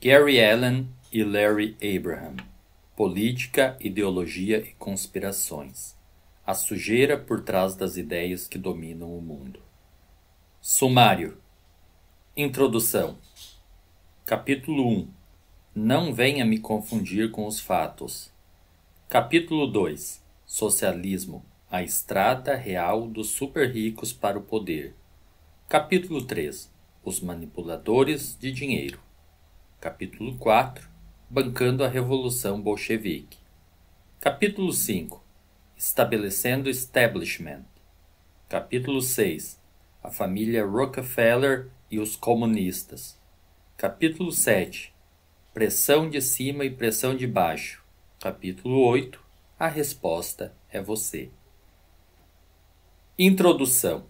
Gary Allen e Larry Abraham. Política, ideologia e conspirações. A sujeira por trás das ideias que dominam o mundo. Sumário. Introdução. Capítulo 1. Não venha me confundir com os fatos. Capítulo 2. Socialismo. A estrada real dos super-ricos para o poder. Capítulo 3. Os manipuladores de dinheiro. Capítulo 4 Bancando a Revolução Bolchevique. Capítulo 5 Estabelecendo Establishment. Capítulo 6 A família Rockefeller e os comunistas. Capítulo 7 Pressão de cima e pressão de baixo. Capítulo 8 A resposta é você. Introdução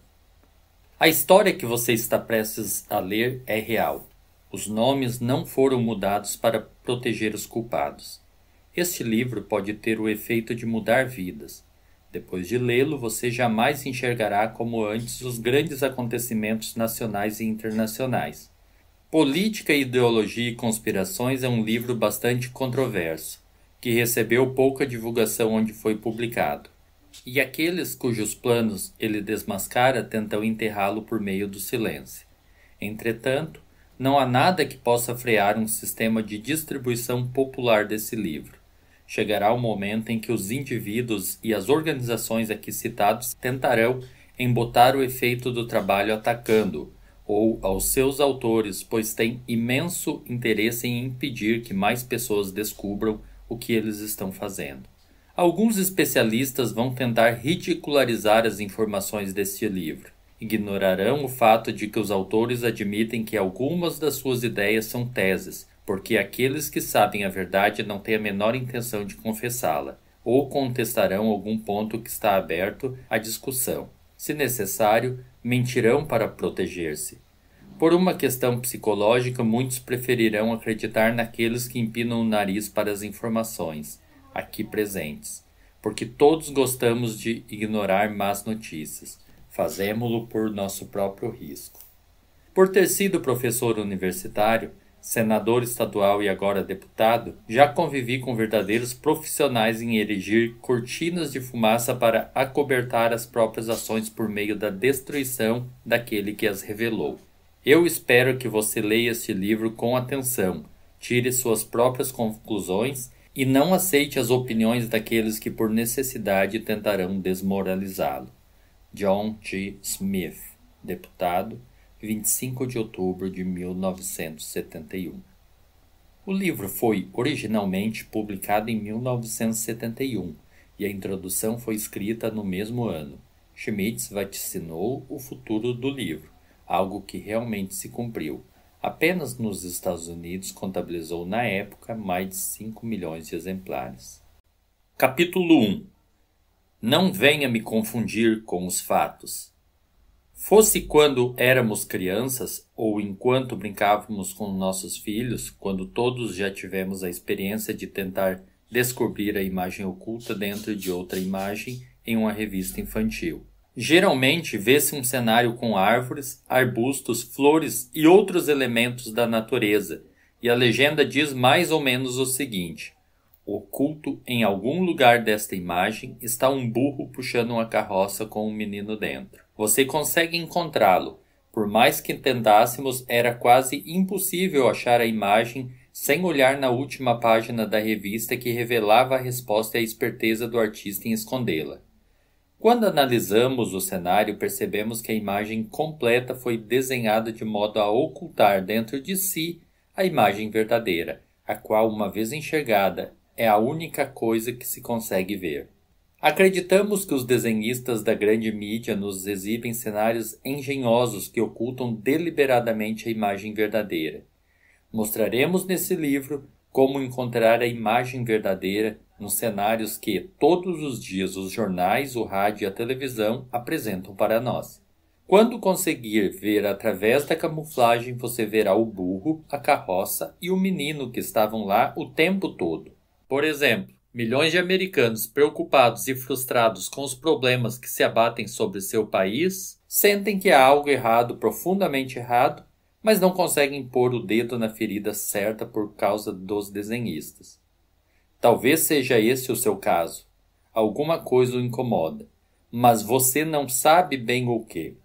A história que você está prestes a ler é real. Os nomes não foram mudados para proteger os culpados. Este livro pode ter o efeito de mudar vidas. Depois de lê-lo, você jamais enxergará como antes os grandes acontecimentos nacionais e internacionais. Política, Ideologia e Conspirações é um livro bastante controverso, que recebeu pouca divulgação onde foi publicado. E aqueles cujos planos ele desmascara tentam enterrá-lo por meio do silêncio. Entretanto, não há nada que possa frear um sistema de distribuição popular desse livro. Chegará o momento em que os indivíduos e as organizações aqui citados tentarão embotar o efeito do trabalho atacando ou aos seus autores, pois têm imenso interesse em impedir que mais pessoas descubram o que eles estão fazendo. Alguns especialistas vão tentar ridicularizar as informações deste livro ignorarão o fato de que os autores admitem que algumas das suas ideias são teses, porque aqueles que sabem a verdade não têm a menor intenção de confessá-la, ou contestarão algum ponto que está aberto à discussão. Se necessário, mentirão para proteger-se. Por uma questão psicológica, muitos preferirão acreditar naqueles que empinam o nariz para as informações aqui presentes, porque todos gostamos de ignorar más notícias fazemo-lo por nosso próprio risco. Por ter sido professor universitário, senador estadual e agora deputado, já convivi com verdadeiros profissionais em erigir cortinas de fumaça para acobertar as próprias ações por meio da destruição daquele que as revelou. Eu espero que você leia este livro com atenção, tire suas próprias conclusões e não aceite as opiniões daqueles que por necessidade tentarão desmoralizá-lo. John G. Smith, deputado, 25 de outubro de 1971. O livro foi originalmente publicado em 1971 e a introdução foi escrita no mesmo ano. Schmitz vaticinou o futuro do livro, algo que realmente se cumpriu. Apenas nos Estados Unidos contabilizou na época mais de 5 milhões de exemplares. Capítulo 1 não venha me confundir com os fatos. Fosse quando éramos crianças ou enquanto brincávamos com nossos filhos, quando todos já tivemos a experiência de tentar descobrir a imagem oculta dentro de outra imagem em uma revista infantil. Geralmente vê-se um cenário com árvores, arbustos, flores e outros elementos da natureza, e a legenda diz mais ou menos o seguinte: oculto em algum lugar desta imagem, está um burro puxando uma carroça com um menino dentro. Você consegue encontrá-lo. Por mais que tentássemos, era quase impossível achar a imagem sem olhar na última página da revista que revelava a resposta e a esperteza do artista em escondê-la. Quando analisamos o cenário, percebemos que a imagem completa foi desenhada de modo a ocultar dentro de si a imagem verdadeira, a qual, uma vez enxergada é a única coisa que se consegue ver. Acreditamos que os desenhistas da grande mídia nos exibem cenários engenhosos que ocultam deliberadamente a imagem verdadeira. Mostraremos nesse livro como encontrar a imagem verdadeira nos cenários que todos os dias os jornais, o rádio e a televisão apresentam para nós. Quando conseguir ver através da camuflagem, você verá o burro, a carroça e o menino que estavam lá o tempo todo. Por exemplo, milhões de americanos preocupados e frustrados com os problemas que se abatem sobre seu país sentem que há algo errado, profundamente errado, mas não conseguem pôr o dedo na ferida certa por causa dos desenhistas. Talvez seja esse o seu caso. Alguma coisa o incomoda, mas você não sabe bem o que.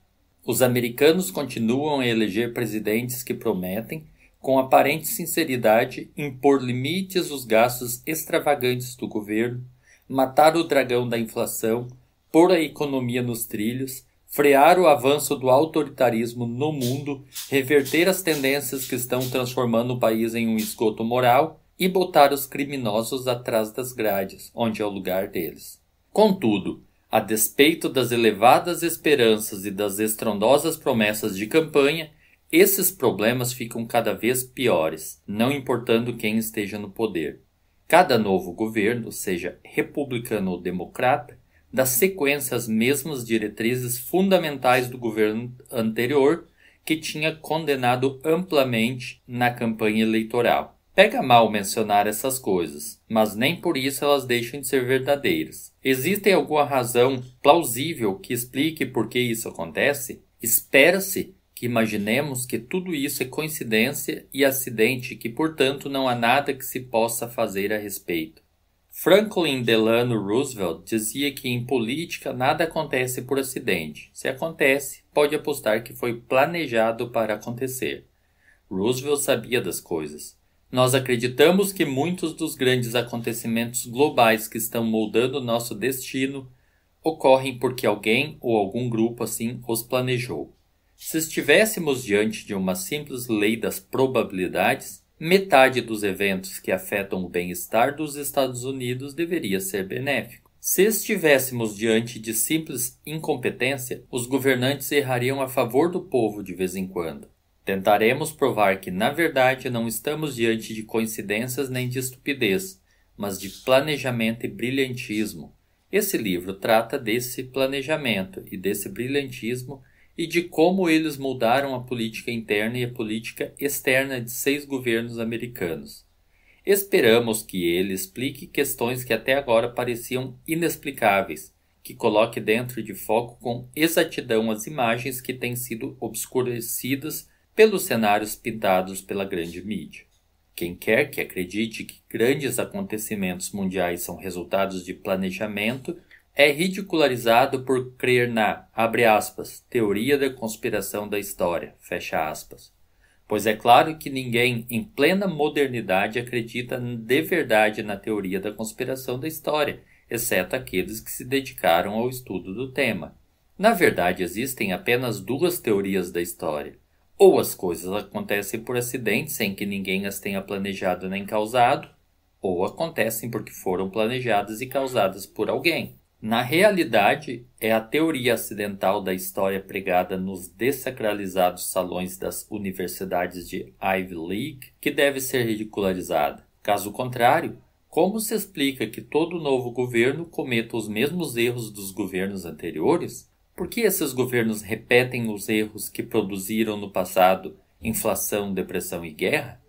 Os americanos continuam a eleger presidentes que prometem, com aparente sinceridade, impor limites aos gastos extravagantes do governo, matar o dragão da inflação, pôr a economia nos trilhos, frear o avanço do autoritarismo no mundo, reverter as tendências que estão transformando o país em um esgoto moral e botar os criminosos atrás das grades, onde é o lugar deles. Contudo, a despeito das elevadas esperanças e das estrondosas promessas de campanha, esses problemas ficam cada vez piores, não importando quem esteja no poder. Cada novo governo, seja republicano ou democrata, dá sequência às mesmas diretrizes fundamentais do governo anterior, que tinha condenado amplamente na campanha eleitoral. Pega mal mencionar essas coisas, mas nem por isso elas deixam de ser verdadeiras. Existe alguma razão plausível que explique por que isso acontece? Espera-se que imaginemos que tudo isso é coincidência e acidente, que portanto não há nada que se possa fazer a respeito. Franklin Delano Roosevelt dizia que em política nada acontece por acidente. Se acontece, pode apostar que foi planejado para acontecer. Roosevelt sabia das coisas. Nós acreditamos que muitos dos grandes acontecimentos globais que estão moldando nosso destino ocorrem porque alguém ou algum grupo assim os planejou. Se estivéssemos diante de uma simples lei das probabilidades, metade dos eventos que afetam o bem-estar dos Estados Unidos deveria ser benéfico. Se estivéssemos diante de simples incompetência, os governantes errariam a favor do povo de vez em quando. Tentaremos provar que, na verdade, não estamos diante de coincidências nem de estupidez, mas de planejamento e brilhantismo. Esse livro trata desse planejamento e desse brilhantismo e de como eles mudaram a política interna e a política externa de seis governos americanos. Esperamos que ele explique questões que até agora pareciam inexplicáveis, que coloque dentro de foco com exatidão as imagens que têm sido obscurecidas pelos cenários pintados pela grande mídia. Quem quer que acredite que grandes acontecimentos mundiais são resultados de planejamento é ridicularizado por crer na, aspas, teoria da conspiração da história, Pois é claro que ninguém em plena modernidade acredita de verdade na teoria da conspiração da história, exceto aqueles que se dedicaram ao estudo do tema. Na verdade, existem apenas duas teorias da história. Ou as coisas acontecem por acidente sem que ninguém as tenha planejado nem causado, ou acontecem porque foram planejadas e causadas por alguém. Na realidade, é a teoria acidental da história pregada nos desacralizados salões das universidades de Ivy League que deve ser ridicularizada. Caso contrário, como se explica que todo novo governo cometa os mesmos erros dos governos anteriores? Por que esses governos repetem os erros que produziram no passado inflação, depressão e guerra?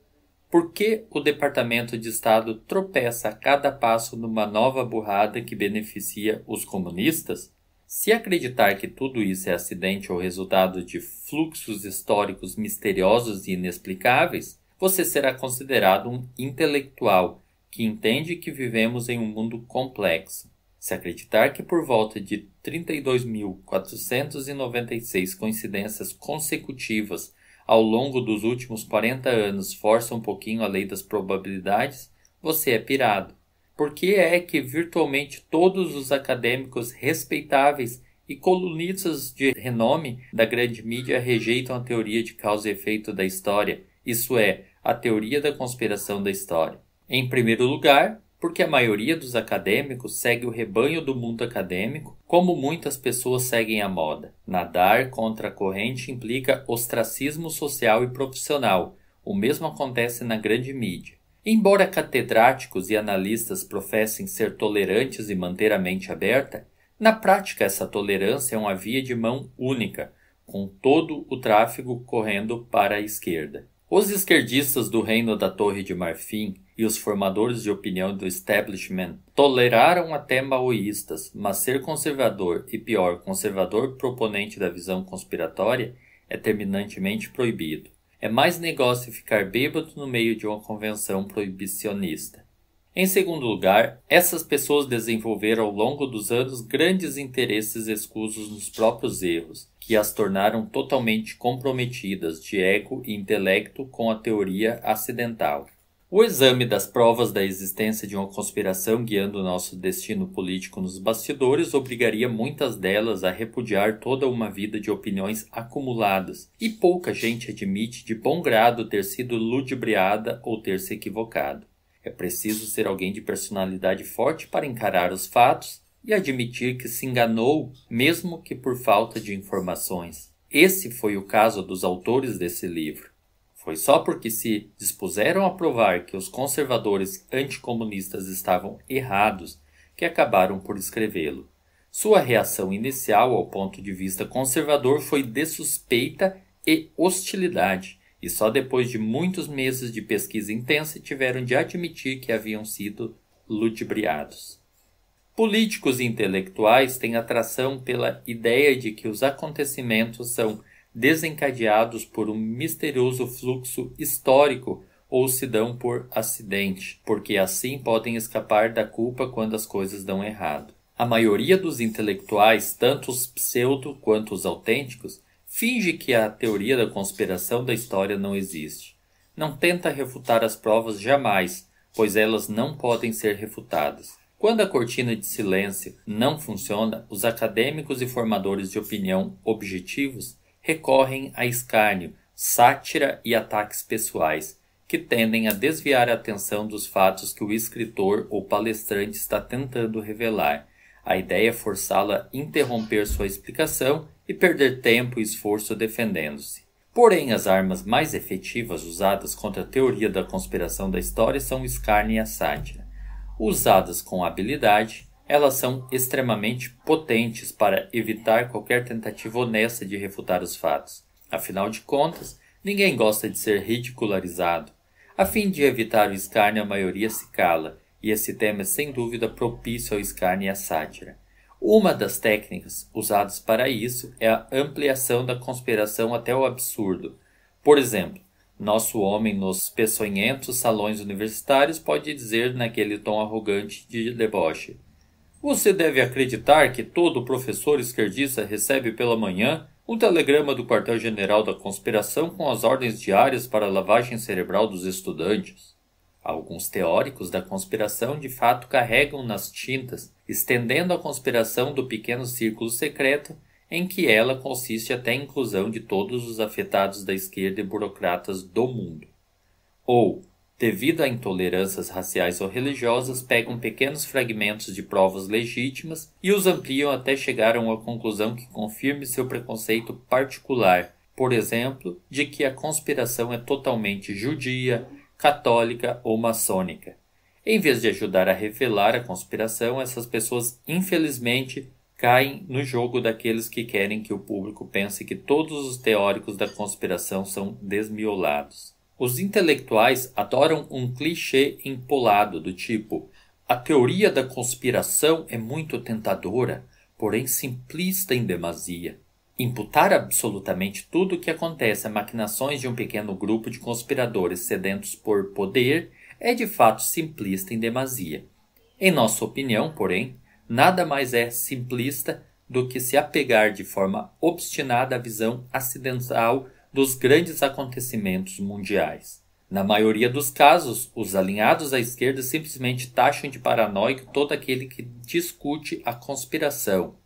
Por que o Departamento de Estado tropeça a cada passo numa nova burrada que beneficia os comunistas? Se acreditar que tudo isso é acidente ou resultado de fluxos históricos misteriosos e inexplicáveis, você será considerado um intelectual que entende que vivemos em um mundo complexo. Se acreditar que por volta de 32.496 coincidências consecutivas ao longo dos últimos 40 anos força um pouquinho a lei das probabilidades, você é pirado. Por que é que virtualmente todos os acadêmicos respeitáveis e colunistas de renome da grande mídia rejeitam a teoria de causa e efeito da história, isso é, a teoria da conspiração da história? Em primeiro lugar, porque a maioria dos acadêmicos segue o rebanho do mundo acadêmico, como muitas pessoas seguem a moda. Nadar contra a corrente implica ostracismo social e profissional, o mesmo acontece na grande mídia. Embora catedráticos e analistas professem ser tolerantes e manter a mente aberta, na prática essa tolerância é uma via de mão única, com todo o tráfego correndo para a esquerda. Os esquerdistas do Reino da Torre de Marfim e os formadores de opinião do establishment toleraram até maoístas, mas ser conservador e pior, conservador proponente da visão conspiratória é terminantemente proibido. É mais negócio ficar bêbado no meio de uma convenção proibicionista. Em segundo lugar, essas pessoas desenvolveram ao longo dos anos grandes interesses escusos nos próprios erros, que as tornaram totalmente comprometidas de ego e intelecto com a teoria acidental. O exame das provas da existência de uma conspiração guiando nosso destino político nos bastidores obrigaria muitas delas a repudiar toda uma vida de opiniões acumuladas, e pouca gente admite de bom grado ter sido ludibriada ou ter se equivocado. É preciso ser alguém de personalidade forte para encarar os fatos e admitir que se enganou, mesmo que por falta de informações. Esse foi o caso dos autores desse livro. Foi só porque se dispuseram a provar que os conservadores anticomunistas estavam errados que acabaram por escrevê-lo. Sua reação inicial ao ponto de vista conservador foi de suspeita e hostilidade, e só depois de muitos meses de pesquisa intensa tiveram de admitir que haviam sido ludibriados. Políticos e intelectuais têm atração pela ideia de que os acontecimentos são desencadeados por um misterioso fluxo histórico ou se dão por acidente, porque assim podem escapar da culpa quando as coisas dão errado. A maioria dos intelectuais, tanto os pseudo quanto os autênticos, Finge que a teoria da conspiração da história não existe. Não tenta refutar as provas jamais, pois elas não podem ser refutadas. Quando a cortina de silêncio não funciona, os acadêmicos e formadores de opinião objetivos recorrem a escárnio, sátira e ataques pessoais, que tendem a desviar a atenção dos fatos que o escritor ou palestrante está tentando revelar. A ideia é forçá-la a interromper sua explicação e perder tempo e esforço defendendo-se. Porém, as armas mais efetivas usadas contra a teoria da conspiração da história são o escárnio e a sátira. Usadas com habilidade, elas são extremamente potentes para evitar qualquer tentativa honesta de refutar os fatos. Afinal de contas, ninguém gosta de ser ridicularizado. A fim de evitar o escárnio, a maioria se cala, e esse tema é sem dúvida propício ao escárnio e à sátira. Uma das técnicas usadas para isso é a ampliação da conspiração até o absurdo. Por exemplo, nosso homem nos peçonhentos salões universitários pode dizer naquele tom arrogante de deboche: Você deve acreditar que todo professor esquerdista recebe pela manhã um telegrama do quartel-general da conspiração com as ordens diárias para a lavagem cerebral dos estudantes. Alguns teóricos da conspiração de fato carregam nas tintas, estendendo a conspiração do pequeno círculo secreto, em que ela consiste até a inclusão de todos os afetados da esquerda e burocratas do mundo. Ou, devido a intolerâncias raciais ou religiosas, pegam pequenos fragmentos de provas legítimas e os ampliam até chegar a uma conclusão que confirme seu preconceito particular, por exemplo, de que a conspiração é totalmente judia, católica ou maçônica. Em vez de ajudar a revelar a conspiração, essas pessoas, infelizmente, caem no jogo daqueles que querem que o público pense que todos os teóricos da conspiração são desmiolados. Os intelectuais adoram um clichê empolado do tipo: a teoria da conspiração é muito tentadora, porém simplista em demasia. Imputar absolutamente tudo o que acontece a maquinações de um pequeno grupo de conspiradores sedentos por poder é de fato simplista em demasia. Em nossa opinião, porém, nada mais é simplista do que se apegar de forma obstinada à visão acidental dos grandes acontecimentos mundiais. Na maioria dos casos, os alinhados à esquerda simplesmente taxam de paranoico todo aquele que discute a conspiração.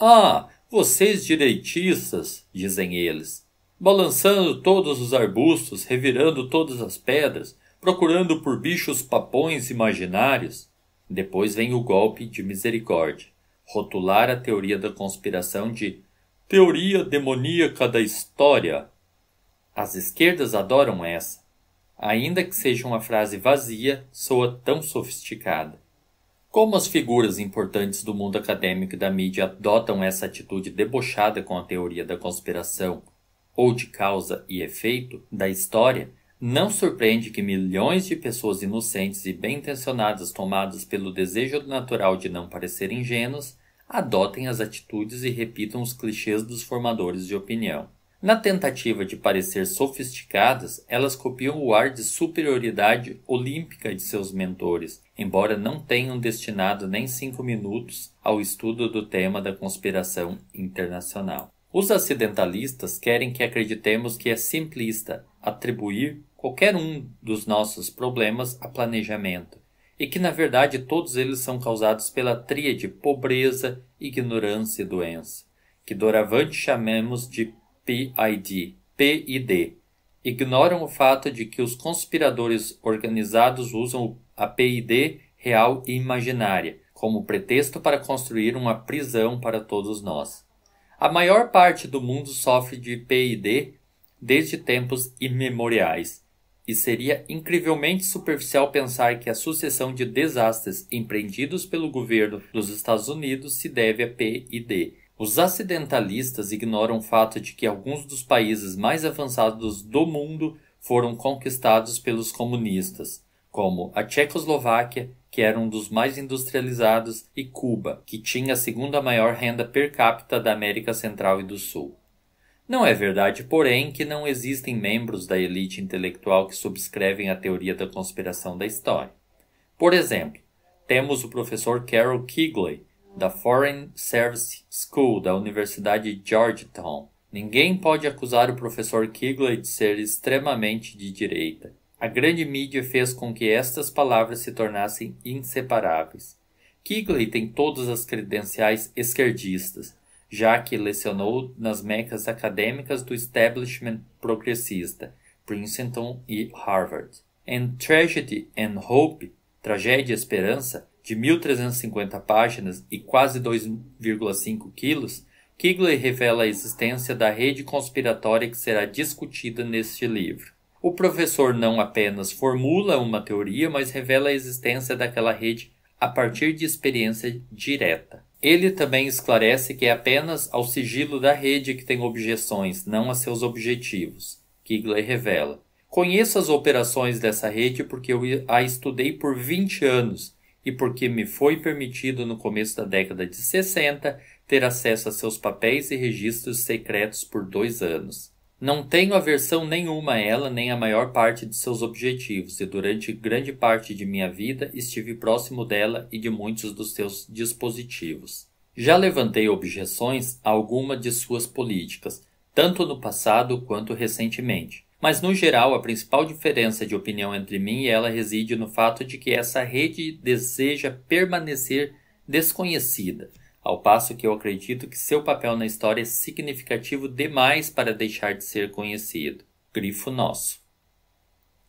Ah, vocês direitistas, dizem eles, balançando todos os arbustos, revirando todas as pedras, procurando por bichos papões imaginários. Depois vem o golpe de misericórdia, rotular a teoria da conspiração de teoria demoníaca da história. As esquerdas adoram essa. Ainda que seja uma frase vazia, soa tão sofisticada. Como as figuras importantes do mundo acadêmico e da mídia adotam essa atitude debochada com a teoria da conspiração ou de causa e efeito da história, não surpreende que milhões de pessoas inocentes e bem intencionadas, tomadas pelo desejo natural de não parecer ingênuas, adotem as atitudes e repitam os clichês dos formadores de opinião. Na tentativa de parecer sofisticadas, elas copiam o ar de superioridade olímpica de seus mentores, embora não tenham destinado nem cinco minutos ao estudo do tema da conspiração internacional. Os acidentalistas querem que acreditemos que é simplista atribuir qualquer um dos nossos problemas a planejamento, e que na verdade todos eles são causados pela tríade pobreza, ignorância e doença, que doravante chamemos de PID, PID ignoram o fato de que os conspiradores organizados usam a PID real e imaginária como pretexto para construir uma prisão para todos nós. A maior parte do mundo sofre de PID desde tempos imemoriais, e seria incrivelmente superficial pensar que a sucessão de desastres empreendidos pelo governo dos Estados Unidos se deve a PID, os acidentalistas ignoram o fato de que alguns dos países mais avançados do mundo foram conquistados pelos comunistas, como a Tchecoslováquia, que era um dos mais industrializados, e Cuba, que tinha a segunda maior renda per capita da América Central e do Sul. Não é verdade, porém, que não existem membros da elite intelectual que subscrevem a teoria da conspiração da história. Por exemplo, temos o professor Carol Kigley, da Foreign Service School da Universidade Georgetown. Ninguém pode acusar o professor Kigley de ser extremamente de direita. A grande mídia fez com que estas palavras se tornassem inseparáveis. Kigley tem todas as credenciais esquerdistas, já que lecionou nas mecas acadêmicas do establishment progressista, Princeton e Harvard. Em Tragedy and Hope, Tragédia e Esperança, de 1.350 páginas e quase 2,5 quilos, Kigley revela a existência da rede conspiratória que será discutida neste livro. O professor não apenas formula uma teoria, mas revela a existência daquela rede a partir de experiência direta. Ele também esclarece que é apenas ao sigilo da rede que tem objeções, não a seus objetivos. Kigley revela: Conheço as operações dessa rede porque eu a estudei por 20 anos e porque me foi permitido no começo da década de 60 ter acesso a seus papéis e registros secretos por dois anos. Não tenho aversão nenhuma a ela nem a maior parte de seus objetivos, e durante grande parte de minha vida estive próximo dela e de muitos dos seus dispositivos. Já levantei objeções a alguma de suas políticas, tanto no passado quanto recentemente. Mas, no geral, a principal diferença de opinião entre mim e ela reside no fato de que essa rede deseja permanecer desconhecida, ao passo que eu acredito que seu papel na história é significativo demais para deixar de ser conhecido. Grifo nosso.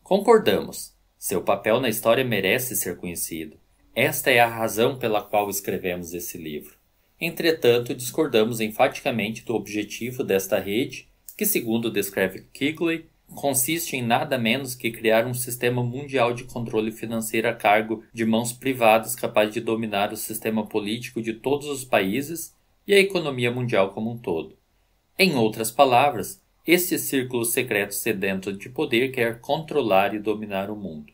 Concordamos. Seu papel na história merece ser conhecido. Esta é a razão pela qual escrevemos esse livro. Entretanto, discordamos enfaticamente do objetivo desta rede, que, segundo descreve Kigley, consiste em nada menos que criar um sistema mundial de controle financeiro a cargo de mãos privadas capaz de dominar o sistema político de todos os países e a economia mundial como um todo. Em outras palavras, este círculo secreto sedento de poder quer controlar e dominar o mundo.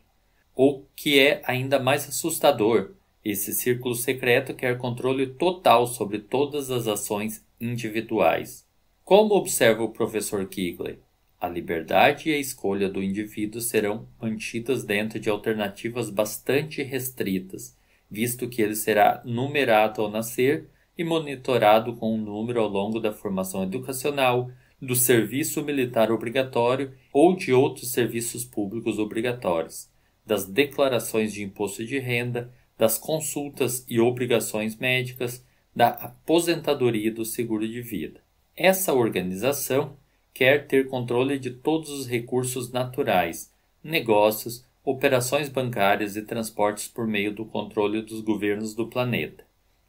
O que é ainda mais assustador, esse círculo secreto quer controle total sobre todas as ações individuais. Como observa o professor Kigley, a liberdade e a escolha do indivíduo serão mantidas dentro de alternativas bastante restritas, visto que ele será numerado ao nascer e monitorado com um número ao longo da formação educacional, do serviço militar obrigatório ou de outros serviços públicos obrigatórios, das declarações de imposto de renda, das consultas e obrigações médicas, da aposentadoria e do seguro de vida. Essa organização quer ter controle de todos os recursos naturais, negócios, operações bancárias e transportes por meio do controle dos governos do planeta.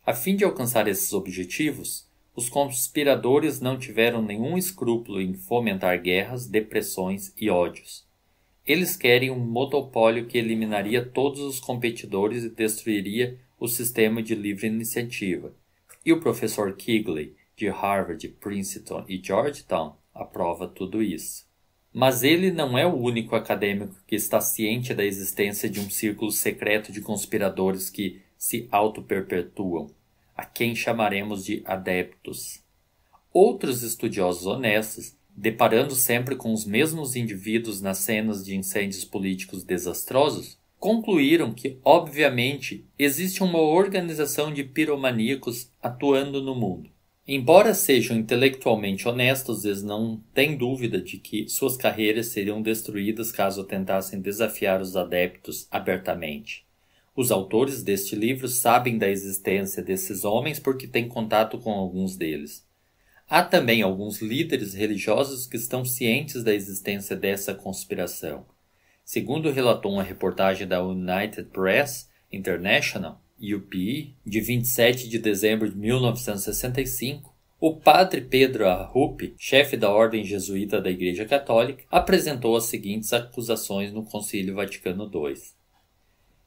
A fim de alcançar esses objetivos, os conspiradores não tiveram nenhum escrúpulo em fomentar guerras, depressões e ódios. Eles querem um monopólio que eliminaria todos os competidores e destruiria o sistema de livre iniciativa. E o professor Kigley, de Harvard, Princeton e Georgetown, aprova tudo isso. Mas ele não é o único acadêmico que está ciente da existência de um círculo secreto de conspiradores que se auto-perpetuam, a quem chamaremos de adeptos. Outros estudiosos honestos, deparando sempre com os mesmos indivíduos nas cenas de incêndios políticos desastrosos, concluíram que, obviamente, existe uma organização de piromaníacos atuando no mundo. Embora sejam intelectualmente honestos, eles não têm dúvida de que suas carreiras seriam destruídas caso tentassem desafiar os adeptos abertamente. Os autores deste livro sabem da existência desses homens porque têm contato com alguns deles. Há também alguns líderes religiosos que estão cientes da existência dessa conspiração. Segundo relatou uma reportagem da United Press International, UPI, de 27 de dezembro de 1965, o padre Pedro Arrupe, chefe da Ordem Jesuíta da Igreja Católica, apresentou as seguintes acusações no Concílio Vaticano II.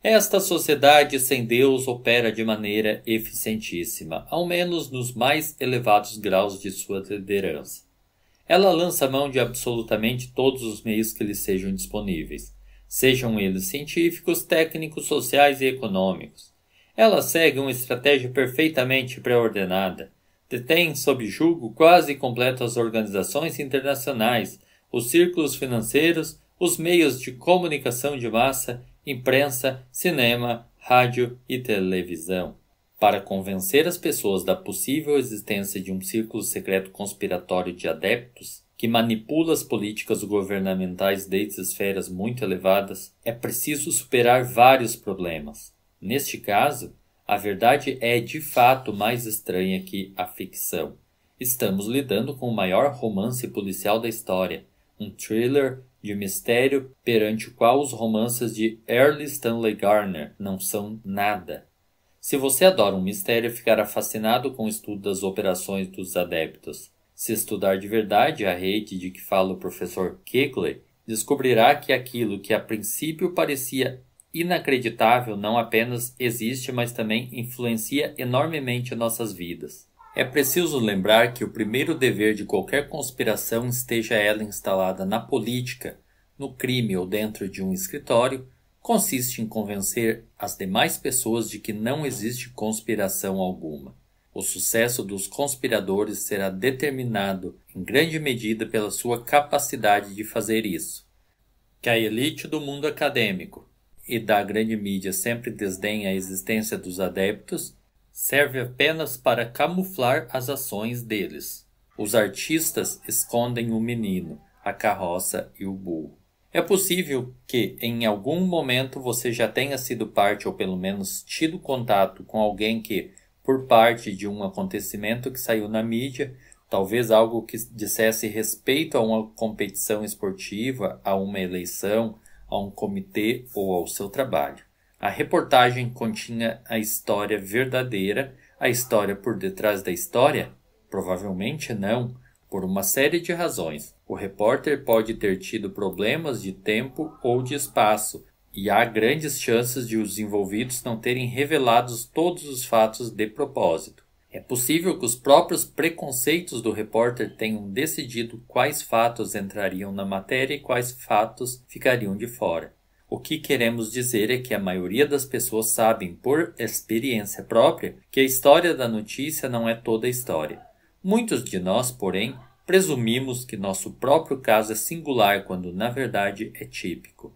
Esta sociedade sem Deus opera de maneira eficientíssima, ao menos nos mais elevados graus de sua liderança. Ela lança mão de absolutamente todos os meios que lhe sejam disponíveis, sejam eles científicos, técnicos, sociais e econômicos ela segue uma estratégia perfeitamente pré-ordenada. Detém sob julgo quase completo as organizações internacionais, os círculos financeiros, os meios de comunicação de massa, imprensa, cinema, rádio e televisão. Para convencer as pessoas da possível existência de um círculo secreto conspiratório de adeptos que manipula as políticas governamentais desde esferas muito elevadas, é preciso superar vários problemas. Neste caso, a verdade é de fato mais estranha que a ficção. Estamos lidando com o maior romance policial da história, um thriller de mistério perante o qual os romances de Early Stanley Garner não são nada. Se você adora um mistério, ficará fascinado com o estudo das operações dos adeptos. Se estudar de verdade a rede de que fala o professor Kegley, descobrirá que aquilo que a princípio parecia inacreditável não apenas existe, mas também influencia enormemente nossas vidas. É preciso lembrar que o primeiro dever de qualquer conspiração, esteja ela instalada na política, no crime ou dentro de um escritório, consiste em convencer as demais pessoas de que não existe conspiração alguma. O sucesso dos conspiradores será determinado em grande medida pela sua capacidade de fazer isso. Que a elite do mundo acadêmico, e da grande mídia sempre desdenha a existência dos adeptos, serve apenas para camuflar as ações deles. Os artistas escondem o menino, a carroça e o burro. É possível que, em algum momento, você já tenha sido parte ou pelo menos tido contato com alguém que, por parte de um acontecimento que saiu na mídia, talvez algo que dissesse respeito a uma competição esportiva, a uma eleição, a um comitê ou ao seu trabalho. A reportagem continha a história verdadeira, a história por detrás da história? Provavelmente não, por uma série de razões. O repórter pode ter tido problemas de tempo ou de espaço, e há grandes chances de os envolvidos não terem revelado todos os fatos de propósito. É possível que os próprios preconceitos do repórter tenham decidido quais fatos entrariam na matéria e quais fatos ficariam de fora. O que queremos dizer é que a maioria das pessoas sabem, por experiência própria, que a história da notícia não é toda a história. Muitos de nós, porém, presumimos que nosso próprio caso é singular quando na verdade é típico.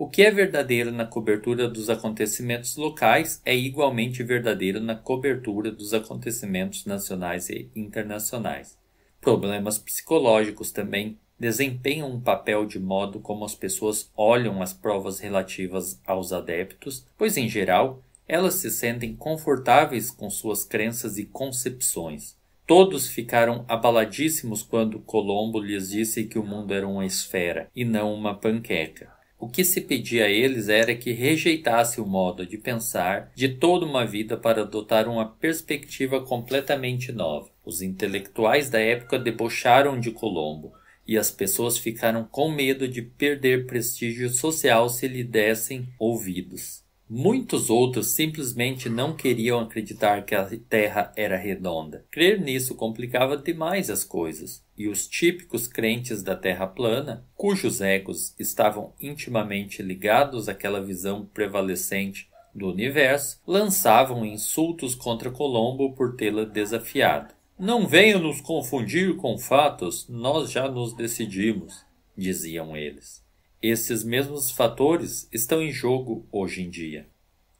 O que é verdadeiro na cobertura dos acontecimentos locais é igualmente verdadeiro na cobertura dos acontecimentos nacionais e internacionais. Problemas psicológicos também desempenham um papel de modo como as pessoas olham as provas relativas aos adeptos, pois, em geral, elas se sentem confortáveis com suas crenças e concepções. Todos ficaram abaladíssimos quando Colombo lhes disse que o mundo era uma esfera e não uma panqueca. O que se pedia a eles era que rejeitasse o modo de pensar de toda uma vida para adotar uma perspectiva completamente nova. Os intelectuais da época debocharam de Colombo e as pessoas ficaram com medo de perder prestígio social se lhe dessem ouvidos. Muitos outros simplesmente não queriam acreditar que a Terra era redonda. Crer nisso complicava demais as coisas, e os típicos crentes da Terra plana, cujos egos estavam intimamente ligados àquela visão prevalecente do universo, lançavam insultos contra Colombo por tê-la desafiado. Não venham nos confundir com fatos, nós já nos decidimos, diziam eles. Esses mesmos fatores estão em jogo hoje em dia.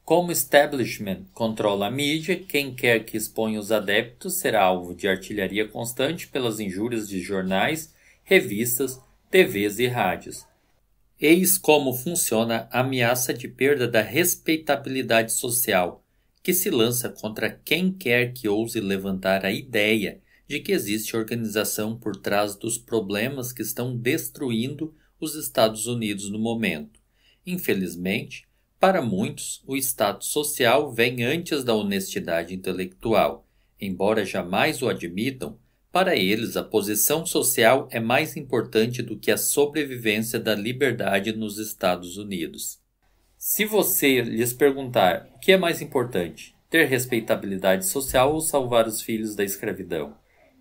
Como o establishment controla a mídia, quem quer que exponha os adeptos será alvo de artilharia constante pelas injúrias de jornais, revistas, TVs e rádios. Eis como funciona a ameaça de perda da respeitabilidade social, que se lança contra quem quer que ouse levantar a ideia de que existe organização por trás dos problemas que estão destruindo os Estados Unidos no momento. Infelizmente, para muitos, o status social vem antes da honestidade intelectual. Embora jamais o admitam, para eles a posição social é mais importante do que a sobrevivência da liberdade nos Estados Unidos. Se você lhes perguntar o que é mais importante, ter respeitabilidade social ou salvar os filhos da escravidão,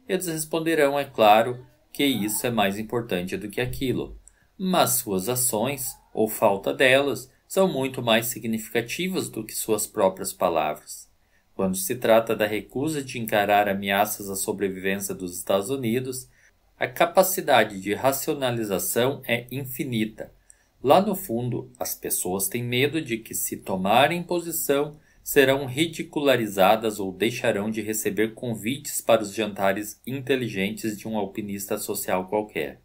eles responderão, é claro, que isso é mais importante do que aquilo mas suas ações, ou falta delas, são muito mais significativas do que suas próprias palavras. Quando se trata da recusa de encarar ameaças à sobrevivência dos Estados Unidos, a capacidade de racionalização é infinita. Lá no fundo, as pessoas têm medo de que, se tomarem posição, serão ridicularizadas ou deixarão de receber convites para os jantares inteligentes de um alpinista social qualquer.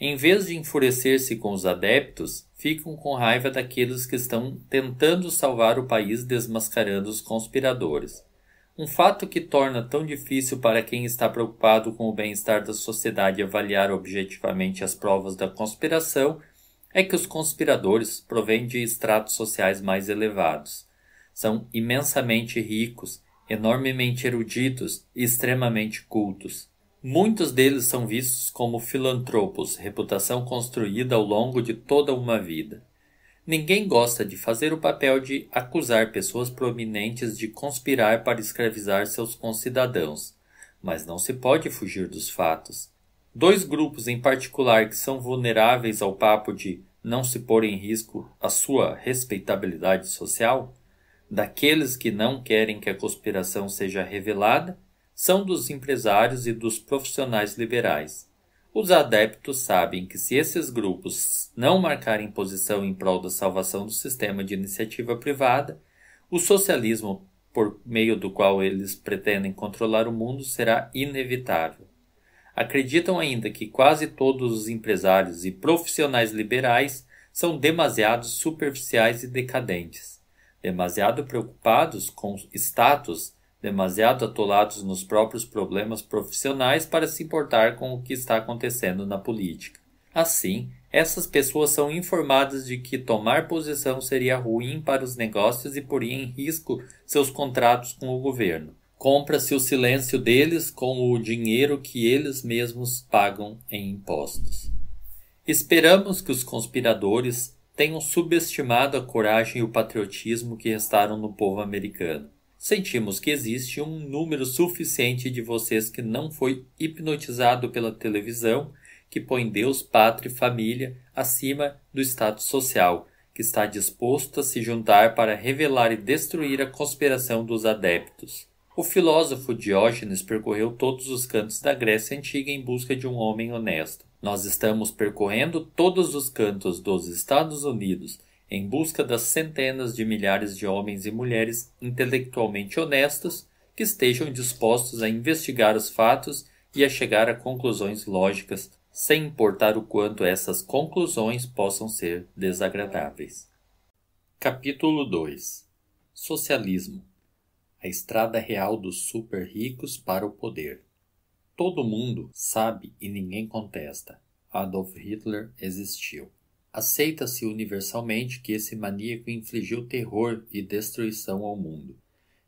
Em vez de enfurecer-se com os adeptos, ficam com raiva daqueles que estão tentando salvar o país desmascarando os conspiradores. Um fato que torna tão difícil para quem está preocupado com o bem-estar da sociedade avaliar objetivamente as provas da conspiração é que os conspiradores provêm de estratos sociais mais elevados. São imensamente ricos, enormemente eruditos e extremamente cultos. Muitos deles são vistos como filantropos, reputação construída ao longo de toda uma vida. Ninguém gosta de fazer o papel de acusar pessoas prominentes de conspirar para escravizar seus concidadãos, mas não se pode fugir dos fatos. Dois grupos em particular que são vulneráveis ao papo de não se pôr em risco a sua respeitabilidade social, daqueles que não querem que a conspiração seja revelada são dos empresários e dos profissionais liberais. Os adeptos sabem que se esses grupos não marcarem posição em prol da salvação do sistema de iniciativa privada, o socialismo, por meio do qual eles pretendem controlar o mundo, será inevitável. Acreditam ainda que quase todos os empresários e profissionais liberais são demasiado superficiais e decadentes, demasiado preocupados com status demasiado atolados nos próprios problemas profissionais para se importar com o que está acontecendo na política. Assim, essas pessoas são informadas de que tomar posição seria ruim para os negócios e poria em risco seus contratos com o governo. Compra-se o silêncio deles com o dinheiro que eles mesmos pagam em impostos. Esperamos que os conspiradores tenham subestimado a coragem e o patriotismo que restaram no povo americano sentimos que existe um número suficiente de vocês que não foi hipnotizado pela televisão que põe Deus, pátria e família acima do status social, que está disposto a se juntar para revelar e destruir a conspiração dos adeptos. O filósofo Diógenes percorreu todos os cantos da Grécia antiga em busca de um homem honesto. Nós estamos percorrendo todos os cantos dos Estados Unidos, em busca das centenas de milhares de homens e mulheres intelectualmente honestos que estejam dispostos a investigar os fatos e a chegar a conclusões lógicas, sem importar o quanto essas conclusões possam ser desagradáveis. Capítulo 2 Socialismo A estrada real dos super ricos para o poder. Todo mundo sabe e ninguém contesta. Adolf Hitler existiu. Aceita-se universalmente que esse maníaco infligiu terror e destruição ao mundo.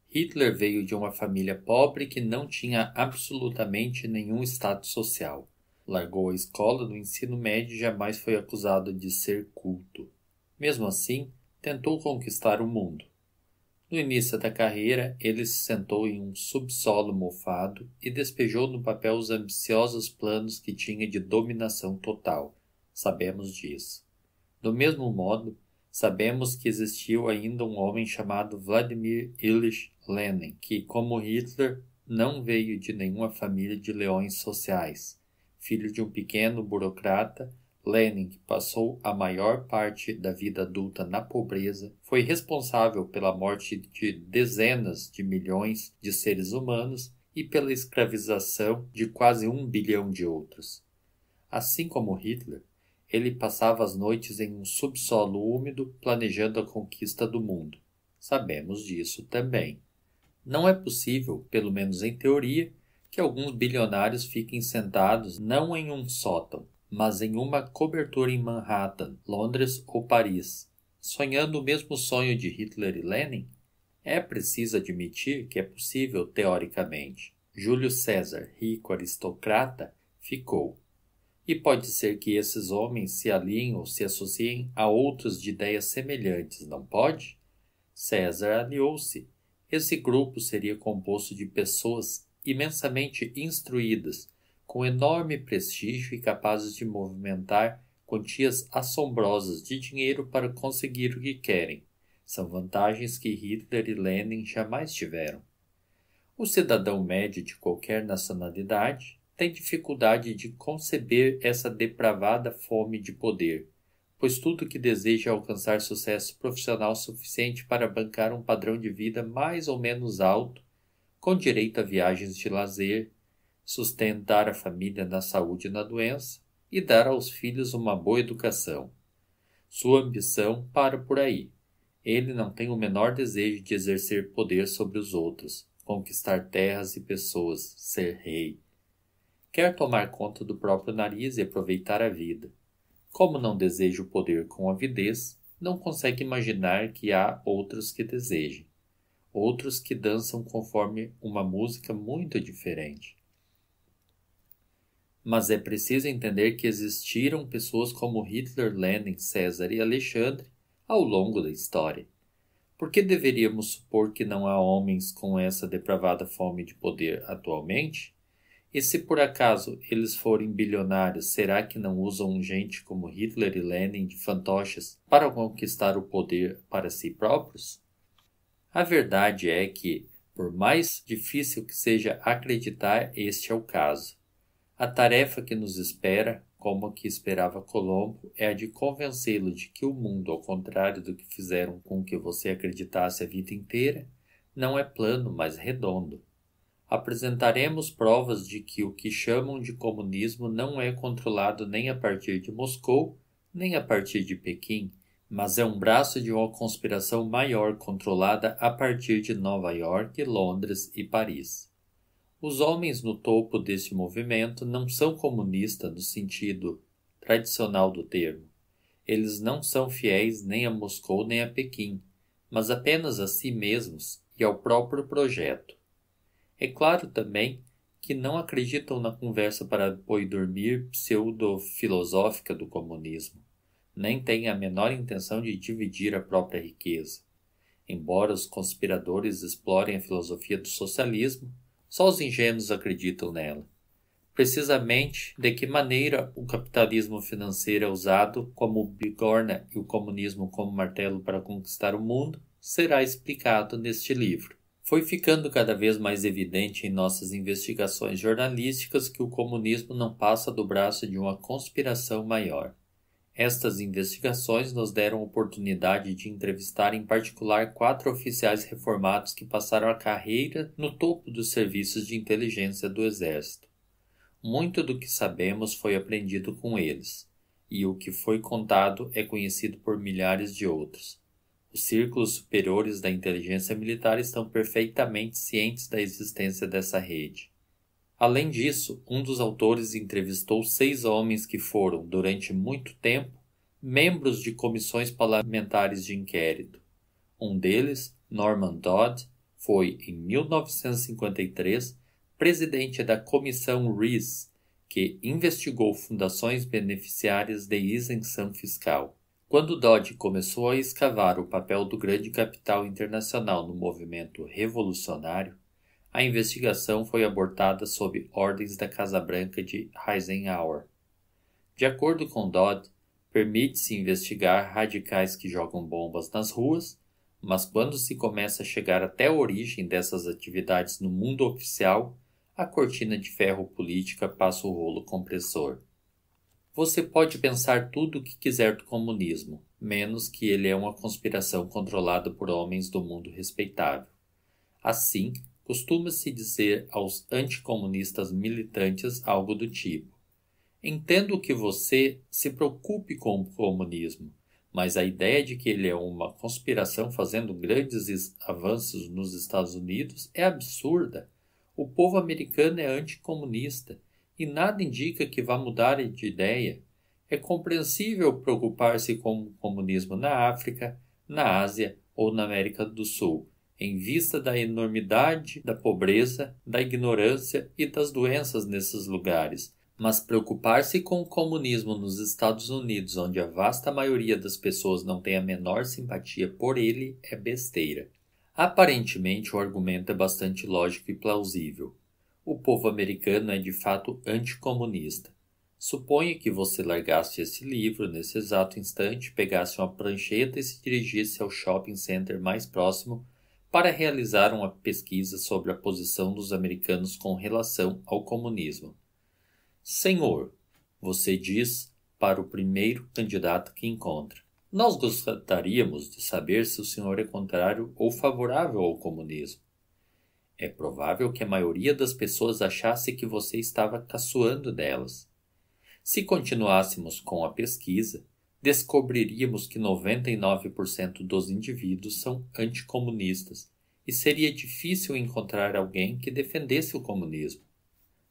Hitler veio de uma família pobre que não tinha absolutamente nenhum status social. Largou a escola do ensino médio e jamais foi acusado de ser culto. Mesmo assim, tentou conquistar o mundo. No início da carreira, ele se sentou em um subsolo mofado e despejou no papel os ambiciosos planos que tinha de dominação total. Sabemos disso. Do mesmo modo, sabemos que existiu ainda um homem chamado Vladimir Ilyich Lenin, que, como Hitler, não veio de nenhuma família de leões sociais. Filho de um pequeno burocrata, Lenin, que passou a maior parte da vida adulta na pobreza, foi responsável pela morte de dezenas de milhões de seres humanos e pela escravização de quase um bilhão de outros. Assim como Hitler, ele passava as noites em um subsolo úmido planejando a conquista do mundo. Sabemos disso também. Não é possível, pelo menos em teoria, que alguns bilionários fiquem sentados não em um sótão, mas em uma cobertura em Manhattan, Londres ou Paris, sonhando o mesmo sonho de Hitler e Lenin? É preciso admitir que é possível teoricamente. Júlio César, rico aristocrata, ficou e pode ser que esses homens se aliem ou se associem a outros de ideias semelhantes, não pode? César aliou-se. Esse grupo seria composto de pessoas imensamente instruídas, com enorme prestígio e capazes de movimentar quantias assombrosas de dinheiro para conseguir o que querem. São vantagens que Hitler e Lenin jamais tiveram. O cidadão médio de qualquer nacionalidade, tem dificuldade de conceber essa depravada fome de poder, pois tudo que deseja é alcançar sucesso profissional suficiente para bancar um padrão de vida mais ou menos alto, com direito a viagens de lazer, sustentar a família na saúde e na doença e dar aos filhos uma boa educação. Sua ambição para por aí. Ele não tem o menor desejo de exercer poder sobre os outros, conquistar terras e pessoas, ser rei. Quer tomar conta do próprio nariz e aproveitar a vida. Como não deseja o poder com avidez, não consegue imaginar que há outros que desejem, outros que dançam conforme uma música muito diferente. Mas é preciso entender que existiram pessoas como Hitler, Lenin, César e Alexandre ao longo da história. Por que deveríamos supor que não há homens com essa depravada fome de poder atualmente? E se por acaso eles forem bilionários, será que não usam gente como Hitler e Lenin de fantoches para conquistar o poder para si próprios? A verdade é que, por mais difícil que seja acreditar, este é o caso. A tarefa que nos espera, como a que esperava Colombo, é a de convencê-lo de que o mundo, ao contrário do que fizeram com que você acreditasse a vida inteira, não é plano, mas redondo apresentaremos provas de que o que chamam de comunismo não é controlado nem a partir de Moscou, nem a partir de Pequim, mas é um braço de uma conspiração maior controlada a partir de Nova York, Londres e Paris. Os homens no topo deste movimento não são comunistas no sentido tradicional do termo. Eles não são fiéis nem a Moscou nem a Pequim, mas apenas a si mesmos e ao próprio projeto. É claro também que não acreditam na conversa para depois dormir pseudo-filosófica do comunismo, nem têm a menor intenção de dividir a própria riqueza. Embora os conspiradores explorem a filosofia do socialismo, só os ingênuos acreditam nela. Precisamente de que maneira o capitalismo financeiro é usado como bigorna e o comunismo como martelo para conquistar o mundo será explicado neste livro. Foi ficando cada vez mais evidente em nossas investigações jornalísticas que o comunismo não passa do braço de uma conspiração maior. Estas investigações nos deram oportunidade de entrevistar em particular quatro oficiais reformados que passaram a carreira no topo dos serviços de inteligência do Exército. Muito do que sabemos foi aprendido com eles, e o que foi contado é conhecido por milhares de outros. Os círculos superiores da inteligência militar estão perfeitamente cientes da existência dessa rede. Além disso, um dos autores entrevistou seis homens que foram, durante muito tempo, membros de comissões parlamentares de inquérito. Um deles, Norman Dodd, foi, em 1953, presidente da Comissão RIS, que investigou fundações beneficiárias de isenção fiscal. Quando Dodd começou a escavar o papel do grande capital internacional no movimento revolucionário, a investigação foi abortada sob ordens da Casa Branca de Eisenhower. De acordo com Dodd, permite-se investigar radicais que jogam bombas nas ruas, mas quando se começa a chegar até a origem dessas atividades no mundo oficial, a cortina de ferro política passa o rolo compressor. Você pode pensar tudo o que quiser do comunismo, menos que ele é uma conspiração controlada por homens do mundo respeitável. Assim, costuma-se dizer aos anticomunistas militantes algo do tipo: Entendo que você se preocupe com o comunismo, mas a ideia de que ele é uma conspiração fazendo grandes avanços nos Estados Unidos é absurda. O povo americano é anticomunista e nada indica que vá mudar de ideia, é compreensível preocupar-se com o comunismo na África, na Ásia ou na América do Sul, em vista da enormidade da pobreza, da ignorância e das doenças nesses lugares. Mas preocupar-se com o comunismo nos Estados Unidos, onde a vasta maioria das pessoas não tem a menor simpatia por ele, é besteira. Aparentemente, o argumento é bastante lógico e plausível. O povo americano é de fato anticomunista. Suponha que você largasse esse livro nesse exato instante, pegasse uma prancheta e se dirigisse ao shopping center mais próximo para realizar uma pesquisa sobre a posição dos americanos com relação ao comunismo. Senhor, você diz para o primeiro candidato que encontra. Nós gostaríamos de saber se o senhor é contrário ou favorável ao comunismo. É provável que a maioria das pessoas achasse que você estava caçoando delas. Se continuássemos com a pesquisa, descobriríamos que 99% dos indivíduos são anticomunistas e seria difícil encontrar alguém que defendesse o comunismo.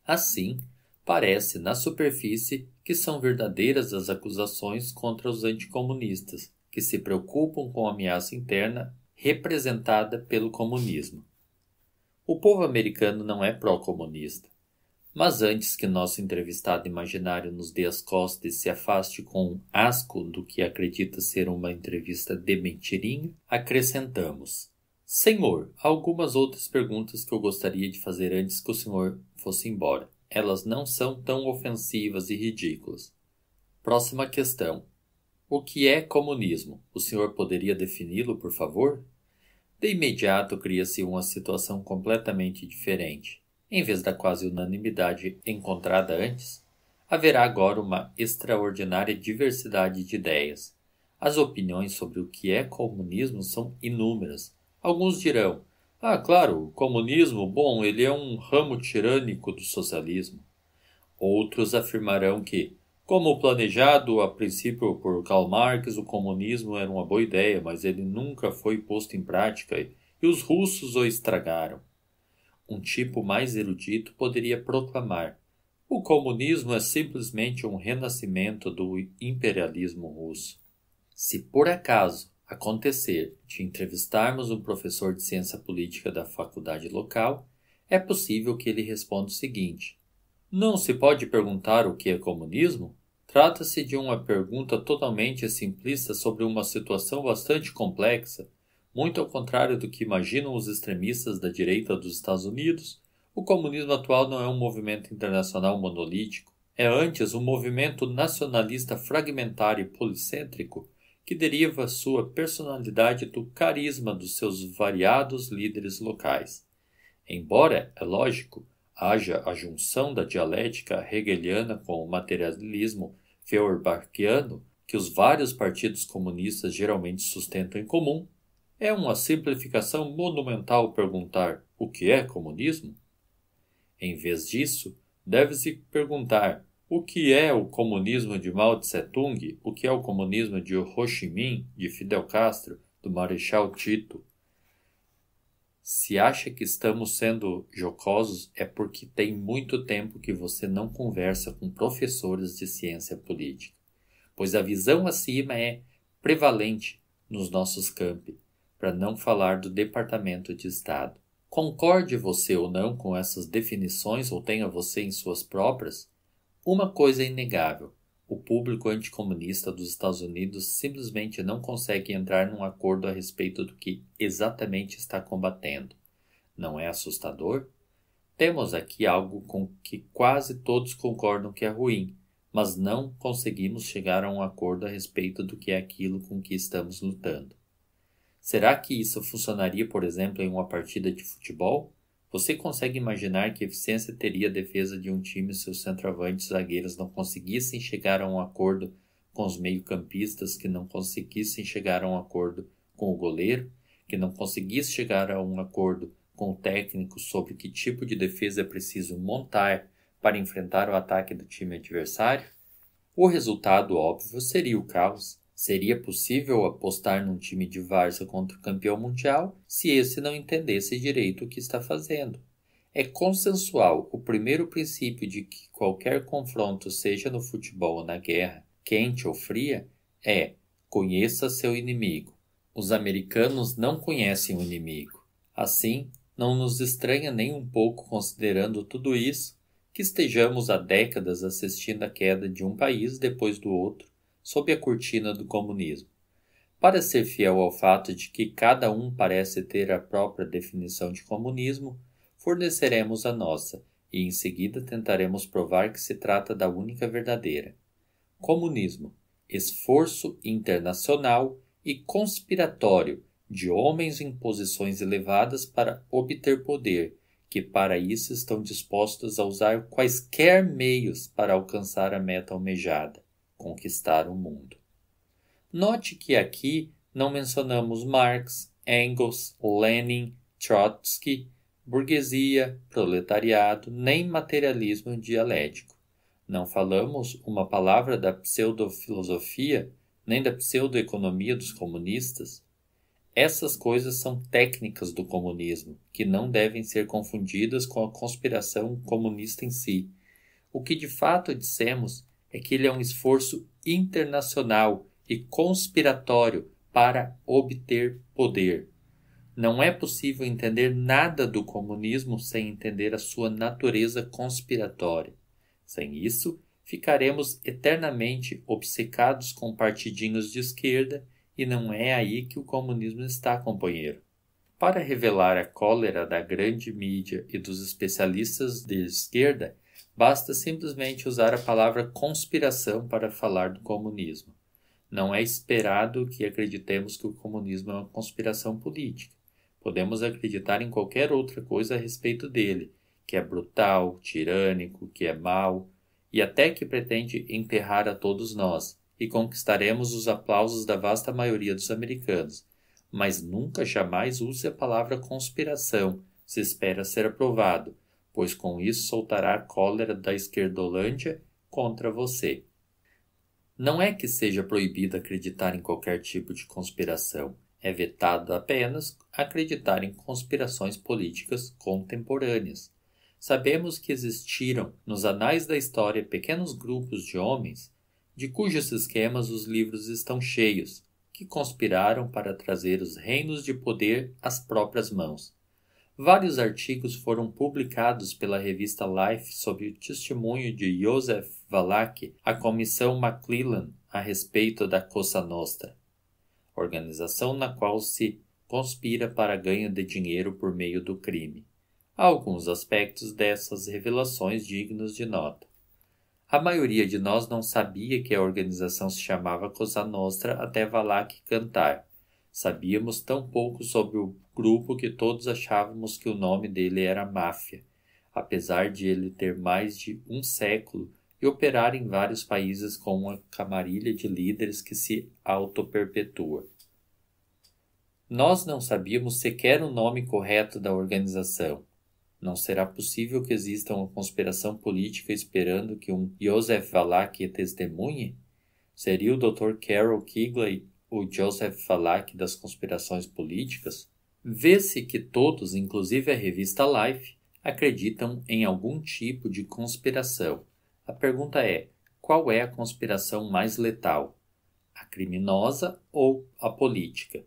Assim, parece, na superfície, que são verdadeiras as acusações contra os anticomunistas, que se preocupam com a ameaça interna representada pelo comunismo. O povo americano não é pró-comunista. Mas antes que nosso entrevistado imaginário nos dê as costas e se afaste com um asco do que acredita ser uma entrevista de mentirinha, acrescentamos. Senhor, algumas outras perguntas que eu gostaria de fazer antes que o senhor fosse embora. Elas não são tão ofensivas e ridículas. Próxima questão. O que é comunismo? O senhor poderia defini-lo, por favor? De imediato cria-se uma situação completamente diferente. Em vez da quase unanimidade encontrada antes, haverá agora uma extraordinária diversidade de ideias. As opiniões sobre o que é comunismo são inúmeras. Alguns dirão: ah, claro, o comunismo, bom, ele é um ramo tirânico do socialismo. Outros afirmarão que como planejado a princípio por Karl Marx, o comunismo era uma boa ideia, mas ele nunca foi posto em prática e os russos o estragaram. Um tipo mais erudito poderia proclamar: o comunismo é simplesmente um renascimento do imperialismo russo. Se por acaso acontecer de entrevistarmos um professor de ciência política da faculdade local, é possível que ele responda o seguinte: Não se pode perguntar o que é comunismo? Trata-se de uma pergunta totalmente simplista sobre uma situação bastante complexa, muito ao contrário do que imaginam os extremistas da direita dos Estados Unidos. O comunismo atual não é um movimento internacional monolítico, é antes um movimento nacionalista fragmentário e policêntrico que deriva sua personalidade do carisma dos seus variados líderes locais. Embora, é lógico, haja a junção da dialética hegeliana com o materialismo feuerbachiano que os vários partidos comunistas geralmente sustentam em comum, é uma simplificação monumental perguntar o que é comunismo? Em vez disso, deve-se perguntar o que é o comunismo de Mao Tse-tung, o que é o comunismo de Ho Chi Minh, de Fidel Castro, do Marechal Tito, se acha que estamos sendo jocosos, é porque tem muito tempo que você não conversa com professores de ciência política, pois a visão acima é prevalente nos nossos campi, para não falar do Departamento de Estado. Concorde você ou não com essas definições ou tenha você em suas próprias, uma coisa é inegável: o público anticomunista dos Estados Unidos simplesmente não consegue entrar num acordo a respeito do que exatamente está combatendo. Não é assustador? Temos aqui algo com que quase todos concordam que é ruim, mas não conseguimos chegar a um acordo a respeito do que é aquilo com que estamos lutando. Será que isso funcionaria, por exemplo, em uma partida de futebol? Você consegue imaginar que eficiência teria a defesa de um time se os centroavantes e zagueiros não conseguissem chegar a um acordo com os meio-campistas, que não conseguissem chegar a um acordo com o goleiro, que não conseguisse chegar a um acordo com o técnico sobre que tipo de defesa é preciso montar para enfrentar o ataque do time adversário? O resultado óbvio seria o caos. Seria possível apostar num time de Varsa contra o campeão mundial se esse não entendesse direito o que está fazendo. É consensual o primeiro princípio de que qualquer confronto, seja no futebol ou na guerra, quente ou fria, é conheça seu inimigo. Os americanos não conhecem o inimigo. Assim, não nos estranha nem um pouco, considerando tudo isso, que estejamos há décadas assistindo à queda de um país depois do outro sob a cortina do comunismo. Para ser fiel ao fato de que cada um parece ter a própria definição de comunismo, forneceremos a nossa e em seguida tentaremos provar que se trata da única verdadeira. Comunismo, esforço internacional e conspiratório de homens em posições elevadas para obter poder, que para isso estão dispostos a usar quaisquer meios para alcançar a meta almejada conquistar o mundo. Note que aqui não mencionamos Marx, Engels, Lenin, Trotsky, burguesia, proletariado, nem materialismo dialético. Não falamos uma palavra da pseudofilosofia nem da pseudoeconomia dos comunistas. Essas coisas são técnicas do comunismo, que não devem ser confundidas com a conspiração comunista em si. O que de fato dissemos é que ele é um esforço internacional e conspiratório para obter poder. Não é possível entender nada do comunismo sem entender a sua natureza conspiratória. Sem isso, ficaremos eternamente obcecados com partidinhos de esquerda e não é aí que o comunismo está, companheiro. Para revelar a cólera da grande mídia e dos especialistas de esquerda, Basta simplesmente usar a palavra conspiração para falar do comunismo. Não é esperado que acreditemos que o comunismo é uma conspiração política. Podemos acreditar em qualquer outra coisa a respeito dele, que é brutal, tirânico, que é mau e até que pretende enterrar a todos nós, e conquistaremos os aplausos da vasta maioria dos americanos. Mas nunca jamais use a palavra conspiração, se espera ser aprovado pois com isso soltará a cólera da esquerdolândia contra você. Não é que seja proibido acreditar em qualquer tipo de conspiração, é vetado apenas acreditar em conspirações políticas contemporâneas. Sabemos que existiram nos anais da história pequenos grupos de homens de cujos esquemas os livros estão cheios, que conspiraram para trazer os reinos de poder às próprias mãos. Vários artigos foram publicados pela revista Life sobre o testemunho de Joseph Valak à Comissão Maclellan a respeito da Cosa Nostra, organização na qual se conspira para ganho de dinheiro por meio do crime. Há alguns aspectos dessas revelações dignos de nota. A maioria de nós não sabia que a organização se chamava Cosa Nostra até Valak cantar Sabíamos tão pouco sobre o grupo que todos achávamos que o nome dele era Máfia, apesar de ele ter mais de um século e operar em vários países com uma camarilha de líderes que se autoperpetua. Nós não sabíamos sequer o nome correto da organização. Não será possível que exista uma conspiração política esperando que um Joseph Valak testemunhe? Seria o Dr. Carol Kigley o Joseph Falak das conspirações políticas, vê-se que todos, inclusive a revista Life, acreditam em algum tipo de conspiração. A pergunta é: qual é a conspiração mais letal? A criminosa ou a política?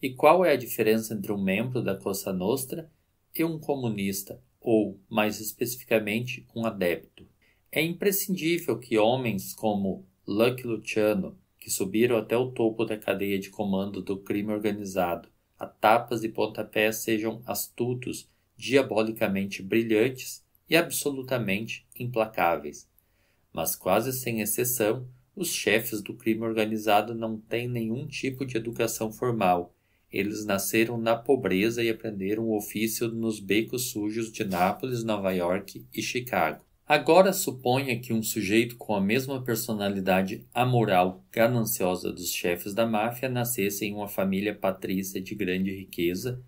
E qual é a diferença entre um membro da Cosa Nostra e um comunista, ou, mais especificamente, um adepto? É imprescindível que homens como Lucky Luciano, que subiram até o topo da cadeia de comando do crime organizado, a tapas e pontapés sejam astutos, diabolicamente brilhantes e absolutamente implacáveis. Mas quase sem exceção, os chefes do crime organizado não têm nenhum tipo de educação formal. Eles nasceram na pobreza e aprenderam o ofício nos becos sujos de Nápoles, Nova York e Chicago. Agora suponha que um sujeito com a mesma personalidade amoral gananciosa dos chefes da máfia nascesse em uma família patrícia de grande riqueza,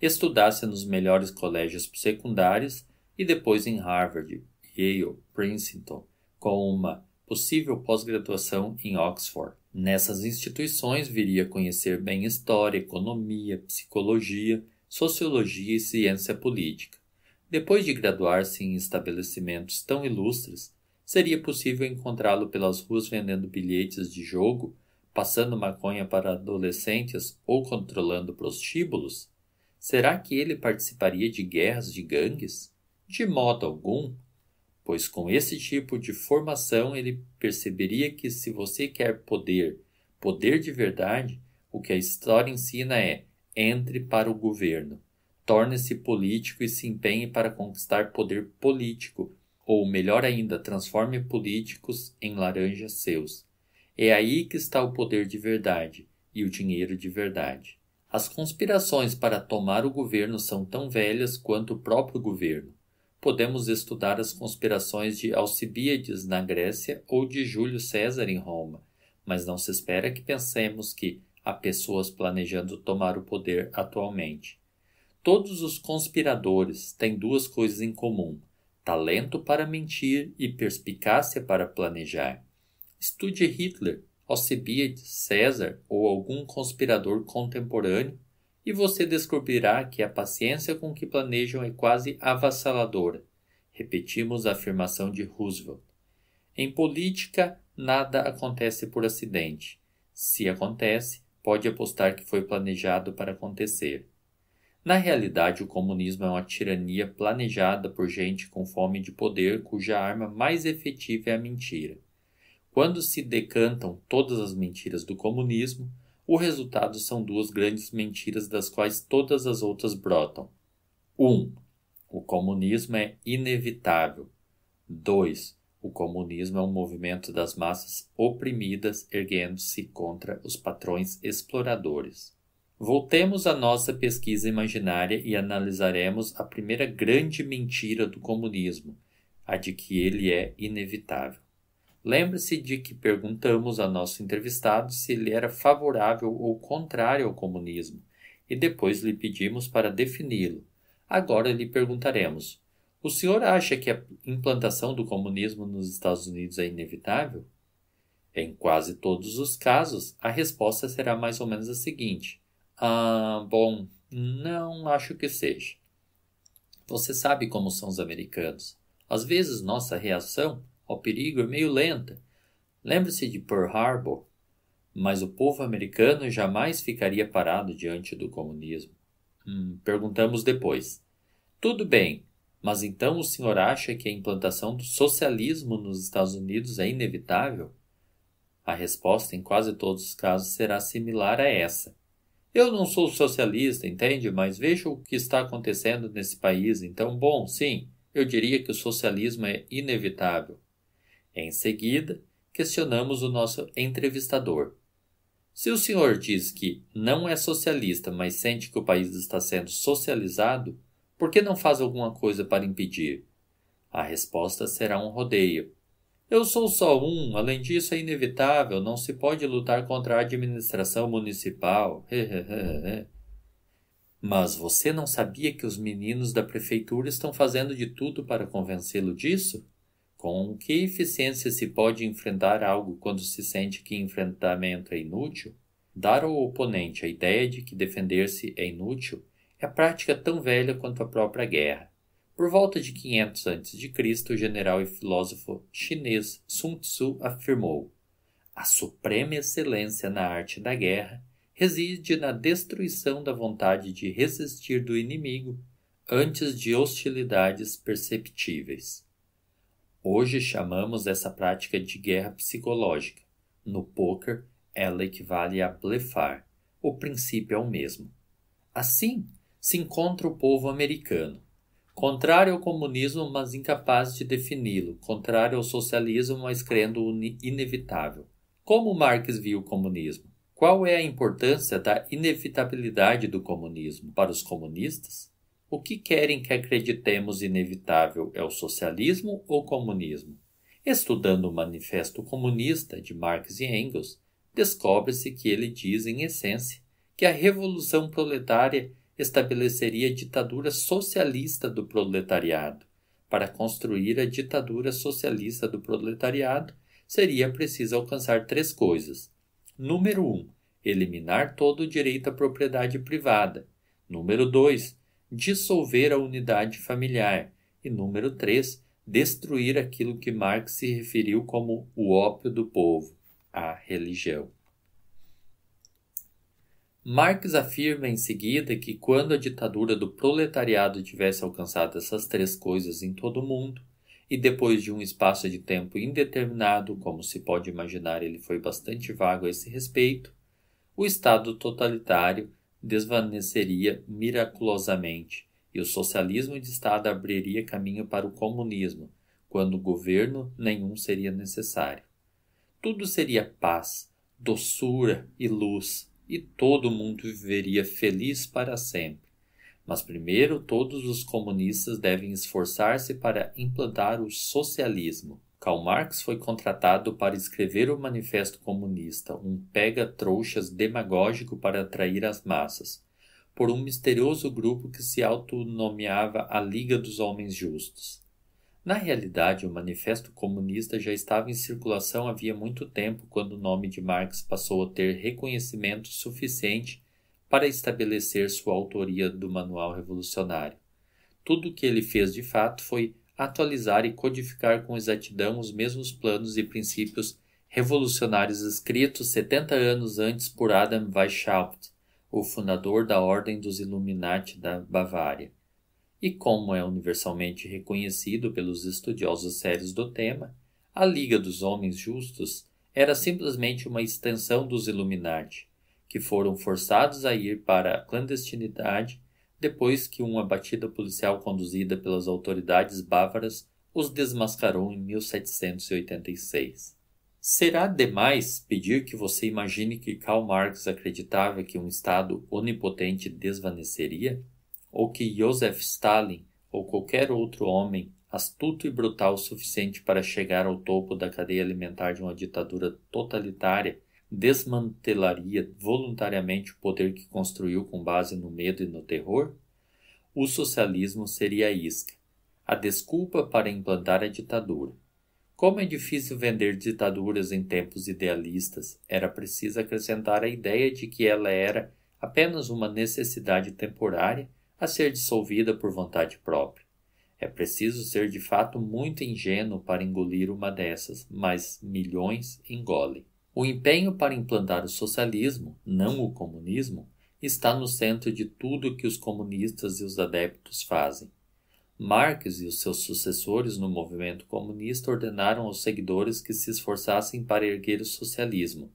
estudasse nos melhores colégios secundários e depois em Harvard, Yale, Princeton, com uma possível pós-graduação em Oxford. Nessas instituições viria a conhecer bem história, economia, psicologia, sociologia e ciência política. Depois de graduar-se em estabelecimentos tão ilustres, seria possível encontrá-lo pelas ruas vendendo bilhetes de jogo, passando maconha para adolescentes ou controlando prostíbulos? Será que ele participaria de guerras de gangues? De modo algum, pois com esse tipo de formação ele perceberia que se você quer poder, poder de verdade, o que a história ensina é entre para o governo torne-se político e se empenhe para conquistar poder político, ou melhor ainda, transforme políticos em laranjas seus. É aí que está o poder de verdade e o dinheiro de verdade. As conspirações para tomar o governo são tão velhas quanto o próprio governo. Podemos estudar as conspirações de Alcibíades na Grécia ou de Júlio César em Roma, mas não se espera que pensemos que há pessoas planejando tomar o poder atualmente. Todos os conspiradores têm duas coisas em comum: talento para mentir e perspicácia para planejar. Estude Hitler, Alcibiades, César ou algum conspirador contemporâneo e você descobrirá que a paciência com que planejam é quase avassaladora. Repetimos a afirmação de Roosevelt. Em política, nada acontece por acidente. Se acontece, pode apostar que foi planejado para acontecer. Na realidade, o comunismo é uma tirania planejada por gente com fome de poder, cuja arma mais efetiva é a mentira. Quando se decantam todas as mentiras do comunismo, o resultado são duas grandes mentiras das quais todas as outras brotam. 1. Um, o comunismo é inevitável. 2. O comunismo é um movimento das massas oprimidas erguendo-se contra os patrões exploradores. Voltemos à nossa pesquisa imaginária e analisaremos a primeira grande mentira do comunismo, a de que ele é inevitável. Lembre-se de que perguntamos a nosso entrevistado se ele era favorável ou contrário ao comunismo e depois lhe pedimos para defini-lo. Agora lhe perguntaremos: o senhor acha que a implantação do comunismo nos Estados Unidos é inevitável? Em quase todos os casos, a resposta será mais ou menos a seguinte: ah, bom, não acho que seja. Você sabe como são os americanos. Às vezes nossa reação ao perigo é meio lenta. Lembre-se de Pearl Harbor. Mas o povo americano jamais ficaria parado diante do comunismo. Hum, perguntamos depois. Tudo bem, mas então o senhor acha que a implantação do socialismo nos Estados Unidos é inevitável? A resposta em quase todos os casos será similar a essa. Eu não sou socialista, entende? Mas veja o que está acontecendo nesse país. Então, bom, sim, eu diria que o socialismo é inevitável. Em seguida, questionamos o nosso entrevistador. Se o senhor diz que não é socialista, mas sente que o país está sendo socializado, por que não faz alguma coisa para impedir? A resposta será um rodeio. Eu sou só um, além disso é inevitável, não se pode lutar contra a administração municipal. Mas você não sabia que os meninos da prefeitura estão fazendo de tudo para convencê-lo disso? Com que eficiência se pode enfrentar algo quando se sente que enfrentamento é inútil? Dar ao oponente a ideia de que defender-se é inútil é prática tão velha quanto a própria guerra. Por volta de 500 a.C., o general e filósofo chinês Sun Tzu afirmou: A suprema excelência na arte da guerra reside na destruição da vontade de resistir do inimigo antes de hostilidades perceptíveis. Hoje chamamos essa prática de guerra psicológica. No poker, ela equivale a blefar. O princípio é o mesmo. Assim se encontra o povo americano Contrário ao comunismo, mas incapaz de defini-lo. Contrário ao socialismo, mas crendo-o inevitável. Como Marx viu o comunismo? Qual é a importância da inevitabilidade do comunismo para os comunistas? O que querem que acreditemos inevitável é o socialismo ou o comunismo? Estudando o Manifesto Comunista de Marx e Engels, descobre-se que ele diz, em essência, que a revolução proletária estabeleceria a ditadura socialista do proletariado. Para construir a ditadura socialista do proletariado, seria preciso alcançar três coisas. Número 1. Um, eliminar todo o direito à propriedade privada. Número 2. Dissolver a unidade familiar. E número 3. Destruir aquilo que Marx se referiu como o ópio do povo, a religião. Marx afirma em seguida que quando a ditadura do proletariado tivesse alcançado essas três coisas em todo o mundo, e depois de um espaço de tempo indeterminado, como se pode imaginar, ele foi bastante vago a esse respeito, o Estado totalitário desvaneceria miraculosamente e o socialismo de Estado abriria caminho para o comunismo, quando governo nenhum seria necessário. Tudo seria paz, doçura e luz e todo mundo viveria feliz para sempre. Mas primeiro, todos os comunistas devem esforçar-se para implantar o socialismo. Karl Marx foi contratado para escrever o Manifesto Comunista, um pega-trouxas demagógico para atrair as massas, por um misterioso grupo que se autonomeava a Liga dos Homens Justos. Na realidade, o Manifesto Comunista já estava em circulação havia muito tempo quando o nome de Marx passou a ter reconhecimento suficiente para estabelecer sua autoria do Manual Revolucionário. Tudo o que ele fez de fato foi atualizar e codificar com exatidão os mesmos planos e princípios revolucionários escritos 70 anos antes por Adam Weishaupt, o fundador da Ordem dos Illuminati da Bavária. E como é universalmente reconhecido pelos estudiosos sérios do tema, a Liga dos Homens Justos era simplesmente uma extensão dos Illuminati, que foram forçados a ir para a clandestinidade depois que uma batida policial conduzida pelas autoridades bávaras os desmascarou em 1786. Será demais pedir que você imagine que Karl Marx acreditava que um Estado onipotente desvaneceria? ou que Joseph Stalin ou qualquer outro homem astuto e brutal o suficiente para chegar ao topo da cadeia alimentar de uma ditadura totalitária desmantelaria voluntariamente o poder que construiu com base no medo e no terror? O socialismo seria a isca, a desculpa para implantar a ditadura. Como é difícil vender ditaduras em tempos idealistas, era preciso acrescentar a ideia de que ela era apenas uma necessidade temporária a ser dissolvida por vontade própria. É preciso ser de fato muito ingênuo para engolir uma dessas, mas milhões engolem. O empenho para implantar o socialismo, não o comunismo, está no centro de tudo que os comunistas e os adeptos fazem. Marx e os seus sucessores no movimento comunista ordenaram aos seguidores que se esforçassem para erguer o socialismo.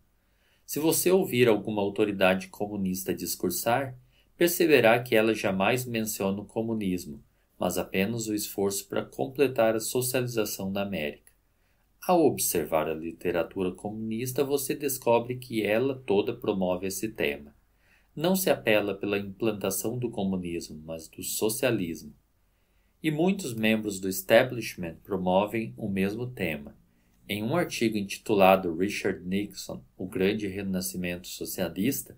Se você ouvir alguma autoridade comunista discursar, perceberá que ela jamais menciona o comunismo, mas apenas o esforço para completar a socialização da América. Ao observar a literatura comunista, você descobre que ela toda promove esse tema. Não se apela pela implantação do comunismo, mas do socialismo. E muitos membros do establishment promovem o mesmo tema. Em um artigo intitulado Richard Nixon, o Grande Renascimento Socialista,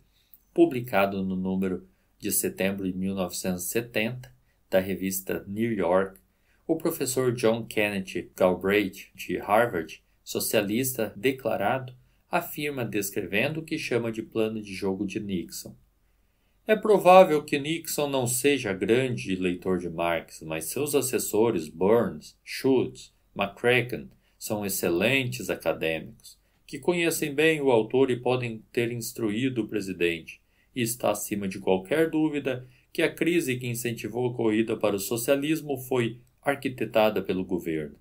publicado no número de setembro de 1970, da revista New York, o professor John Kenneth Galbraith, de Harvard, socialista declarado, afirma descrevendo o que chama de plano de jogo de Nixon. É provável que Nixon não seja grande leitor de Marx, mas seus assessores Burns, Schultz, McCracken são excelentes acadêmicos, que conhecem bem o autor e podem ter instruído o presidente e está acima de qualquer dúvida que a crise que incentivou a corrida para o socialismo foi arquitetada pelo governo.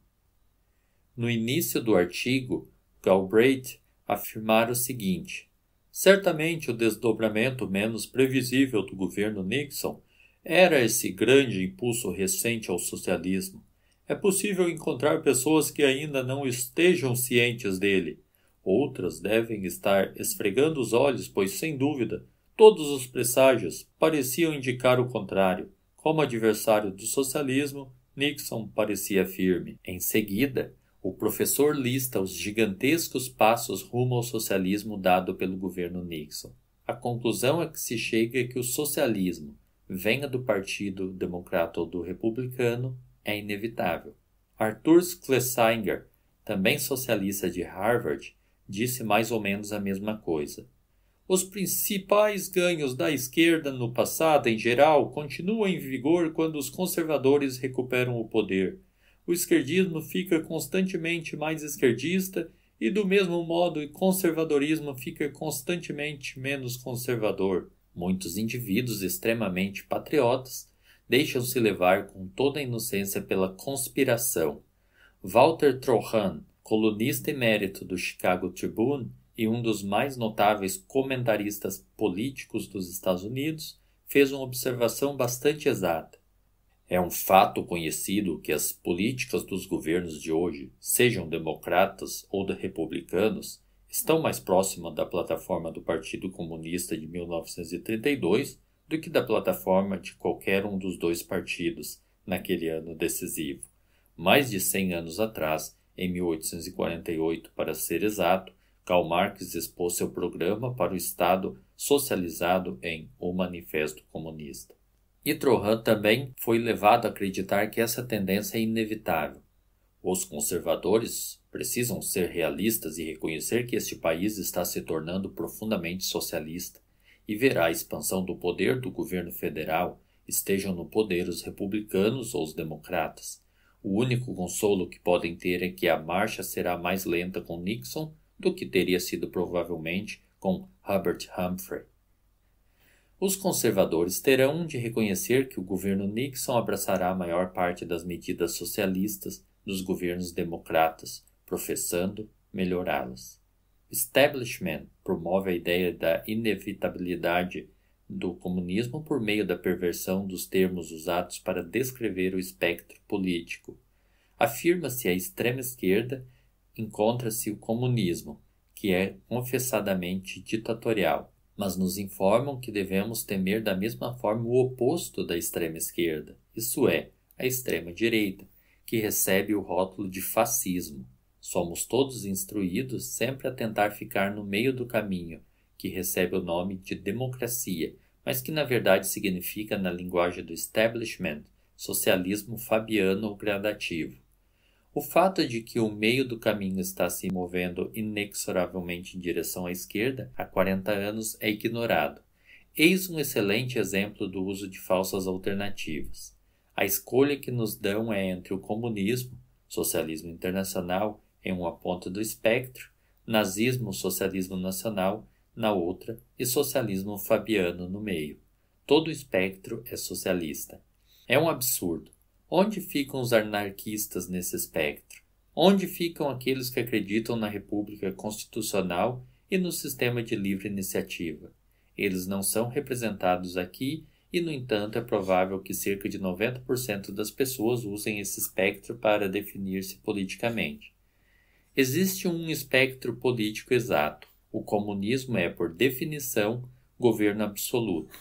No início do artigo, Galbraith afirmara o seguinte: certamente o desdobramento menos previsível do governo Nixon era esse grande impulso recente ao socialismo. É possível encontrar pessoas que ainda não estejam cientes dele. Outras devem estar esfregando os olhos, pois, sem dúvida, Todos os presságios pareciam indicar o contrário. Como adversário do socialismo, Nixon parecia firme. Em seguida, o professor lista os gigantescos passos rumo ao socialismo dado pelo governo Nixon. A conclusão a é que se chega é que o socialismo, venha do Partido Democrata ou do Republicano, é inevitável. Arthur Schlesinger, também socialista de Harvard, disse mais ou menos a mesma coisa. Os principais ganhos da esquerda no passado, em geral, continuam em vigor quando os conservadores recuperam o poder. O esquerdismo fica constantemente mais esquerdista e, do mesmo modo, o conservadorismo fica constantemente menos conservador. Muitos indivíduos extremamente patriotas deixam-se levar com toda a inocência pela conspiração. Walter Trohan, colunista emérito do Chicago Tribune, e um dos mais notáveis comentaristas políticos dos Estados Unidos, fez uma observação bastante exata. É um fato conhecido que as políticas dos governos de hoje, sejam democratas ou de republicanos, estão mais próximas da plataforma do Partido Comunista de 1932 do que da plataforma de qualquer um dos dois partidos naquele ano decisivo. Mais de 100 anos atrás, em 1848 para ser exato, Karl Marx expôs seu programa para o Estado socializado em O Manifesto Comunista. E Trohan também foi levado a acreditar que essa tendência é inevitável. Os conservadores precisam ser realistas e reconhecer que este país está se tornando profundamente socialista e verá a expansão do poder do governo federal, estejam no poder os republicanos ou os democratas. O único consolo que podem ter é que a marcha será mais lenta com Nixon do que teria sido provavelmente com Hubert Humphrey. Os conservadores terão de reconhecer que o governo Nixon abraçará a maior parte das medidas socialistas dos governos democratas, professando melhorá-las. Establishment promove a ideia da inevitabilidade do comunismo por meio da perversão dos termos usados para descrever o espectro político. Afirma-se a extrema esquerda encontra-se o comunismo, que é confessadamente ditatorial, mas nos informam que devemos temer da mesma forma o oposto da extrema esquerda, isso é, a extrema direita, que recebe o rótulo de fascismo. Somos todos instruídos sempre a tentar ficar no meio do caminho, que recebe o nome de democracia, mas que na verdade significa, na linguagem do establishment, socialismo fabiano ou gradativo. O fato de que o meio do caminho está se movendo inexoravelmente em direção à esquerda há 40 anos é ignorado. Eis um excelente exemplo do uso de falsas alternativas. A escolha que nos dão é entre o comunismo, socialismo internacional, em uma ponta do espectro, nazismo, socialismo nacional, na outra, e socialismo fabiano no meio. Todo o espectro é socialista. É um absurdo. Onde ficam os anarquistas nesse espectro? Onde ficam aqueles que acreditam na República Constitucional e no sistema de livre iniciativa? Eles não são representados aqui e, no entanto, é provável que cerca de 90% das pessoas usem esse espectro para definir-se politicamente. Existe um espectro político exato. O comunismo é, por definição, governo absoluto.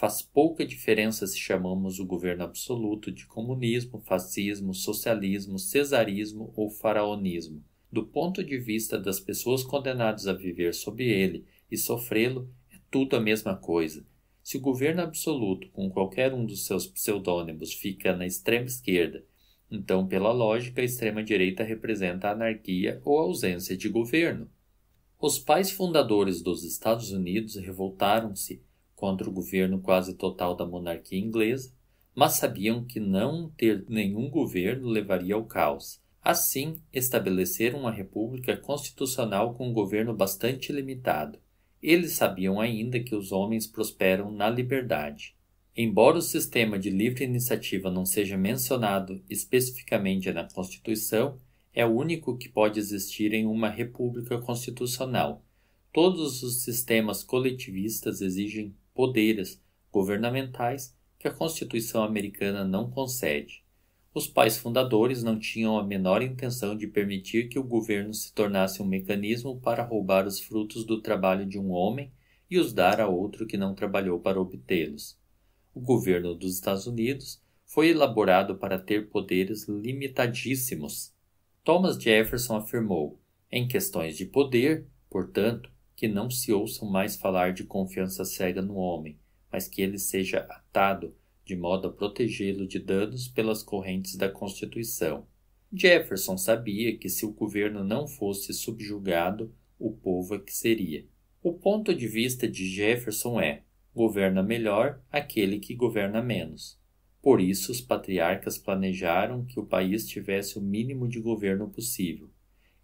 Faz pouca diferença se chamamos o governo absoluto de comunismo, fascismo, socialismo, cesarismo ou faraonismo. Do ponto de vista das pessoas condenadas a viver sob ele e sofrê-lo, é tudo a mesma coisa. Se o governo absoluto, com qualquer um dos seus pseudônimos, fica na extrema esquerda, então, pela lógica, a extrema-direita representa a anarquia ou a ausência de governo. Os pais fundadores dos Estados Unidos revoltaram-se contra o governo quase total da monarquia inglesa, mas sabiam que não ter nenhum governo levaria ao caos. Assim, estabeleceram uma república constitucional com um governo bastante limitado. Eles sabiam ainda que os homens prosperam na liberdade. Embora o sistema de livre iniciativa não seja mencionado especificamente na Constituição, é o único que pode existir em uma república constitucional. Todos os sistemas coletivistas exigem poderes governamentais que a Constituição americana não concede. Os pais fundadores não tinham a menor intenção de permitir que o governo se tornasse um mecanismo para roubar os frutos do trabalho de um homem e os dar a outro que não trabalhou para obtê-los. O governo dos Estados Unidos foi elaborado para ter poderes limitadíssimos. Thomas Jefferson afirmou: em questões de poder, portanto, que não se ouçam mais falar de confiança cega no homem, mas que ele seja atado de modo a protegê-lo de danos pelas correntes da Constituição. Jefferson sabia que se o governo não fosse subjugado, o povo é que seria. O ponto de vista de Jefferson é: governa melhor aquele que governa menos. Por isso, os patriarcas planejaram que o país tivesse o mínimo de governo possível.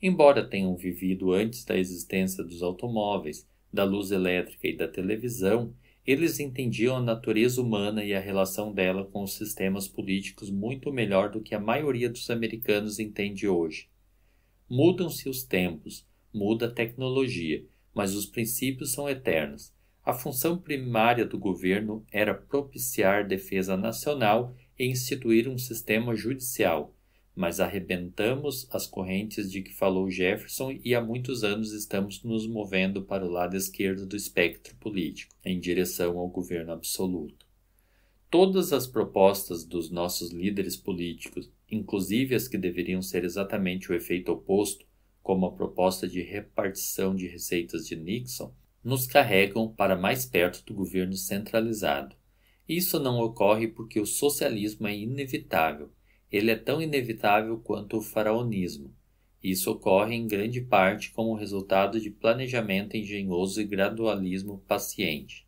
Embora tenham vivido antes da existência dos automóveis, da luz elétrica e da televisão, eles entendiam a natureza humana e a relação dela com os sistemas políticos muito melhor do que a maioria dos americanos entende hoje. Mudam-se os tempos, muda a tecnologia, mas os princípios são eternos. A função primária do governo era propiciar defesa nacional e instituir um sistema judicial, mas arrebentamos as correntes de que falou Jefferson e há muitos anos estamos nos movendo para o lado esquerdo do espectro político, em direção ao governo absoluto. Todas as propostas dos nossos líderes políticos, inclusive as que deveriam ser exatamente o efeito oposto, como a proposta de repartição de receitas de Nixon, nos carregam para mais perto do governo centralizado. Isso não ocorre porque o socialismo é inevitável ele é tão inevitável quanto o faraonismo. Isso ocorre em grande parte como resultado de planejamento engenhoso e gradualismo paciente.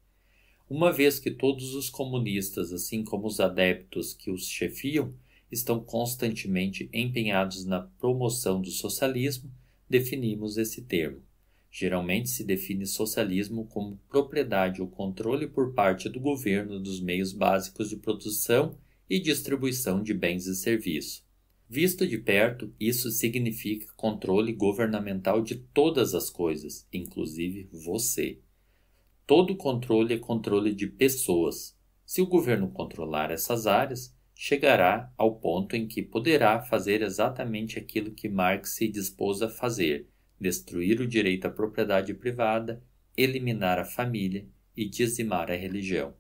Uma vez que todos os comunistas, assim como os adeptos que os chefiam, estão constantemente empenhados na promoção do socialismo, definimos esse termo. Geralmente se define socialismo como propriedade ou controle por parte do governo dos meios básicos de produção e distribuição de bens e serviços. Visto de perto, isso significa controle governamental de todas as coisas, inclusive você. Todo controle é controle de pessoas. Se o governo controlar essas áreas, chegará ao ponto em que poderá fazer exatamente aquilo que Marx se dispôs a fazer: destruir o direito à propriedade privada, eliminar a família e dizimar a religião.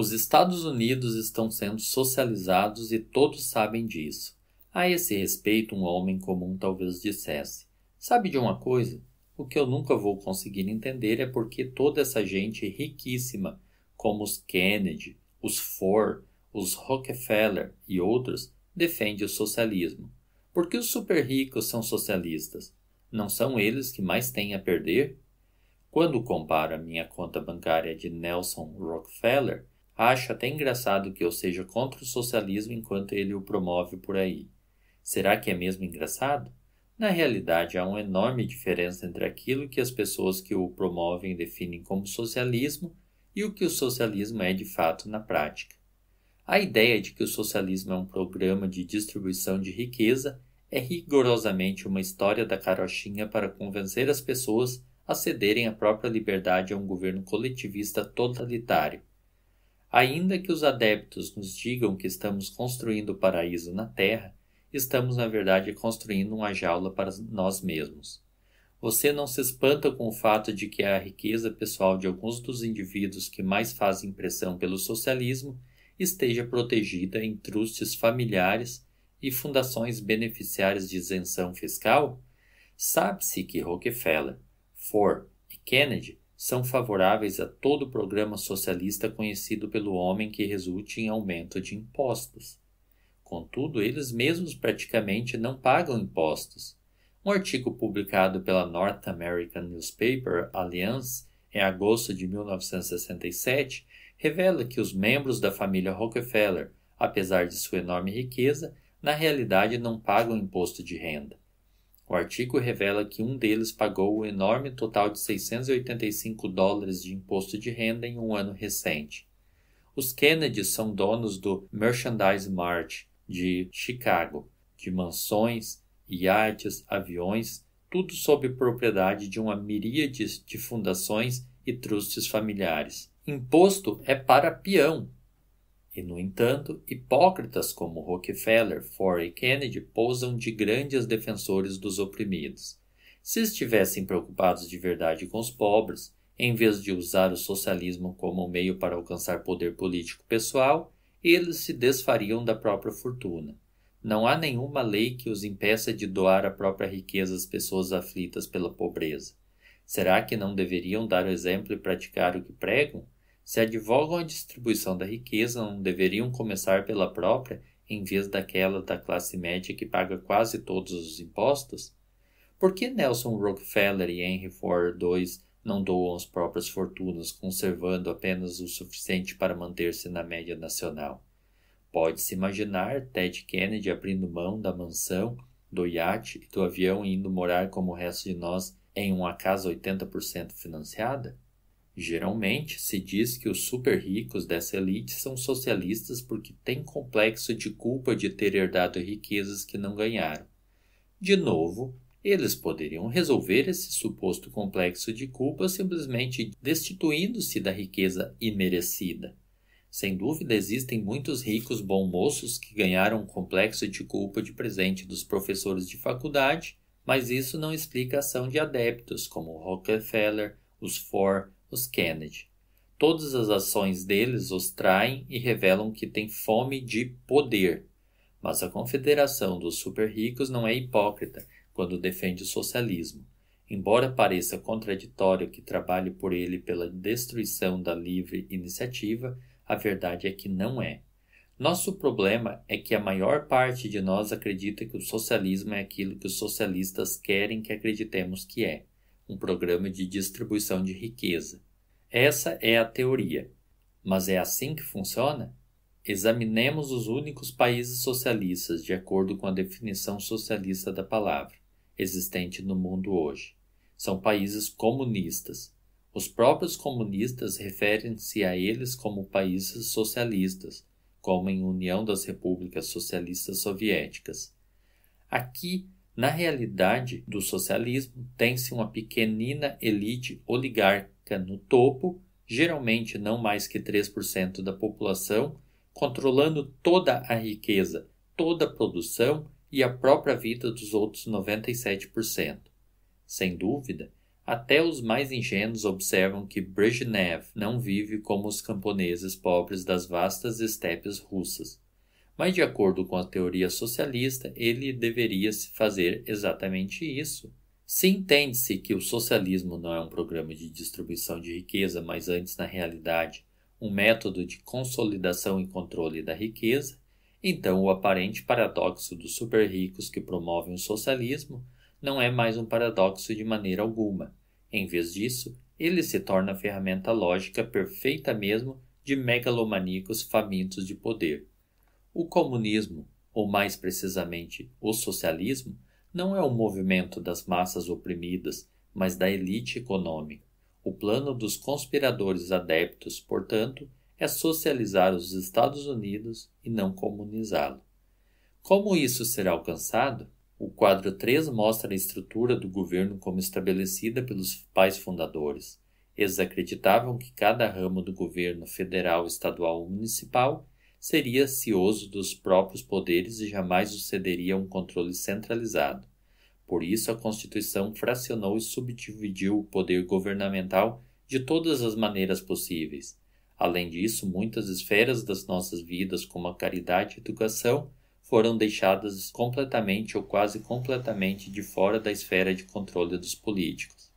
Os Estados Unidos estão sendo socializados e todos sabem disso. A esse respeito, um homem comum talvez dissesse: Sabe de uma coisa? O que eu nunca vou conseguir entender é porque toda essa gente riquíssima, como os Kennedy, os Ford, os Rockefeller e outros, defende o socialismo. Por que os super ricos são socialistas? Não são eles que mais têm a perder? Quando comparo a minha conta bancária de Nelson Rockefeller Acho até engraçado que eu seja contra o socialismo enquanto ele o promove por aí. Será que é mesmo engraçado? Na realidade, há uma enorme diferença entre aquilo que as pessoas que o promovem definem como socialismo e o que o socialismo é de fato na prática. A ideia de que o socialismo é um programa de distribuição de riqueza é rigorosamente uma história da carochinha para convencer as pessoas a cederem a própria liberdade a um governo coletivista totalitário, Ainda que os adeptos nos digam que estamos construindo o paraíso na terra, estamos na verdade construindo uma jaula para nós mesmos. Você não se espanta com o fato de que a riqueza pessoal de alguns dos indivíduos que mais fazem pressão pelo socialismo esteja protegida em trustes familiares e fundações beneficiárias de isenção fiscal? Sabe-se que Rockefeller, Ford e Kennedy são favoráveis a todo programa socialista conhecido pelo homem que resulte em aumento de impostos. Contudo, eles mesmos praticamente não pagam impostos. Um artigo publicado pela North American Newspaper Alliance em agosto de 1967 revela que os membros da família Rockefeller, apesar de sua enorme riqueza, na realidade não pagam imposto de renda. O artigo revela que um deles pagou o um enorme total de 685 dólares de imposto de renda em um ano recente. Os Kennedy são donos do Merchandise Mart de Chicago, de mansões, iates, aviões, tudo sob propriedade de uma miríade de fundações e trustes familiares. Imposto é para peão, e, no entanto, hipócritas como Rockefeller, Ford e Kennedy pousam de grandes defensores dos oprimidos. Se estivessem preocupados de verdade com os pobres, em vez de usar o socialismo como meio para alcançar poder político pessoal, eles se desfariam da própria fortuna. Não há nenhuma lei que os impeça de doar a própria riqueza às pessoas aflitas pela pobreza. Será que não deveriam dar o exemplo e praticar o que pregam? Se advogam a distribuição da riqueza, não deveriam começar pela própria em vez daquela da classe média que paga quase todos os impostos? Por que Nelson Rockefeller e Henry Ford II não doam as próprias fortunas, conservando apenas o suficiente para manter-se na média nacional? Pode-se imaginar Ted Kennedy abrindo mão da mansão, do iate e do avião e indo morar como o resto de nós em uma casa 80% financiada? Geralmente se diz que os super ricos dessa elite são socialistas porque têm complexo de culpa de ter herdado riquezas que não ganharam. De novo, eles poderiam resolver esse suposto complexo de culpa simplesmente destituindo-se da riqueza imerecida. Sem dúvida, existem muitos ricos bom moços que ganharam um complexo de culpa de presente dos professores de faculdade, mas isso não explica a ação de adeptos como Rockefeller, os Ford, os Kennedy. Todas as ações deles os traem e revelam que têm fome de poder. Mas a Confederação dos Super Ricos não é hipócrita quando defende o socialismo. Embora pareça contraditório que trabalhe por ele pela destruição da livre iniciativa, a verdade é que não é. Nosso problema é que a maior parte de nós acredita que o socialismo é aquilo que os socialistas querem que acreditemos que é um programa de distribuição de riqueza. Essa é a teoria. Mas é assim que funciona? Examinemos os únicos países socialistas de acordo com a definição socialista da palavra, existente no mundo hoje. São países comunistas. Os próprios comunistas referem-se a eles como países socialistas, como em União das Repúblicas Socialistas Soviéticas. Aqui na realidade do socialismo, tem-se uma pequenina elite oligarca no topo, geralmente não mais que 3% da população, controlando toda a riqueza, toda a produção e a própria vida dos outros 97%. Sem dúvida, até os mais ingênuos observam que Brezhnev não vive como os camponeses pobres das vastas estepes russas. Mas, de acordo com a teoria socialista, ele deveria se fazer exatamente isso. Se entende-se que o socialismo não é um programa de distribuição de riqueza, mas antes, na realidade, um método de consolidação e controle da riqueza, então o aparente paradoxo dos super-ricos que promovem o socialismo não é mais um paradoxo de maneira alguma. Em vez disso, ele se torna a ferramenta lógica perfeita mesmo de megalomaníacos famintos de poder. O comunismo, ou mais precisamente, o socialismo, não é o um movimento das massas oprimidas, mas da elite econômica. O plano dos conspiradores adeptos, portanto, é socializar os Estados Unidos e não comunizá-lo. Como isso será alcançado? O quadro 3 mostra a estrutura do governo como estabelecida pelos pais fundadores. Eles acreditavam que cada ramo do governo federal, estadual ou municipal seria cioso dos próprios poderes e jamais sucederia cederia a um controle centralizado. Por isso, a Constituição fracionou e subdividiu o poder governamental de todas as maneiras possíveis. Além disso, muitas esferas das nossas vidas, como a caridade e a educação, foram deixadas completamente ou quase completamente de fora da esfera de controle dos políticos.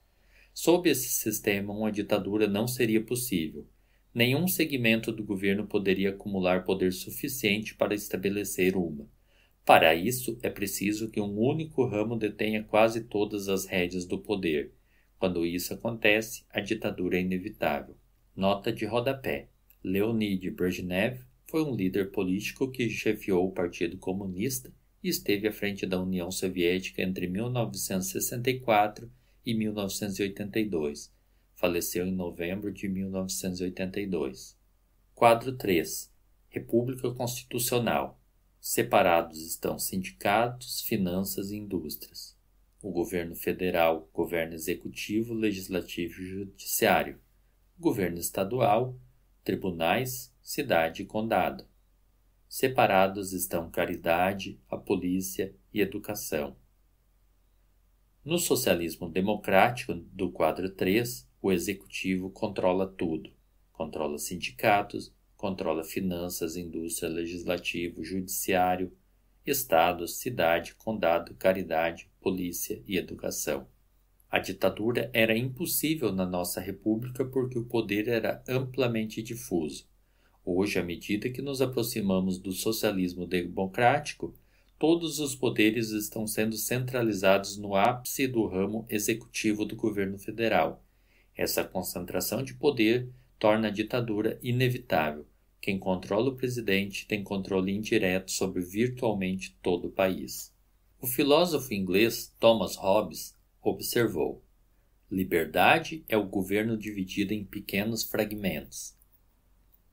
Sob esse sistema, uma ditadura não seria possível Nenhum segmento do governo poderia acumular poder suficiente para estabelecer uma. Para isso, é preciso que um único ramo detenha quase todas as rédeas do poder. Quando isso acontece, a ditadura é inevitável. Nota de rodapé: Leonid Brezhnev foi um líder político que chefiou o Partido Comunista e esteve à frente da União Soviética entre 1964 e 1982 Faleceu em novembro de 1982. Quadro 3. República Constitucional. Separados estão sindicatos, finanças e indústrias. O governo federal governo executivo, legislativo e judiciário. governo estadual, tribunais, cidade e condado. Separados estão caridade, a polícia e educação. No socialismo democrático do quadro 3, o executivo controla tudo: controla sindicatos, controla finanças, indústria, legislativo, judiciário, Estado, cidade, condado, caridade, polícia e educação. A ditadura era impossível na nossa república porque o poder era amplamente difuso. Hoje, à medida que nos aproximamos do socialismo democrático, todos os poderes estão sendo centralizados no ápice do ramo executivo do governo federal, essa concentração de poder torna a ditadura inevitável. Quem controla o presidente tem controle indireto sobre virtualmente todo o país. O filósofo inglês Thomas Hobbes observou: liberdade é o governo dividido em pequenos fragmentos.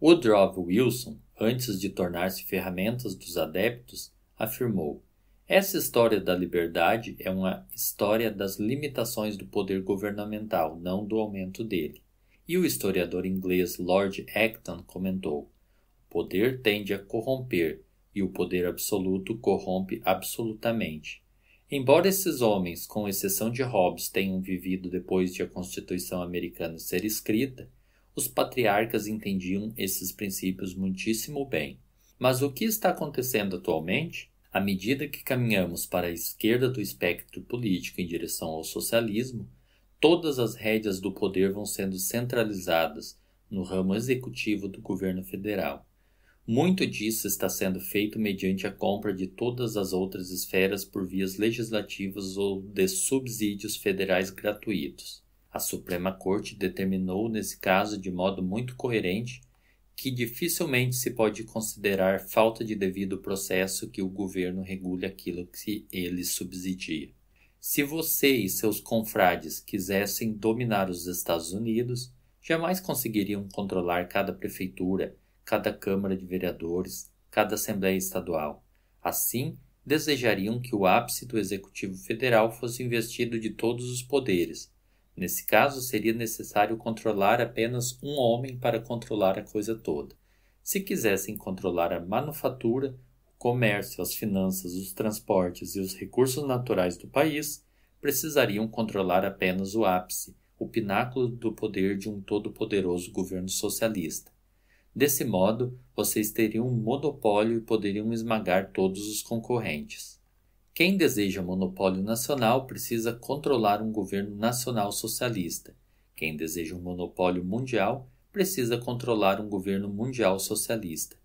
Woodrow Wilson, antes de tornar-se ferramentas dos adeptos, afirmou: essa história da liberdade é uma história das limitações do poder governamental, não do aumento dele. E o historiador inglês Lord Acton comentou: o poder tende a corromper e o poder absoluto corrompe absolutamente. Embora esses homens, com exceção de Hobbes, tenham vivido depois de a Constituição americana ser escrita, os patriarcas entendiam esses princípios muitíssimo bem. Mas o que está acontecendo atualmente? À medida que caminhamos para a esquerda do espectro político em direção ao socialismo, todas as rédeas do poder vão sendo centralizadas no ramo executivo do governo federal. Muito disso está sendo feito mediante a compra de todas as outras esferas por vias legislativas ou de subsídios federais gratuitos. A Suprema Corte determinou, nesse caso, de modo muito coerente, que dificilmente se pode considerar falta de devido processo que o governo regule aquilo que ele subsidia. Se você e seus confrades quisessem dominar os Estados Unidos, jamais conseguiriam controlar cada prefeitura, cada Câmara de Vereadores, cada Assembleia Estadual. Assim, desejariam que o ápice do Executivo Federal fosse investido de todos os poderes, Nesse caso, seria necessário controlar apenas um homem para controlar a coisa toda. Se quisessem controlar a manufatura, o comércio, as finanças, os transportes e os recursos naturais do país, precisariam controlar apenas o ápice, o pináculo do poder de um todo-poderoso governo socialista. Desse modo, vocês teriam um monopólio e poderiam esmagar todos os concorrentes. Quem deseja monopólio nacional precisa controlar um governo nacional socialista. Quem deseja um monopólio mundial precisa controlar um governo mundial socialista.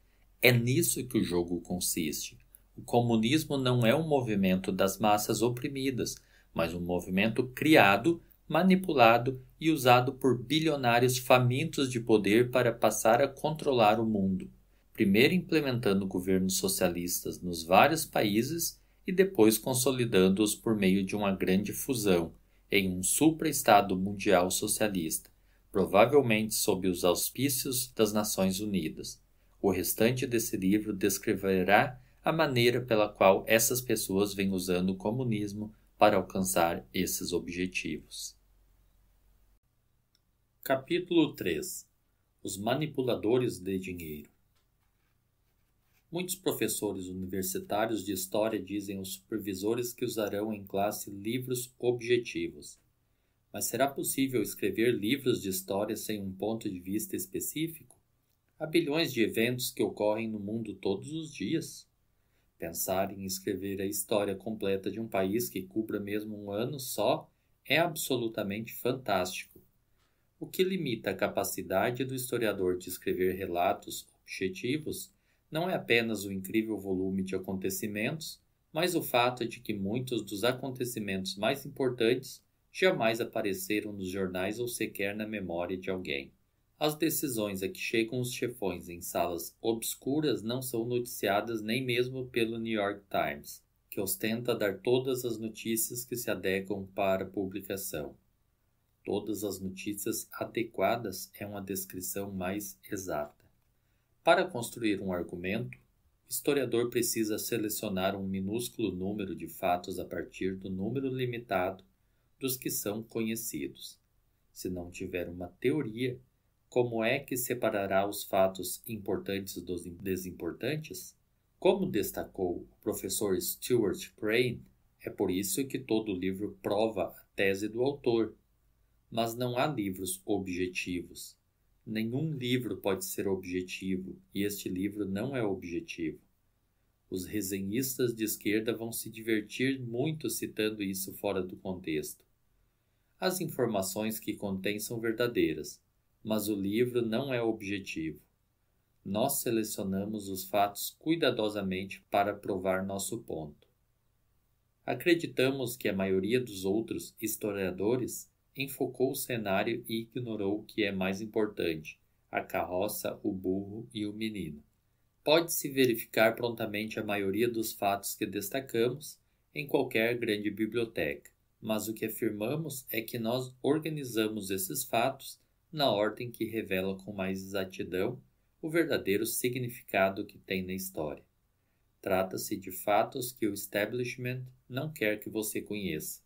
É nisso que o jogo consiste. O comunismo não é um movimento das massas oprimidas, mas um movimento criado, manipulado e usado por bilionários famintos de poder para passar a controlar o mundo. Primeiro implementando governos socialistas nos vários países e depois consolidando-os por meio de uma grande fusão em um supraestado mundial socialista, provavelmente sob os auspícios das Nações Unidas. O restante desse livro descreverá a maneira pela qual essas pessoas vêm usando o comunismo para alcançar esses objetivos. Capítulo 3 Os manipuladores de dinheiro Muitos professores universitários de história dizem aos supervisores que usarão em classe livros objetivos. Mas será possível escrever livros de história sem um ponto de vista específico? Há bilhões de eventos que ocorrem no mundo todos os dias. Pensar em escrever a história completa de um país que cubra mesmo um ano só é absolutamente fantástico. O que limita a capacidade do historiador de escrever relatos objetivos não é apenas o incrível volume de acontecimentos, mas o fato de que muitos dos acontecimentos mais importantes jamais apareceram nos jornais ou sequer na memória de alguém. As decisões a que chegam os chefões em salas obscuras não são noticiadas nem mesmo pelo New York Times, que ostenta dar todas as notícias que se adequam para publicação. Todas as notícias adequadas é uma descrição mais exata. Para construir um argumento, o historiador precisa selecionar um minúsculo número de fatos a partir do número limitado dos que são conhecidos. Se não tiver uma teoria, como é que separará os fatos importantes dos desimportantes? Como destacou o professor Stuart Crane, é por isso que todo livro prova a tese do autor. Mas não há livros objetivos. Nenhum livro pode ser objetivo, e este livro não é objetivo. Os resenhistas de esquerda vão se divertir muito citando isso fora do contexto. As informações que contém são verdadeiras, mas o livro não é objetivo. Nós selecionamos os fatos cuidadosamente para provar nosso ponto. Acreditamos que a maioria dos outros historiadores enfocou o cenário e ignorou o que é mais importante: a carroça, o burro e o menino. Pode-se verificar prontamente a maioria dos fatos que destacamos em qualquer grande biblioteca, mas o que afirmamos é que nós organizamos esses fatos na ordem que revela com mais exatidão o verdadeiro significado que tem na história. Trata-se de fatos que o establishment não quer que você conheça,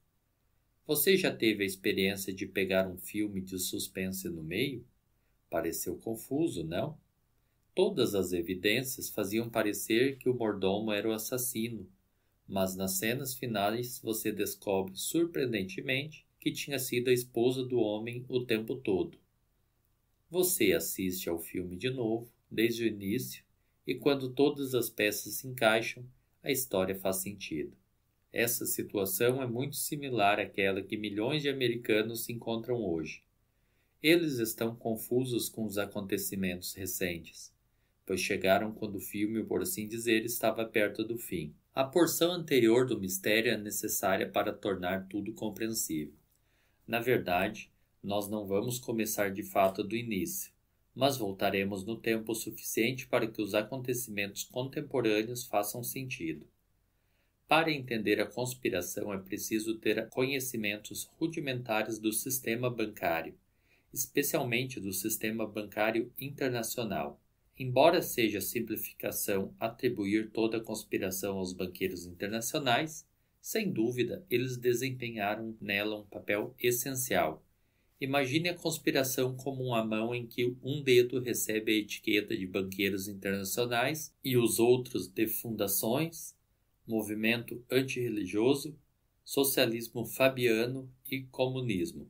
você já teve a experiência de pegar um filme de suspense no meio? Pareceu confuso, não? Todas as evidências faziam parecer que o mordomo era o assassino, mas nas cenas finais você descobre surpreendentemente que tinha sido a esposa do homem o tempo todo. Você assiste ao filme de novo, desde o início, e quando todas as peças se encaixam, a história faz sentido. Essa situação é muito similar àquela que milhões de americanos se encontram hoje. Eles estão confusos com os acontecimentos recentes, pois chegaram quando o filme, por assim dizer, estava perto do fim. A porção anterior do mistério é necessária para tornar tudo compreensível. Na verdade, nós não vamos começar de fato do início, mas voltaremos no tempo suficiente para que os acontecimentos contemporâneos façam sentido. Para entender a conspiração é preciso ter conhecimentos rudimentares do sistema bancário, especialmente do sistema bancário internacional. Embora seja simplificação atribuir toda a conspiração aos banqueiros internacionais, sem dúvida eles desempenharam nela um papel essencial. Imagine a conspiração como uma mão em que um dedo recebe a etiqueta de banqueiros internacionais e os outros de fundações, movimento antirreligioso, socialismo fabiano e comunismo.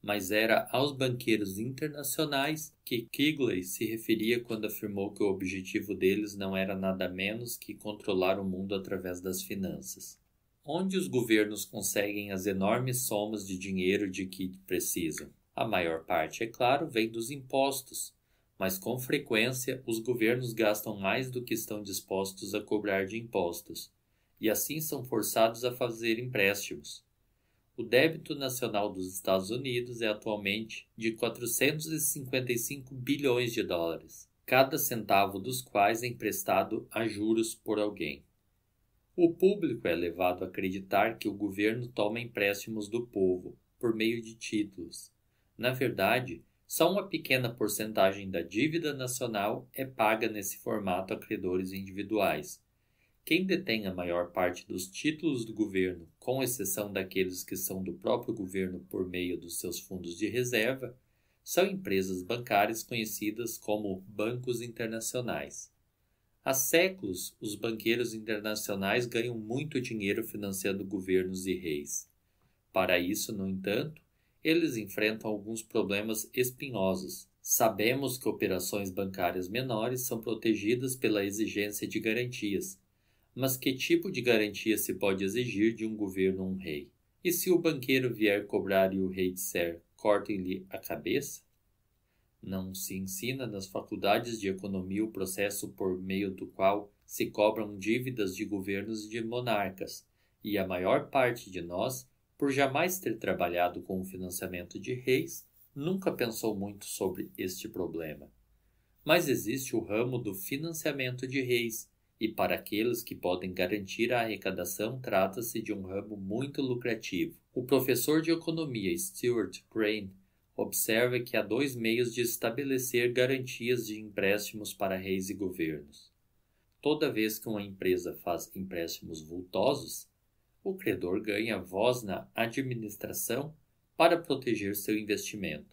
Mas era aos banqueiros internacionais que Kigley se referia quando afirmou que o objetivo deles não era nada menos que controlar o mundo através das finanças. Onde os governos conseguem as enormes somas de dinheiro de que precisam? A maior parte, é claro, vem dos impostos, mas com frequência os governos gastam mais do que estão dispostos a cobrar de impostos e assim são forçados a fazer empréstimos. O débito nacional dos Estados Unidos é atualmente de 455 bilhões de dólares, cada centavo dos quais é emprestado a juros por alguém. O público é levado a acreditar que o governo toma empréstimos do povo por meio de títulos. Na verdade, só uma pequena porcentagem da dívida nacional é paga nesse formato a credores individuais, quem detém a maior parte dos títulos do governo, com exceção daqueles que são do próprio governo por meio dos seus fundos de reserva, são empresas bancárias conhecidas como bancos internacionais. Há séculos, os banqueiros internacionais ganham muito dinheiro financiando governos e reis. Para isso, no entanto, eles enfrentam alguns problemas espinhosos. Sabemos que operações bancárias menores são protegidas pela exigência de garantias, mas que tipo de garantia se pode exigir de um governo ou um rei? E se o banqueiro vier cobrar e o rei disser cortem-lhe a cabeça? Não se ensina nas faculdades de economia o processo por meio do qual se cobram dívidas de governos e de monarcas, e a maior parte de nós, por jamais ter trabalhado com o financiamento de reis, nunca pensou muito sobre este problema. Mas existe o ramo do financiamento de reis, e para aqueles que podem garantir a arrecadação, trata-se de um ramo muito lucrativo. O professor de economia Stuart Crane observa que há dois meios de estabelecer garantias de empréstimos para reis e governos. Toda vez que uma empresa faz empréstimos vultosos, o credor ganha voz na administração para proteger seu investimento.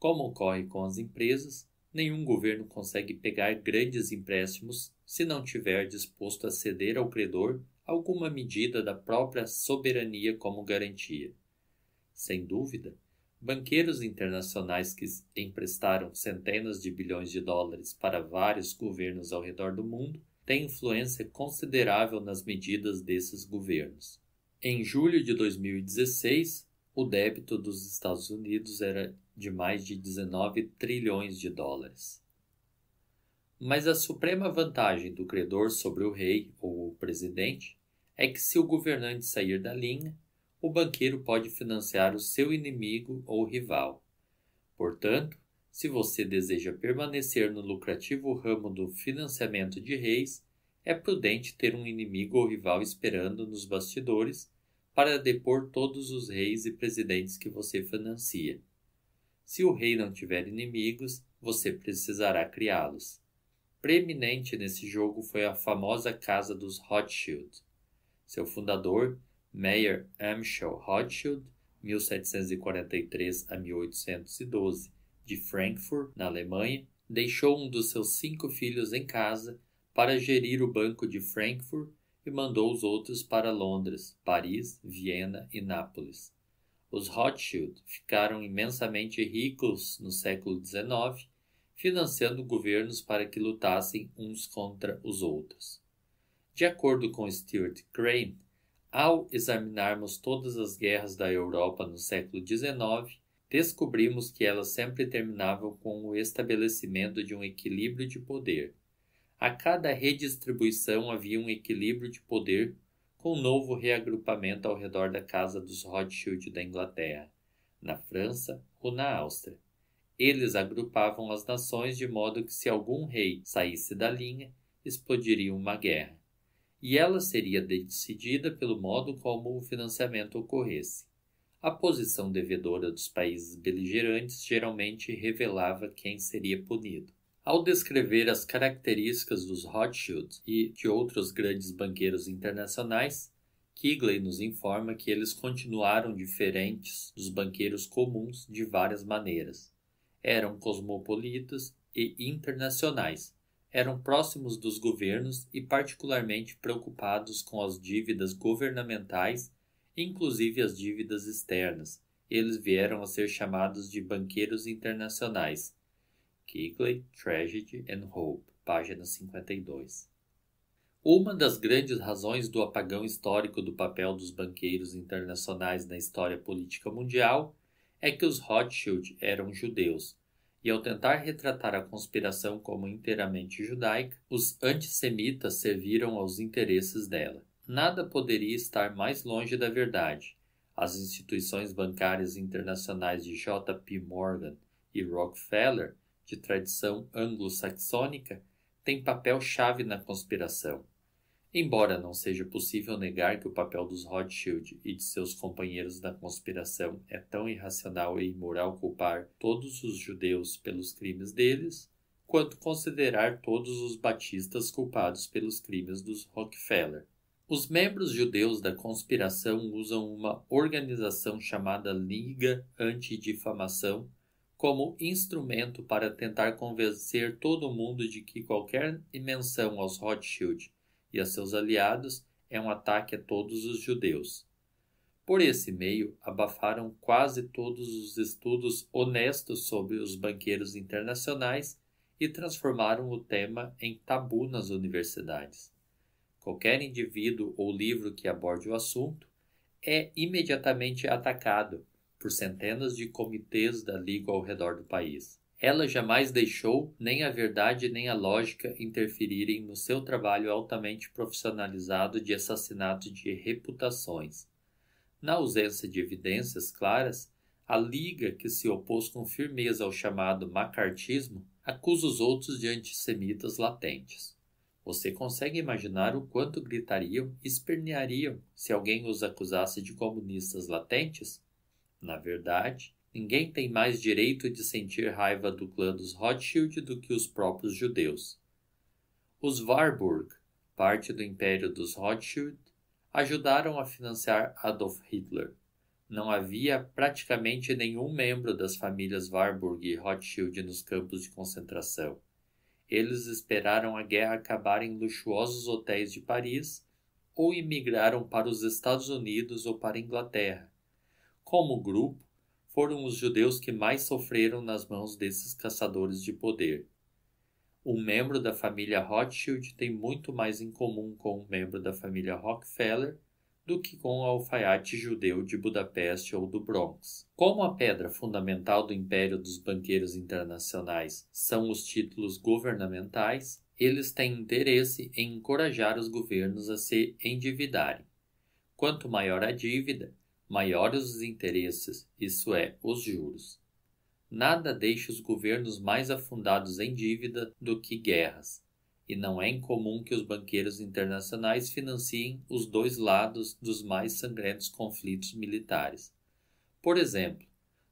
Como ocorre com as empresas, Nenhum governo consegue pegar grandes empréstimos se não tiver disposto a ceder ao credor alguma medida da própria soberania como garantia. Sem dúvida, banqueiros internacionais que emprestaram centenas de bilhões de dólares para vários governos ao redor do mundo têm influência considerável nas medidas desses governos. Em julho de 2016, o débito dos Estados Unidos era de mais de 19 trilhões de dólares. Mas a suprema vantagem do credor sobre o rei ou o presidente é que, se o governante sair da linha, o banqueiro pode financiar o seu inimigo ou rival. Portanto, se você deseja permanecer no lucrativo ramo do financiamento de reis, é prudente ter um inimigo ou rival esperando nos bastidores para depor todos os reis e presidentes que você financia. Se o rei não tiver inimigos, você precisará criá-los. Preeminente nesse jogo foi a famosa casa dos Rothschild. Seu fundador, Meyer Amschel Rothschild, 1743 a 1812, de Frankfurt, na Alemanha, deixou um dos seus cinco filhos em casa para gerir o Banco de Frankfurt e mandou os outros para Londres, Paris, Viena e Nápoles. Os Rothschild ficaram imensamente ricos no século XIX, financiando governos para que lutassem uns contra os outros. De acordo com Stuart Crane, ao examinarmos todas as guerras da Europa no século XIX, descobrimos que elas sempre terminavam com o estabelecimento de um equilíbrio de poder. A cada redistribuição havia um equilíbrio de poder com um novo reagrupamento ao redor da casa dos Rothschild da Inglaterra, na França ou na Áustria. Eles agrupavam as nações de modo que, se algum rei saísse da linha, explodiria uma guerra, e ela seria decidida pelo modo como o financiamento ocorresse. A posição devedora dos países beligerantes geralmente revelava quem seria punido. Ao descrever as características dos Rothschild e de outros grandes banqueiros internacionais, Kigley nos informa que eles continuaram diferentes dos banqueiros comuns de várias maneiras. Eram cosmopolitas e internacionais, eram próximos dos governos e particularmente preocupados com as dívidas governamentais, inclusive as dívidas externas. Eles vieram a ser chamados de banqueiros internacionais Kigley, Tragedy and Hope, página 52. Uma das grandes razões do apagão histórico do papel dos banqueiros internacionais na história política mundial é que os Rothschild eram judeus, e ao tentar retratar a conspiração como inteiramente judaica, os antissemitas serviram aos interesses dela. Nada poderia estar mais longe da verdade. As instituições bancárias internacionais de J.P. Morgan e Rockefeller de tradição anglo-saxônica, tem papel-chave na conspiração. Embora não seja possível negar que o papel dos Rothschild e de seus companheiros na conspiração é tão irracional e imoral culpar todos os judeus pelos crimes deles, quanto considerar todos os batistas culpados pelos crimes dos Rockefeller. Os membros judeus da conspiração usam uma organização chamada Liga Antidifamação como instrumento para tentar convencer todo mundo de que qualquer menção aos Rothschild e a seus aliados é um ataque a todos os judeus. Por esse meio, abafaram quase todos os estudos honestos sobre os banqueiros internacionais e transformaram o tema em tabu nas universidades. Qualquer indivíduo ou livro que aborde o assunto é imediatamente atacado por centenas de comitês da Liga ao redor do país. Ela jamais deixou nem a verdade nem a lógica interferirem no seu trabalho altamente profissionalizado de assassinato de reputações. Na ausência de evidências claras, a Liga, que se opôs com firmeza ao chamado macartismo, acusa os outros de antissemitas latentes. Você consegue imaginar o quanto gritariam e esperneariam se alguém os acusasse de comunistas latentes? Na verdade, ninguém tem mais direito de sentir raiva do clã dos Rothschild do que os próprios judeus. Os Warburg, parte do império dos Rothschild, ajudaram a financiar Adolf Hitler. Não havia praticamente nenhum membro das famílias Warburg e Rothschild nos campos de concentração. Eles esperaram a guerra acabar em luxuosos hotéis de Paris ou imigraram para os Estados Unidos ou para a Inglaterra como grupo, foram os judeus que mais sofreram nas mãos desses caçadores de poder. Um membro da família Rothschild tem muito mais em comum com um membro da família Rockefeller do que com o alfaiate judeu de Budapeste ou do Bronx. Como a pedra fundamental do império dos banqueiros internacionais são os títulos governamentais, eles têm interesse em encorajar os governos a se endividarem. Quanto maior a dívida, maiores os interesses, isso é, os juros. Nada deixa os governos mais afundados em dívida do que guerras, e não é incomum que os banqueiros internacionais financiem os dois lados dos mais sangrentos conflitos militares. Por exemplo,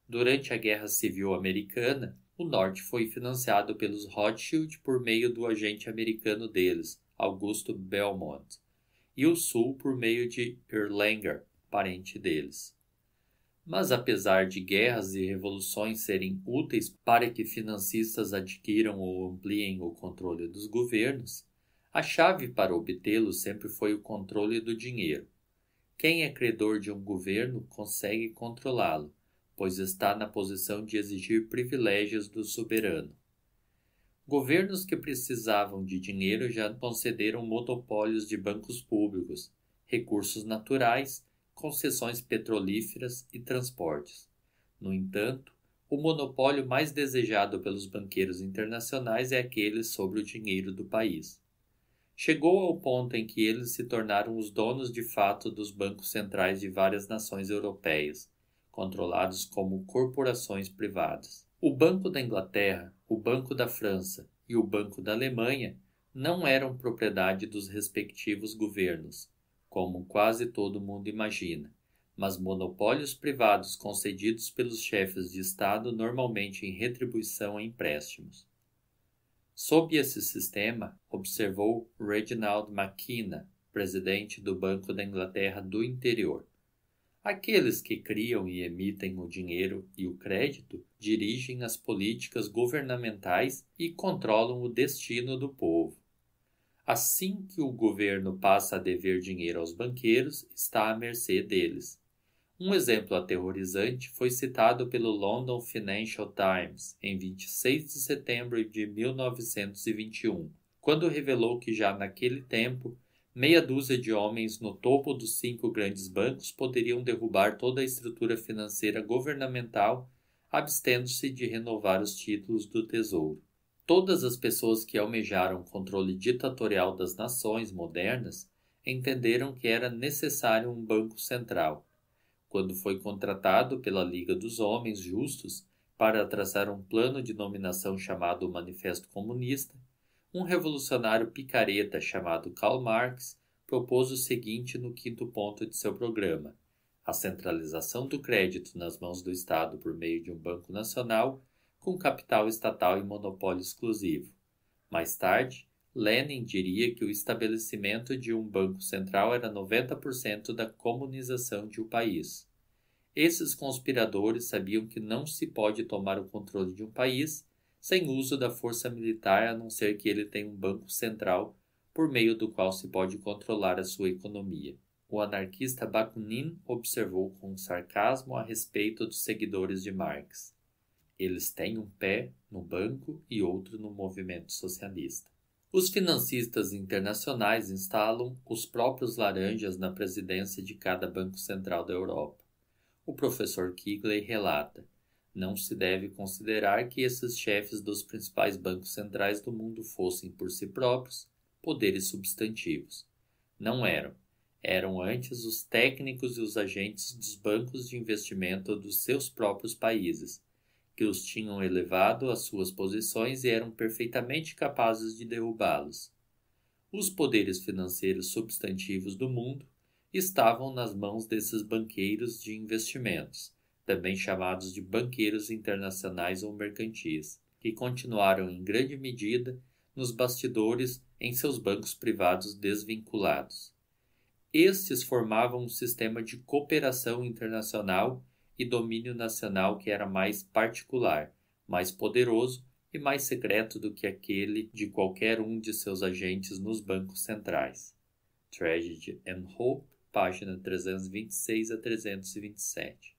durante a Guerra Civil Americana, o Norte foi financiado pelos Rothschild por meio do agente americano deles, Augusto Belmont, e o Sul por meio de Erlanger, parente deles. Mas apesar de guerras e revoluções serem úteis para que financistas adquiram ou ampliem o controle dos governos, a chave para obtê-lo sempre foi o controle do dinheiro. Quem é credor de um governo consegue controlá-lo, pois está na posição de exigir privilégios do soberano. Governos que precisavam de dinheiro já concederam monopólios de bancos públicos, recursos naturais concessões petrolíferas e transportes. No entanto, o monopólio mais desejado pelos banqueiros internacionais é aquele sobre o dinheiro do país. Chegou ao ponto em que eles se tornaram os donos de fato dos bancos centrais de várias nações europeias, controlados como corporações privadas. O Banco da Inglaterra, o Banco da França e o Banco da Alemanha não eram propriedade dos respectivos governos, como quase todo mundo imagina, mas monopólios privados concedidos pelos chefes de Estado normalmente em retribuição a empréstimos. Sob esse sistema, observou Reginald McKenna, presidente do Banco da Inglaterra do Interior. Aqueles que criam e emitem o dinheiro e o crédito dirigem as políticas governamentais e controlam o destino do povo. Assim que o governo passa a dever dinheiro aos banqueiros, está à mercê deles. Um exemplo aterrorizante foi citado pelo London Financial Times em 26 de setembro de 1921, quando revelou que já naquele tempo meia dúzia de homens no topo dos cinco grandes bancos poderiam derrubar toda a estrutura financeira governamental, abstendo-se de renovar os títulos do tesouro. Todas as pessoas que almejaram o controle ditatorial das nações modernas entenderam que era necessário um banco central. Quando foi contratado pela Liga dos Homens Justos para traçar um plano de nominação chamado Manifesto Comunista, um revolucionário picareta chamado Karl Marx propôs o seguinte no quinto ponto de seu programa: a centralização do crédito nas mãos do Estado por meio de um banco nacional com capital estatal e monopólio exclusivo. Mais tarde, Lenin diria que o estabelecimento de um banco central era 90% da comunização de um país. Esses conspiradores sabiam que não se pode tomar o controle de um país sem uso da força militar, a não ser que ele tenha um banco central por meio do qual se pode controlar a sua economia. O anarquista Bakunin observou com sarcasmo a respeito dos seguidores de Marx. Eles têm um pé no banco e outro no movimento socialista. Os financistas internacionais instalam os próprios laranjas na presidência de cada banco central da Europa. O professor Kigley relata: não se deve considerar que esses chefes dos principais bancos centrais do mundo fossem por si próprios poderes substantivos. Não eram. Eram antes os técnicos e os agentes dos bancos de investimento dos seus próprios países, que os tinham elevado às suas posições e eram perfeitamente capazes de derrubá-los. Os poderes financeiros substantivos do mundo estavam nas mãos desses banqueiros de investimentos, também chamados de banqueiros internacionais ou mercantis, que continuaram em grande medida nos bastidores em seus bancos privados desvinculados. Estes formavam um sistema de cooperação internacional e domínio nacional que era mais particular, mais poderoso e mais secreto do que aquele de qualquer um de seus agentes nos bancos centrais. Tragedy and Hope, página 326 a 327.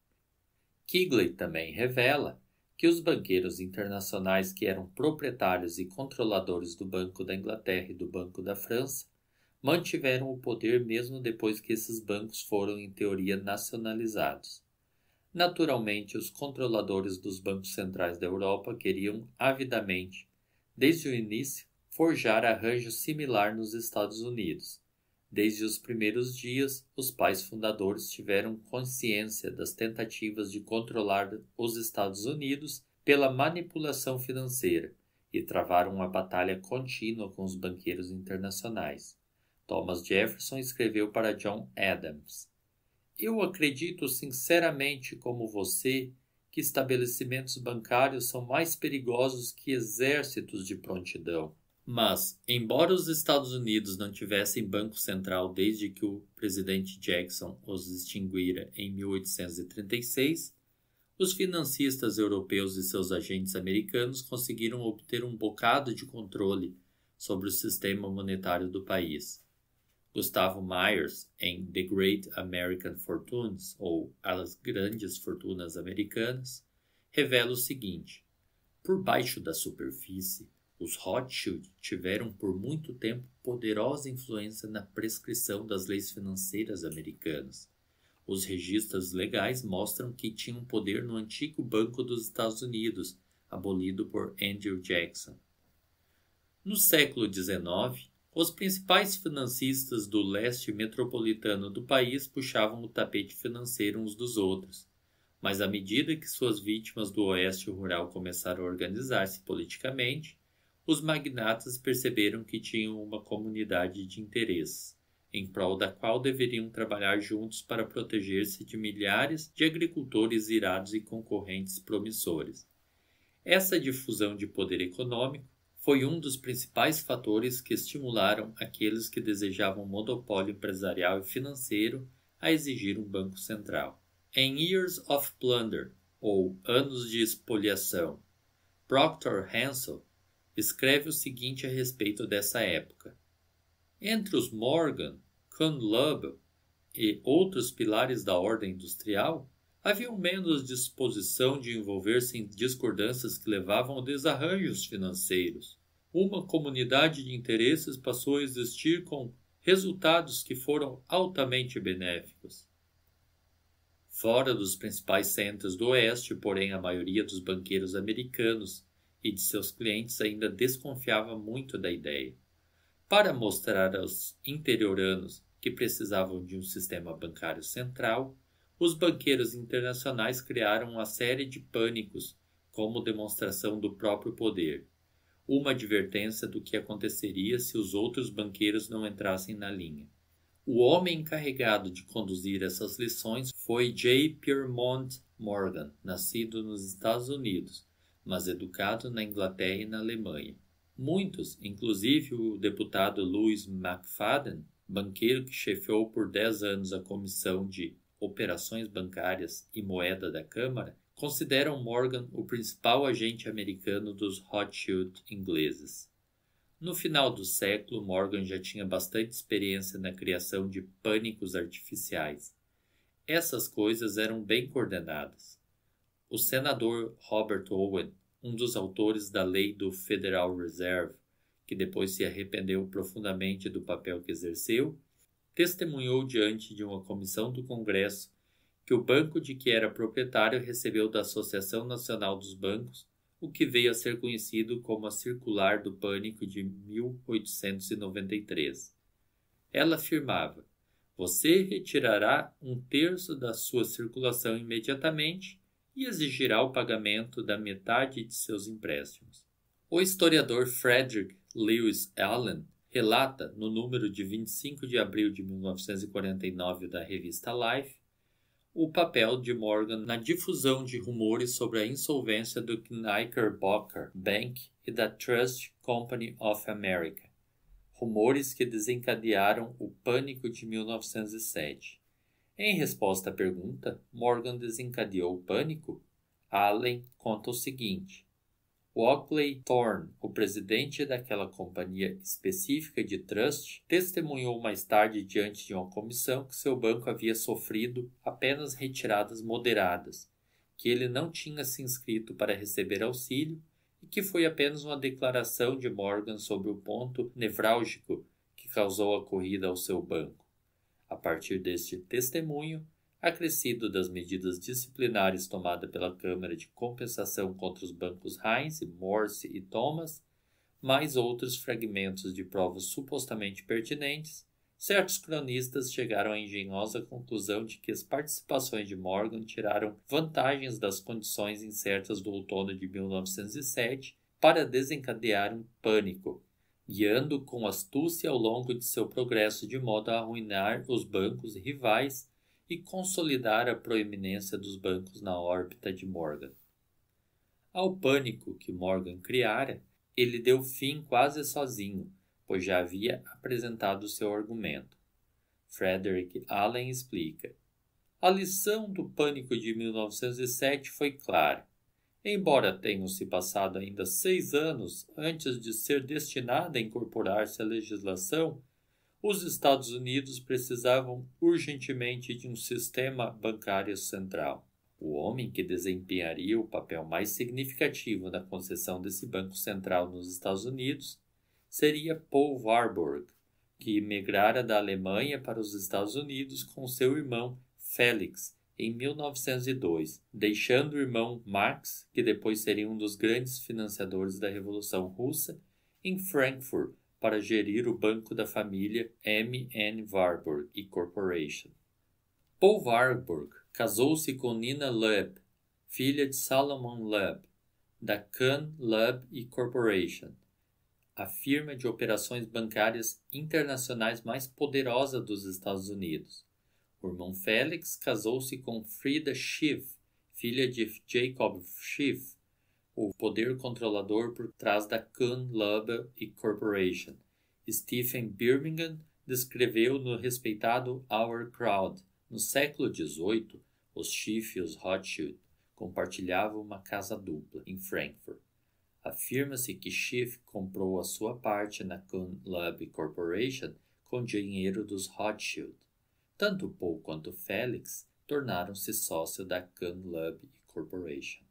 Kigley também revela que os banqueiros internacionais que eram proprietários e controladores do Banco da Inglaterra e do Banco da França mantiveram o poder mesmo depois que esses bancos foram, em teoria, nacionalizados. Naturalmente, os controladores dos bancos centrais da Europa queriam avidamente, desde o início, forjar arranjo similar nos Estados Unidos. Desde os primeiros dias, os pais fundadores tiveram consciência das tentativas de controlar os Estados Unidos pela manipulação financeira e travaram uma batalha contínua com os banqueiros internacionais. Thomas Jefferson escreveu para John Adams: eu acredito sinceramente, como você, que estabelecimentos bancários são mais perigosos que exércitos de prontidão. Mas, embora os Estados Unidos não tivessem banco central desde que o presidente Jackson os extinguira em 1836, os financistas europeus e seus agentes americanos conseguiram obter um bocado de controle sobre o sistema monetário do país. Gustavo Myers em The Great American Fortunes, ou As Grandes Fortunas Americanas, revela o seguinte: por baixo da superfície, os Rothschild tiveram por muito tempo poderosa influência na prescrição das leis financeiras americanas. Os registros legais mostram que tinham poder no antigo Banco dos Estados Unidos, abolido por Andrew Jackson. No século XIX, os principais financistas do leste metropolitano do país puxavam o tapete financeiro uns dos outros, mas à medida que suas vítimas do oeste rural começaram a organizar-se politicamente, os magnatas perceberam que tinham uma comunidade de interesses, em prol da qual deveriam trabalhar juntos para proteger-se de milhares de agricultores irados e concorrentes promissores. Essa difusão de poder econômico foi um dos principais fatores que estimularam aqueles que desejavam monopólio empresarial e financeiro a exigir um banco central. Em Years of Plunder, ou Anos de Espoliação, Proctor Hansel escreve o seguinte a respeito dessa época. Entre os Morgan, Kahn e outros pilares da ordem industrial, haviam menos disposição de envolver-se em discordâncias que levavam a desarranjos financeiros. Uma comunidade de interesses passou a existir com resultados que foram altamente benéficos. Fora dos principais centros do Oeste, porém, a maioria dos banqueiros americanos e de seus clientes ainda desconfiava muito da ideia. Para mostrar aos interioranos que precisavam de um sistema bancário central, os banqueiros internacionais criaram uma série de pânicos como demonstração do próprio poder, uma advertência do que aconteceria se os outros banqueiros não entrassem na linha. O homem encarregado de conduzir essas lições foi J. Piermont Morgan, nascido nos Estados Unidos, mas educado na Inglaterra e na Alemanha. Muitos, inclusive o deputado Louis McFadden, banqueiro que chefiou por dez anos a comissão de operações bancárias e moeda da Câmara, consideram Morgan o principal agente americano dos Rothschild ingleses. No final do século, Morgan já tinha bastante experiência na criação de pânicos artificiais. Essas coisas eram bem coordenadas. O senador Robert Owen, um dos autores da lei do Federal Reserve, que depois se arrependeu profundamente do papel que exerceu, testemunhou diante de uma comissão do Congresso que o banco de que era proprietário recebeu da Associação Nacional dos Bancos o que veio a ser conhecido como a Circular do Pânico de 1893. Ela afirmava: Você retirará um terço da sua circulação imediatamente e exigirá o pagamento da metade de seus empréstimos. O historiador Frederick Lewis Allen relata, no número de 25 de abril de 1949 da revista Life, o papel de Morgan na difusão de rumores sobre a insolvência do Knickerbocker Bank e da Trust Company of America, rumores que desencadearam o pânico de 1907. Em resposta à pergunta, Morgan desencadeou o pânico? Allen conta o seguinte: Walkley Thorne, o presidente daquela companhia específica de trust, testemunhou mais tarde diante de uma comissão que seu banco havia sofrido apenas retiradas moderadas, que ele não tinha se inscrito para receber auxílio e que foi apenas uma declaração de Morgan sobre o ponto nevrálgico que causou a corrida ao seu banco. A partir deste testemunho, acrescido das medidas disciplinares tomadas pela Câmara de compensação contra os bancos Heinz, Morse e Thomas, mais outros fragmentos de provas supostamente pertinentes, certos cronistas chegaram à engenhosa conclusão de que as participações de Morgan tiraram vantagens das condições incertas do outono de 1907 para desencadear um pânico, guiando com astúcia ao longo de seu progresso de modo a arruinar os bancos rivais e consolidar a proeminência dos bancos na órbita de Morgan. Ao pânico que Morgan criara, ele deu fim quase sozinho, pois já havia apresentado seu argumento. Frederick Allen explica: A lição do pânico de 1907 foi clara. Embora tenham se passado ainda seis anos antes de ser destinada a incorporar-se à legislação, os Estados Unidos precisavam urgentemente de um sistema bancário central. O homem que desempenharia o papel mais significativo na concessão desse banco central nos Estados Unidos seria Paul Warburg, que emigrara da Alemanha para os Estados Unidos com seu irmão Félix em 1902, deixando o irmão Marx, que depois seria um dos grandes financiadores da Revolução Russa, em Frankfurt para gerir o banco da família M.N. Warburg e Corporation. Paul Warburg casou-se com Nina Loeb, filha de Salomon Loeb, da Kahn Loeb e Corporation, a firma de operações bancárias internacionais mais poderosa dos Estados Unidos. O irmão Félix casou-se com Frida Schiff, filha de Jacob Schiff, o poder controlador por trás da Kuhn e Corporation. Stephen Birmingham descreveu no respeitado Our Crowd. No século XVIII, os Schiff e os Rothschild compartilhavam uma casa dupla em Frankfurt. Afirma-se que Schiff comprou a sua parte na Kuhn Lube Corporation com dinheiro dos Rothschild. Tanto Paul quanto Felix tornaram-se sócio da Kuhn Lube Corporation.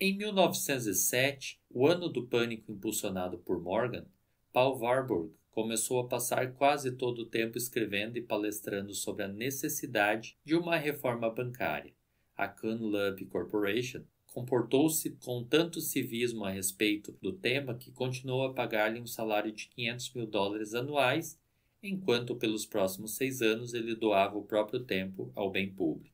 Em 1907, o ano do pânico impulsionado por Morgan, Paul Warburg começou a passar quase todo o tempo escrevendo e palestrando sobre a necessidade de uma reforma bancária. A Canlub Corporation comportou-se com tanto civismo a respeito do tema que continuou a pagar-lhe um salário de 500 mil dólares anuais, enquanto pelos próximos seis anos ele doava o próprio tempo ao bem público.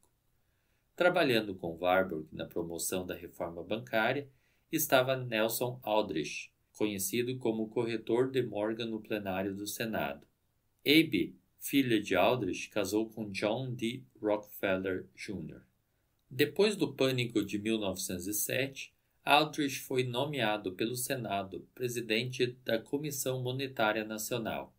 Trabalhando com Warburg na promoção da reforma bancária, estava Nelson Aldrich, conhecido como corretor de Morgan no plenário do Senado. Abe, filha de Aldrich, casou com John D. Rockefeller Jr. Depois do pânico de 1907, Aldrich foi nomeado pelo Senado presidente da Comissão Monetária Nacional.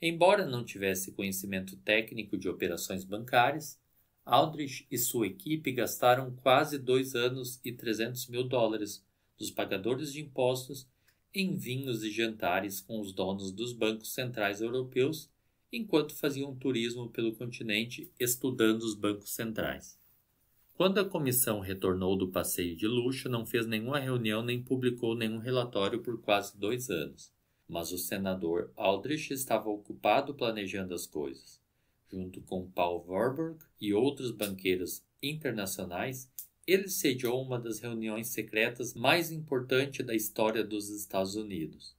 Embora não tivesse conhecimento técnico de operações bancárias, Aldrich e sua equipe gastaram quase dois anos e 300 mil dólares dos pagadores de impostos em vinhos e jantares com os donos dos bancos centrais europeus, enquanto faziam turismo pelo continente estudando os bancos centrais. Quando a comissão retornou do passeio de luxo, não fez nenhuma reunião nem publicou nenhum relatório por quase dois anos. Mas o senador Aldrich estava ocupado planejando as coisas junto com Paul Warburg e outros banqueiros internacionais, ele sediou uma das reuniões secretas mais importantes da história dos Estados Unidos.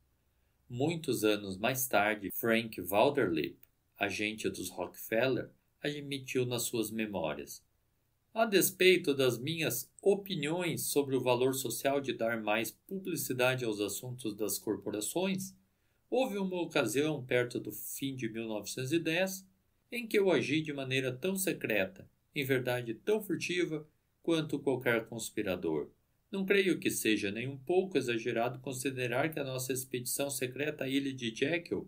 Muitos anos mais tarde, Frank Walderlip, agente dos Rockefeller, admitiu nas suas memórias: A despeito das minhas opiniões sobre o valor social de dar mais publicidade aos assuntos das corporações, houve uma ocasião perto do fim de 1910 em que eu agi de maneira tão secreta, em verdade tão furtiva, quanto qualquer conspirador. Não creio que seja nem um pouco exagerado considerar que a nossa expedição secreta à ilha de Jekyll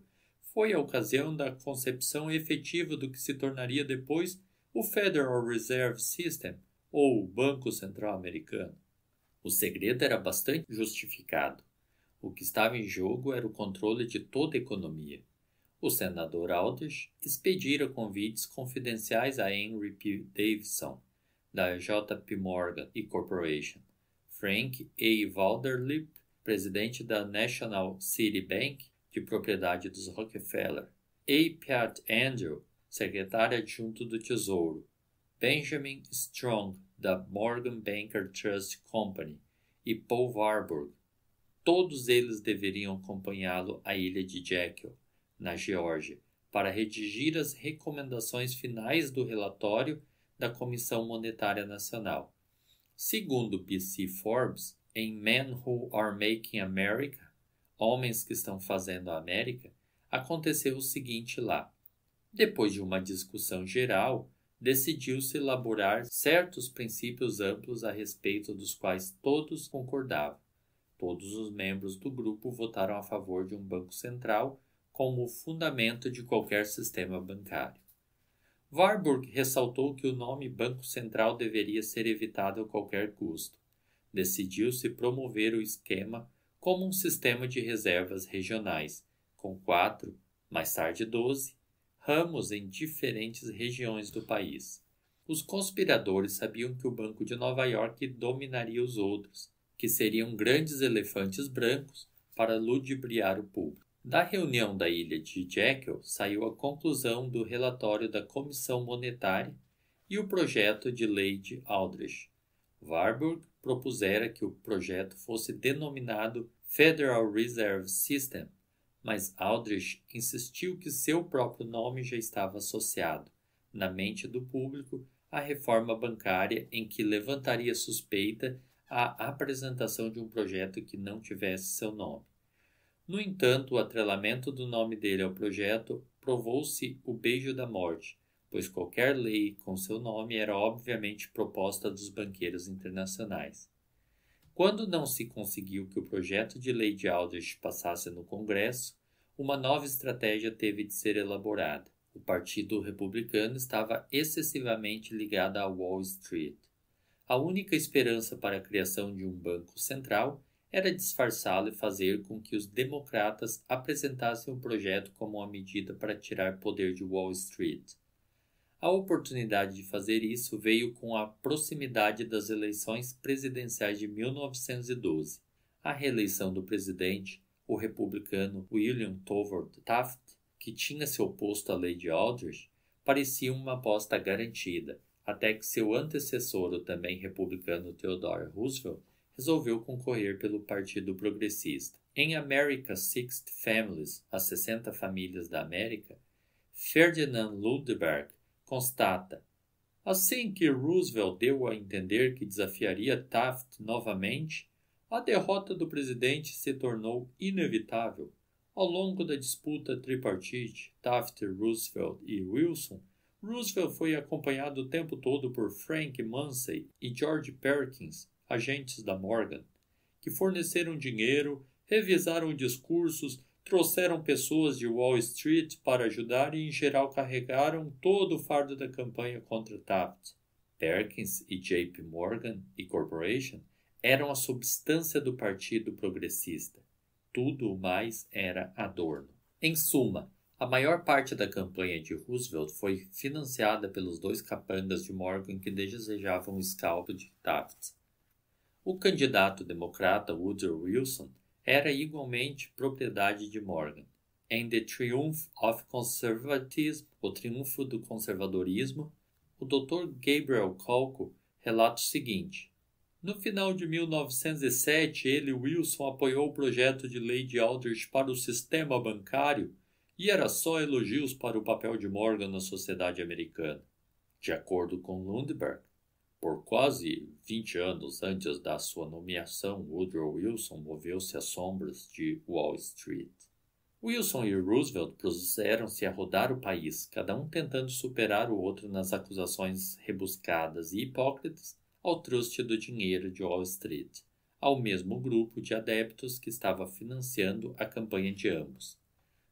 foi a ocasião da concepção efetiva do que se tornaria depois o Federal Reserve System, ou o Banco Central Americano. O segredo era bastante justificado. O que estava em jogo era o controle de toda a economia. O senador Aldrich expedira convites confidenciais a Henry P. Davidson, da J.P. Morgan e Corporation, Frank A. Valderlip, presidente da National City Bank, de propriedade dos Rockefeller, A. Pat Andrew, secretário adjunto do Tesouro, Benjamin Strong, da Morgan Banker Trust Company, e Paul Warburg. Todos eles deveriam acompanhá-lo à ilha de Jekyll na Geórgia, para redigir as recomendações finais do relatório da Comissão Monetária Nacional. Segundo PC Forbes, em Men Who Are Making America, Homens que Estão Fazendo a América, aconteceu o seguinte lá. Depois de uma discussão geral, decidiu-se elaborar certos princípios amplos a respeito dos quais todos concordavam. Todos os membros do grupo votaram a favor de um Banco Central como o fundamento de qualquer sistema bancário. Warburg ressaltou que o nome Banco Central deveria ser evitado a qualquer custo. Decidiu-se promover o esquema como um sistema de reservas regionais, com quatro, mais tarde doze, ramos em diferentes regiões do país. Os conspiradores sabiam que o Banco de Nova York dominaria os outros, que seriam grandes elefantes brancos para ludibriar o público. Da reunião da ilha de Jekyll saiu a conclusão do relatório da Comissão Monetária e o projeto de lei de Aldrich. Warburg propusera que o projeto fosse denominado Federal Reserve System, mas Aldrich insistiu que seu próprio nome já estava associado, na mente do público, à reforma bancária em que levantaria suspeita a apresentação de um projeto que não tivesse seu nome. No entanto, o atrelamento do nome dele ao projeto provou-se o beijo da morte, pois qualquer lei com seu nome era obviamente proposta dos banqueiros internacionais. Quando não se conseguiu que o projeto de lei de Aldrich passasse no Congresso, uma nova estratégia teve de ser elaborada. O Partido Republicano estava excessivamente ligado à Wall Street. A única esperança para a criação de um banco central era disfarçá-lo e fazer com que os democratas apresentassem o projeto como uma medida para tirar poder de Wall Street. A oportunidade de fazer isso veio com a proximidade das eleições presidenciais de 1912. A reeleição do presidente, o republicano William Tovard Taft, que tinha se oposto à lei de Aldrich, parecia uma aposta garantida, até que seu antecessor, o também republicano Theodore Roosevelt, resolveu concorrer pelo Partido Progressista. Em America's Sixth Families, as 60 famílias da América, Ferdinand Ludeberg constata Assim que Roosevelt deu a entender que desafiaria Taft novamente, a derrota do presidente se tornou inevitável. Ao longo da disputa tripartite, Taft, Roosevelt e Wilson, Roosevelt foi acompanhado o tempo todo por Frank Munsey e George Perkins, agentes da Morgan, que forneceram dinheiro, revisaram discursos, trouxeram pessoas de Wall Street para ajudar e, em geral, carregaram todo o fardo da campanha contra Taft. Perkins e JP Morgan e Corporation eram a substância do Partido Progressista. Tudo o mais era adorno. Em suma, a maior parte da campanha de Roosevelt foi financiada pelos dois capangas de Morgan que desejavam o escalpo de Taft. O candidato democrata Woodrow Wilson era igualmente propriedade de Morgan. Em The Triumph of Conservatism, O Triunfo do Conservadorismo, o Dr. Gabriel Colco relata o seguinte: No final de 1907, ele, Wilson, apoiou o projeto de lei de Aldrich para o sistema bancário e era só elogios para o papel de Morgan na sociedade americana. De acordo com Lundberg, por quase 20 anos antes da sua nomeação, Woodrow Wilson moveu-se às sombras de Wall Street. Wilson e Roosevelt propuseram-se a rodar o país, cada um tentando superar o outro nas acusações rebuscadas e hipócritas ao truste do dinheiro de Wall Street, ao mesmo grupo de adeptos que estava financiando a campanha de ambos.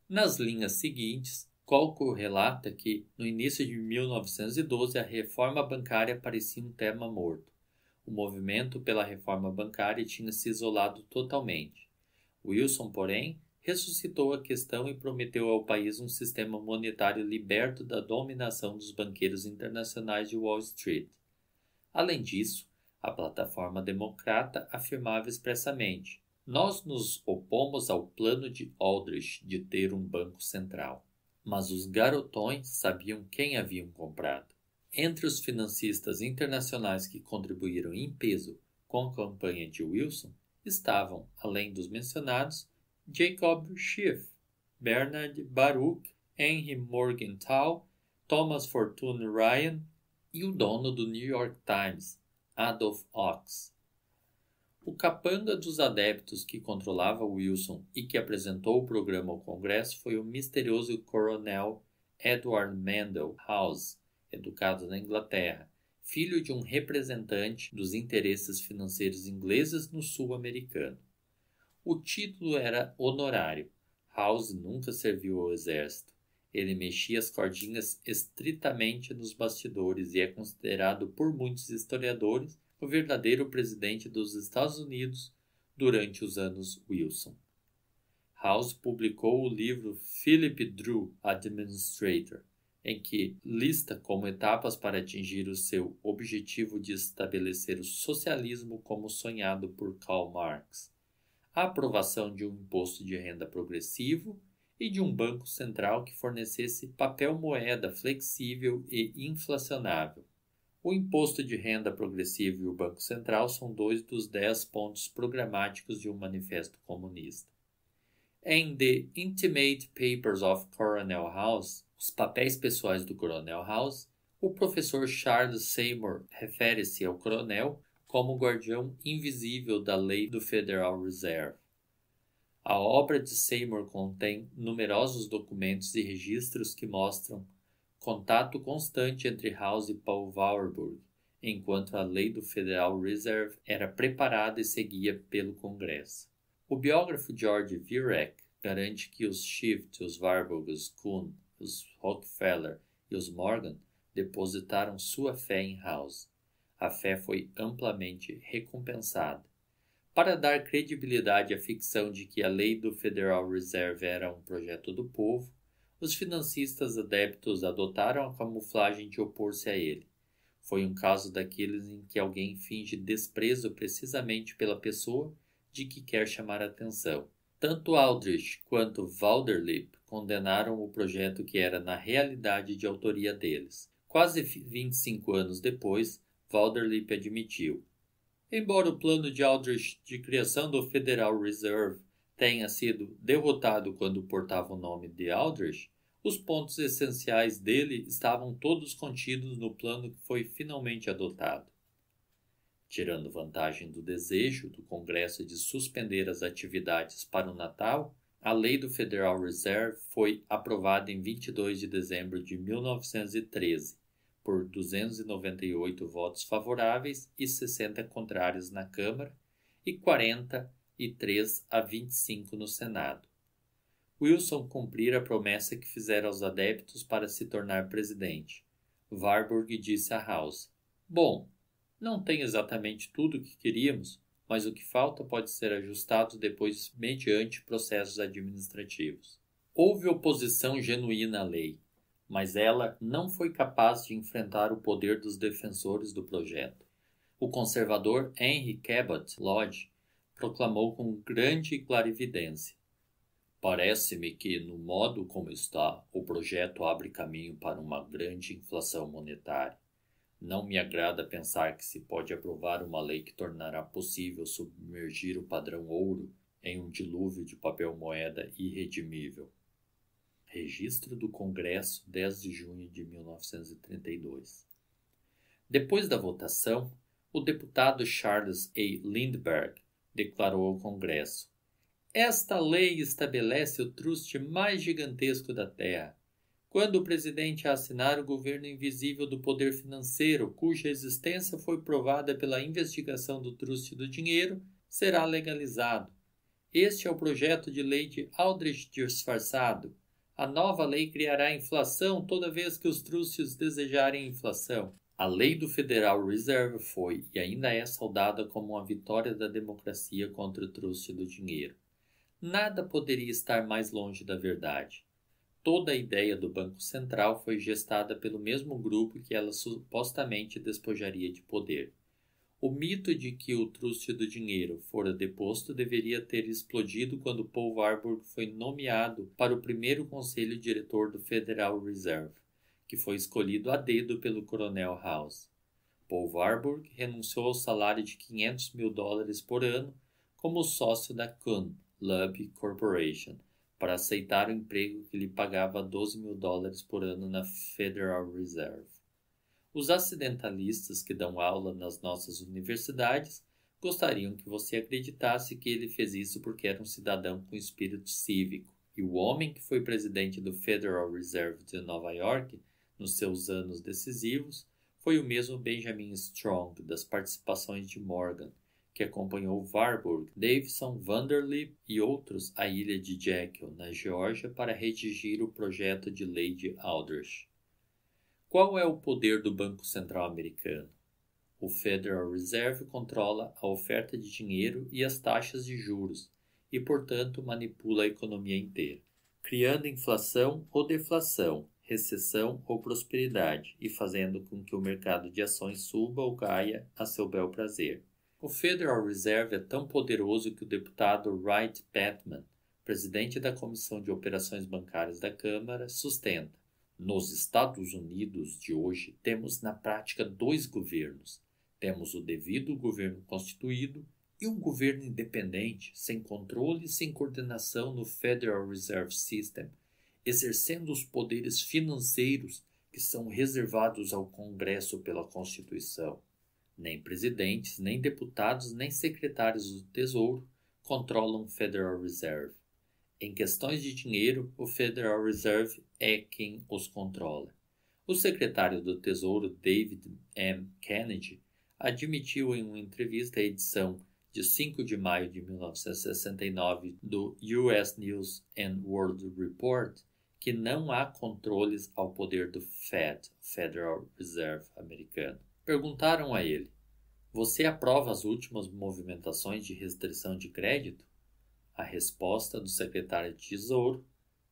Nas linhas seguintes, Colco relata que, no início de 1912, a reforma bancária parecia um tema morto. O movimento pela reforma bancária tinha se isolado totalmente. Wilson, porém, ressuscitou a questão e prometeu ao país um sistema monetário liberto da dominação dos banqueiros internacionais de Wall Street. Além disso, a plataforma democrata afirmava expressamente: Nós nos opomos ao plano de Aldrich de ter um banco central mas os garotões sabiam quem haviam comprado. Entre os financistas internacionais que contribuíram em peso com a campanha de Wilson estavam, além dos mencionados, Jacob Schiff, Bernard Baruch, Henry Morgenthau, Thomas Fortune Ryan e o dono do New York Times, Adolf Ox. O capanga dos adeptos que controlava Wilson e que apresentou o programa ao Congresso foi o misterioso coronel Edward Mandel House, educado na Inglaterra, filho de um representante dos interesses financeiros ingleses no sul americano. O título era honorário. House nunca serviu ao exército. Ele mexia as cordinhas estritamente nos bastidores e é considerado por muitos historiadores o verdadeiro presidente dos Estados Unidos durante os anos Wilson. House publicou o livro Philip Drew Administrator, em que lista como etapas para atingir o seu objetivo de estabelecer o socialismo como sonhado por Karl Marx, a aprovação de um imposto de renda progressivo e de um banco central que fornecesse papel moeda flexível e inflacionável, o imposto de renda progressivo e o Banco Central são dois dos dez pontos programáticos de um manifesto comunista. Em The Intimate Papers of Coronel House, os papéis pessoais do Coronel House, o professor Charles Seymour refere-se ao coronel como o guardião invisível da lei do Federal Reserve. A obra de Seymour contém numerosos documentos e registros que mostram contato constante entre House e Paul Warburg, enquanto a lei do Federal Reserve era preparada e seguia pelo Congresso. O biógrafo George Virek garante que os Schiff, os Warburg, os Kuhn, os Rockefeller e os Morgan depositaram sua fé em House. A fé foi amplamente recompensada. Para dar credibilidade à ficção de que a lei do Federal Reserve era um projeto do povo, os financistas adeptos adotaram a camuflagem de opor-se a ele. Foi um caso daqueles em que alguém finge desprezo precisamente pela pessoa de que quer chamar a atenção. Tanto Aldrich quanto Valderlip condenaram o projeto que era, na realidade, de autoria deles. Quase 25 anos depois, Valderlip admitiu. Embora o plano de Aldrich de criação do Federal Reserve tenha sido derrotado quando portava o nome de Aldrich, os pontos essenciais dele estavam todos contidos no plano que foi finalmente adotado. Tirando vantagem do desejo do Congresso de suspender as atividades para o Natal, a lei do Federal Reserve foi aprovada em 22 de dezembro de 1913, por 298 votos favoráveis e 60 contrários na Câmara e 43 a 25 no Senado. Wilson cumprir a promessa que fizera aos adeptos para se tornar presidente. Warburg disse a House: Bom, não tem exatamente tudo o que queríamos, mas o que falta pode ser ajustado depois mediante processos administrativos. Houve oposição genuína à lei, mas ela não foi capaz de enfrentar o poder dos defensores do projeto. O conservador Henry Cabot Lodge proclamou com grande clarividência: Parece-me que, no modo como está, o projeto abre caminho para uma grande inflação monetária. Não me agrada pensar que se pode aprovar uma lei que tornará possível submergir o padrão ouro em um dilúvio de papel moeda irredimível. Registro do Congresso, 10 de junho de 1932. Depois da votação, o deputado Charles A. Lindbergh declarou ao Congresso: esta lei estabelece o truste mais gigantesco da Terra. Quando o presidente assinar o governo invisível do poder financeiro, cuja existência foi provada pela investigação do truste do dinheiro, será legalizado. Este é o projeto de lei de Aldrich disfarçado. A nova lei criará inflação toda vez que os trustes desejarem inflação. A lei do Federal Reserve foi e ainda é saudada como uma vitória da democracia contra o truste do dinheiro. Nada poderia estar mais longe da verdade. Toda a ideia do Banco Central foi gestada pelo mesmo grupo que ela supostamente despojaria de poder. O mito de que o truste do dinheiro fora deposto deveria ter explodido quando Paul Warburg foi nomeado para o primeiro conselho diretor do Federal Reserve, que foi escolhido a dedo pelo Coronel House. Paul Warburg renunciou ao salário de 500 mil dólares por ano como sócio da Kuhn, Lub Corporation para aceitar o emprego que lhe pagava 12 mil dólares por ano na Federal Reserve. Os acidentalistas que dão aula nas nossas universidades gostariam que você acreditasse que ele fez isso porque era um cidadão com espírito cívico. E o homem que foi presidente do Federal Reserve de Nova York nos seus anos decisivos foi o mesmo Benjamin Strong das participações de Morgan, que acompanhou Warburg, Davidson, Vanderlip e outros à ilha de Jekyll, na Geórgia, para redigir o projeto de lei de Aldrich. Qual é o poder do Banco Central americano? O Federal Reserve controla a oferta de dinheiro e as taxas de juros e, portanto, manipula a economia inteira, criando inflação ou deflação, recessão ou prosperidade e fazendo com que o mercado de ações suba ou caia a seu bel prazer. O Federal Reserve é tão poderoso que o deputado Wright Patman, presidente da Comissão de Operações Bancárias da Câmara, sustenta: Nos Estados Unidos de hoje temos na prática dois governos. Temos o devido governo constituído e um governo independente, sem controle e sem coordenação no Federal Reserve System, exercendo os poderes financeiros que são reservados ao Congresso pela Constituição. Nem presidentes, nem deputados, nem secretários do Tesouro controlam o Federal Reserve. Em questões de dinheiro, o Federal Reserve é quem os controla. O secretário do Tesouro, David M. Kennedy, admitiu em uma entrevista à edição de 5 de maio de 1969 do US News and World Report que não há controles ao poder do Fed, Federal Reserve americano. Perguntaram a ele: Você aprova as últimas movimentações de restrição de crédito? A resposta do secretário de Tesouro,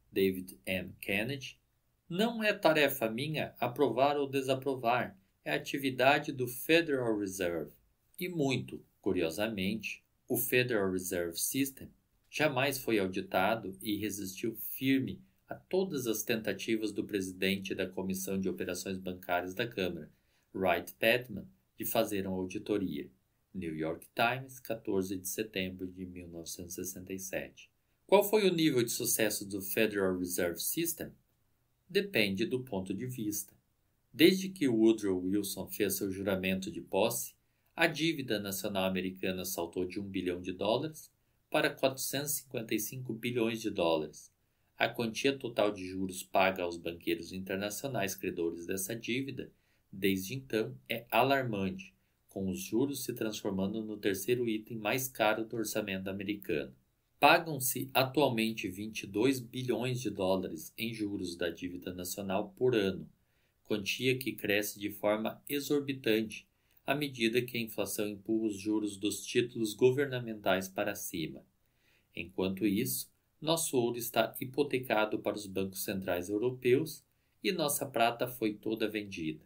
David M. Kennedy, não é tarefa minha aprovar ou desaprovar, é atividade do Federal Reserve. E muito curiosamente, o Federal Reserve System jamais foi auditado e resistiu firme a todas as tentativas do presidente da Comissão de Operações Bancárias da Câmara, Wright Patman de fazer uma auditoria. New York Times, 14 de setembro de 1967. Qual foi o nível de sucesso do Federal Reserve System? Depende do ponto de vista. Desde que Woodrow Wilson fez seu juramento de posse, a dívida nacional americana saltou de 1 bilhão de dólares para 455 bilhões de dólares. A quantia total de juros paga aos banqueiros internacionais credores dessa dívida desde então é alarmante, com os juros se transformando no terceiro item mais caro do orçamento americano. Pagam-se atualmente 22 bilhões de dólares em juros da dívida nacional por ano, quantia que cresce de forma exorbitante à medida que a inflação empurra os juros dos títulos governamentais para cima. Enquanto isso, nosso ouro está hipotecado para os bancos centrais europeus e nossa prata foi toda vendida.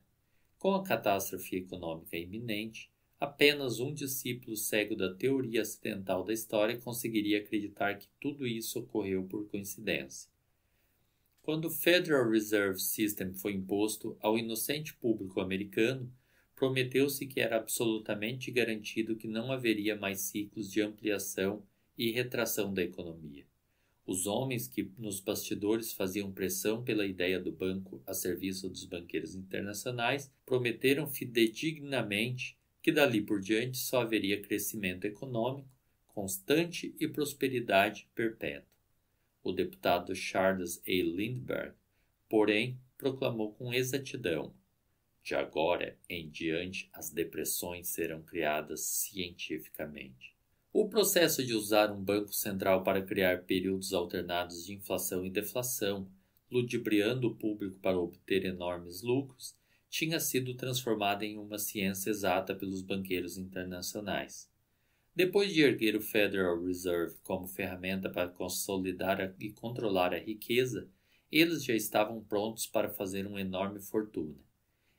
Com a catástrofe econômica iminente, apenas um discípulo cego da teoria acidental da história conseguiria acreditar que tudo isso ocorreu por coincidência. Quando o Federal Reserve System foi imposto ao inocente público americano, prometeu-se que era absolutamente garantido que não haveria mais ciclos de ampliação e retração da economia. Os homens que nos bastidores faziam pressão pela ideia do banco a serviço dos banqueiros internacionais prometeram fidedignamente que dali por diante só haveria crescimento econômico constante e prosperidade perpétua. O deputado Charles A. Lindbergh, porém, proclamou com exatidão: de agora em diante as depressões serão criadas cientificamente. O processo de usar um banco central para criar períodos alternados de inflação e deflação, ludibriando o público para obter enormes lucros, tinha sido transformado em uma ciência exata pelos banqueiros internacionais. Depois de erguer o Federal Reserve como ferramenta para consolidar e controlar a riqueza, eles já estavam prontos para fazer uma enorme fortuna.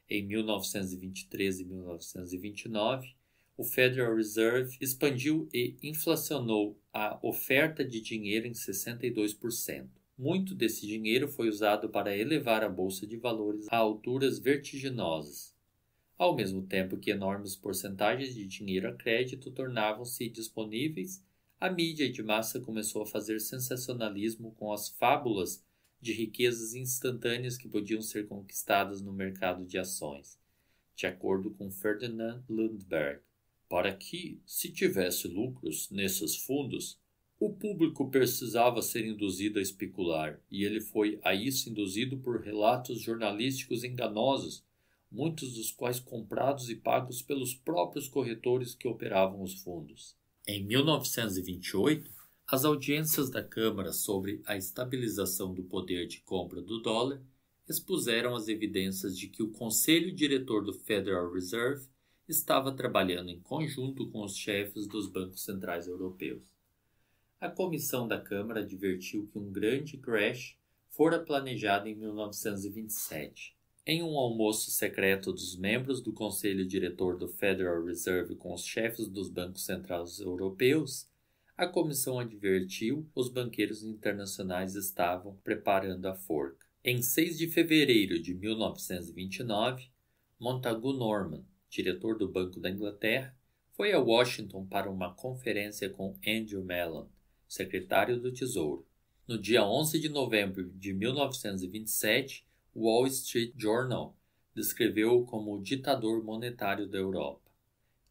Em 1923 e 1929, o Federal Reserve expandiu e inflacionou a oferta de dinheiro em 62%. Muito desse dinheiro foi usado para elevar a bolsa de valores a alturas vertiginosas, ao mesmo tempo que enormes porcentagens de dinheiro a crédito tornavam-se disponíveis. A mídia de massa começou a fazer sensacionalismo com as fábulas de riquezas instantâneas que podiam ser conquistadas no mercado de ações, de acordo com Ferdinand Lundberg. Para que, se tivesse lucros nesses fundos, o público precisava ser induzido a especular, e ele foi a isso induzido por relatos jornalísticos enganosos, muitos dos quais comprados e pagos pelos próprios corretores que operavam os fundos. Em 1928, as audiências da Câmara sobre a estabilização do poder de compra do dólar expuseram as evidências de que o Conselho Diretor do Federal Reserve estava trabalhando em conjunto com os chefes dos bancos centrais europeus. A comissão da Câmara advertiu que um grande crash fora planejado em 1927. Em um almoço secreto dos membros do Conselho Diretor do Federal Reserve com os chefes dos bancos centrais europeus, a comissão advertiu os banqueiros internacionais estavam preparando a forca. Em 6 de fevereiro de 1929, Montagu Norman, diretor do Banco da Inglaterra, foi a Washington para uma conferência com Andrew Mellon, secretário do Tesouro. No dia 11 de novembro de 1927, o Wall Street Journal descreveu-o como o ditador monetário da Europa.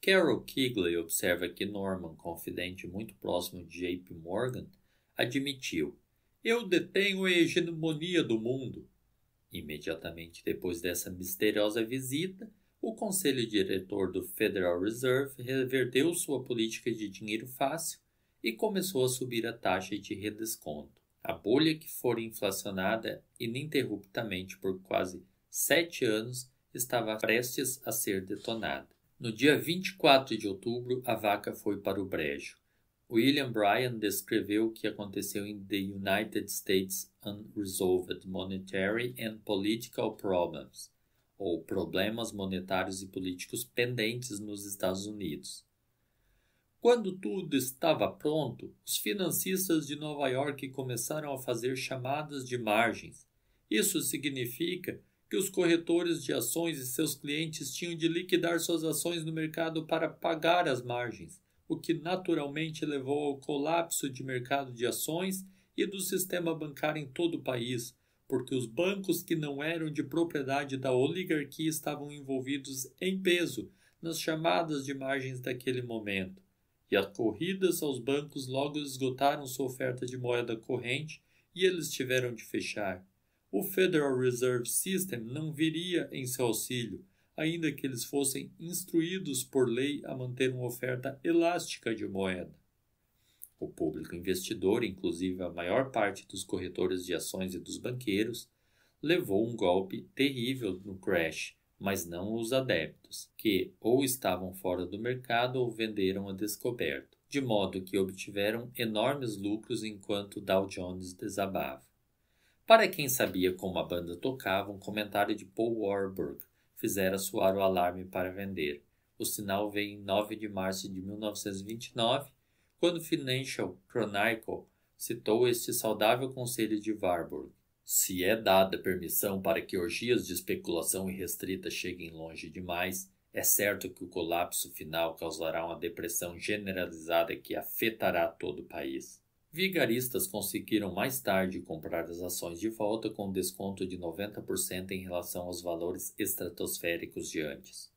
Carol Kigley observa que Norman, confidente muito próximo de J.P. Morgan, admitiu: Eu detenho a hegemonia do mundo. Imediatamente depois dessa misteriosa visita, o Conselho Diretor do Federal Reserve reverteu sua política de dinheiro fácil e começou a subir a taxa de redesconto. A bolha que fora inflacionada ininterruptamente por quase sete anos estava prestes a ser detonada. No dia 24 de outubro, a vaca foi para o brejo. William Bryan descreveu o que aconteceu em The United States Unresolved Monetary and Political Problems, ou problemas monetários e políticos pendentes nos Estados Unidos. Quando tudo estava pronto, os financistas de Nova York começaram a fazer chamadas de margens. Isso significa que os corretores de ações e seus clientes tinham de liquidar suas ações no mercado para pagar as margens, o que naturalmente levou ao colapso de mercado de ações e do sistema bancário em todo o país, porque os bancos que não eram de propriedade da oligarquia estavam envolvidos em peso nas chamadas de margens daquele momento, e as corridas aos bancos logo esgotaram sua oferta de moeda corrente e eles tiveram de fechar. O Federal Reserve System não viria em seu auxílio, ainda que eles fossem instruídos por lei a manter uma oferta elástica de moeda o público investidor, inclusive a maior parte dos corretores de ações e dos banqueiros, levou um golpe terrível no crash, mas não os adeptos, que ou estavam fora do mercado ou venderam a descoberto, de modo que obtiveram enormes lucros enquanto Dow Jones desabava. Para quem sabia como a banda tocava, um comentário de Paul Warburg fizera soar o alarme para vender. O sinal veio em 9 de março de 1929 quando Financial Chronicle citou este saudável conselho de Warburg. Se é dada permissão para que orgias de especulação irrestrita cheguem longe demais, é certo que o colapso final causará uma depressão generalizada que afetará todo o país. Vigaristas conseguiram mais tarde comprar as ações de volta com desconto de 90% em relação aos valores estratosféricos de antes.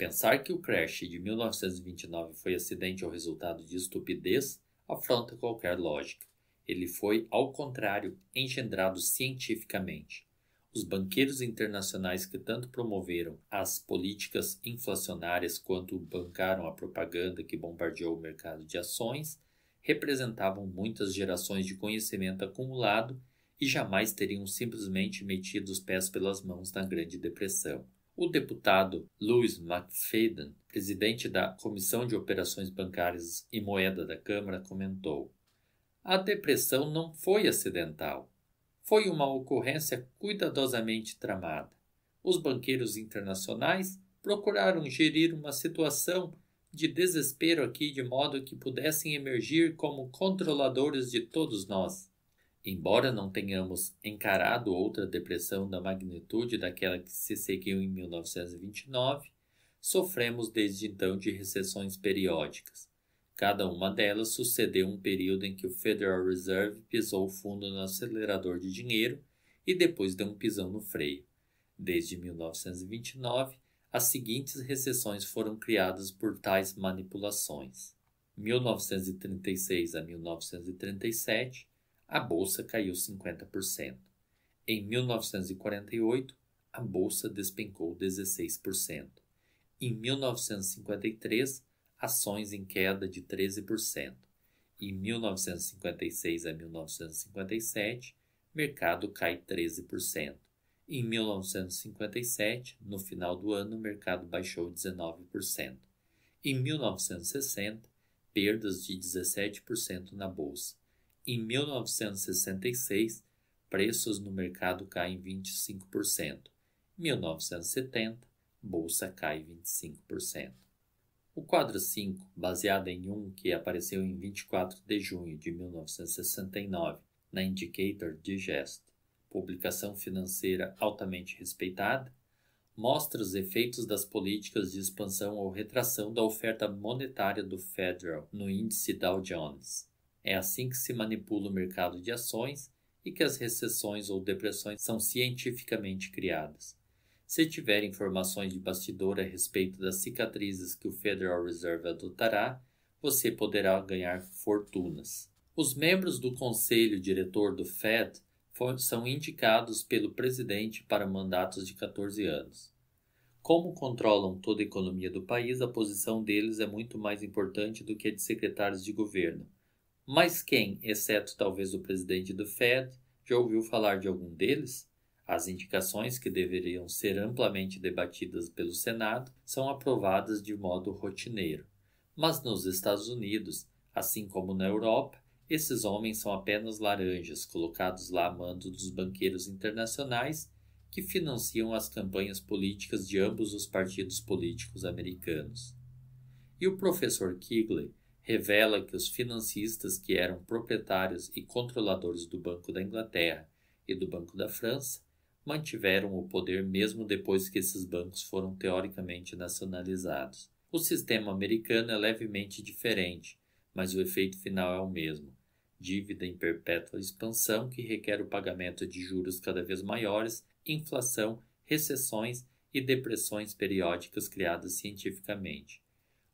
Pensar que o crash de 1929 foi acidente ou resultado de estupidez afronta qualquer lógica. Ele foi, ao contrário, engendrado cientificamente. Os banqueiros internacionais que tanto promoveram as políticas inflacionárias quanto bancaram a propaganda que bombardeou o mercado de ações representavam muitas gerações de conhecimento acumulado e jamais teriam simplesmente metido os pés pelas mãos na Grande Depressão. O deputado Louis McFadden, presidente da Comissão de Operações Bancárias e Moeda da Câmara, comentou: A depressão não foi acidental. Foi uma ocorrência cuidadosamente tramada. Os banqueiros internacionais procuraram gerir uma situação de desespero aqui de modo que pudessem emergir como controladores de todos nós. Embora não tenhamos encarado outra depressão da magnitude daquela que se seguiu em 1929, sofremos desde então de recessões periódicas. Cada uma delas sucedeu um período em que o Federal Reserve pisou o fundo no acelerador de dinheiro e depois deu um pisão no freio. Desde 1929, as seguintes recessões foram criadas por tais manipulações: 1936 a 1937, a bolsa caiu 50%. Em 1948, a bolsa despencou 16%. Em 1953, ações em queda de 13%. Em 1956 a 1957, mercado cai 13%. Em 1957, no final do ano, o mercado baixou 19%. Em 1960, perdas de 17% na bolsa. Em 1966, preços no mercado caem 25%. Em 1970, bolsa cai 25%. O quadro 5, baseado em um que apareceu em 24 de junho de 1969 na Indicator Digest, publicação financeira altamente respeitada, mostra os efeitos das políticas de expansão ou retração da oferta monetária do Federal no índice Dow Jones. É assim que se manipula o mercado de ações e que as recessões ou depressões são cientificamente criadas. Se tiver informações de bastidor a respeito das cicatrizes que o Federal Reserve adotará, você poderá ganhar fortunas. Os membros do conselho diretor do Fed são indicados pelo presidente para mandatos de 14 anos. Como controlam toda a economia do país, a posição deles é muito mais importante do que a de secretários de governo mas quem, exceto talvez o presidente do Fed, já ouviu falar de algum deles? As indicações que deveriam ser amplamente debatidas pelo Senado são aprovadas de modo rotineiro. Mas nos Estados Unidos, assim como na Europa, esses homens são apenas laranjas colocados lá a mando dos banqueiros internacionais que financiam as campanhas políticas de ambos os partidos políticos americanos. E o professor Kigley revela que os financistas que eram proprietários e controladores do Banco da Inglaterra e do Banco da França mantiveram o poder mesmo depois que esses bancos foram teoricamente nacionalizados. O sistema americano é levemente diferente, mas o efeito final é o mesmo. Dívida em perpétua expansão que requer o pagamento de juros cada vez maiores, inflação, recessões e depressões periódicas criadas cientificamente.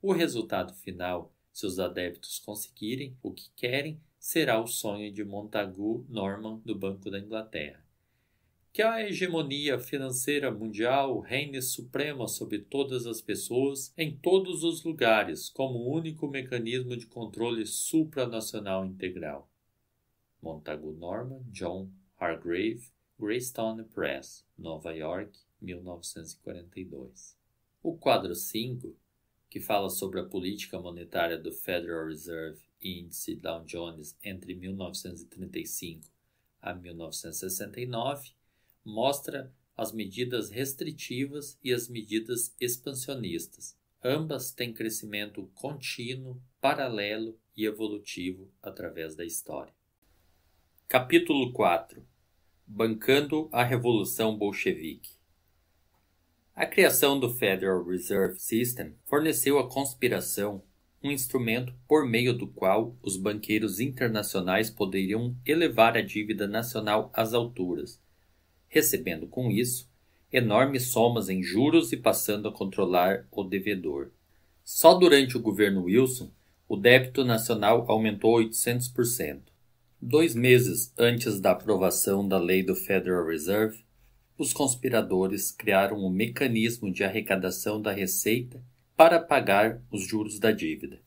O resultado final se os adeptos conseguirem o que querem, será o sonho de Montagu Norman do Banco da Inglaterra. Que a hegemonia financeira mundial reine suprema sobre todas as pessoas, em todos os lugares, como único mecanismo de controle supranacional integral. Montagu Norman John Hargrave, Greystone Press, Nova York, 1942. O quadro 5 que fala sobre a política monetária do Federal Reserve e índice Dow Jones entre 1935 a 1969, mostra as medidas restritivas e as medidas expansionistas. Ambas têm crescimento contínuo, paralelo e evolutivo através da história. Capítulo 4 Bancando a Revolução Bolchevique a criação do Federal Reserve System forneceu à conspiração um instrumento por meio do qual os banqueiros internacionais poderiam elevar a dívida nacional às alturas, recebendo com isso enormes somas em juros e passando a controlar o devedor. Só durante o governo Wilson, o débito nacional aumentou 800%. Dois meses antes da aprovação da lei do Federal Reserve, os conspiradores criaram um mecanismo de arrecadação da receita para pagar os juros da dívida.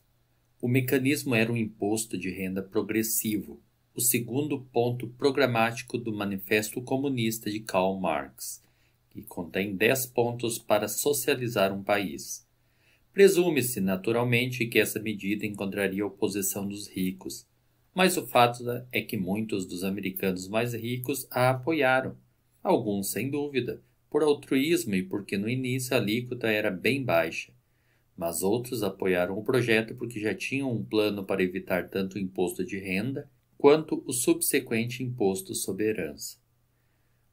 O mecanismo era um imposto de renda progressivo, o segundo ponto programático do Manifesto Comunista de Karl Marx, que contém dez pontos para socializar um país. Presume-se, naturalmente, que essa medida encontraria oposição dos ricos, mas o fato é que muitos dos americanos mais ricos a apoiaram alguns sem dúvida, por altruísmo e porque no início a alíquota era bem baixa, mas outros apoiaram o projeto porque já tinham um plano para evitar tanto o imposto de renda quanto o subsequente imposto sobre herança.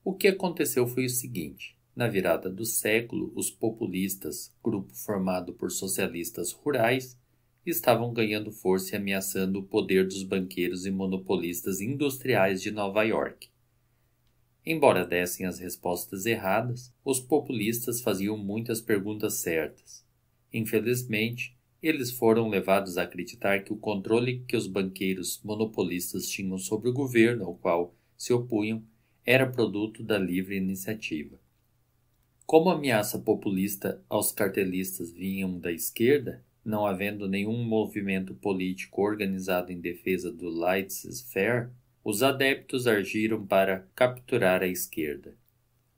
O que aconteceu foi o seguinte: na virada do século, os populistas, grupo formado por socialistas rurais, estavam ganhando força e ameaçando o poder dos banqueiros e monopolistas industriais de Nova York. Embora dessem as respostas erradas, os populistas faziam muitas perguntas certas. Infelizmente, eles foram levados a acreditar que o controle que os banqueiros monopolistas tinham sobre o governo ao qual se opunham era produto da livre iniciativa. Como a ameaça populista aos cartelistas vinham da esquerda, não havendo nenhum movimento político organizado em defesa do Lights Fair. Os adeptos agiram para capturar a esquerda.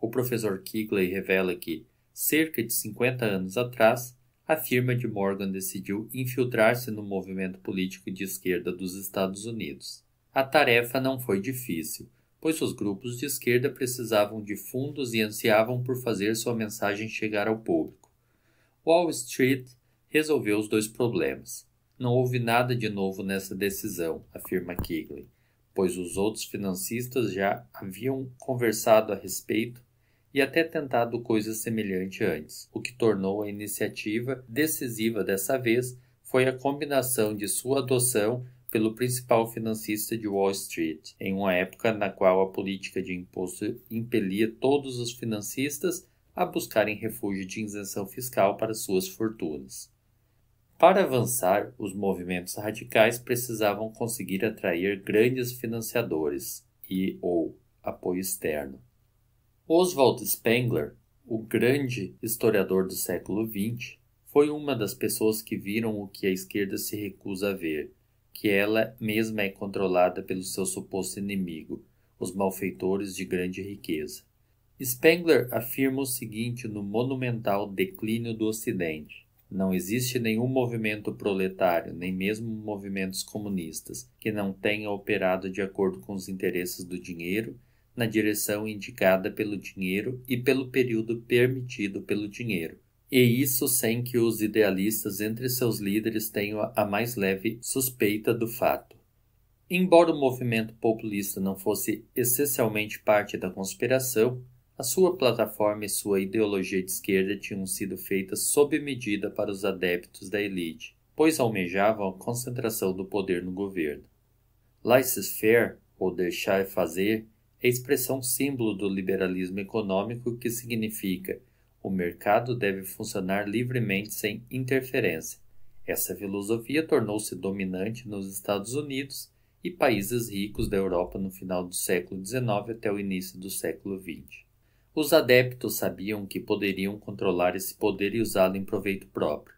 O professor Kigley revela que, cerca de 50 anos atrás, a firma de Morgan decidiu infiltrar-se no movimento político de esquerda dos Estados Unidos. A tarefa não foi difícil, pois os grupos de esquerda precisavam de fundos e ansiavam por fazer sua mensagem chegar ao público. Wall Street resolveu os dois problemas. Não houve nada de novo nessa decisão, afirma Kigley pois os outros financistas já haviam conversado a respeito e até tentado coisa semelhante antes. O que tornou a iniciativa decisiva dessa vez foi a combinação de sua adoção pelo principal financista de Wall Street, em uma época na qual a política de imposto impelia todos os financistas a buscarem refúgio de isenção fiscal para suas fortunas. Para avançar, os movimentos radicais precisavam conseguir atrair grandes financiadores e ou apoio externo. Oswald Spengler, o grande historiador do século XX, foi uma das pessoas que viram o que a esquerda se recusa a ver, que ela mesma é controlada pelo seu suposto inimigo, os malfeitores de grande riqueza. Spengler afirma o seguinte no monumental Declínio do Ocidente: não existe nenhum movimento proletário, nem mesmo movimentos comunistas, que não tenha operado de acordo com os interesses do dinheiro, na direção indicada pelo dinheiro e pelo período permitido pelo dinheiro. E isso sem que os idealistas entre seus líderes tenham a mais leve suspeita do fato. Embora o movimento populista não fosse essencialmente parte da conspiração, a sua plataforma e sua ideologia de esquerda tinham sido feitas sob medida para os adeptos da elite, pois almejavam a concentração do poder no governo. Laissez-faire, ou deixar fazer, é a expressão símbolo do liberalismo econômico que significa o mercado deve funcionar livremente sem interferência. Essa filosofia tornou-se dominante nos Estados Unidos e países ricos da Europa no final do século XIX até o início do século XX. Os adeptos sabiam que poderiam controlar esse poder e usá-lo em proveito próprio.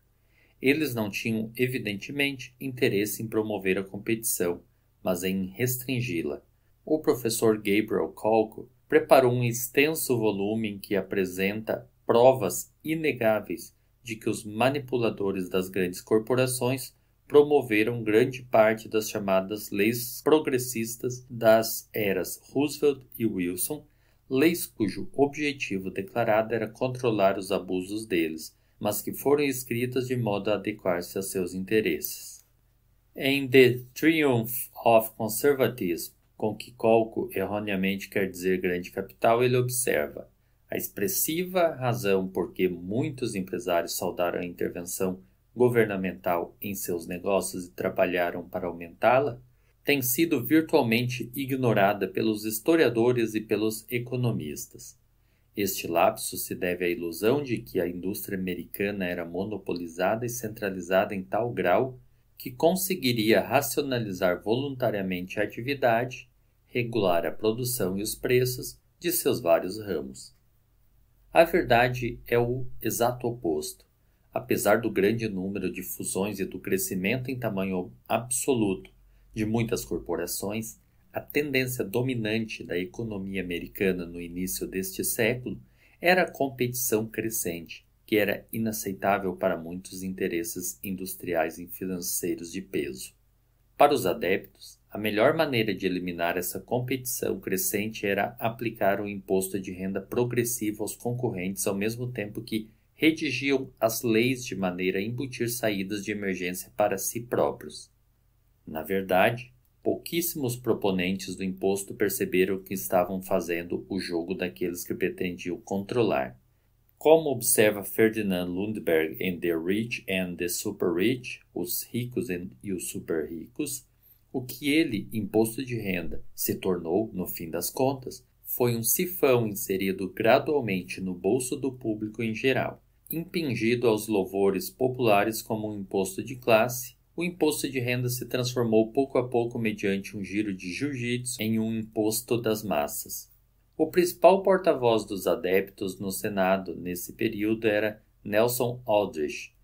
Eles não tinham, evidentemente, interesse em promover a competição, mas em restringi-la. O professor Gabriel Colco preparou um extenso volume em que apresenta provas inegáveis de que os manipuladores das grandes corporações promoveram grande parte das chamadas leis progressistas das eras Roosevelt e Wilson leis cujo objetivo declarado era controlar os abusos deles, mas que foram escritas de modo a adequar-se a seus interesses. Em The Triumph of Conservatism, com que Colco erroneamente quer dizer grande capital, ele observa a expressiva razão por que muitos empresários saudaram a intervenção governamental em seus negócios e trabalharam para aumentá-la tem sido virtualmente ignorada pelos historiadores e pelos economistas. Este lapso se deve à ilusão de que a indústria americana era monopolizada e centralizada em tal grau que conseguiria racionalizar voluntariamente a atividade, regular a produção e os preços de seus vários ramos. A verdade é o exato oposto. Apesar do grande número de fusões e do crescimento em tamanho absoluto de muitas corporações, a tendência dominante da economia americana no início deste século era a competição crescente, que era inaceitável para muitos interesses industriais e financeiros de peso. Para os adeptos, a melhor maneira de eliminar essa competição crescente era aplicar um imposto de renda progressivo aos concorrentes ao mesmo tempo que redigiam as leis de maneira a embutir saídas de emergência para si próprios. Na verdade, pouquíssimos proponentes do imposto perceberam que estavam fazendo o jogo daqueles que pretendiam controlar. Como observa Ferdinand Lundberg em The Rich and the Super Rich, Os Ricos e os Super Ricos, o que ele, imposto de renda, se tornou, no fim das contas, foi um sifão inserido gradualmente no bolso do público em geral, impingido aos louvores populares como um imposto de classe o imposto de renda se transformou pouco a pouco, mediante um giro de jiu-jitsu, em um imposto das massas. O principal porta-voz dos adeptos no Senado nesse período era Nelson Aldrich,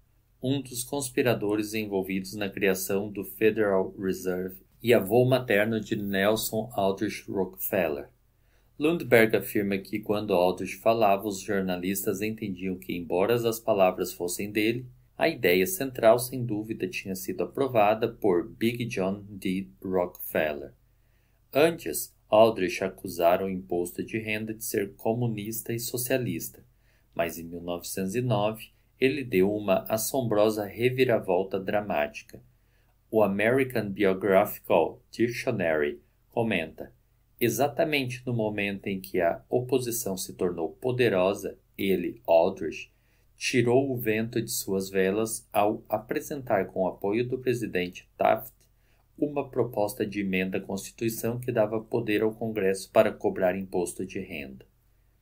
um dos conspiradores envolvidos na criação do Federal Reserve e avô materno de Nelson Aldrich Rockefeller. Lundberg afirma que quando Aldrich falava, os jornalistas entendiam que, embora as palavras fossem dele, a ideia central, sem dúvida, tinha sido aprovada por Big John D. Rockefeller. Antes, Aldrich acusara o imposto de renda de ser comunista e socialista, mas em 1909 ele deu uma assombrosa reviravolta dramática. O American Biographical Dictionary comenta: exatamente no momento em que a oposição se tornou poderosa, ele, Aldrich, tirou o vento de suas velas ao apresentar, com o apoio do presidente Taft, uma proposta de emenda à Constituição que dava poder ao Congresso para cobrar imposto de renda.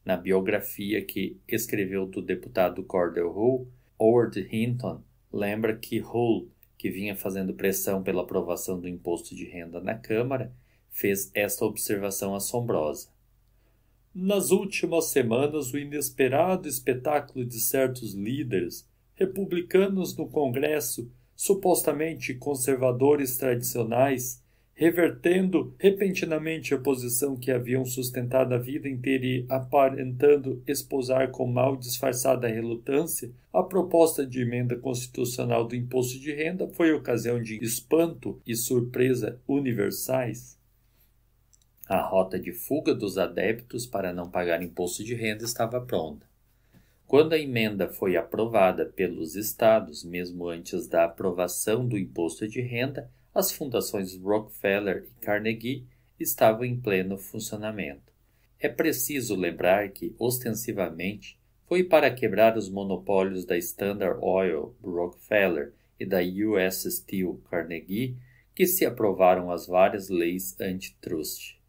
Na biografia que escreveu do deputado Cordell Hull, Howard Hinton lembra que Hull, que vinha fazendo pressão pela aprovação do imposto de renda na Câmara, fez esta observação assombrosa. Nas últimas semanas, o inesperado espetáculo de certos líderes republicanos no Congresso, supostamente conservadores tradicionais, revertendo repentinamente a posição que haviam sustentado a vida inteira e aparentando esposar com mal disfarçada relutância, a proposta de emenda constitucional do imposto de renda foi ocasião de espanto e surpresa universais. A rota de fuga dos adeptos para não pagar imposto de renda estava pronta. Quando a emenda foi aprovada pelos estados, mesmo antes da aprovação do imposto de renda, as fundações Rockefeller e Carnegie estavam em pleno funcionamento. É preciso lembrar que, ostensivamente, foi para quebrar os monopólios da Standard Oil Rockefeller e da US Steel Carnegie que se aprovaram as várias leis antitrust.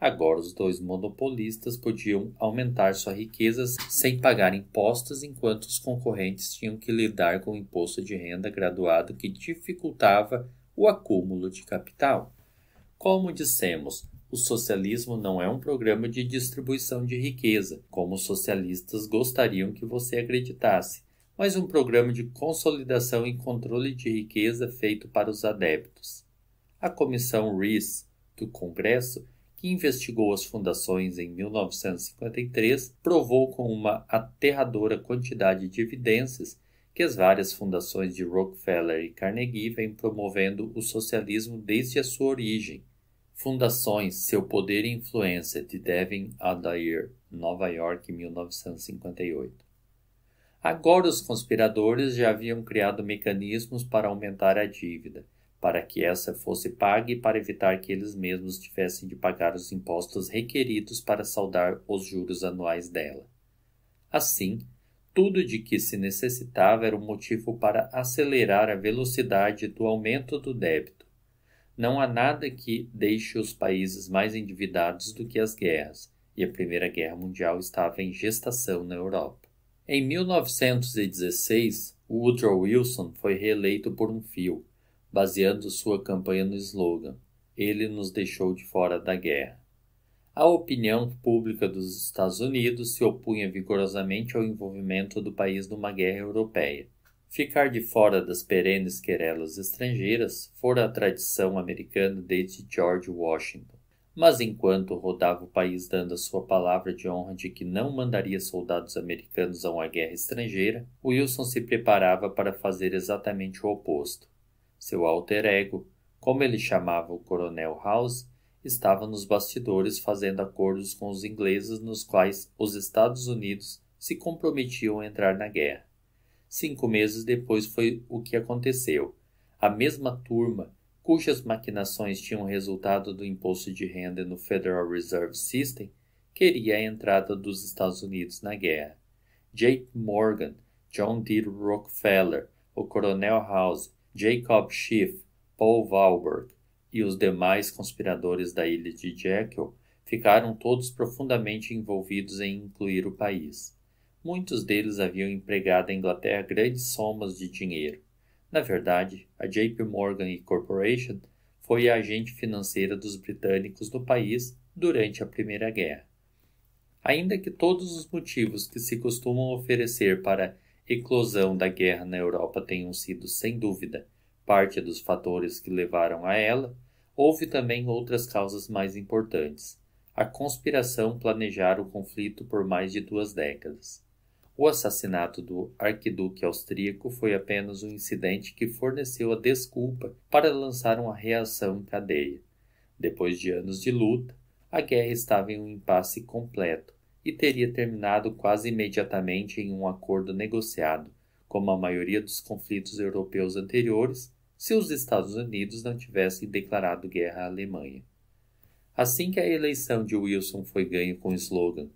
Agora, os dois monopolistas podiam aumentar sua riqueza sem pagar impostos, enquanto os concorrentes tinham que lidar com o imposto de renda graduado que dificultava o acúmulo de capital. Como dissemos, o socialismo não é um programa de distribuição de riqueza, como os socialistas gostariam que você acreditasse, mas um programa de consolidação e controle de riqueza feito para os adeptos. A Comissão RIS do Congresso que investigou as fundações em 1953, provou com uma aterradora quantidade de evidências que as várias fundações de Rockefeller e Carnegie vêm promovendo o socialismo desde a sua origem. Fundações, seu poder e influência de Devin Adair, Nova York, 1958. Agora os conspiradores já haviam criado mecanismos para aumentar a dívida para que essa fosse paga e para evitar que eles mesmos tivessem de pagar os impostos requeridos para saldar os juros anuais dela. Assim, tudo de que se necessitava era um motivo para acelerar a velocidade do aumento do débito. Não há nada que deixe os países mais endividados do que as guerras, e a Primeira Guerra Mundial estava em gestação na Europa. Em 1916, Woodrow Wilson foi reeleito por um fio, baseando sua campanha no slogan: Ele nos deixou de fora da guerra. A opinião pública dos Estados Unidos se opunha vigorosamente ao envolvimento do país numa guerra europeia. Ficar de fora das perenes querelas estrangeiras fora a tradição americana desde George Washington. Mas enquanto rodava o país dando a sua palavra de honra de que não mandaria soldados americanos a uma guerra estrangeira, Wilson se preparava para fazer exatamente o oposto. Seu alter ego, como ele chamava o Coronel House, estava nos bastidores fazendo acordos com os ingleses nos quais os Estados Unidos se comprometiam a entrar na guerra. Cinco meses depois foi o que aconteceu. A mesma turma, cujas maquinações tinham resultado do imposto de renda no Federal Reserve System, queria a entrada dos Estados Unidos na guerra. Jake Morgan, John D. Rockefeller, o Coronel House Jacob Schiff, Paul Valberg e os demais conspiradores da ilha de Jekyll ficaram todos profundamente envolvidos em incluir o país. Muitos deles haviam empregado à Inglaterra grandes somas de dinheiro. Na verdade, a JP Morgan Corporation foi a agente financeira dos britânicos no país durante a Primeira Guerra. Ainda que todos os motivos que se costumam oferecer para eclosão da guerra na Europa tenham sido, sem dúvida, parte dos fatores que levaram a ela, houve também outras causas mais importantes. A conspiração planejara o conflito por mais de duas décadas. O assassinato do arquiduque austríaco foi apenas um incidente que forneceu a desculpa para lançar uma reação em cadeia. Depois de anos de luta, a guerra estava em um impasse completo e teria terminado quase imediatamente em um acordo negociado, como a maioria dos conflitos europeus anteriores, se os Estados Unidos não tivessem declarado guerra à Alemanha. Assim que a eleição de Wilson foi ganha com o slogan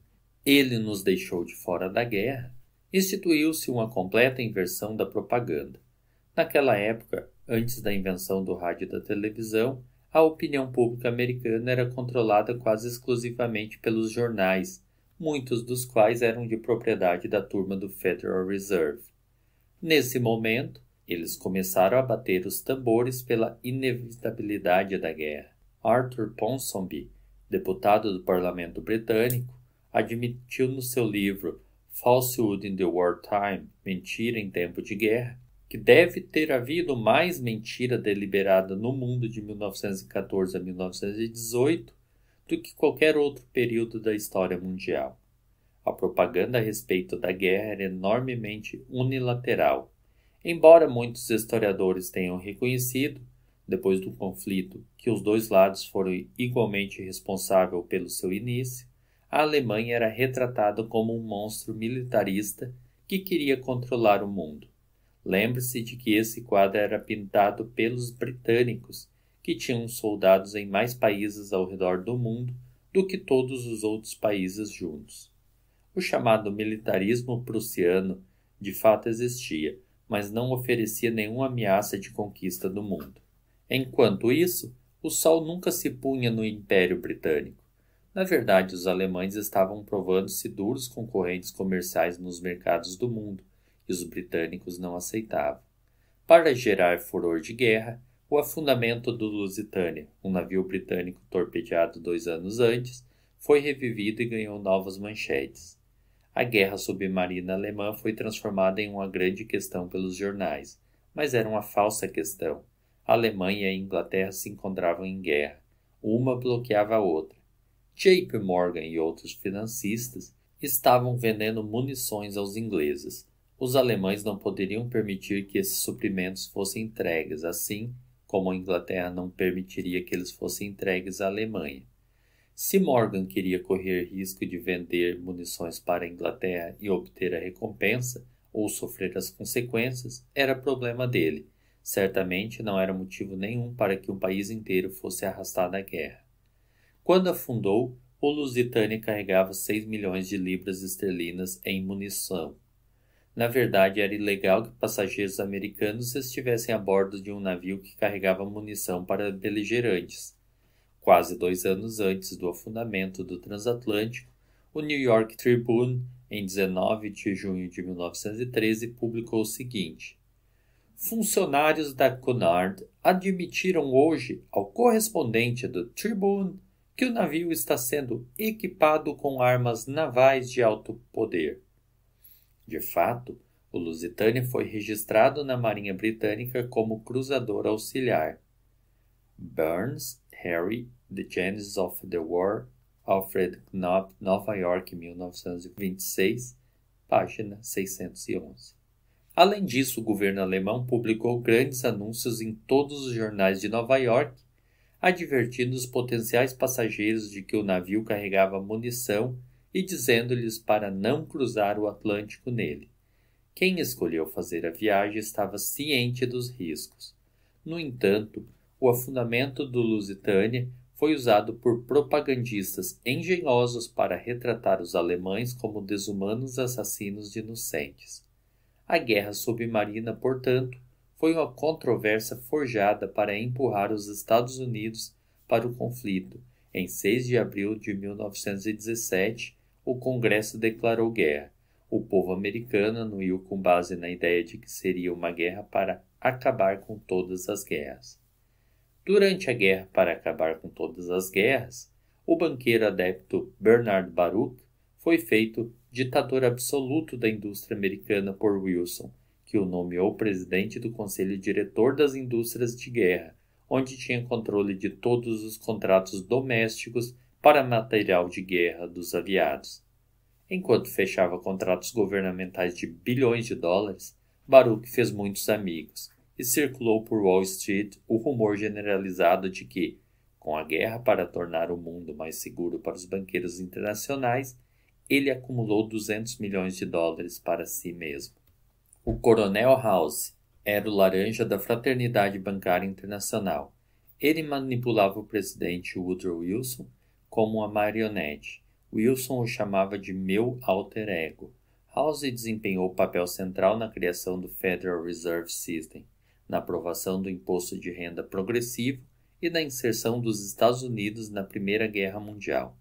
Ele nos deixou de fora da guerra, instituiu-se uma completa inversão da propaganda. Naquela época, antes da invenção do rádio e da televisão, a opinião pública americana era controlada quase exclusivamente pelos jornais, muitos dos quais eram de propriedade da turma do Federal Reserve. Nesse momento, eles começaram a bater os tambores pela inevitabilidade da guerra. Arthur Ponsonby, deputado do parlamento britânico, admitiu no seu livro Falsehood in the Wartime Mentira em Tempo de Guerra que deve ter havido mais mentira deliberada no mundo de 1914 a 1918 do que qualquer outro período da história mundial. A propaganda a respeito da guerra era enormemente unilateral. Embora muitos historiadores tenham reconhecido, depois do conflito, que os dois lados foram igualmente responsáveis pelo seu início, a Alemanha era retratada como um monstro militarista que queria controlar o mundo. Lembre-se de que esse quadro era pintado pelos britânicos que tinham soldados em mais países ao redor do mundo do que todos os outros países juntos. O chamado militarismo prussiano de fato existia, mas não oferecia nenhuma ameaça de conquista do mundo. Enquanto isso, o sol nunca se punha no Império Britânico. Na verdade, os alemães estavam provando-se duros concorrentes comerciais nos mercados do mundo, e os britânicos não aceitavam. Para gerar furor de guerra, o afundamento do Lusitânia, um navio britânico torpedeado dois anos antes, foi revivido e ganhou novas manchetes. A guerra submarina alemã foi transformada em uma grande questão pelos jornais, mas era uma falsa questão. A Alemanha e a Inglaterra se encontravam em guerra. Uma bloqueava a outra. JP Morgan e outros financistas estavam vendendo munições aos ingleses. Os alemães não poderiam permitir que esses suprimentos fossem entregues, assim, como a Inglaterra não permitiria que eles fossem entregues à Alemanha. Se Morgan queria correr risco de vender munições para a Inglaterra e obter a recompensa, ou sofrer as consequências, era problema dele. Certamente não era motivo nenhum para que um país inteiro fosse arrastado à guerra. Quando afundou, o Lusitânia carregava 6 milhões de libras esterlinas em munição, na verdade, era ilegal que passageiros americanos estivessem a bordo de um navio que carregava munição para beligerantes. Quase dois anos antes do afundamento do transatlântico, o New York Tribune, em 19 de junho de 1913, publicou o seguinte: Funcionários da Cunard admitiram hoje ao correspondente do Tribune que o navio está sendo equipado com armas navais de alto poder. De fato, o Lusitânia foi registrado na Marinha Britânica como cruzador auxiliar. Burns, Harry, The Genesis of the War, Alfred Knopp, Nova York, 1926, página 611. Além disso, o governo alemão publicou grandes anúncios em todos os jornais de Nova York, advertindo os potenciais passageiros de que o navio carregava munição e dizendo-lhes para não cruzar o Atlântico nele. Quem escolheu fazer a viagem estava ciente dos riscos. No entanto, o afundamento do Lusitânia foi usado por propagandistas engenhosos para retratar os alemães como desumanos assassinos de inocentes. A guerra submarina, portanto, foi uma controvérsia forjada para empurrar os Estados Unidos para o conflito em 6 de abril de 1917 o Congresso declarou guerra. O povo americano anuiu com base na ideia de que seria uma guerra para acabar com todas as guerras. Durante a guerra para acabar com todas as guerras, o banqueiro adepto Bernard Baruch foi feito ditador absoluto da indústria americana por Wilson, que o nomeou presidente do Conselho Diretor das Indústrias de Guerra, onde tinha controle de todos os contratos domésticos para material de guerra dos aliados. Enquanto fechava contratos governamentais de bilhões de dólares, Baruch fez muitos amigos e circulou por Wall Street o rumor generalizado de que, com a guerra para tornar o mundo mais seguro para os banqueiros internacionais, ele acumulou 200 milhões de dólares para si mesmo. O Coronel House era o laranja da Fraternidade Bancária Internacional. Ele manipulava o presidente Woodrow Wilson como uma marionete. Wilson o chamava de meu alter ego. House desempenhou o papel central na criação do Federal Reserve System, na aprovação do imposto de renda progressivo e na inserção dos Estados Unidos na Primeira Guerra Mundial.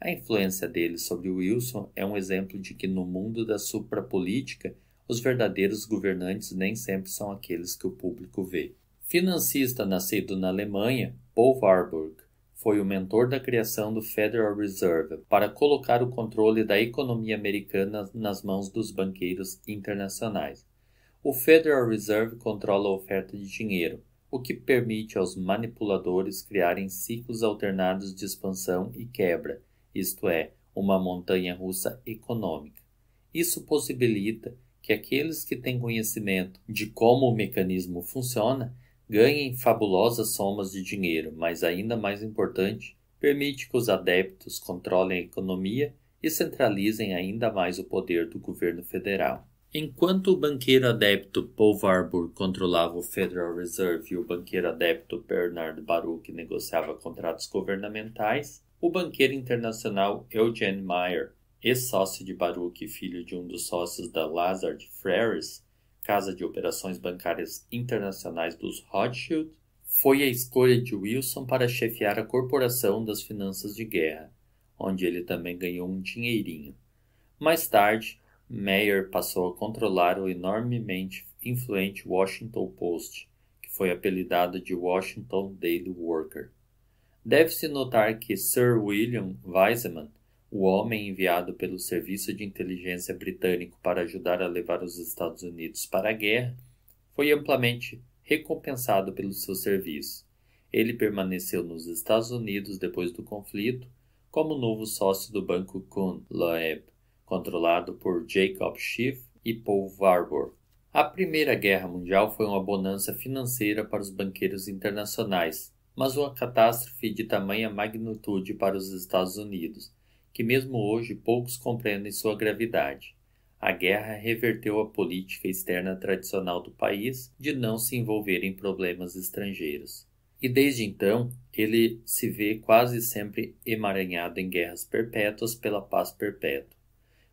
A influência dele sobre Wilson é um exemplo de que no mundo da suprapolítica os verdadeiros governantes nem sempre são aqueles que o público vê. Financista nascido na Alemanha, Paul Warburg foi o mentor da criação do Federal Reserve para colocar o controle da economia americana nas mãos dos banqueiros internacionais. O Federal Reserve controla a oferta de dinheiro, o que permite aos manipuladores criarem ciclos alternados de expansão e quebra, isto é, uma montanha russa econômica. Isso possibilita que aqueles que têm conhecimento de como o mecanismo funciona né? ganhem fabulosas somas de dinheiro, mas ainda mais importante, permite que os adeptos controlem a economia e centralizem ainda mais o poder do governo federal. Enquanto o banqueiro adepto Paul Warburg controlava o Federal Reserve e o banqueiro adepto Bernard Baruch negociava contratos governamentais, o banqueiro internacional Eugene Meyer, ex-sócio de Baruch e filho de um dos sócios da Lazard Freres, Casa de Operações Bancárias Internacionais dos Rothschild, foi a escolha de Wilson para chefiar a Corporação das Finanças de Guerra, onde ele também ganhou um dinheirinho. Mais tarde, Mayer passou a controlar o enormemente influente Washington Post, que foi apelidado de Washington Daily Worker. Deve-se notar que Sir William Weiseman o homem enviado pelo Serviço de Inteligência Britânico para ajudar a levar os Estados Unidos para a guerra, foi amplamente recompensado pelo seu serviço. Ele permaneceu nos Estados Unidos depois do conflito como novo sócio do banco Kuhn Loeb, controlado por Jacob Schiff e Paul Warburg. A Primeira Guerra Mundial foi uma bonança financeira para os banqueiros internacionais, mas uma catástrofe de tamanha magnitude para os Estados Unidos que mesmo hoje poucos compreendem sua gravidade. A guerra reverteu a política externa tradicional do país de não se envolver em problemas estrangeiros. E desde então, ele se vê quase sempre emaranhado em guerras perpétuas pela paz perpétua.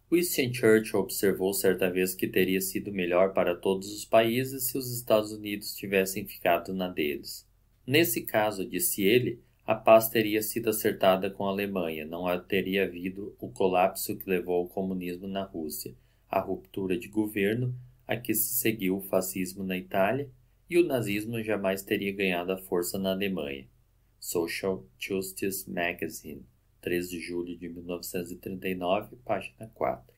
Winston Churchill observou certa vez que teria sido melhor para todos os países se os Estados Unidos tivessem ficado na deles. Nesse caso, disse ele, a paz teria sido acertada com a Alemanha, não teria havido o colapso que levou ao comunismo na Rússia, a ruptura de governo a que se seguiu o fascismo na Itália e o nazismo jamais teria ganhado a força na Alemanha. Social Justice Magazine, 3 de julho de 1939, página 4.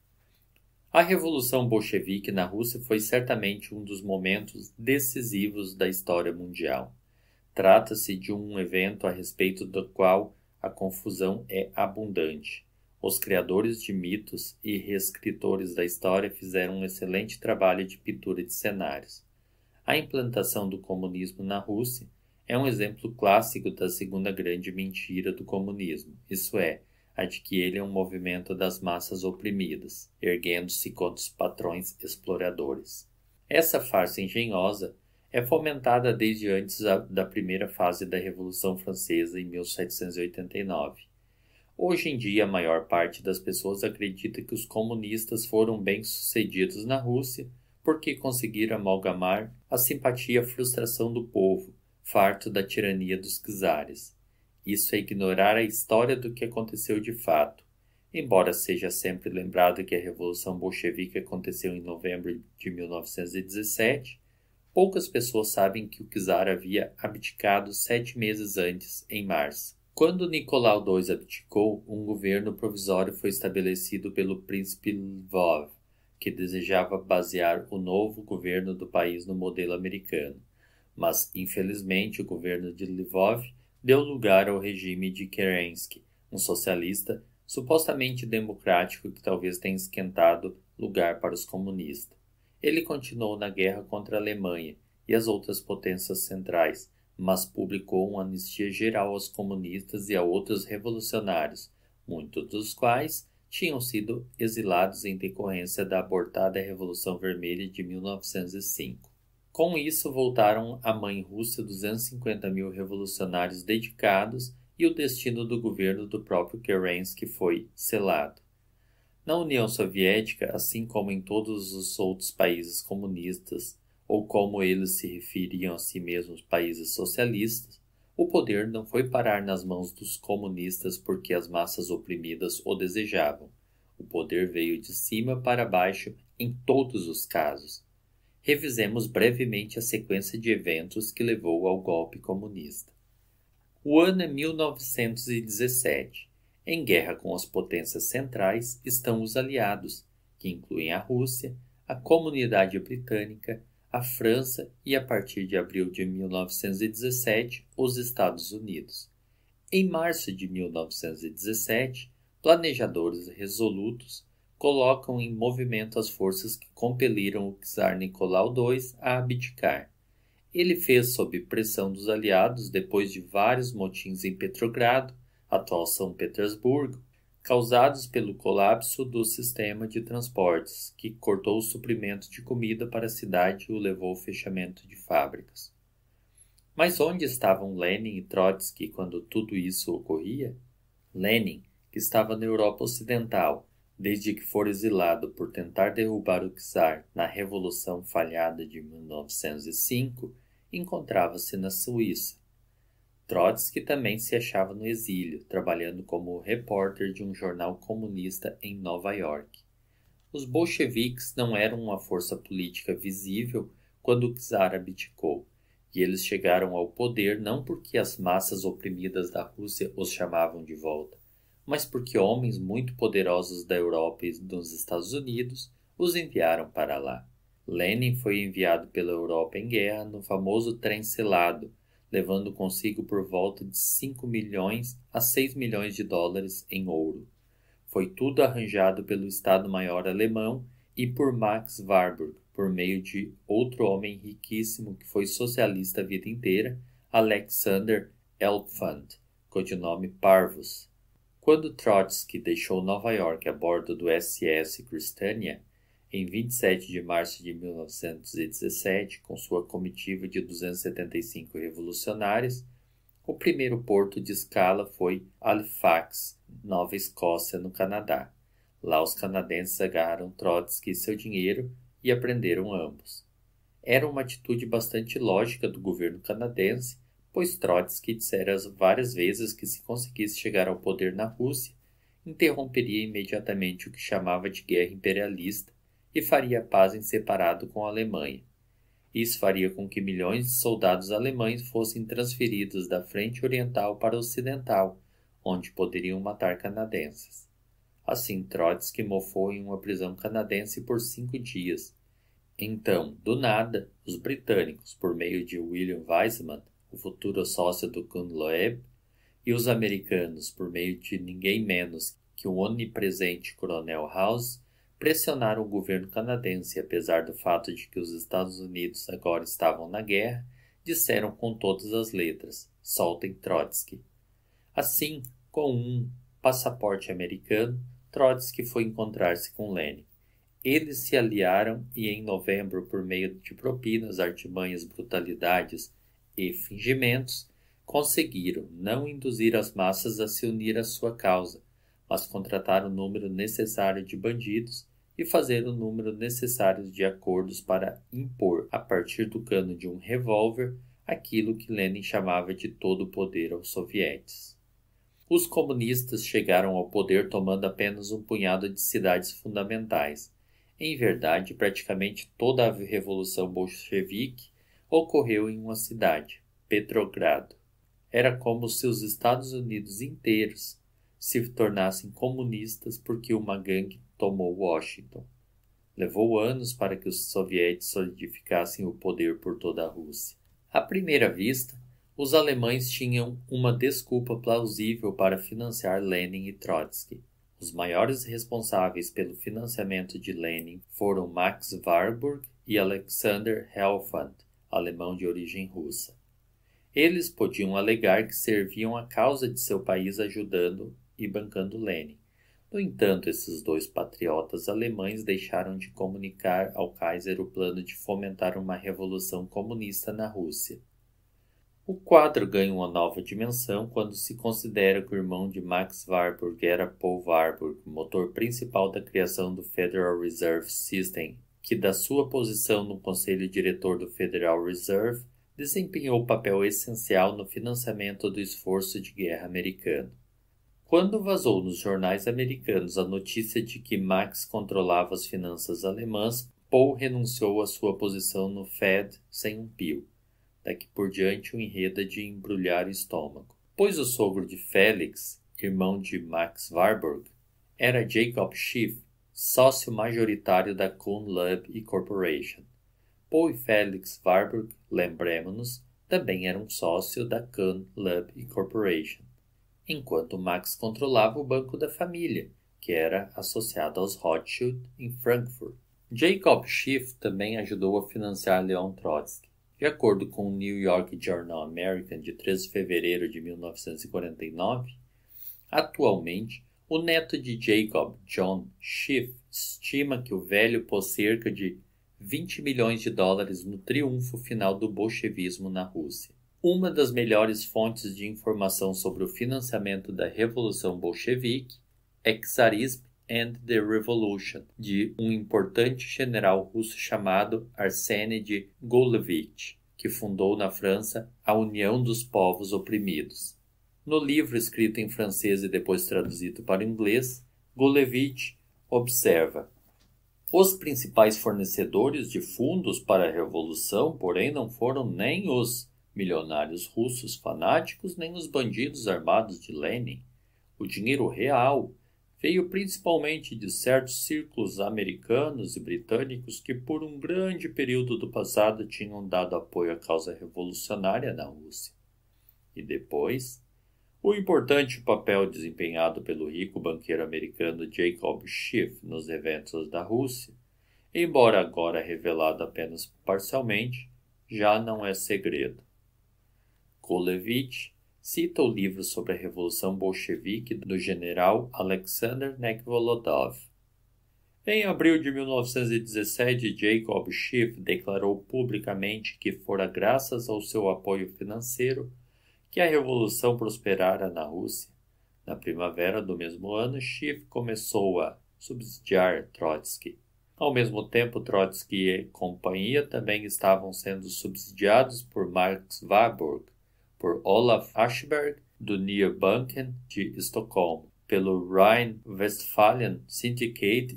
A Revolução Bolchevique na Rússia foi certamente um dos momentos decisivos da história mundial. Trata-se de um evento a respeito do qual a confusão é abundante. Os criadores de mitos e reescritores da história fizeram um excelente trabalho de pintura de cenários. A implantação do comunismo na Rússia é um exemplo clássico da segunda grande mentira do comunismo, isso é, a de que ele é um movimento das massas oprimidas, erguendo-se contra os patrões exploradores. Essa farsa engenhosa é fomentada desde antes da primeira fase da Revolução Francesa em 1789. Hoje em dia, a maior parte das pessoas acredita que os comunistas foram bem-sucedidos na Rússia porque conseguiram amalgamar a simpatia a frustração do povo, farto da tirania dos czares. Isso é ignorar a história do que aconteceu de fato. Embora seja sempre lembrado que a Revolução Bolchevique aconteceu em novembro de 1917, Poucas pessoas sabem que o czar havia abdicado sete meses antes, em março. Quando Nicolau II abdicou, um governo provisório foi estabelecido pelo príncipe Lvov, que desejava basear o novo governo do país no modelo americano. Mas, infelizmente, o governo de Lvov deu lugar ao regime de Kerensky, um socialista supostamente democrático que talvez tenha esquentado lugar para os comunistas. Ele continuou na guerra contra a Alemanha e as outras potências centrais, mas publicou uma anistia geral aos comunistas e a outros revolucionários, muitos dos quais tinham sido exilados em decorrência da abortada Revolução Vermelha de 1905. Com isso, voltaram à mãe Rússia 250 mil revolucionários dedicados e o destino do governo do próprio Kerensky foi selado. Na União Soviética, assim como em todos os outros países comunistas, ou como eles se referiam a si mesmos países socialistas, o poder não foi parar nas mãos dos comunistas porque as massas oprimidas o desejavam. O poder veio de cima para baixo em todos os casos. Revisemos brevemente a sequência de eventos que levou ao golpe comunista. O ano é 1917. Em guerra com as potências centrais estão os aliados, que incluem a Rússia, a Comunidade Britânica, a França e, a partir de abril de 1917, os Estados Unidos. Em março de 1917, planejadores resolutos colocam em movimento as forças que compeliram o czar Nicolau II a abdicar. Ele fez sob pressão dos aliados, depois de vários motins em Petrogrado, atual São Petersburgo, causados pelo colapso do sistema de transportes, que cortou o suprimento de comida para a cidade e o levou ao fechamento de fábricas. Mas onde estavam Lenin e Trotsky quando tudo isso ocorria? Lenin, que estava na Europa Ocidental, desde que fora exilado por tentar derrubar o czar na Revolução falhada de 1905, encontrava-se na Suíça, Trotsky também se achava no exílio, trabalhando como repórter de um jornal comunista em Nova York. Os bolcheviques não eram uma força política visível quando o czar abdicou, e eles chegaram ao poder não porque as massas oprimidas da Rússia os chamavam de volta, mas porque homens muito poderosos da Europa e dos Estados Unidos os enviaram para lá. Lenin foi enviado pela Europa em guerra no famoso trem selado, levando consigo por volta de 5 milhões a 6 milhões de dólares em ouro. Foi tudo arranjado pelo Estado-Maior alemão e por Max Warburg, por meio de outro homem riquíssimo que foi socialista a vida inteira, Alexander Elpfand, codinome Parvus. Quando Trotsky deixou Nova York a bordo do SS Christiania, em 27 de março de 1917, com sua comitiva de 275 revolucionários, o primeiro porto de escala foi Halifax, Nova Escócia, no Canadá. Lá os canadenses agarraram Trotsky e seu dinheiro e aprenderam ambos. Era uma atitude bastante lógica do governo canadense, pois Trotsky dissera várias vezes que se conseguisse chegar ao poder na Rússia, interromperia imediatamente o que chamava de guerra imperialista e faria paz em separado com a Alemanha. Isso faria com que milhões de soldados alemães fossem transferidos da frente oriental para a ocidental, onde poderiam matar canadenses. Assim, Trotsky mofou em uma prisão canadense por cinco dias. Então, do nada, os britânicos, por meio de William Weizmann, o futuro sócio do Kun e os americanos, por meio de ninguém menos que o onipresente Coronel House, pressionaram o governo canadense, apesar do fato de que os Estados Unidos agora estavam na guerra, disseram com todas as letras: soltem Trotsky. Assim, com um passaporte americano, Trotsky foi encontrar-se com Lenin. Eles se aliaram e, em novembro, por meio de propinas, artimanhas, brutalidades e fingimentos, conseguiram não induzir as massas a se unir à sua causa, mas contratar o número necessário de bandidos e fazer o número necessário de acordos para impor, a partir do cano de um revólver, aquilo que Lenin chamava de todo o poder aos sovietes. Os comunistas chegaram ao poder tomando apenas um punhado de cidades fundamentais. Em verdade, praticamente toda a revolução bolchevique ocorreu em uma cidade, Petrogrado. Era como se os Estados Unidos inteiros se tornassem comunistas porque uma gangue tomou Washington. Levou anos para que os soviéticos solidificassem o poder por toda a Rússia. À primeira vista, os alemães tinham uma desculpa plausível para financiar Lenin e Trotsky. Os maiores responsáveis pelo financiamento de Lenin foram Max Warburg e Alexander Helfand, alemão de origem russa. Eles podiam alegar que serviam a causa de seu país ajudando e bancando Lenin. No entanto, esses dois patriotas alemães deixaram de comunicar ao Kaiser o plano de fomentar uma revolução comunista na Rússia. O quadro ganha uma nova dimensão quando se considera que o irmão de Max Warburg era Paul Warburg, motor principal da criação do Federal Reserve System, que da sua posição no conselho diretor do Federal Reserve desempenhou papel essencial no financiamento do esforço de guerra americano. Quando vazou nos jornais americanos a notícia de que Max controlava as finanças alemãs, Paul renunciou à sua posição no Fed sem um pio. Daqui por diante o um enredo é de embrulhar o estômago. Pois o sogro de Félix, irmão de Max Warburg, era Jacob Schiff, sócio majoritário da Kuhn Lab Corporation. Paul e Félix Warburg, lembremos-nos, também eram sócio da Kuhn Lab Corporation enquanto Max controlava o banco da família, que era associado aos Rothschild em Frankfurt. Jacob Schiff também ajudou a financiar Leon Trotsky. De acordo com o New York Journal American de 13 de fevereiro de 1949, atualmente o neto de Jacob, John Schiff, estima que o velho pôs cerca de 20 milhões de dólares no triunfo final do bolchevismo na Rússia uma das melhores fontes de informação sobre o financiamento da Revolução Bolchevique é Czarism and the Revolution, de um importante general russo chamado Arseny de Golevich, que fundou na França a União dos Povos Oprimidos. No livro escrito em francês e depois traduzido para o inglês, Golevich observa os principais fornecedores de fundos para a Revolução, porém, não foram nem os milionários russos fanáticos nem os bandidos armados de Lenin. O dinheiro real veio principalmente de certos círculos americanos e britânicos que, por um grande período do passado, tinham dado apoio à causa revolucionária na Rússia. E depois, o importante papel desempenhado pelo rico banqueiro americano Jacob Schiff nos eventos da Rússia, embora agora revelado apenas parcialmente, já não é segredo. Kolevich cita o livro sobre a Revolução Bolchevique do general Alexander Nekvolodov. Em abril de 1917, Jacob Schiff declarou publicamente que fora graças ao seu apoio financeiro que a revolução prosperara na Rússia. Na primavera do mesmo ano, Schiff começou a subsidiar Trotsky. Ao mesmo tempo, Trotsky e companhia também estavam sendo subsidiados por Marx Warburg, por Olaf Aschberg, do Nya Banken de Estocolmo, pelo Rhine-Westphalian Syndicate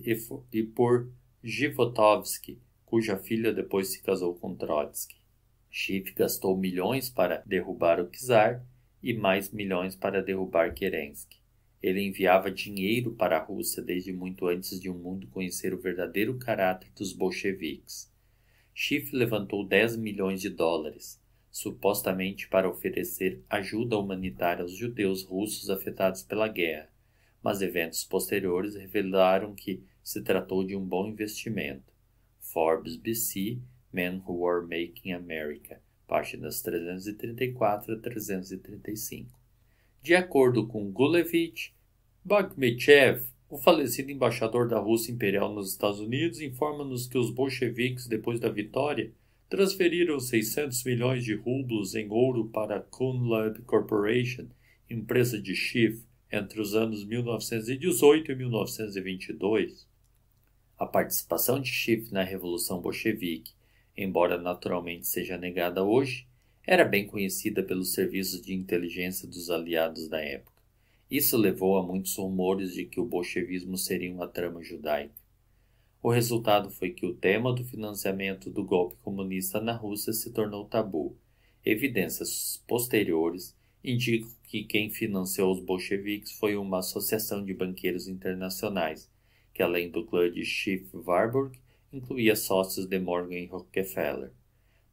e, por Givotowski, cuja filha depois se casou com Trotsky. Schiff gastou milhões para derrubar o czar e mais milhões para derrubar Kerensky. Ele enviava dinheiro para a Rússia desde muito antes de o um mundo conhecer o verdadeiro caráter dos bolcheviques. Schiff levantou 10 milhões de dólares, supostamente para oferecer ajuda humanitária aos judeus russos afetados pela guerra, mas eventos posteriores revelaram que se tratou de um bom investimento. Forbes BC, Men Who Are Making America, páginas 334 a 335. De acordo com Gulevich, Bakhmetchev, o falecido embaixador da Rússia Imperial nos Estados Unidos, informa-nos que os bolcheviques, depois da vitória, transferiram 600 milhões de rublos em ouro para a Kunlab Corporation, empresa de Schiff, entre os anos 1918 e 1922. A participação de Schiff na Revolução Bolchevique, embora naturalmente seja negada hoje, era bem conhecida pelos serviços de inteligência dos aliados da época. Isso levou a muitos rumores de que o bolchevismo seria uma trama judaica. O resultado foi que o tema do financiamento do golpe comunista na Rússia se tornou tabu. Evidências posteriores indicam que quem financiou os bolcheviques foi uma associação de banqueiros internacionais, que além do clã de Schiff Warburg, incluía sócios de Morgan e Rockefeller.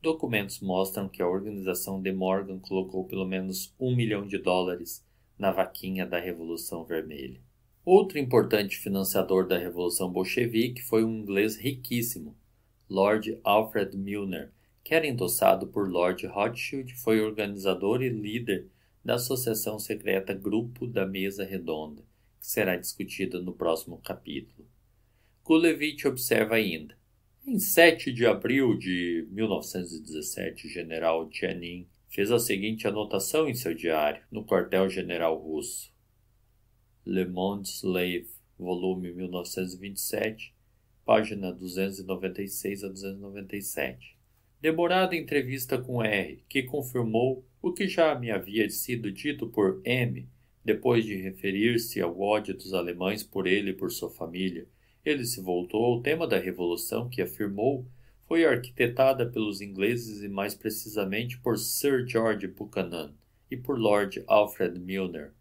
Documentos mostram que a organização de Morgan colocou pelo menos um milhão de dólares na vaquinha da Revolução Vermelha. Outro importante financiador da Revolução Bolchevique foi um inglês riquíssimo, Lord Alfred Milner, que era endossado por Lord Rothschild, foi organizador e líder da associação secreta Grupo da Mesa Redonda, que será discutida no próximo capítulo. Kulevich observa ainda. Em 7 de abril de 1917, o general Tianin fez a seguinte anotação em seu diário no quartel-general russo. Le Monde Slave, volume 1927, página 296 a 297. Demorada entrevista com R, que confirmou o que já me havia sido dito por M, depois de referir-se ao ódio dos alemães por ele e por sua família. Ele se voltou ao tema da Revolução, que afirmou foi arquitetada pelos ingleses e mais precisamente por Sir George Buchanan e por Lord Alfred Milner,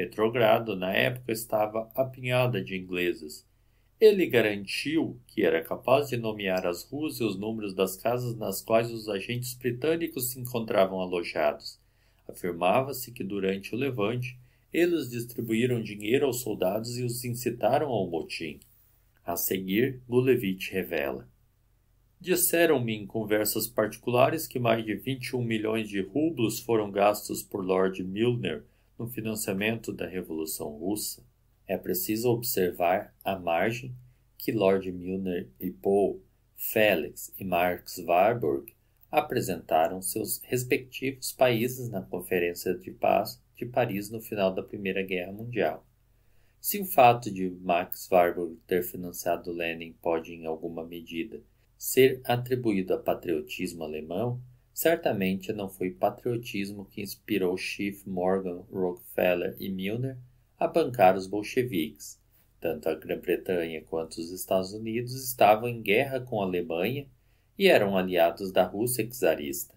Petrogrado, na época, estava apinhada de ingleses. Ele garantiu que era capaz de nomear as ruas e os números das casas nas quais os agentes britânicos se encontravam alojados. Afirmava-se que durante o levante eles distribuíram dinheiro aos soldados e os incitaram ao motim. A seguir, Gulevich revela. Disseram-me em conversas particulares que mais de 21 milhões de rublos foram gastos por Lord Milner no financiamento da Revolução Russa, é preciso observar a margem que Lord Milner e Poe, Felix e Marx Warburg apresentaram seus respectivos países na Conferência de Paz de Paris no final da Primeira Guerra Mundial. Se o fato de Max Warburg ter financiado Lenin pode, em alguma medida, ser atribuído a patriotismo alemão, Certamente não foi patriotismo que inspirou Schiff, Morgan, Rockefeller e Milner a bancar os bolcheviques. Tanto a Grã-Bretanha quanto os Estados Unidos estavam em guerra com a Alemanha e eram aliados da Rússia czarista.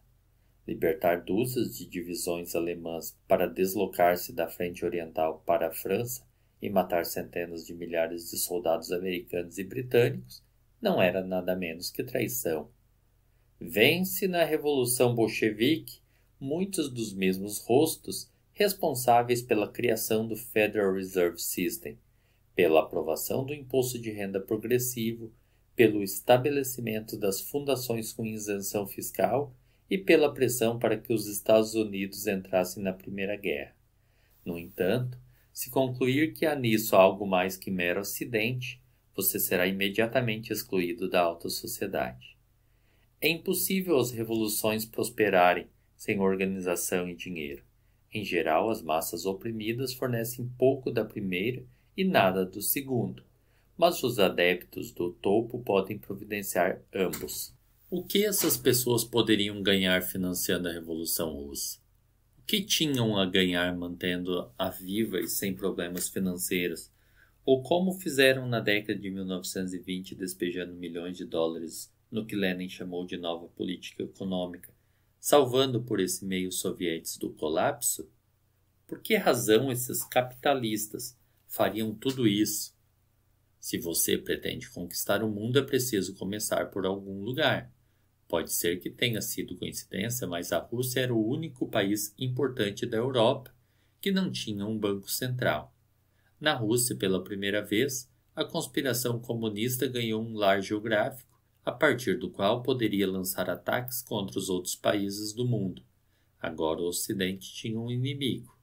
Libertar dúzias de divisões alemãs para deslocar-se da frente oriental para a França e matar centenas de milhares de soldados americanos e britânicos não era nada menos que traição vêm-se na Revolução Bolchevique muitos dos mesmos rostos responsáveis pela criação do Federal Reserve System, pela aprovação do imposto de renda progressivo, pelo estabelecimento das fundações com isenção fiscal e pela pressão para que os Estados Unidos entrassem na Primeira Guerra. No entanto, se concluir que há nisso algo mais que mero acidente, você será imediatamente excluído da alta sociedade. É impossível as revoluções prosperarem sem organização e dinheiro. Em geral, as massas oprimidas fornecem pouco da primeira e nada do segundo, mas os adeptos do topo podem providenciar ambos. O que essas pessoas poderiam ganhar financiando a Revolução Russa? O que tinham a ganhar mantendo-a viva e sem problemas financeiros? Ou como fizeram na década de 1920 despejando milhões de dólares no que Lenin chamou de nova política econômica, salvando por esse meio os soviéticos do colapso? Por que razão esses capitalistas fariam tudo isso? Se você pretende conquistar o mundo, é preciso começar por algum lugar. Pode ser que tenha sido coincidência, mas a Rússia era o único país importante da Europa que não tinha um banco central. Na Rússia, pela primeira vez, a conspiração comunista ganhou um lar geográfico a partir do qual poderia lançar ataques contra os outros países do mundo. Agora o Ocidente tinha um inimigo.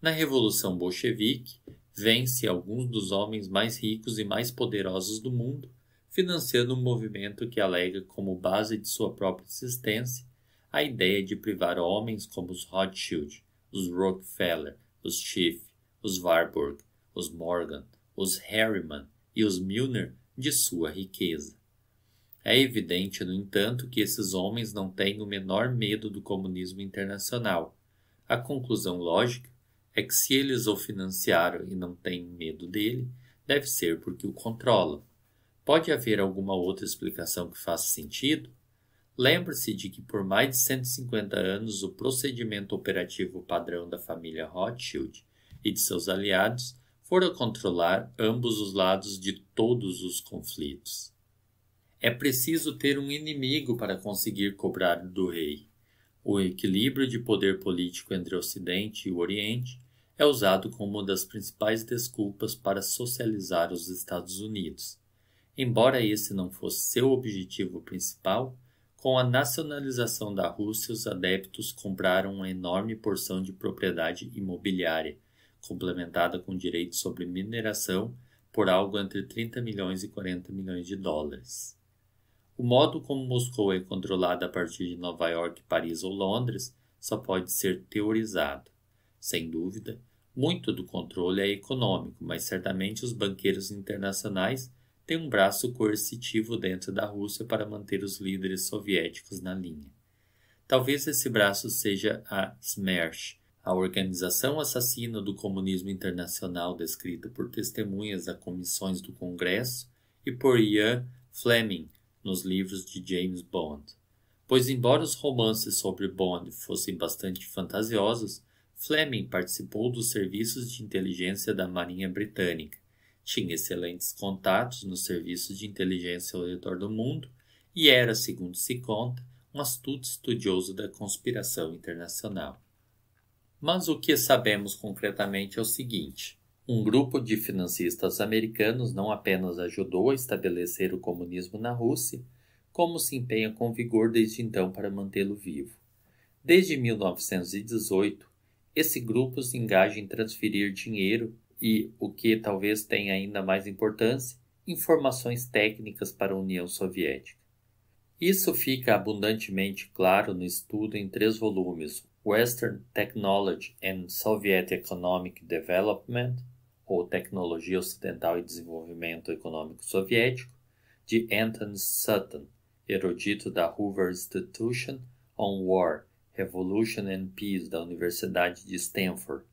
Na Revolução Bolchevique, vence alguns dos homens mais ricos e mais poderosos do mundo, financiando um movimento que alega como base de sua própria existência a ideia de privar homens como os Rothschild, os Rockefeller, os Schiff, os Warburg, os Morgan, os Harriman e os Milner de sua riqueza. É evidente, no entanto, que esses homens não têm o menor medo do comunismo internacional. A conclusão lógica é que se eles o financiaram e não têm medo dele, deve ser porque o controlam. Pode haver alguma outra explicação que faça sentido? Lembre-se de que por mais de 150 anos o procedimento operativo padrão da família Rothschild e de seus aliados foram controlar ambos os lados de todos os conflitos. É preciso ter um inimigo para conseguir cobrar do rei. O equilíbrio de poder político entre Ocidente e Oriente é usado como uma das principais desculpas para socializar os Estados Unidos. Embora esse não fosse seu objetivo principal, com a nacionalização da Rússia, os adeptos compraram uma enorme porção de propriedade imobiliária, complementada com direitos sobre mineração, por algo entre 30 milhões e 40 milhões de dólares. O modo como Moscou é controlada a partir de Nova York, Paris ou Londres só pode ser teorizado. Sem dúvida, muito do controle é econômico, mas certamente os banqueiros internacionais têm um braço coercitivo dentro da Rússia para manter os líderes soviéticos na linha. Talvez esse braço seja a SMERSH, a organização assassina do comunismo internacional descrita por testemunhas a comissões do Congresso e por Ian Fleming, nos livros de James Bond. Pois, embora os romances sobre Bond fossem bastante fantasiosos, Fleming participou dos serviços de inteligência da Marinha Britânica, tinha excelentes contatos nos serviços de inteligência ao redor do mundo e era, segundo se conta, um astuto estudioso da conspiração internacional. Mas o que sabemos concretamente é o seguinte: um grupo de financistas americanos não apenas ajudou a estabelecer o comunismo na Rússia, como se empenha com vigor desde então para mantê-lo vivo. Desde 1918, esse grupo se engaja em transferir dinheiro e, o que talvez tenha ainda mais importância, informações técnicas para a União Soviética. Isso fica abundantemente claro no estudo em três volumes Western Technology and Soviet Economic Development, ou Tecnologia Ocidental e Desenvolvimento Econômico Soviético, de Anton Sutton, erudito da Hoover Institution on War, Revolution and Peace da Universidade de Stanford,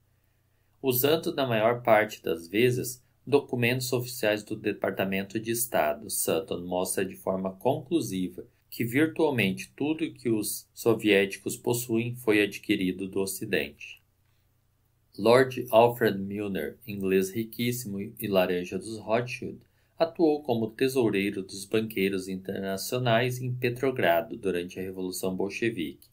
usando na maior parte das vezes documentos oficiais do Departamento de Estado. Sutton mostra de forma conclusiva que virtualmente tudo que os soviéticos possuem foi adquirido do Ocidente. Lord Alfred Milner, inglês riquíssimo e laranja dos Rothschild, atuou como tesoureiro dos banqueiros internacionais em Petrogrado durante a Revolução Bolchevique.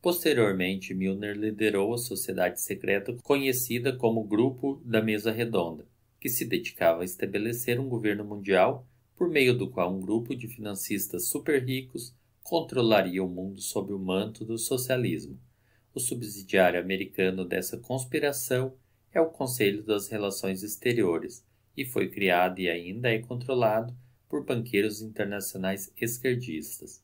Posteriormente, Milner liderou a sociedade secreta conhecida como Grupo da Mesa Redonda, que se dedicava a estabelecer um governo mundial por meio do qual um grupo de financistas super ricos controlaria o mundo sob o manto do socialismo. O subsidiário americano dessa conspiração é o Conselho das Relações Exteriores e foi criado e ainda é controlado por banqueiros internacionais esquerdistas.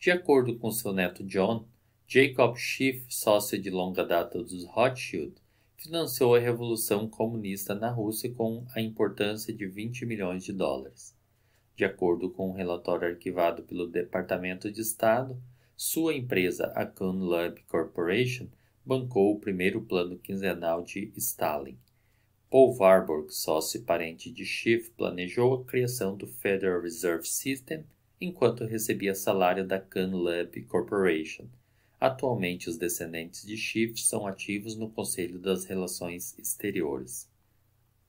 De acordo com seu neto John, Jacob Schiff, sócio de longa data dos Rothschild, financiou a Revolução Comunista na Rússia com a importância de 20 milhões de dólares. De acordo com um relatório arquivado pelo Departamento de Estado, sua empresa, a Khan Lab Corporation, bancou o primeiro plano quinzenal de Stalin. Paul Warburg, sócio e parente de Schiff, planejou a criação do Federal Reserve System enquanto recebia salário da Khan Lab Corporation. Atualmente, os descendentes de Schiff são ativos no Conselho das Relações Exteriores.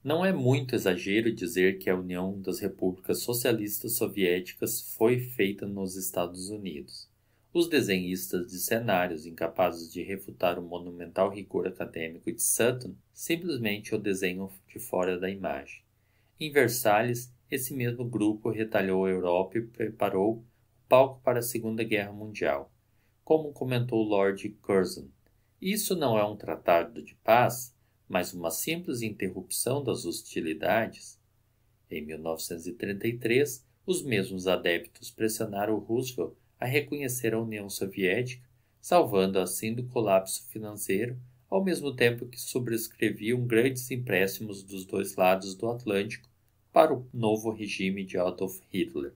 Não é muito exagero dizer que a União das Repúblicas Socialistas Soviéticas foi feita nos Estados Unidos os desenhistas de cenários incapazes de refutar o monumental rigor acadêmico de Sutton simplesmente o desenham de fora da imagem. Em Versalhes, esse mesmo grupo retalhou a Europa e preparou o palco para a Segunda Guerra Mundial. Como comentou Lord Curzon, isso não é um tratado de paz, mas uma simples interrupção das hostilidades. Em 1933, os mesmos adeptos pressionaram Roosevelt a reconhecer a União Soviética, salvando assim do colapso financeiro, ao mesmo tempo que sobrescreviam grandes empréstimos dos dois lados do Atlântico para o novo regime de Adolf Hitler.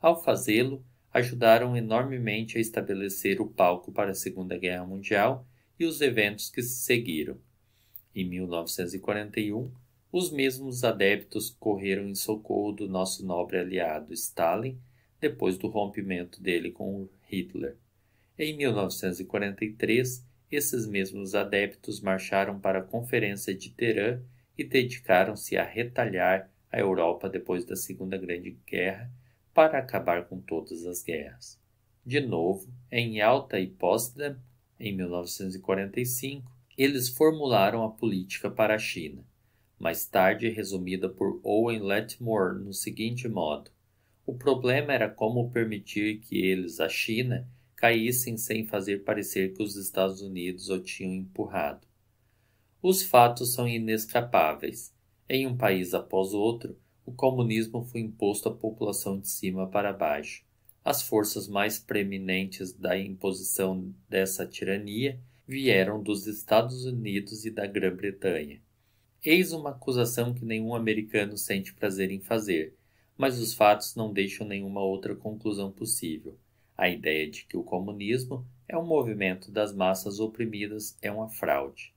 Ao fazê-lo, ajudaram enormemente a estabelecer o palco para a Segunda Guerra Mundial e os eventos que se seguiram. Em 1941, os mesmos adeptos correram em socorro do nosso nobre aliado Stalin depois do rompimento dele com Hitler. Em 1943, esses mesmos adeptos marcharam para a Conferência de Teherã e dedicaram-se a retalhar a Europa depois da Segunda Grande Guerra para acabar com todas as guerras. De novo, em Alta e Potsdam, em 1945, eles formularam a política para a China, mais tarde resumida por Owen Letmore no seguinte modo: o problema era como permitir que eles, a China, caíssem sem fazer parecer que os Estados Unidos o tinham empurrado. Os fatos são inescapáveis. Em um país após outro, o comunismo foi imposto à população de cima para baixo. As forças mais preeminentes da imposição dessa tirania vieram dos Estados Unidos e da Grã-Bretanha. Eis uma acusação que nenhum americano sente prazer em fazer, mas os fatos não deixam nenhuma outra conclusão possível. A ideia de que o comunismo é um movimento das massas oprimidas é uma fraude.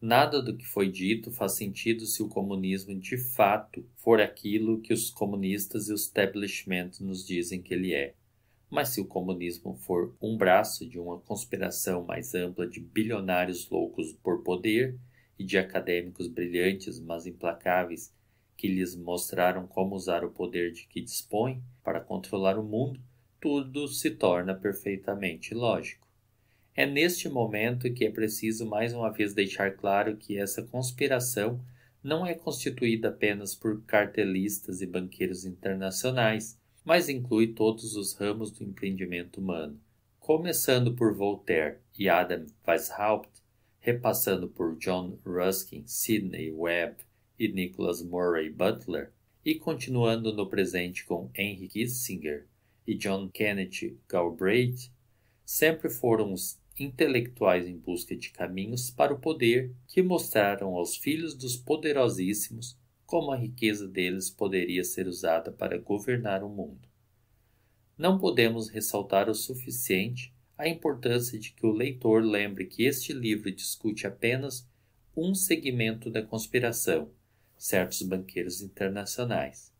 Nada do que foi dito faz sentido se o comunismo de fato for aquilo que os comunistas e o establishment nos dizem que ele é. Mas se o comunismo for um braço de uma conspiração mais ampla de bilionários loucos por poder e de acadêmicos brilhantes, mas implacáveis, que lhes mostraram como usar o poder de que dispõem para controlar o mundo, tudo se torna perfeitamente lógico. É neste momento que é preciso mais uma vez deixar claro que essa conspiração não é constituída apenas por cartelistas e banqueiros internacionais, mas inclui todos os ramos do empreendimento humano, começando por Voltaire e Adam Weishaupt, repassando por John Ruskin, Sidney Webb, e Nicholas Murray Butler, e continuando no presente com Henry Kissinger e John Kenneth Galbraith, sempre foram os intelectuais em busca de caminhos para o poder que mostraram aos filhos dos poderosíssimos como a riqueza deles poderia ser usada para governar o mundo. Não podemos ressaltar o suficiente a importância de que o leitor lembre que este livro discute apenas um segmento da conspiração certos banqueiros internacionais.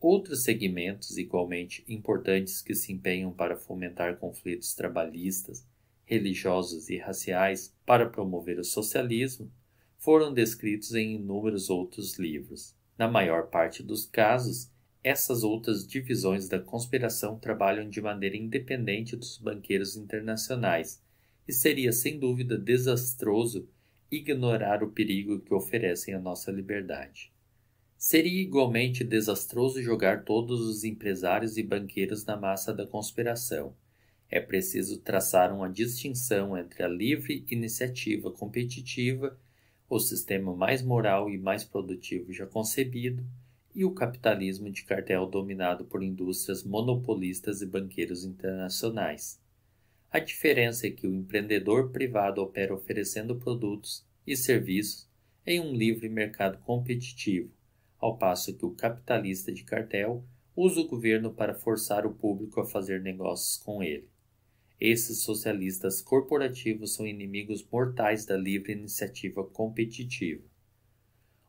Outros segmentos igualmente importantes que se empenham para fomentar conflitos trabalhistas, religiosos e raciais para promover o socialismo foram descritos em inúmeros outros livros. Na maior parte dos casos, essas outras divisões da conspiração trabalham de maneira independente dos banqueiros internacionais, e seria sem dúvida desastroso ignorar o perigo que oferecem à nossa liberdade. Seria igualmente desastroso jogar todos os empresários e banqueiros na massa da conspiração. É preciso traçar uma distinção entre a livre iniciativa competitiva, o sistema mais moral e mais produtivo já concebido, e o capitalismo de cartel dominado por indústrias monopolistas e banqueiros internacionais. A diferença é que o empreendedor privado opera oferecendo produtos e serviços em um livre mercado competitivo, ao passo que o capitalista de cartel usa o governo para forçar o público a fazer negócios com ele. Esses socialistas corporativos são inimigos mortais da livre iniciativa competitiva.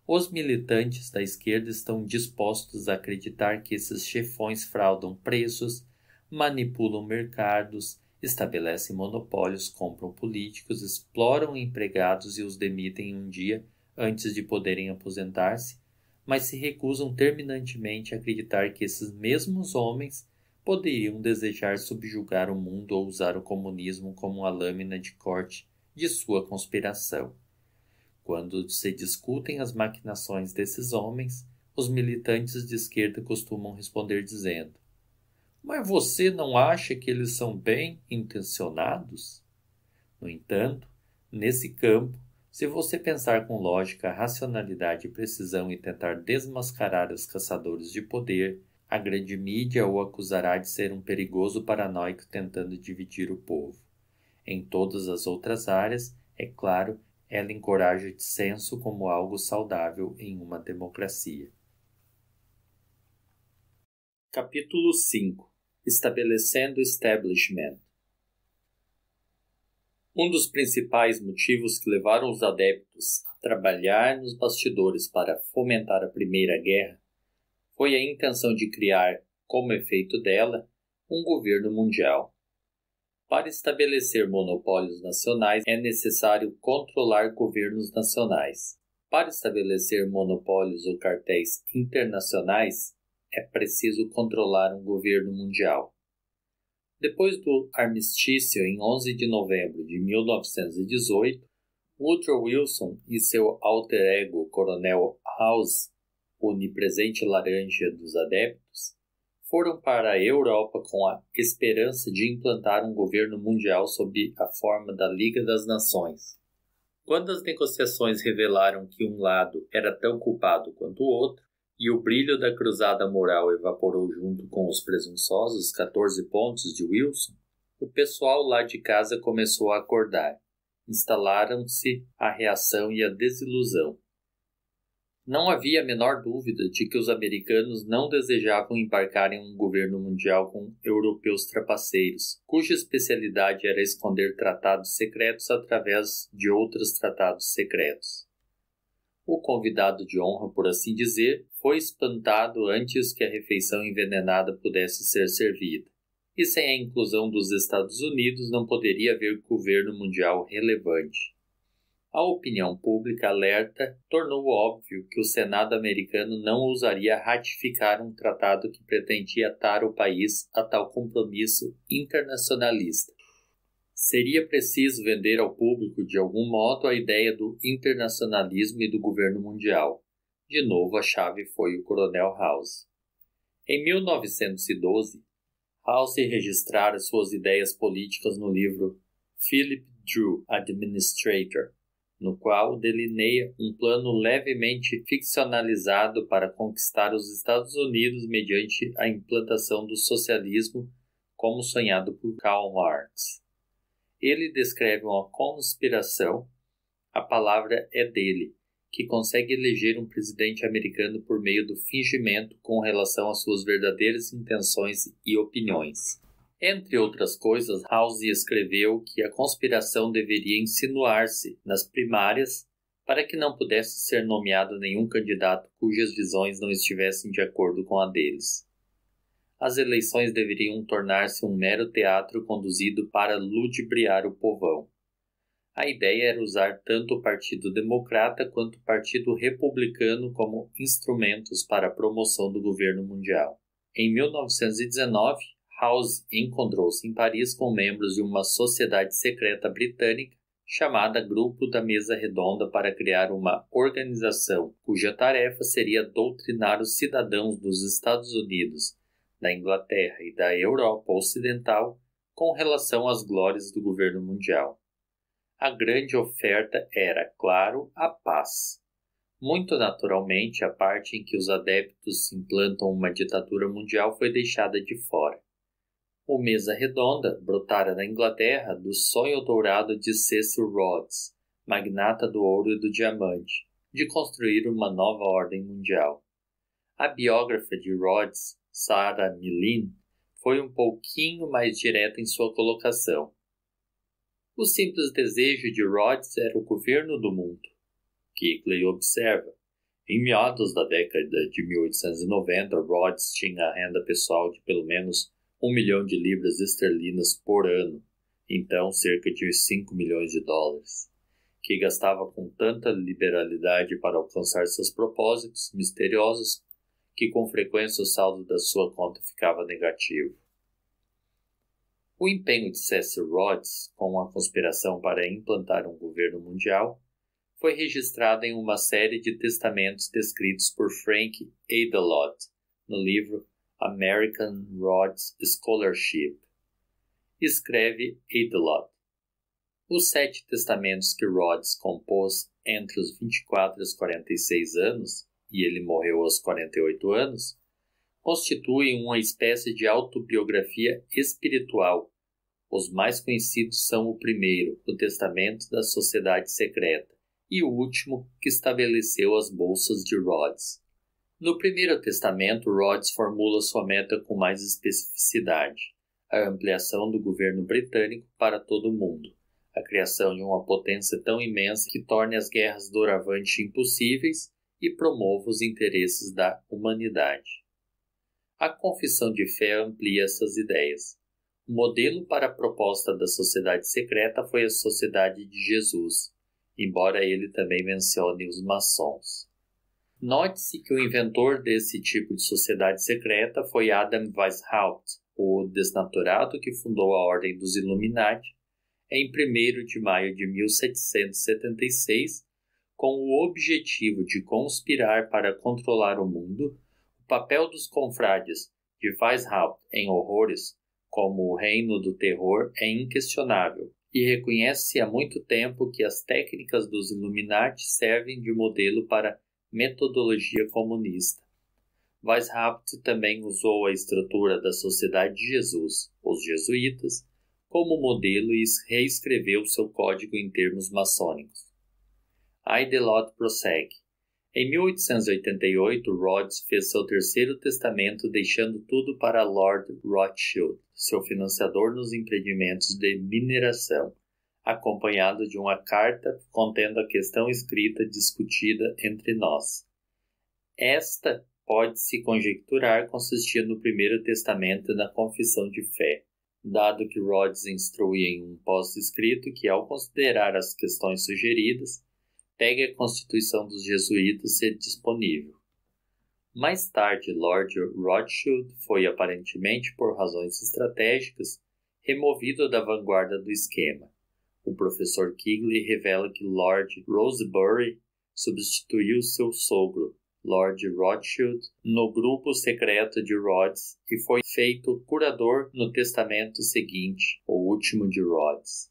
Os militantes da esquerda estão dispostos a acreditar que esses chefões fraudam preços, manipulam mercados, estabelecem monopólios, compram políticos, exploram empregados e os demitem um dia antes de poderem aposentar-se, mas se recusam terminantemente a acreditar que esses mesmos homens poderiam desejar subjugar o mundo ou usar o comunismo como a lâmina de corte de sua conspiração. Quando se discutem as maquinações desses homens, os militantes de esquerda costumam responder dizendo: mas você não acha que eles são bem intencionados? No entanto, nesse campo, se você pensar com lógica, racionalidade e precisão e tentar desmascarar os caçadores de poder, a grande mídia o acusará de ser um perigoso paranoico tentando dividir o povo. Em todas as outras áreas, é claro, ela encoraja o dissenso como algo saudável em uma democracia. Capítulo 5 estabelecendo establishment. Um dos principais motivos que levaram os adeptos a trabalhar nos bastidores para fomentar a Primeira Guerra foi a intenção de criar, como efeito dela, um governo mundial. Para estabelecer monopólios nacionais é necessário controlar governos nacionais. Para estabelecer monopólios ou cartéis internacionais é preciso controlar um governo mundial. Depois do armistício em 11 de novembro de 1918, Woodrow Wilson e seu alter ego Coronel House, onipresente laranja dos adeptos, foram para a Europa com a esperança de implantar um governo mundial sob a forma da Liga das Nações. Quando as negociações revelaram que um lado era tão culpado quanto o outro, e o brilho da cruzada moral evaporou junto com os presunçosos 14 pontos de Wilson, o pessoal lá de casa começou a acordar. Instalaram-se a reação e a desilusão. Não havia a menor dúvida de que os americanos não desejavam embarcar em um governo mundial com europeus trapaceiros, cuja especialidade era esconder tratados secretos através de outros tratados secretos. O convidado de honra, por assim dizer, foi espantado antes que a refeição envenenada pudesse ser servida. E sem a inclusão dos Estados Unidos não poderia haver governo mundial relevante. A opinião pública alerta tornou óbvio que o Senado americano não ousaria ratificar um tratado que pretendia atar o país a tal compromisso internacionalista seria preciso vender ao público de algum modo a ideia do internacionalismo e do governo mundial. De novo, a chave foi o Coronel House. Em 1912, House registrara suas ideias políticas no livro Philip Drew, Administrator, no qual delineia um plano levemente ficcionalizado para conquistar os Estados Unidos mediante a implantação do socialismo, como sonhado por Karl Marx. Ele descreve uma conspiração, a palavra é dele, que consegue eleger um presidente americano por meio do fingimento com relação às suas verdadeiras intenções e opiniões. Entre outras coisas, House escreveu que a conspiração deveria insinuar-se nas primárias para que não pudesse ser nomeado nenhum candidato cujas visões não estivessem de acordo com a deles as eleições deveriam tornar-se um mero teatro conduzido para ludibriar o povão. A ideia era usar tanto o Partido Democrata quanto o Partido Republicano como instrumentos para a promoção do governo mundial. Em 1919, House encontrou-se em Paris com membros de uma sociedade secreta britânica chamada Grupo da Mesa Redonda para criar uma organização cuja tarefa seria doutrinar os cidadãos dos Estados Unidos da Inglaterra e da Europa Ocidental com relação às glórias do governo mundial. A grande oferta era, claro, a paz. Muito naturalmente, a parte em que os adeptos implantam uma ditadura mundial foi deixada de fora. O Mesa Redonda brotara na Inglaterra do sonho dourado de Cecil Rhodes, magnata do ouro e do diamante, de construir uma nova ordem mundial. A biógrafa de Rhodes, Sarah Millin foi um pouquinho mais direta em sua colocação. O simples desejo de Rhodes era o governo do mundo. Kigley observa. Em meados da década de 1890, Rhodes tinha a renda pessoal de pelo menos um milhão de libras esterlinas por ano, então cerca de 5 milhões de dólares, que gastava com tanta liberalidade para alcançar seus propósitos misteriosos que com frequência o saldo da sua conta ficava negativo. O empenho de Cecil Rhodes com a conspiração para implantar um governo mundial foi registrado em uma série de testamentos descritos por Frank Adelot no livro American Rhodes Scholarship. Escreve Adelot. Os sete testamentos que Rhodes compôs entre os 24 e os 46 anos e ele morreu aos 48 anos, constituem uma espécie de autobiografia espiritual. Os mais conhecidos são o primeiro, o Testamento da Sociedade Secreta, e o último, que estabeleceu as bolsas de Rhodes. No primeiro testamento, Rhodes formula sua meta com mais especificidade: a ampliação do governo britânico para todo o mundo, a criação de uma potência tão imensa que torne as guerras doravante impossíveis e promova os interesses da humanidade. A Confissão de Fé amplia essas ideias. O modelo para a proposta da sociedade secreta foi a Sociedade de Jesus, embora ele também mencione os maçons. Note-se que o inventor desse tipo de sociedade secreta foi Adam Weishaupt, o desnaturado que fundou a Ordem dos Illuminati em 1 de maio de 1776 com o objetivo de conspirar para controlar o mundo, o papel dos confrades de Weishaupt em horrores, como o reino do terror, é inquestionável, e reconhece-se há muito tempo que as técnicas dos Illuminati servem de modelo para metodologia comunista. Weishaupt também usou a estrutura da Sociedade de Jesus, os jesuítas, como modelo e reescreveu seu código em termos maçônicos. Aidelot prossegue. Em 1888, Rhodes fez seu terceiro testamento, deixando tudo para Lord Rothschild, seu financiador nos empreendimentos de mineração, acompanhado de uma carta contendo a questão escrita discutida entre nós. Esta pode-se conjecturar consistir no primeiro testamento e na confissão de fé, dado que Rhodes instruía em um pós-escrito que, ao considerar as questões sugeridas, pegue a Constituição dos Jesuítas ser disponível. Mais tarde, Lord Rothschild foi aparentemente por razões estratégicas removido da vanguarda do esquema. O professor Kigley revela que Lord Rosebery substituiu seu sogro, Lord Rothschild, no grupo secreto de Rhodes e foi feito curador no testamento seguinte, o último de Rhodes.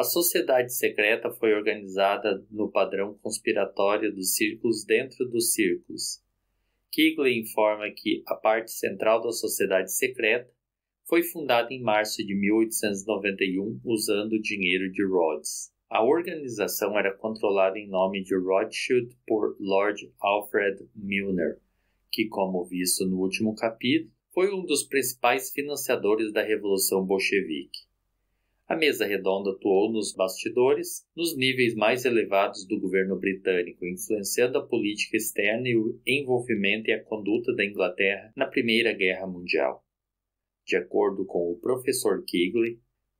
A sociedade secreta foi organizada no padrão conspiratório dos círculos dentro dos círculos. Kigley informa que a parte central da sociedade secreta foi fundada em março de 1891 usando o dinheiro de Rhodes. A organização era controlada em nome de Rothschild por Lord Alfred Milner, que, como visto no último capítulo, foi um dos principais financiadores da Revolução Bolchevique. A mesa redonda atuou nos bastidores, nos níveis mais elevados do governo britânico, influenciando a política externa e o envolvimento e a conduta da Inglaterra na Primeira Guerra Mundial. De acordo com o professor Kigley,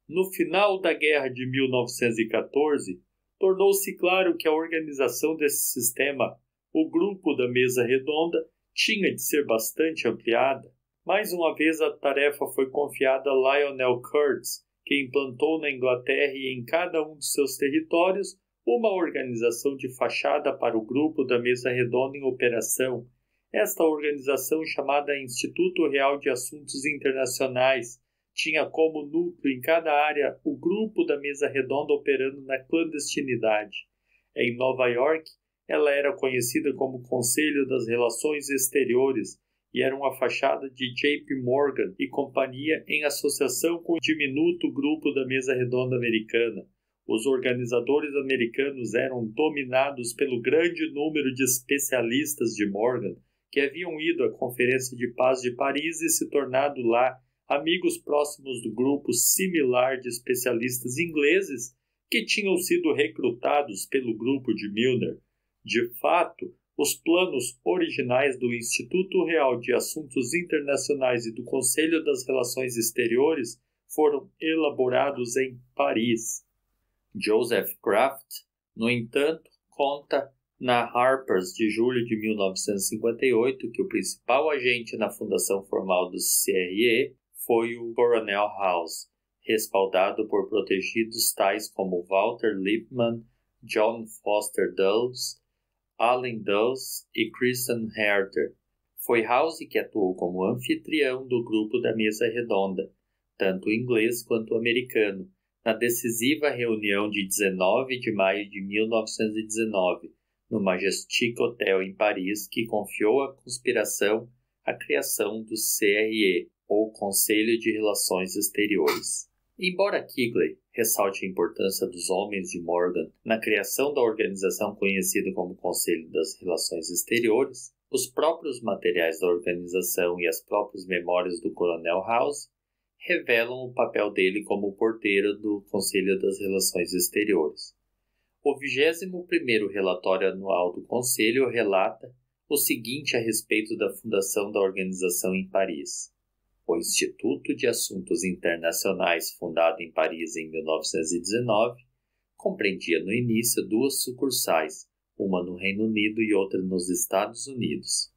no final da Guerra de 1914, tornou-se claro que a organização desse sistema, o grupo da mesa redonda, tinha de ser bastante ampliada. Mais uma vez a tarefa foi confiada a Lionel Kurtz, que implantou na Inglaterra e em cada um de seus territórios uma organização de fachada para o grupo da mesa redonda em operação. Esta organização, chamada Instituto Real de Assuntos Internacionais, tinha como núcleo em cada área o grupo da mesa redonda operando na clandestinidade. Em Nova York, ela era conhecida como Conselho das Relações Exteriores e era uma fachada de JP Morgan e companhia em associação com o diminuto grupo da Mesa Redonda Americana. Os organizadores americanos eram dominados pelo grande número de especialistas de Morgan que haviam ido à Conferência de Paz de Paris e se tornado lá amigos próximos do grupo similar de especialistas ingleses que tinham sido recrutados pelo grupo de Milner. De fato, os planos originais do Instituto Real de Assuntos Internacionais e do Conselho das Relações Exteriores foram elaborados em Paris. Joseph Kraft, no entanto, conta na Harper's de julho de 1958 que o principal agente na fundação formal do CRE foi o Coronel House, respaldado por protegidos tais como Walter Lippmann, John Foster Dulles, Allen Dulles e Kristen Herter. Foi House que atuou como anfitrião do grupo da mesa redonda, tanto inglês quanto americano, na decisiva reunião de 19 de maio de 1919, no Majestic Hotel em Paris, que confiou à conspiração a criação do CRE, ou Conselho de Relações Exteriores. Embora Kigley ressalte a importância dos homens de Morgan na criação da organização conhecida como Conselho das Relações Exteriores, os próprios materiais da organização e as próprias memórias do Coronel House revelam o papel dele como porteiro do Conselho das Relações Exteriores. O 21º relatório anual do Conselho relata o seguinte a respeito da fundação da organização em Paris o Instituto de Assuntos Internacionais, fundado em Paris em 1919, compreendia no início duas sucursais, uma no Reino Unido e outra nos Estados Unidos.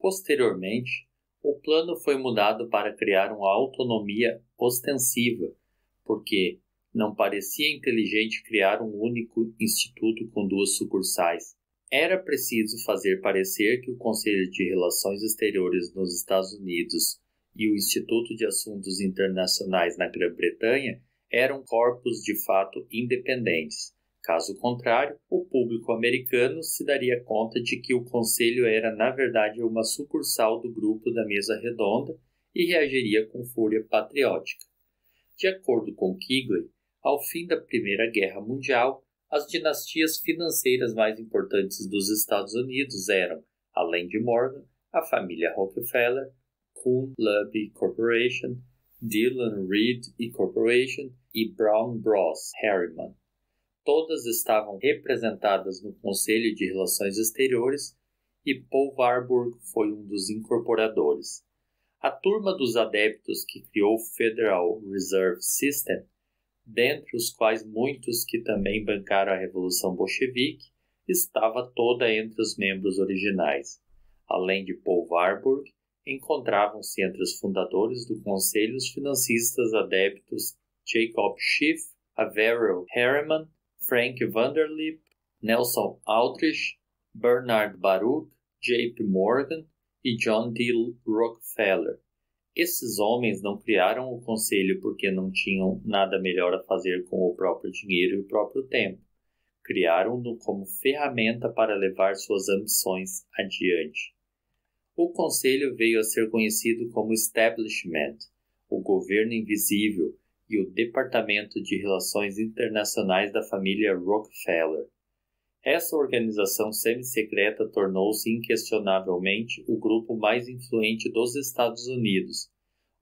Posteriormente, o plano foi mudado para criar uma autonomia ostensiva, porque não parecia inteligente criar um único instituto com duas sucursais. Era preciso fazer parecer que o Conselho de Relações Exteriores nos Estados Unidos e o Instituto de Assuntos Internacionais na Grã-Bretanha eram corpos de fato independentes. Caso contrário, o público americano se daria conta de que o Conselho era, na verdade, uma sucursal do grupo da Mesa Redonda e reagiria com fúria patriótica. De acordo com Kigley, ao fim da Primeira Guerra Mundial, as dinastias financeiras mais importantes dos Estados Unidos eram, além de Morgan, a família Rockefeller, Kuhn Lubbe Corporation, Dylan Reed e Corporation e Brown Bros. Harriman. Todas estavam representadas no Conselho de Relações Exteriores e Paul Warburg foi um dos incorporadores. A turma dos adeptos que criou o Federal Reserve System, dentre os quais muitos que também bancaram a Revolução Bolchevique, estava toda entre os membros originais. Além de Paul Warburg, encontravam-se entre os fundadores do conselho os financistas adeptos Jacob Schiff, Averell Harriman, Frank Vanderlip, Nelson Aldrich, Bernard Baruch, J.P. Morgan e John D. Rockefeller. Esses homens não criaram o conselho porque não tinham nada melhor a fazer com o próprio dinheiro e o próprio tempo. Criaram-no como ferramenta para levar suas ambições adiante. O Conselho veio a ser conhecido como Establishment, o governo invisível e o Departamento de Relações Internacionais da família Rockefeller. Essa organização semi-secreta tornou-se inquestionavelmente o grupo mais influente dos Estados Unidos.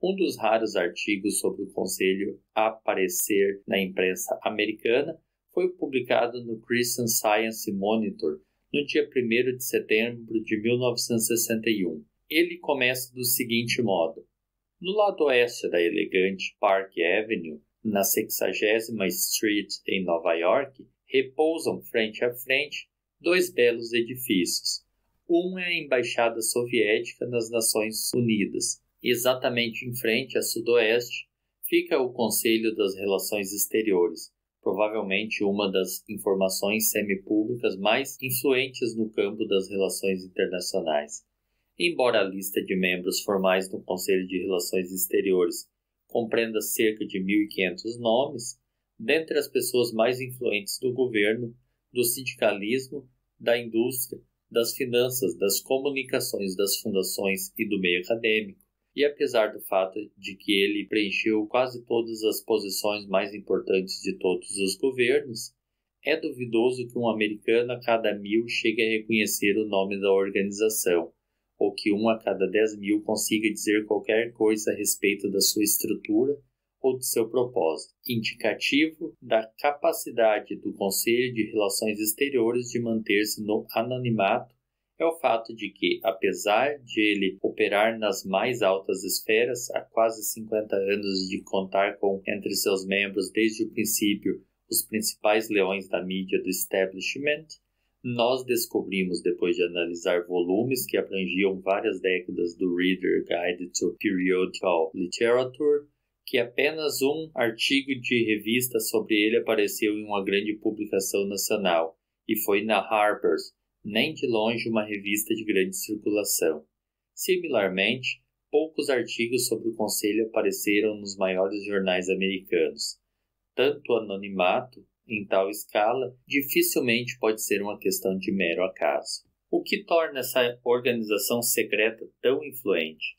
Um dos raros artigos sobre o Conselho a aparecer na imprensa americana foi publicado no Christian Science Monitor no dia 1 de setembro de 1961. Ele começa do seguinte modo: No lado oeste da elegante Park Avenue, na 60 Street em Nova York, repousam frente a frente dois belos edifícios. Um é a Embaixada Soviética nas Nações Unidas. Exatamente em frente, a sudoeste, fica o Conselho das Relações Exteriores, provavelmente uma das informações semipúblicas mais influentes no campo das relações internacionais. Embora a lista de membros formais do Conselho de Relações Exteriores compreenda cerca de 1.500 nomes, dentre as pessoas mais influentes do governo, do sindicalismo, da indústria, das finanças, das comunicações, das fundações e do meio acadêmico e apesar do fato de que ele preencheu quase todas as posições mais importantes de todos os governos, é duvidoso que um americano a cada mil chegue a reconhecer o nome da organização, ou que um a cada dez mil consiga dizer qualquer coisa a respeito da sua estrutura ou de seu propósito, indicativo da capacidade do Conselho de Relações Exteriores de manter-se no anonimato é o fato de que, apesar de ele operar nas mais altas esferas há quase 50 anos de contar com entre seus membros desde o princípio os principais leões da mídia do establishment, nós descobrimos, depois de analisar volumes que abrangiam várias décadas do Reader Guide to Periodical Literature, que apenas um artigo de revista sobre ele apareceu em uma grande publicação nacional, e foi na Harper's, nem de longe uma revista de grande circulação. Similarmente, poucos artigos sobre o Conselho apareceram nos maiores jornais americanos. Tanto anonimato, em tal escala, dificilmente pode ser uma questão de mero acaso. O que torna essa organização secreta tão influente?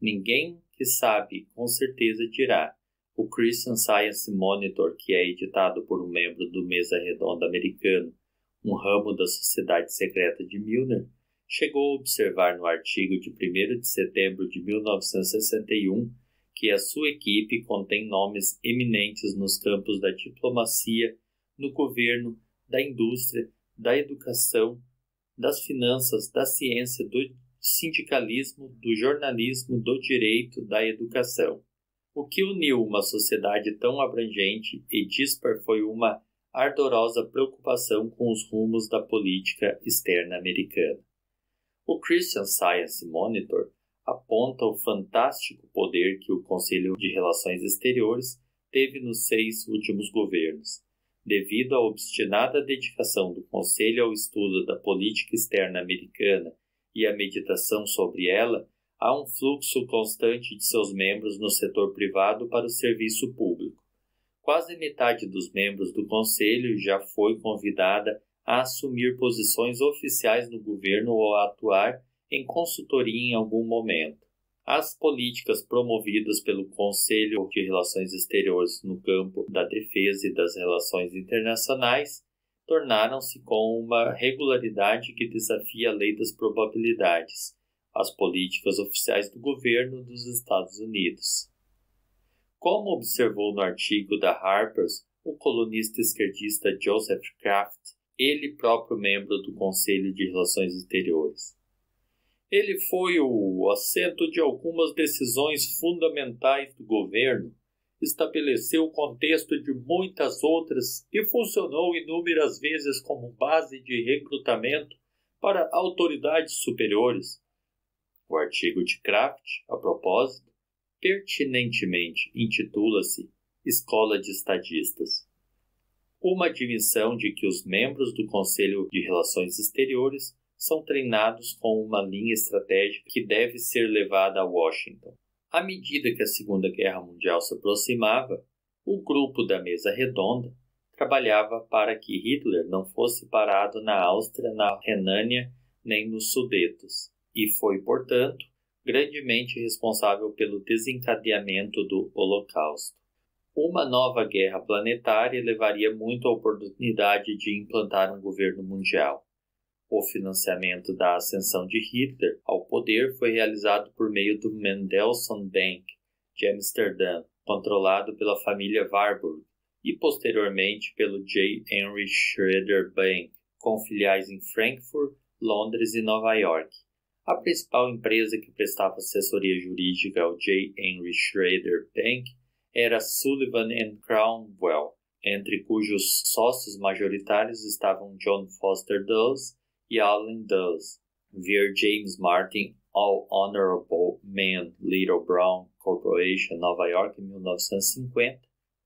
Ninguém que sabe com certeza dirá. O Christian Science Monitor, que é editado por um membro do Mesa Redonda americano um ramo da Sociedade Secreta de Milner, chegou a observar no artigo de 1 de setembro de 1961 que a sua equipe contém nomes eminentes nos campos da diplomacia, no governo, da indústria, da educação, das finanças, da ciência, do sindicalismo, do jornalismo, do direito, da educação. O que uniu uma sociedade tão abrangente e dispar foi uma ardorosa preocupação com os rumos da política externa americana. O Christian Science Monitor aponta o fantástico poder que o Conselho de Relações Exteriores teve nos seis últimos governos, devido à obstinada dedicação do Conselho ao estudo da política externa americana e à meditação sobre ela, há um fluxo constante de seus membros no setor privado para o serviço público quase metade dos membros do Conselho já foi convidada a assumir posições oficiais no governo ou a atuar em consultoria em algum momento. As políticas promovidas pelo Conselho de Relações Exteriores no campo da defesa e das relações internacionais tornaram-se com uma regularidade que desafia a lei das probabilidades, as políticas oficiais do governo dos Estados Unidos. Como observou no artigo da Harper's o colunista esquerdista Joseph Kraft, ele próprio membro do Conselho de Relações Exteriores. Ele foi o assento de algumas decisões fundamentais do governo, estabeleceu o contexto de muitas outras e funcionou inúmeras vezes como base de recrutamento para autoridades superiores. O artigo de Kraft, a propósito, pertinentemente intitula-se Escola de Estadistas. Uma admissão de que os membros do Conselho de Relações Exteriores são treinados com uma linha estratégica que deve ser levada a Washington. À medida que a Segunda Guerra Mundial se aproximava, o grupo da mesa redonda trabalhava para que Hitler não fosse parado na Áustria, na Renânia nem nos Sudetos, e foi, portanto, grandemente responsável pelo desencadeamento do Holocausto. Uma nova guerra planetária levaria muito à oportunidade de implantar um governo mundial. O financiamento da ascensão de Hitler ao poder foi realizado por meio do Mendelssohn Bank de Amsterdã, controlado pela família Warburg, e posteriormente pelo J. Henry Schroeder Bank, com filiais em Frankfurt, Londres e Nova York. A principal empresa que prestava assessoria jurídica ao J. Henry Schrader Bank era Sullivan and Cromwell, entre cujos sócios majoritários estavam John Foster Dulles e Allen Dulles, Ver James Martin All Honorable Man Little Brown Corporation, Nova York, 1950,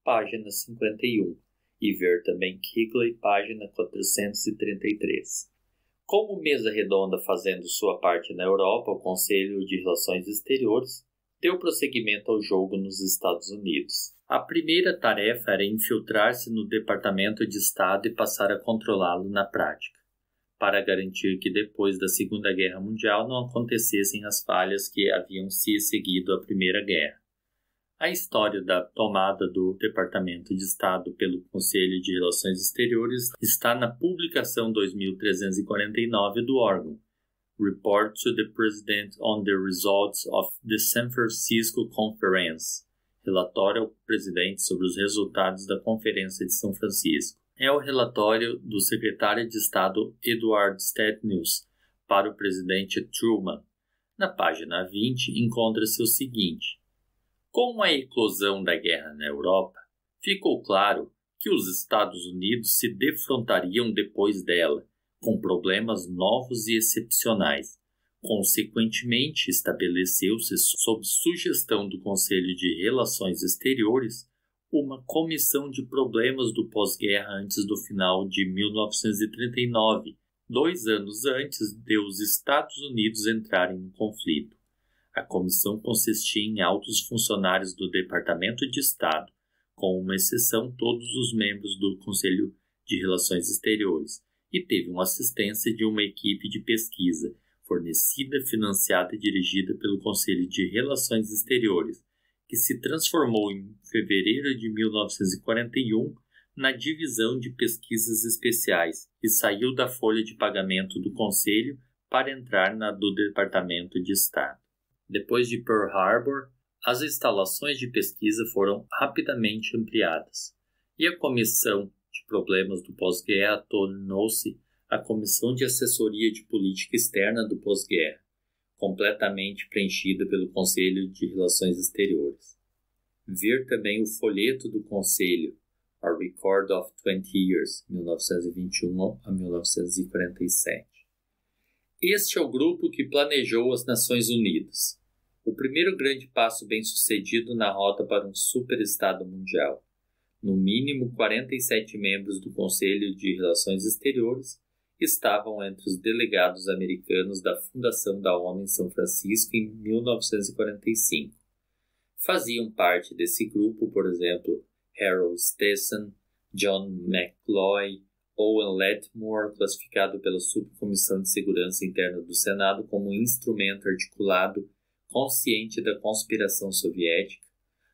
página 51, e ver também Kigley, página 433. Como Mesa Redonda fazendo sua parte na Europa, o Conselho de Relações Exteriores deu prosseguimento ao jogo nos Estados Unidos. A primeira tarefa era infiltrar-se no Departamento de Estado e passar a controlá-lo na prática, para garantir que depois da Segunda Guerra Mundial não acontecessem as falhas que haviam se seguido à Primeira Guerra. A história da tomada do Departamento de Estado pelo Conselho de Relações Exteriores está na publicação 2349 do órgão, Report to the President on the Results of the San Francisco Conference, relatório ao presidente sobre os resultados da Conferência de São Francisco. É o relatório do secretário de Estado Edward Stepnews para o presidente Truman. Na página 20 encontra-se o seguinte: com a eclosão da guerra na Europa, ficou claro que os Estados Unidos se defrontariam depois dela com problemas novos e excepcionais. Consequentemente, estabeleceu-se, sob sugestão do Conselho de Relações Exteriores, uma comissão de problemas do pós-guerra antes do final de 1939, dois anos antes de os Estados Unidos entrarem no conflito. A comissão consistia em altos funcionários do Departamento de Estado, com uma exceção todos os membros do Conselho de Relações Exteriores, e teve uma assistência de uma equipe de pesquisa, fornecida, financiada e dirigida pelo Conselho de Relações Exteriores, que se transformou em fevereiro de 1941 na Divisão de Pesquisas Especiais e saiu da folha de pagamento do Conselho para entrar na do Departamento de Estado. Depois de Pearl Harbor, as instalações de pesquisa foram rapidamente ampliadas e a Comissão de Problemas do Pós-Guerra tornou-se a Comissão de Assessoria de Política Externa do Pós-Guerra, completamente preenchida pelo Conselho de Relações Exteriores. Ver também o folheto do Conselho, A Record of 20 Years, 1921 a 1947. Este é o grupo que planejou as Nações Unidas, o primeiro grande passo bem-sucedido na rota para um superestado mundial. No mínimo 47 membros do Conselho de Relações Exteriores estavam entre os delegados americanos da fundação da ONU em São Francisco em 1945. Faziam parte desse grupo, por exemplo, Harold Stetson, John McCloy, Owen Letmore, classificado pela Subcomissão de Segurança Interna do Senado como um instrumento articulado consciente da conspiração soviética,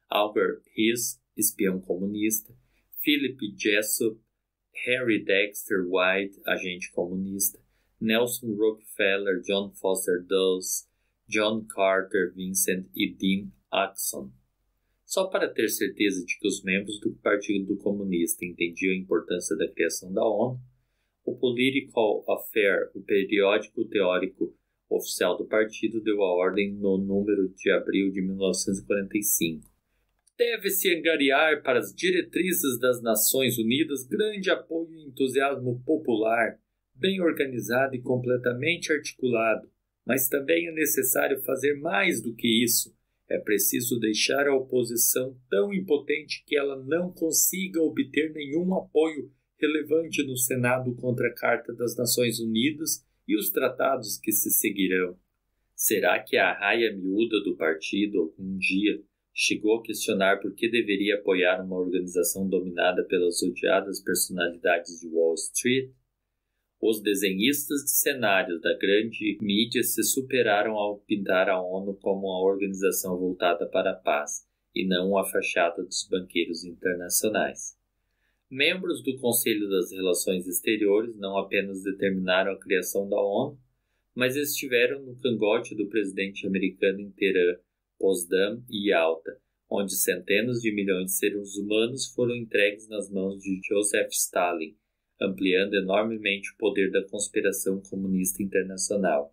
Albert Hiss, espião comunista, Philip Jessup, Harry Dexter White, agente comunista, Nelson Rockefeller, John Foster Dulles, John Carter, Vincent e Dean Axon. Só para ter certeza de que os membros do Partido Comunista entendiam a importância da criação da ONU, o Political Affair, o periódico teórico oficial do partido, deu a ordem no número de abril de 1945. Deve-se angariar para as diretrizes das Nações Unidas grande apoio e entusiasmo popular, bem organizado e completamente articulado, mas também é necessário fazer mais do que isso é preciso deixar a oposição tão impotente que ela não consiga obter nenhum apoio relevante no Senado contra a Carta das Nações Unidas e os tratados que se seguirão. Será que a raia miúda do partido algum dia chegou a questionar por que deveria apoiar uma organização dominada pelas odiadas personalidades de Wall Street? Os desenhistas de cenários da grande mídia se superaram ao pintar a ONU como uma organização voltada para a paz e não a fachada dos banqueiros internacionais. Membros do Conselho das Relações Exteriores não apenas determinaram a criação da ONU, mas estiveram no cangote do presidente americano em Teherã, Potsdam e Alta, onde centenas de milhões de seres humanos foram entregues nas mãos de Joseph Stalin, ampliando enormemente o poder da conspiração comunista internacional.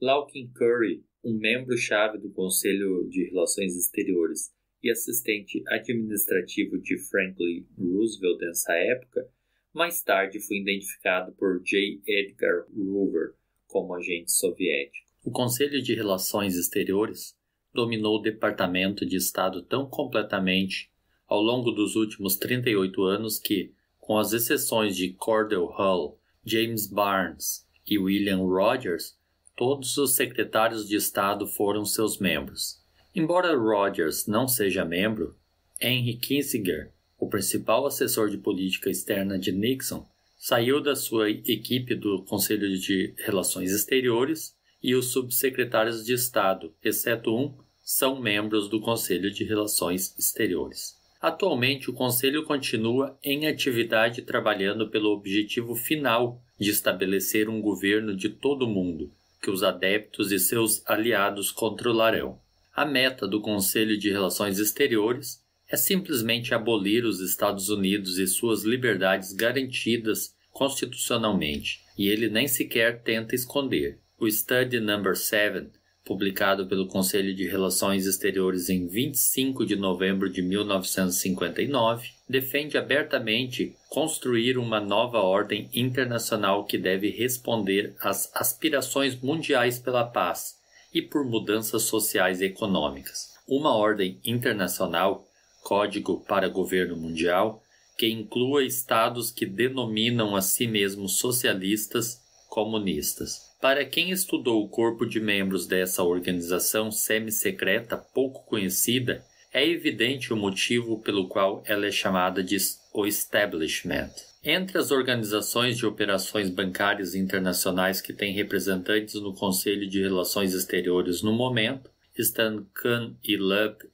Lawkin Curry, um membro-chave do Conselho de Relações Exteriores e assistente administrativo de Franklin Roosevelt nessa época, mais tarde foi identificado por J. Edgar Hoover como agente soviético. O Conselho de Relações Exteriores dominou o Departamento de Estado tão completamente ao longo dos últimos 38 anos que, com as exceções de Cordell Hull, James Barnes e William Rogers, todos os secretários de Estado foram seus membros. Embora Rogers não seja membro, Henry Kissinger, o principal assessor de política externa de Nixon, saiu da sua equipe do Conselho de Relações Exteriores e os subsecretários de Estado, exceto um, são membros do Conselho de Relações Exteriores. Atualmente, o Conselho continua em atividade trabalhando pelo objetivo final de estabelecer um governo de todo mundo, que os adeptos e seus aliados controlarão. A meta do Conselho de Relações Exteriores é simplesmente abolir os Estados Unidos e suas liberdades garantidas constitucionalmente, e ele nem sequer tenta esconder. O Study Number 7 publicado pelo Conselho de Relações Exteriores em 25 de novembro de 1959, defende abertamente construir uma nova ordem internacional que deve responder às aspirações mundiais pela paz e por mudanças sociais e econômicas. Uma ordem internacional, Código para Governo Mundial, que inclua estados que denominam a si mesmos socialistas, comunistas para quem estudou o corpo de membros dessa organização semi-secreta pouco conhecida, é evidente o motivo pelo qual ela é chamada de o establishment. Entre as organizações de operações bancárias internacionais que têm representantes no Conselho de Relações Exteriores no momento, estão Kahn e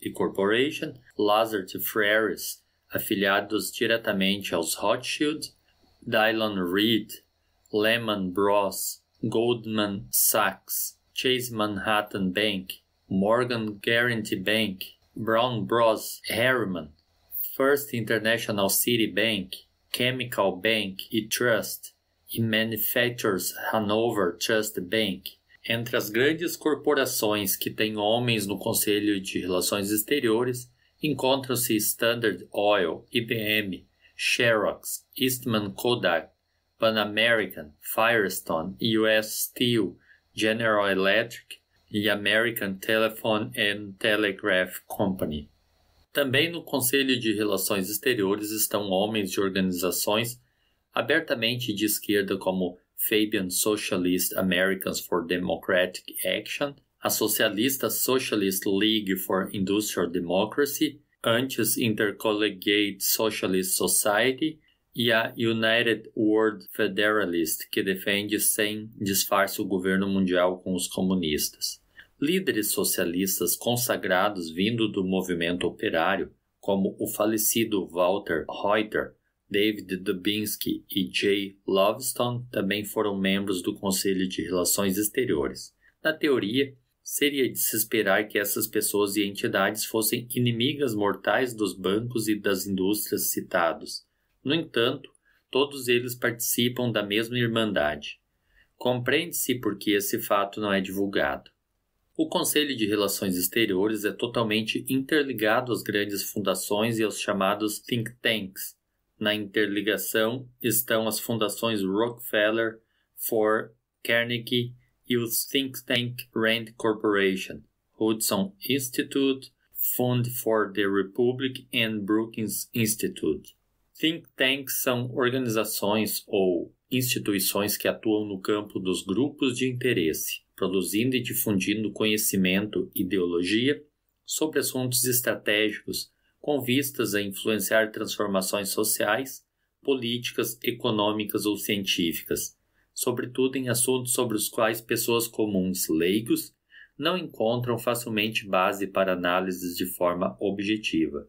e Corporation, Lazard Freres, afiliados diretamente aos Rothschild, Dylan Reed, Lehman Bros, Goldman Sachs, Chase Manhattan Bank, Morgan Guarantee Bank, Brown Bros Harriman, First International City Bank, Chemical Bank e Trust, e Manufacturers Hanover Trust Bank. Entre as grandes corporações que têm homens no Conselho de Relações Exteriores, encontram-se Standard Oil, IBM, Xerox, Eastman Kodak, Pan American, Firestone, US Steel, General Electric e American Telephone and Telegraph Company. Também no Conselho de Relações Exteriores estão homens de organizações abertamente de esquerda como Fabian Socialist Americans for Democratic Action, a Socialista Socialist League for Industrial Democracy, antes Intercollegiate Socialist Society e a United World Federalist, que defende sem disfarce o governo mundial com os comunistas. Líderes socialistas consagrados vindo do movimento operário, como o falecido Walter Reuter, David Dubinsky e Jay Loveston também foram membros do Conselho de Relações Exteriores. Na teoria, seria de se esperar que essas pessoas e entidades fossem inimigas mortais dos bancos e das indústrias citados, no entanto, todos eles participam da mesma irmandade. Compreende-se por que esse fato não é divulgado. O Conselho de Relações Exteriores é totalmente interligado às grandes fundações e aos chamados think tanks. Na interligação estão as fundações Rockefeller, Ford, Carnegie e o think tank Rand Corporation, Hudson Institute, Fund for the Republic and Brookings Institute. Think tanks são organizações ou instituições que atuam no campo dos grupos de interesse, produzindo e difundindo conhecimento e ideologia sobre assuntos estratégicos com vistas a influenciar transformações sociais, políticas, econômicas ou científicas, sobretudo em assuntos sobre os quais pessoas comuns leigos não encontram facilmente base para análises de forma objetiva.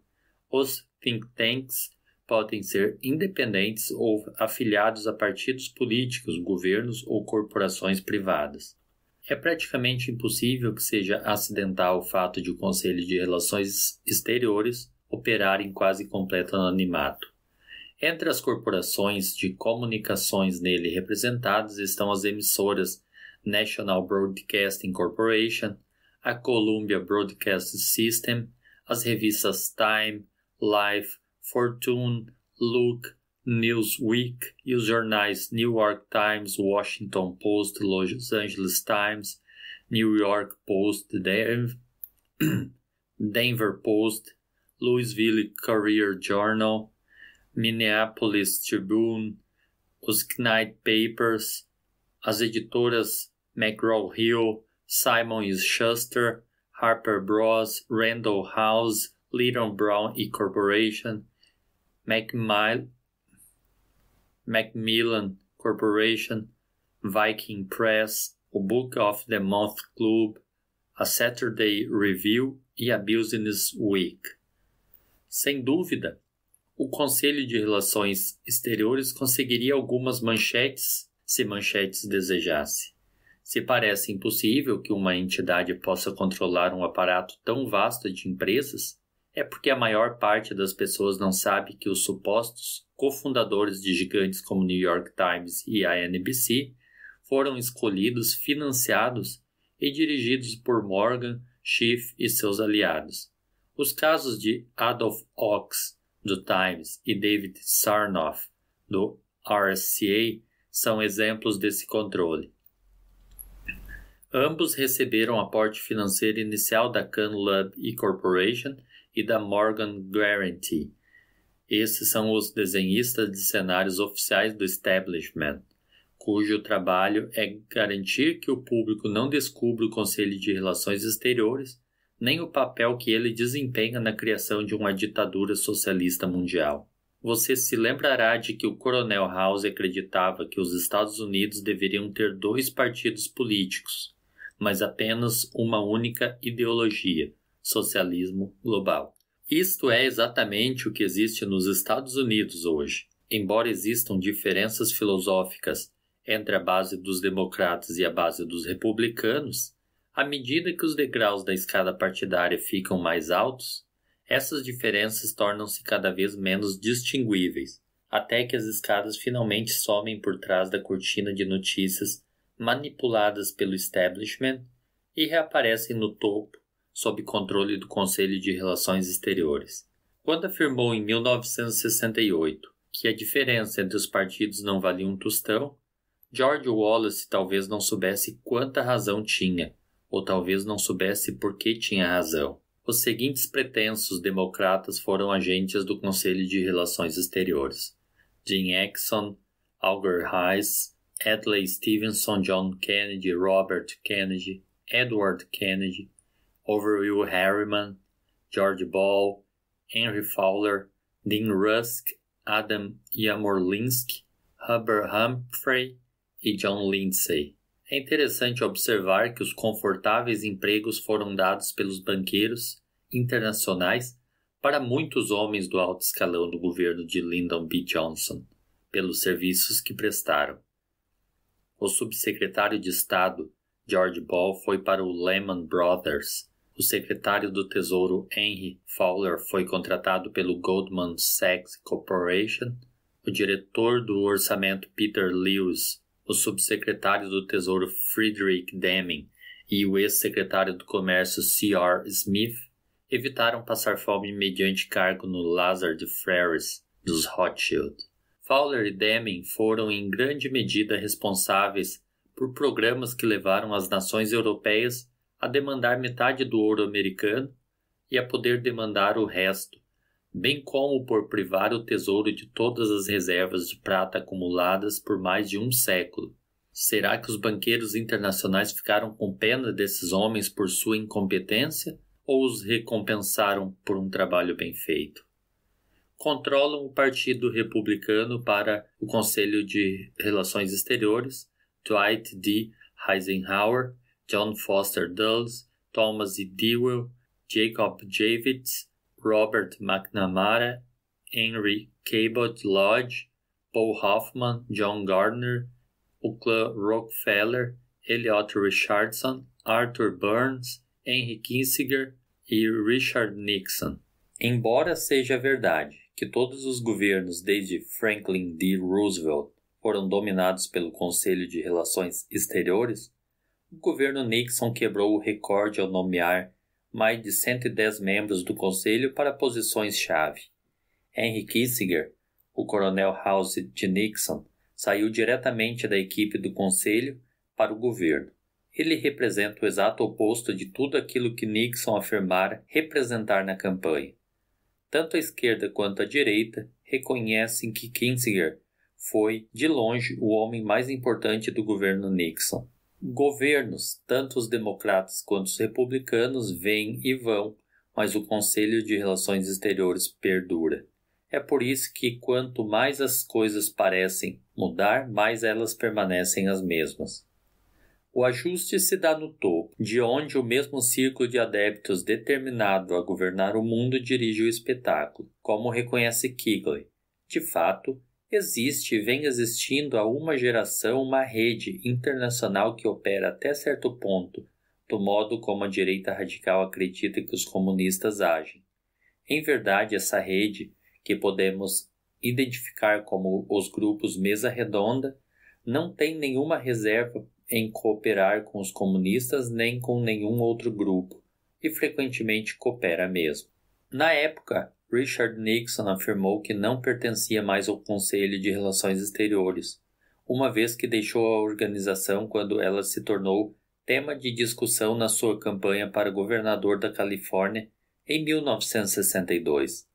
Os think tanks podem ser independentes ou afiliados a partidos políticos, governos ou corporações privadas. É praticamente impossível que seja acidental o fato de o Conselho de Relações Exteriores operar em quase completo anonimato. Entre as corporações de comunicações nele representadas estão as emissoras National Broadcasting Corporation, a Columbia Broadcast System, as revistas Time, Life, Fortune, Look, Newsweek, e os jornais New York Times, Washington Post, Los Angeles Times, New York Post, Denver Post, Louisville Courier Journal, Minneapolis Tribune, os Knight Papers, as editoras McGraw-Hill, Simon Schuster, Harper Bros, Randall House, Little Brown e Corporation, MacMill, Macmillan Corporation, Viking Press, o Book of the Month Club, a Saturday Review e a Business Week. Sem dúvida, o Conselho de Relações Exteriores conseguiria algumas manchetes se manchetes desejasse. Se parece impossível que uma entidade possa controlar um aparato tão vasto de empresas, é porque a maior parte das pessoas não sabe que os supostos cofundadores de gigantes como New York Times e a NBC foram escolhidos, financiados e dirigidos por Morgan, Schiff e seus aliados. Os casos de Adolf Ox, do Times, e David Sarnoff, do RCA são exemplos desse controle. Ambos receberam aporte financeiro inicial da Canlab Corporation e da Morgan Guarantee. Esses são os desenhistas de cenários oficiais do establishment, cujo trabalho é garantir que o público não descubra o Conselho de Relações Exteriores nem o papel que ele desempenha na criação de uma ditadura socialista mundial. Você se lembrará de que o Coronel House acreditava que os Estados Unidos deveriam ter dois partidos políticos, mas apenas uma única ideologia, socialismo global. Isto é exatamente o que existe nos Estados Unidos hoje. Embora existam diferenças filosóficas entre a base dos democratas e a base dos republicanos, à medida que os degraus da escada partidária ficam mais altos, essas diferenças tornam-se cada vez menos distinguíveis, até que as escadas finalmente somem por trás da cortina de notícias manipuladas pelo establishment e reaparecem no topo sob controle do Conselho de Relações Exteriores. Quando afirmou em 1968 que a diferença entre os partidos não valia um tostão, George Wallace talvez não soubesse quanta razão tinha, ou talvez não soubesse por que tinha razão. Os seguintes pretensos democratas foram agentes do Conselho de Relações Exteriores: Jim Exxon, Alger Hayes, Adlai Stevenson, John Kennedy, Robert Kennedy, Edward Kennedy, Overwill Harriman, George Ball, Henry Fowler, Dean Rusk, Adam Yamorlinsk, Huber Humphrey e John Lindsay. É interessante observar que os confortáveis empregos foram dados pelos banqueiros internacionais para muitos homens do alto escalão do governo de Lyndon B. Johnson, pelos serviços que prestaram. O subsecretário de Estado, George Ball, foi para o Lehman Brothers, o secretário do Tesouro Henry Fowler foi contratado pelo Goldman Sachs Corporation, o diretor do orçamento Peter Lewis, o subsecretário do Tesouro Friedrich Deming e o ex-secretário do Comércio C.R. Smith evitaram passar fome mediante cargo no Lazard Freres dos Rothschild. Fowler e Deming foram em grande medida responsáveis por programas que levaram as nações europeias a demandar metade do ouro americano e a poder demandar o resto, bem como por privar o tesouro de todas as reservas de prata acumuladas por mais de um século. Será que os banqueiros internacionais ficaram com pena desses homens por sua incompetência ou os recompensaram por um trabalho bem feito? Controlam o Partido Republicano para o Conselho de Relações Exteriores, Dwight D. Eisenhower John Foster Dulles, Thomas E. Dewell, Jacob Javits, Robert McNamara, Henry Cabot Lodge, Paul Hoffman, John Gardner, Ucla Rockefeller, Elliot Richardson, Arthur Burns, Henry Kissinger e Richard Nixon. Embora seja verdade que todos os governos desde Franklin D. Roosevelt foram dominados pelo Conselho de Relações Exteriores, o governo Nixon quebrou o recorde ao nomear mais de 110 membros do conselho para posições-chave. Henry Kissinger, o coronel House de Nixon, saiu diretamente da equipe do conselho para o governo. Ele representa o exato oposto de tudo aquilo que Nixon afirmara representar na campanha. Tanto a esquerda quanto a direita reconhecem que Kissinger foi, de longe, o homem mais importante do governo Nixon. Governos, tanto os democratas quanto os republicanos, vêm e vão, mas o Conselho de Relações Exteriores perdura. É por isso que quanto mais as coisas parecem mudar, mais elas permanecem as mesmas. O ajuste se dá no topo, de onde o mesmo círculo de adeptos determinado a governar o mundo dirige o espetáculo, como reconhece Kigley. De fato, Existe e vem existindo há uma geração uma rede internacional que opera até certo ponto, do modo como a direita radical acredita que os comunistas agem. Em verdade, essa rede, que podemos identificar como os grupos Mesa Redonda, não tem nenhuma reserva em cooperar com os comunistas nem com nenhum outro grupo, e frequentemente coopera mesmo. Na época, Richard Nixon afirmou que não pertencia mais ao Conselho de Relações Exteriores, uma vez que deixou a organização quando ela se tornou tema de discussão na sua campanha para governador da Califórnia em 1962.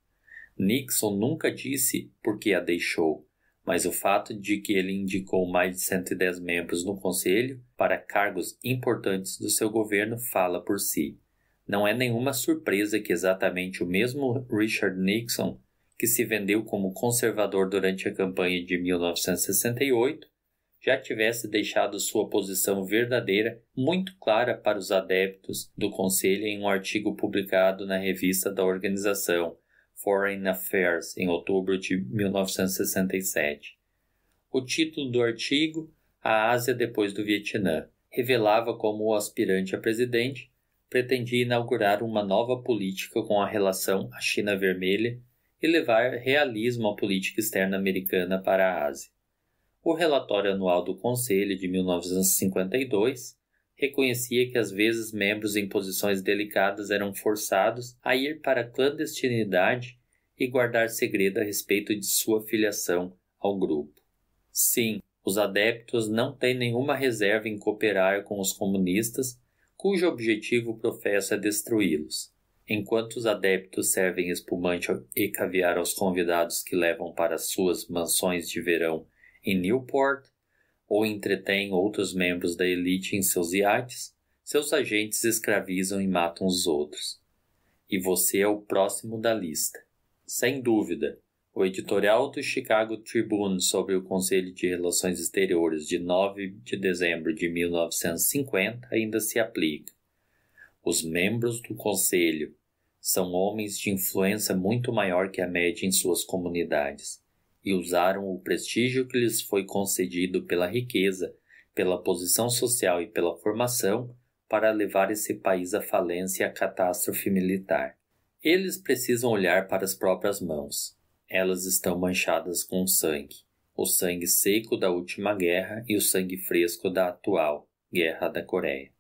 Nixon nunca disse por que a deixou, mas o fato de que ele indicou mais de 110 membros no conselho para cargos importantes do seu governo fala por si. Não é nenhuma surpresa que exatamente o mesmo Richard Nixon, que se vendeu como conservador durante a campanha de 1968, já tivesse deixado sua posição verdadeira muito clara para os adeptos do Conselho em um artigo publicado na revista da organização Foreign Affairs em outubro de 1967. O título do artigo, A Ásia depois do Vietnã, revelava como o aspirante a presidente pretendia inaugurar uma nova política com a relação à China Vermelha e levar realismo à política externa americana para a Ásia. O relatório anual do Conselho de 1952 reconhecia que às vezes membros em posições delicadas eram forçados a ir para a clandestinidade e guardar segredo a respeito de sua filiação ao grupo. Sim, os adeptos não têm nenhuma reserva em cooperar com os comunistas cujo objetivo professa é destruí-los. Enquanto os adeptos servem espumante e caviar aos convidados que levam para suas mansões de verão em Newport, ou entretêm outros membros da elite em seus iates, seus agentes escravizam e matam os outros. E você é o próximo da lista. Sem dúvida, o editorial do Chicago Tribune sobre o Conselho de Relações Exteriores de 9 de dezembro de 1950 ainda se aplica. Os membros do Conselho são homens de influência muito maior que a média em suas comunidades e usaram o prestígio que lhes foi concedido pela riqueza, pela posição social e pela formação para levar esse país à falência e à catástrofe militar. Eles precisam olhar para as próprias mãos. Elas estão manchadas com sangue, o sangue seco da última guerra e o sangue fresco da atual Guerra da Coreia.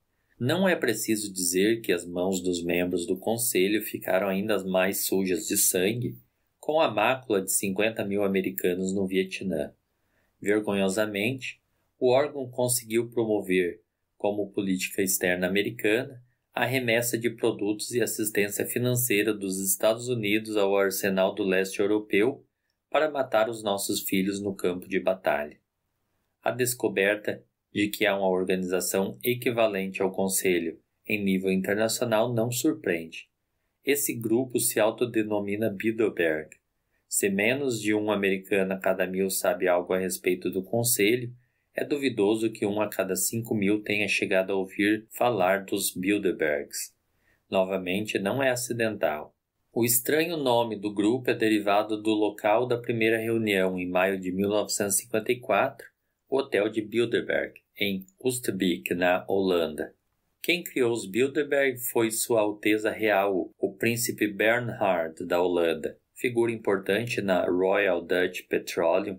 Não é preciso dizer que as mãos dos membros do conselho ficaram ainda mais sujas de sangue com a mácula de 50 mil americanos no Vietnã. Vergonhosamente, o órgão conseguiu promover, como política externa americana, a remessa de produtos e assistência financeira dos Estados Unidos ao arsenal do leste europeu para matar os nossos filhos no campo de batalha. A descoberta de que há uma organização equivalente ao Conselho em nível internacional não surpreende. Esse grupo se autodenomina Bilderberg. Se menos de um americano a cada mil sabe algo a respeito do Conselho, é duvidoso que um a cada cinco mil tenha chegado a ouvir falar dos Bilderbergs. Novamente, não é acidental. O estranho nome do grupo é derivado do local da primeira reunião em maio de 1954, o Hotel de Bilderberg, em Oostbeek, na Holanda. Quem criou os Bilderberg foi Sua Alteza Real, o Príncipe Bernhard da Holanda, figura importante na Royal Dutch Petroleum,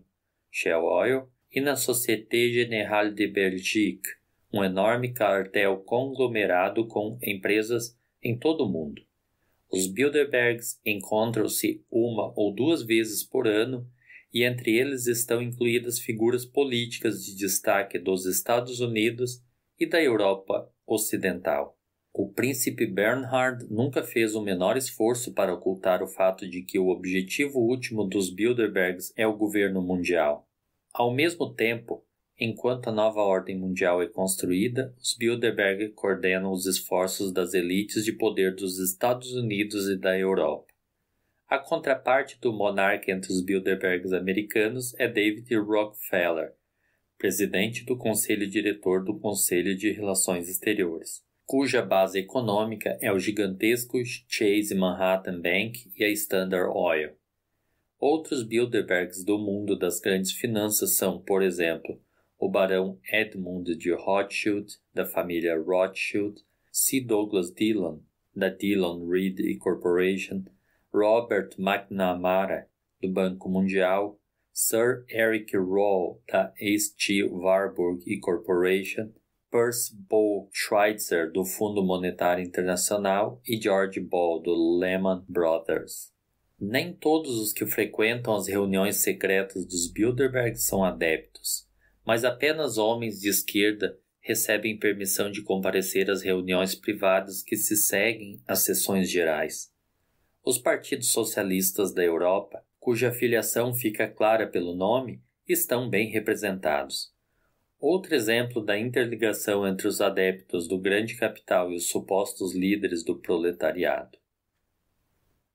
Shell Oil, e na Société Générale de Belgique, um enorme cartel conglomerado com empresas em todo o mundo. Os Bilderbergs encontram-se uma ou duas vezes por ano e entre eles estão incluídas figuras políticas de destaque dos Estados Unidos e da Europa Ocidental. O príncipe Bernhard nunca fez o menor esforço para ocultar o fato de que o objetivo último dos Bilderbergs é o governo mundial. Ao mesmo tempo, enquanto a nova ordem mundial é construída, os Bilderberg coordenam os esforços das elites de poder dos Estados Unidos e da Europa. A contraparte do monarca entre os Bilderbergs americanos é David Rockefeller, presidente do Conselho Diretor do Conselho de Relações Exteriores, cuja base econômica é o gigantesco Chase Manhattan Bank e a Standard Oil. Outros Bilderbergs do mundo das grandes finanças são, por exemplo, o barão Edmund de Rothschild, da família Rothschild, C. Douglas Dillon, da Dillon Reed Corporation, Robert McNamara, do Banco Mundial, Sir Eric Rowe, da H.G. Warburg Corporation, Perce Bo Schweitzer, do Fundo Monetário Internacional, e George Ball, do Lehman Brothers. Nem todos os que frequentam as reuniões secretas dos Bilderberg são adeptos, mas apenas homens de esquerda recebem permissão de comparecer às reuniões privadas que se seguem às sessões gerais. Os partidos socialistas da Europa, cuja filiação fica clara pelo nome, estão bem representados. Outro exemplo da interligação entre os adeptos do grande capital e os supostos líderes do proletariado.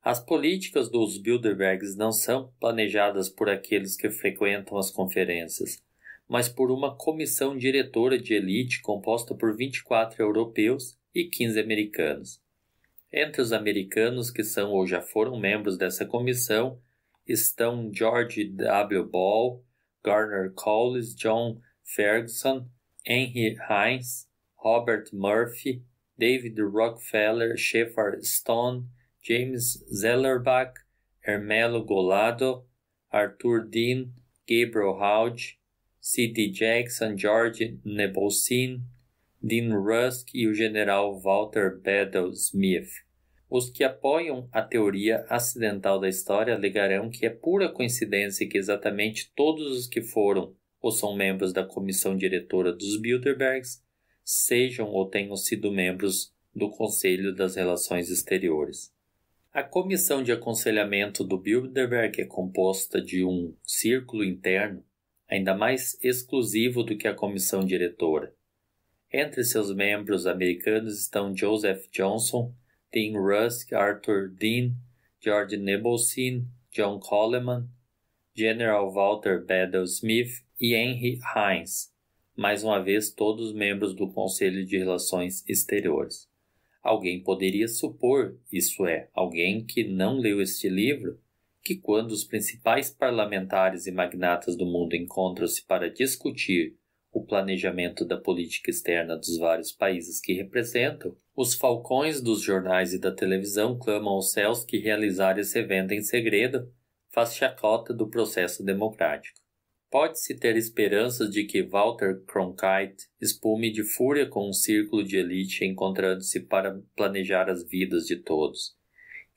As políticas dos Bilderbergs não são planejadas por aqueles que frequentam as conferências, mas por uma comissão diretora de elite composta por 24 europeus e 15 americanos. Entre os americanos que são ou já foram membros dessa comissão estão George W. Ball, Garner Collins, John Ferguson, Henry Heinz, Robert Murphy, David Rockefeller, Shepard Stone, James Zellerbach, Hermelo Golado, Arthur Dean, Gabriel Howd, C.D. Jackson, George Nebosin, Dean Rusk e o general Walter Bedell Smith. Os que apoiam a teoria acidental da história alegarão que é pura coincidência que exatamente todos os que foram ou são membros da comissão diretora dos Bilderbergs sejam ou tenham sido membros do Conselho das Relações Exteriores. A comissão de aconselhamento do Bilderberg é composta de um círculo interno ainda mais exclusivo do que a comissão diretora. Entre seus membros americanos estão Joseph Johnson, Dean Rusk, Arthur Dean, George Nebelstein, John Coleman, General Walter Bedell Smith e Henry Hines, mais uma vez todos membros do Conselho de Relações Exteriores. Alguém poderia supor, isso é, alguém que não leu este livro, que quando os principais parlamentares e magnatas do mundo encontram-se para discutir o planejamento da política externa dos vários países que representam, os falcões dos jornais e da televisão clamam aos céus que realizar esse evento em segredo faz chacota do processo democrático. Pode-se ter esperanças de que Walter Cronkite espume de fúria com um círculo de elite encontrando-se para planejar as vidas de todos,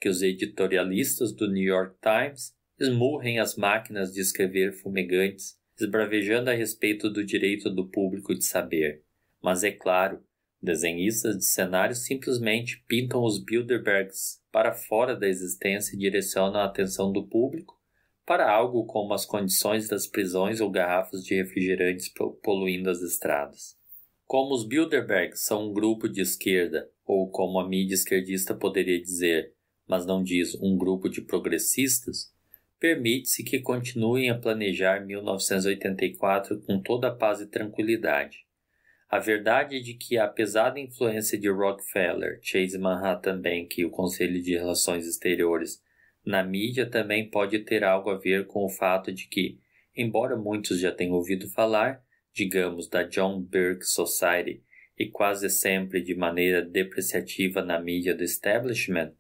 que os editorialistas do New York Times esmurrem as máquinas de escrever fumegantes, esbravejando a respeito do direito do público de saber. Mas é claro, desenhistas de cenários simplesmente pintam os Bilderbergs para fora da existência e direcionam a atenção do público para algo como as condições das prisões ou garrafas de refrigerantes poluindo as estradas. Como os Bilderberg são um grupo de esquerda, ou como a mídia esquerdista poderia dizer, mas não diz um grupo de progressistas, permite-se que continuem a planejar 1984 com toda a paz e tranquilidade. A verdade é de que a pesada influência de Rockefeller, Chase Manhattan Bank e o Conselho de Relações Exteriores na mídia também pode ter algo a ver com o fato de que, embora muitos já tenham ouvido falar, digamos, da John Birch Society, e quase sempre de maneira depreciativa na mídia do establishment,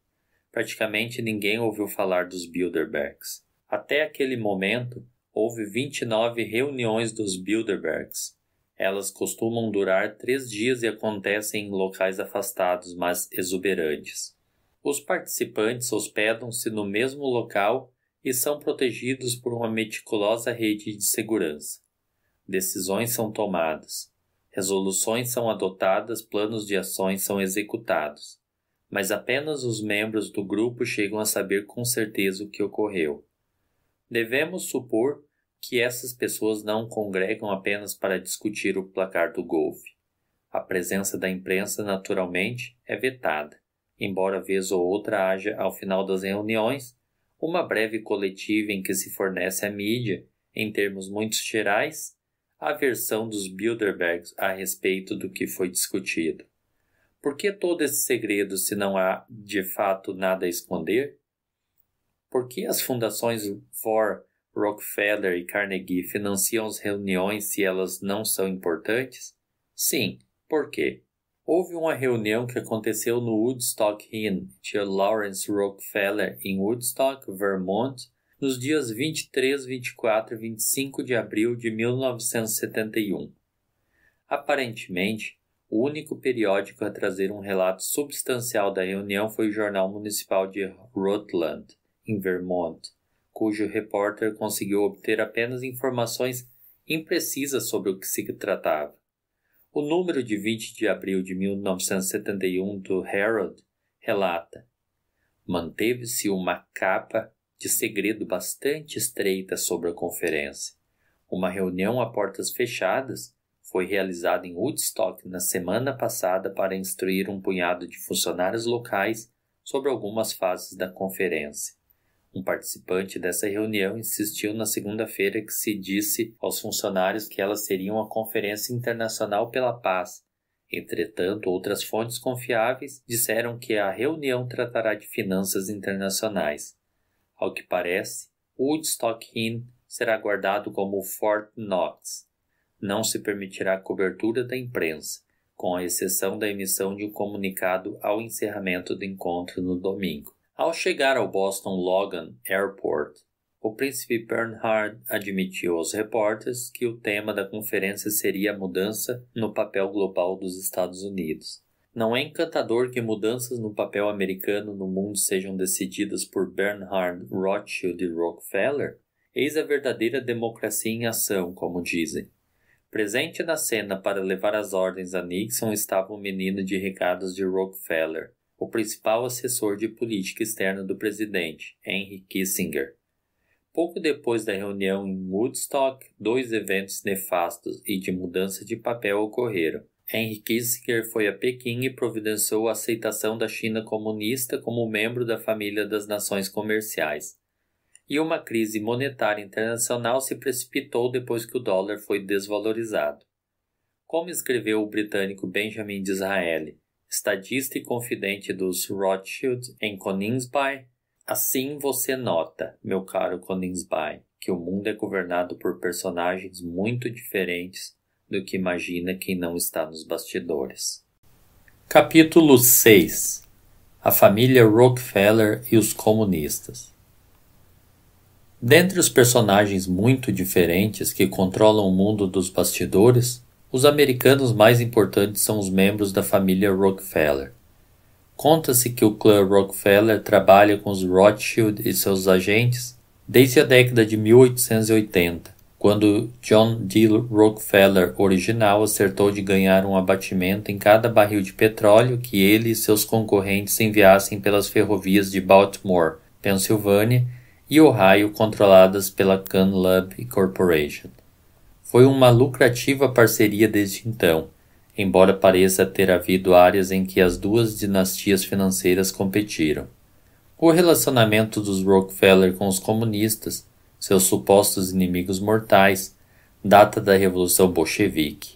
praticamente ninguém ouviu falar dos Bilderbergs. Até aquele momento, houve 29 reuniões dos Bilderbergs. Elas costumam durar três dias e acontecem em locais afastados, mas exuberantes. Os participantes hospedam-se no mesmo local e são protegidos por uma meticulosa rede de segurança. Decisões são tomadas, resoluções são adotadas, planos de ações são executados, mas apenas os membros do grupo chegam a saber com certeza o que ocorreu. Devemos supor que essas pessoas não congregam apenas para discutir o placar do golfe. A presença da imprensa, naturalmente, é vetada embora vez ou outra haja, ao final das reuniões, uma breve coletiva em que se fornece à mídia, em termos muito gerais, a versão dos Bilderbergs a respeito do que foi discutido. Por que todo esse segredo se não há de fato nada a esconder? Por que as fundações Ford, Rockefeller e Carnegie financiam as reuniões se elas não são importantes? Sim, por quê? Houve uma reunião que aconteceu no Woodstock Inn de Lawrence Rockefeller em Woodstock, Vermont, nos dias 23, 24 e 25 de abril de 1971. Aparentemente, o único periódico a trazer um relato substancial da reunião foi o Jornal Municipal de Rutland, em Vermont, cujo repórter conseguiu obter apenas informações imprecisas sobre o que se tratava. O número de 20 de abril de 1971 do Herald relata: Manteve-se uma capa de segredo bastante estreita sobre a conferência. Uma reunião a portas fechadas foi realizada em Woodstock na semana passada para instruir um punhado de funcionários locais sobre algumas fases da conferência. Um participante dessa reunião insistiu na segunda-feira que se disse aos funcionários que ela seria uma conferência internacional pela paz. Entretanto, outras fontes confiáveis disseram que a reunião tratará de finanças internacionais. Ao que parece, Woodstock Inn será guardado como Fort Knox. Não se permitirá cobertura da imprensa, com a exceção da emissão de um comunicado ao encerramento do encontro no domingo. Ao chegar ao Boston Logan Airport, o príncipe Bernhard admitiu aos repórteres que o tema da conferência seria a mudança no papel global dos Estados Unidos. Não é encantador que mudanças no papel americano no mundo sejam decididas por Bernhard Rothschild e Rockefeller? Eis a verdadeira democracia em ação, como dizem. Presente na cena para levar as ordens a Nixon estava um menino de recados de Rockefeller, o principal assessor de política externa do presidente, Henry Kissinger. Pouco depois da reunião em Woodstock, dois eventos nefastos e de mudança de papel ocorreram. Henry Kissinger foi a Pequim e providenciou a aceitação da China comunista como membro da família das nações comerciais. E uma crise monetária internacional se precipitou depois que o dólar foi desvalorizado. Como escreveu o britânico Benjamin Disraeli, estadista e confidente dos Rothschild em Coningsby, assim você nota, meu caro Coningsby, que o mundo é governado por personagens muito diferentes do que imagina quem não está nos bastidores. Capítulo 6 A família Rockefeller e os comunistas. Dentre os personagens muito diferentes que controlam o mundo dos bastidores, os americanos mais importantes são os membros da família Rockefeller. Conta-se que o clã Rockefeller trabalha com os Rothschild e seus agentes desde a década de 1880, quando John D. Rockefeller original acertou de ganhar um abatimento em cada barril de petróleo que ele e seus concorrentes enviassem pelas ferrovias de Baltimore, Pensilvânia e Ohio controladas pela Gunn Corporation. Foi uma lucrativa parceria desde então, embora pareça ter havido áreas em que as duas dinastias financeiras competiram. O relacionamento dos Rockefeller com os comunistas, seus supostos inimigos mortais, data da Revolução Bolchevique.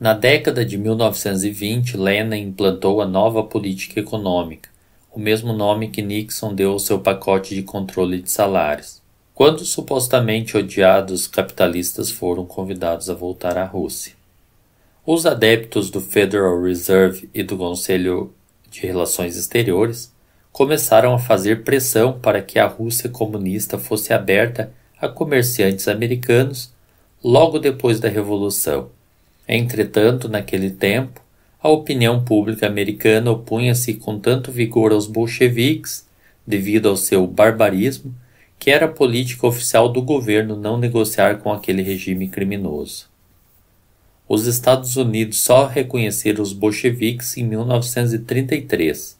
Na década de 1920, Lenin implantou a nova política econômica, o mesmo nome que Nixon deu ao seu pacote de controle de salários quando supostamente odiados capitalistas foram convidados a voltar à Rússia. Os adeptos do Federal Reserve e do Conselho de Relações Exteriores começaram a fazer pressão para que a Rússia comunista fosse aberta a comerciantes americanos logo depois da Revolução. Entretanto, naquele tempo, a opinião pública americana opunha-se com tanto vigor aos bolcheviques, devido ao seu barbarismo, que era a política oficial do governo não negociar com aquele regime criminoso. Os Estados Unidos só reconheceram os bolcheviques em 1933.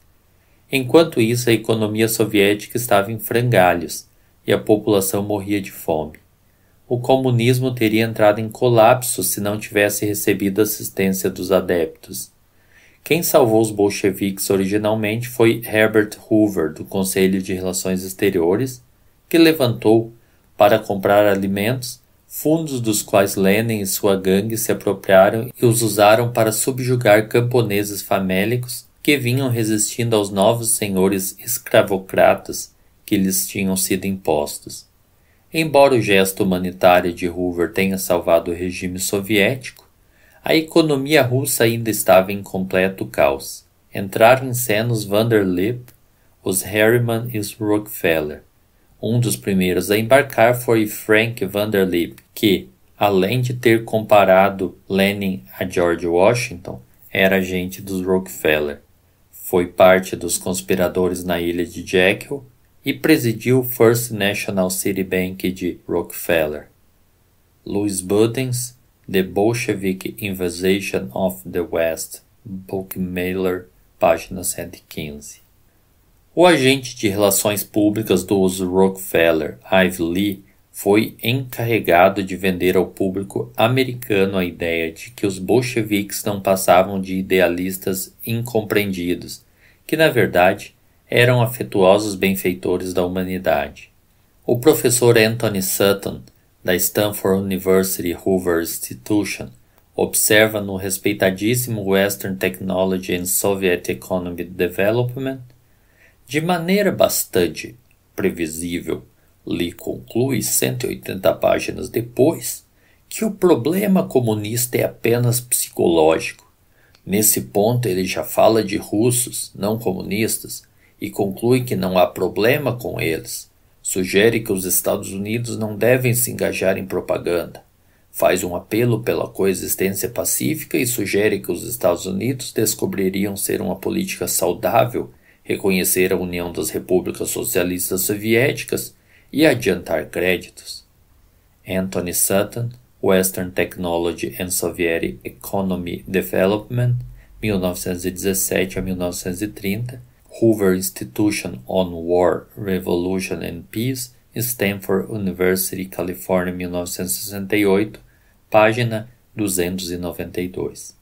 Enquanto isso, a economia soviética estava em frangalhos e a população morria de fome. O comunismo teria entrado em colapso se não tivesse recebido assistência dos adeptos. Quem salvou os bolcheviques originalmente foi Herbert Hoover, do Conselho de Relações Exteriores, que levantou para comprar alimentos, fundos dos quais Lenin e sua gangue se apropriaram e os usaram para subjugar camponeses famélicos que vinham resistindo aos novos senhores escravocratas que lhes tinham sido impostos. Embora o gesto humanitário de Hoover tenha salvado o regime soviético, a economia russa ainda estava em completo caos. Entraram em cena os Vanderlip, os Harriman e os Rockefeller. Um dos primeiros a embarcar foi Frank Vanderlip, que, além de ter comparado Lenin a George Washington, era agente dos Rockefeller. Foi parte dos conspiradores na ilha de Jekyll e presidiu o First National City Bank de Rockefeller. Louis Buddens, The Bolshevik Invasion of the West, Bookmailer, página 115. O agente de relações públicas dos Rockefeller, Ive Lee, foi encarregado de vender ao público americano a ideia de que os bolcheviques não passavam de idealistas incompreendidos, que na verdade eram afetuosos benfeitores da humanidade. O professor Anthony Sutton, da Stanford University Hoover Institution, observa no respeitadíssimo Western Technology and Soviet Economic Development de maneira bastante previsível, Lee conclui 180 páginas depois que o problema comunista é apenas psicológico. Nesse ponto, ele já fala de russos não comunistas e conclui que não há problema com eles. Sugere que os Estados Unidos não devem se engajar em propaganda. Faz um apelo pela coexistência pacífica e sugere que os Estados Unidos descobririam ser uma política saudável reconhecer a União das Repúblicas Socialistas Soviéticas e adiantar créditos. Anthony Sutton, Western Technology and Soviet Economy Development, 1917 a 1930, Hoover Institution on War, Revolution and Peace, Stanford University, California, 1968, página 292.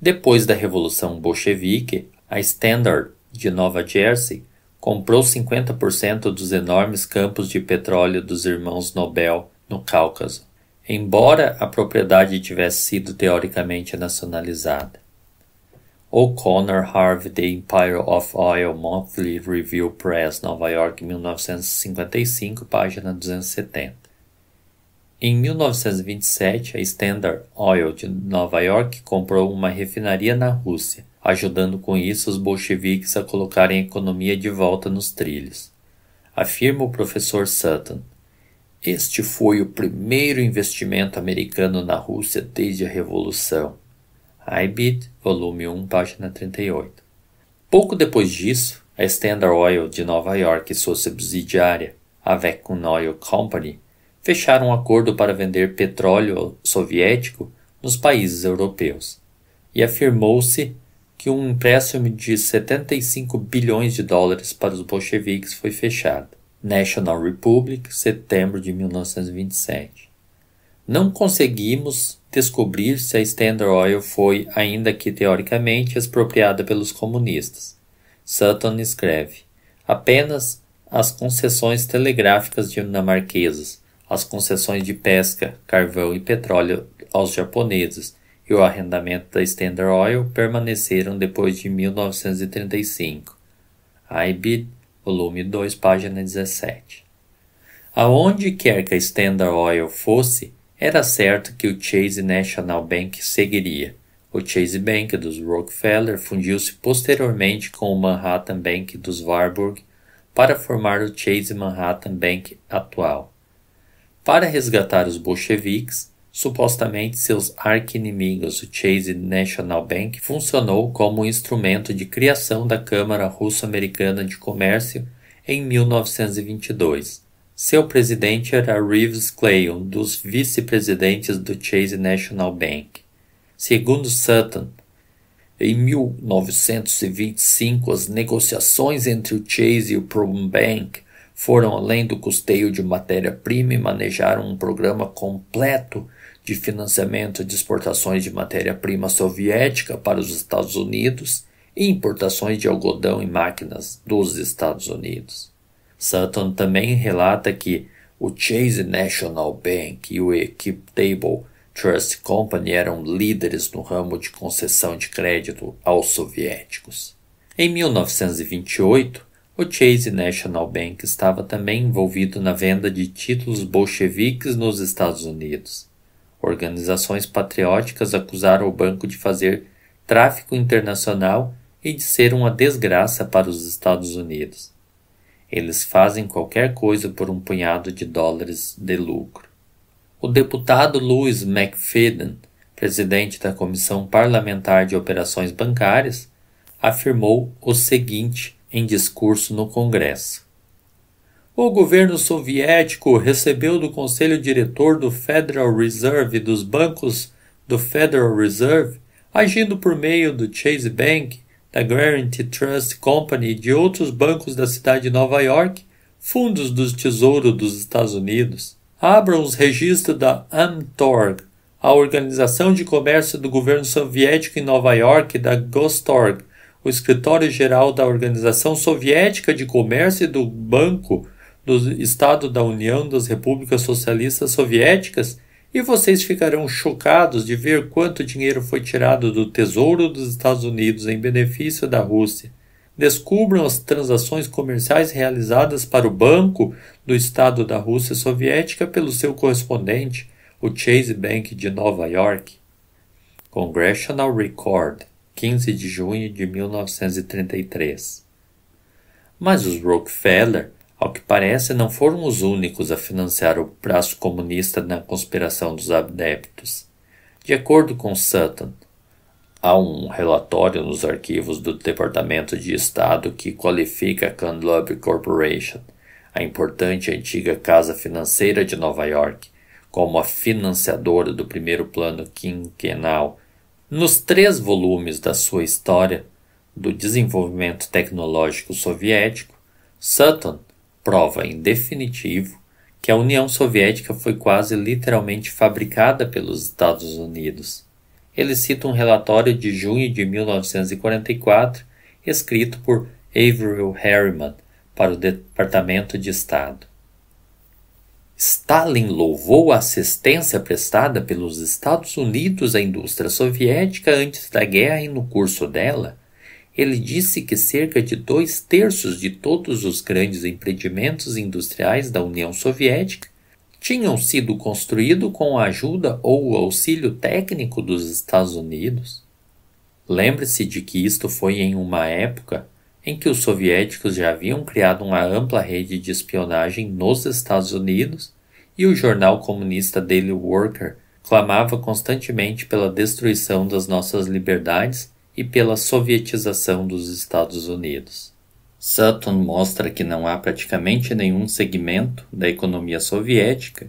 Depois da Revolução Bolchevique, a Standard de Nova Jersey, comprou 50% dos enormes campos de petróleo dos irmãos Nobel no Cáucaso, embora a propriedade tivesse sido teoricamente nacionalizada. O'Connor Harvey, The Empire of Oil Monthly Review Press, Nova York, 1955, página 270. Em 1927, a Standard Oil de Nova York comprou uma refinaria na Rússia ajudando com isso os bolcheviques a colocarem a economia de volta nos trilhos. Afirma o professor Sutton. Este foi o primeiro investimento americano na Rússia desde a Revolução. IBIT, volume 1, página 38. Pouco depois disso, a Standard Oil de Nova York e sua subsidiária, a Vecun Oil Company, fecharam um acordo para vender petróleo soviético nos países europeus. E afirmou-se que um empréstimo de 75 bilhões de dólares para os bolcheviques foi fechado. National Republic, setembro de 1927. Não conseguimos descobrir se a Standard Oil foi, ainda que teoricamente, expropriada pelos comunistas. Sutton escreve: apenas as concessões telegráficas dinamarquesas, as concessões de pesca, carvão e petróleo aos japoneses, e o arrendamento da Standard Oil permaneceram depois de 1935. IBID, volume 2, página 17. Aonde quer que a Standard Oil fosse, era certo que o Chase National Bank seguiria. O Chase Bank dos Rockefeller fundiu-se posteriormente com o Manhattan Bank dos Warburg para formar o Chase Manhattan Bank atual. Para resgatar os bolcheviques, Supostamente, seus arqui-inimigos, o Chase National Bank, funcionou como um instrumento de criação da Câmara Russo-Americana de Comércio em 1922. Seu presidente era Reeves Clay, um dos vice-presidentes do Chase National Bank. Segundo Sutton, em 1925, as negociações entre o Chase e o Bank foram além do custeio de matéria-prima e manejaram um programa completo de financiamento de exportações de matéria-prima soviética para os Estados Unidos e importações de algodão e máquinas dos Estados Unidos. Sutton também relata que o Chase National Bank e o Equitable Trust Company eram líderes no ramo de concessão de crédito aos soviéticos. Em 1928, o Chase National Bank estava também envolvido na venda de títulos bolcheviques nos Estados Unidos Organizações patrióticas acusaram o banco de fazer tráfico internacional e de ser uma desgraça para os Estados Unidos. Eles fazem qualquer coisa por um punhado de dólares de lucro. O deputado Louis McFadden, presidente da Comissão Parlamentar de Operações Bancárias, afirmou o seguinte em discurso no Congresso: o governo soviético recebeu do conselho diretor do Federal Reserve dos bancos do Federal Reserve, agindo por meio do Chase Bank, da Guarantee Trust Company e de outros bancos da cidade de Nova York, fundos do Tesouro dos Estados Unidos. Abrams registro da Amtorg, a Organização de Comércio do Governo Soviético em Nova York, da Gostorg, o escritório geral da Organização Soviética de Comércio e do Banco do Estado da União das Repúblicas Socialistas Soviéticas e vocês ficarão chocados de ver quanto dinheiro foi tirado do Tesouro dos Estados Unidos em benefício da Rússia. Descubram as transações comerciais realizadas para o Banco do Estado da Rússia Soviética pelo seu correspondente, o Chase Bank de Nova York. Congressional Record, 15 de junho de 1933. Mas os Rockefeller ao que parece, não foram os únicos a financiar o braço comunista na conspiração dos adeptos. De acordo com Sutton, há um relatório nos arquivos do Departamento de Estado que qualifica a Cunlub Corporation, a importante antiga casa financeira de Nova York, como a financiadora do primeiro plano quinquenal nos três volumes da sua História do Desenvolvimento Tecnológico Soviético, Sutton prova em definitivo que a União Soviética foi quase literalmente fabricada pelos Estados Unidos. Ele cita um relatório de junho de 1944, escrito por Averill Harriman para o Departamento de Estado. Stalin louvou a assistência prestada pelos Estados Unidos à indústria soviética antes da guerra e no curso dela, ele disse que cerca de dois terços de todos os grandes empreendimentos industriais da União Soviética tinham sido construídos com a ajuda ou o auxílio técnico dos Estados Unidos. Lembre-se de que isto foi em uma época em que os soviéticos já haviam criado uma ampla rede de espionagem nos Estados Unidos e o jornal comunista Daily Worker clamava constantemente pela destruição das nossas liberdades e pela sovietização dos Estados Unidos. Sutton mostra que não há praticamente nenhum segmento da economia soviética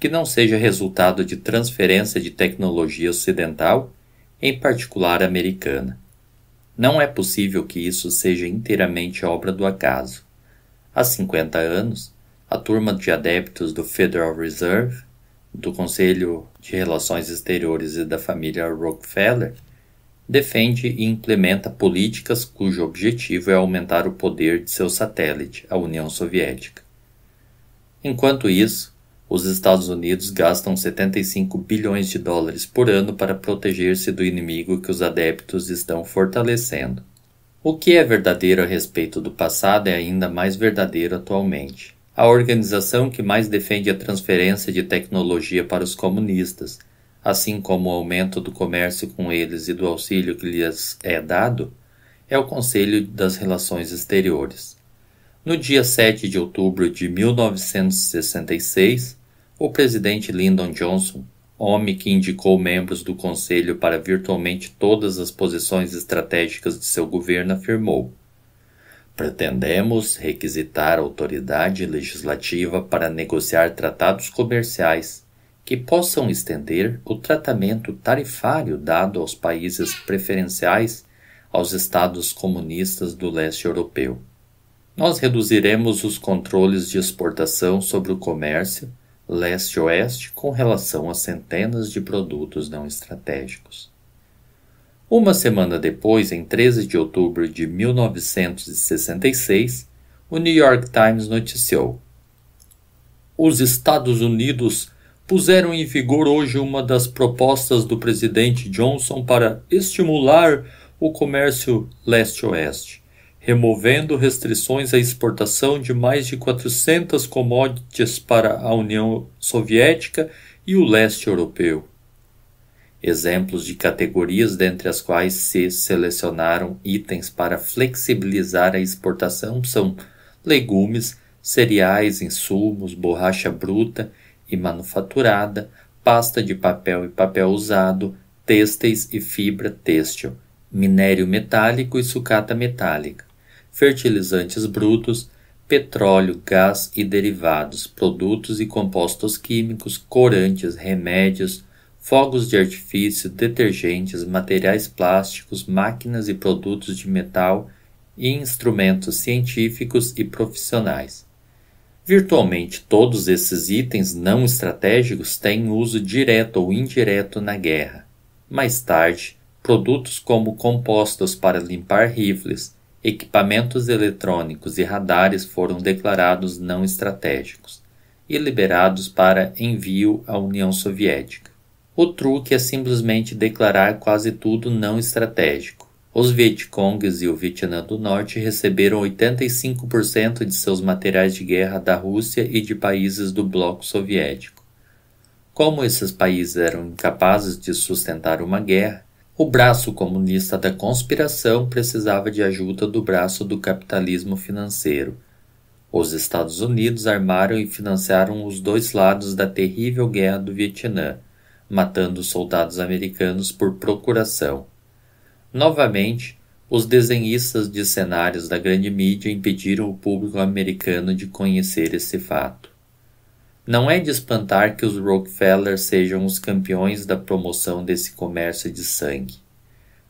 que não seja resultado de transferência de tecnologia ocidental, em particular americana. Não é possível que isso seja inteiramente obra do acaso. Há 50 anos, a turma de adeptos do Federal Reserve, do Conselho de Relações Exteriores e da família Rockefeller defende e implementa políticas cujo objetivo é aumentar o poder de seu satélite, a União Soviética. Enquanto isso, os Estados Unidos gastam 75 bilhões de dólares por ano para proteger-se do inimigo que os adeptos estão fortalecendo. O que é verdadeiro a respeito do passado é ainda mais verdadeiro atualmente. A organização que mais defende a transferência de tecnologia para os comunistas assim como o aumento do comércio com eles e do auxílio que lhes é dado, é o Conselho das Relações Exteriores. No dia 7 de outubro de 1966, o presidente Lyndon Johnson, homem que indicou membros do Conselho para virtualmente todas as posições estratégicas de seu governo, afirmou: Pretendemos requisitar autoridade legislativa para negociar tratados comerciais que possam estender o tratamento tarifário dado aos países preferenciais aos estados comunistas do leste europeu. Nós reduziremos os controles de exportação sobre o comércio leste-oeste com relação a centenas de produtos não estratégicos. Uma semana depois, em 13 de outubro de 1966, o New York Times noticiou: Os Estados Unidos puseram em vigor hoje uma das propostas do presidente Johnson para estimular o comércio leste-oeste, removendo restrições à exportação de mais de 400 commodities para a União Soviética e o leste europeu. Exemplos de categorias dentre as quais se selecionaram itens para flexibilizar a exportação são legumes, cereais, insumos, borracha bruta e manufaturada, pasta de papel e papel usado, têxteis e fibra têxtil, minério metálico e sucata metálica, fertilizantes brutos, petróleo, gás e derivados, produtos e compostos químicos, corantes, remédios, fogos de artifício, detergentes, materiais plásticos, máquinas e produtos de metal e instrumentos científicos e profissionais. Virtualmente todos esses itens não estratégicos têm uso direto ou indireto na guerra. Mais tarde, produtos como compostos para limpar rifles, equipamentos eletrônicos e radares foram declarados não estratégicos e liberados para envio à União Soviética. O truque é simplesmente declarar quase tudo não estratégico os Vietcongs e o Vietnã do Norte receberam 85% de seus materiais de guerra da Rússia e de países do bloco soviético. Como esses países eram incapazes de sustentar uma guerra, o braço comunista da conspiração precisava de ajuda do braço do capitalismo financeiro. Os Estados Unidos armaram e financiaram os dois lados da terrível guerra do Vietnã, matando soldados americanos por procuração. Novamente, os desenhistas de cenários da grande mídia impediram o público americano de conhecer esse fato. Não é de espantar que os Rockefeller sejam os campeões da promoção desse comércio de sangue.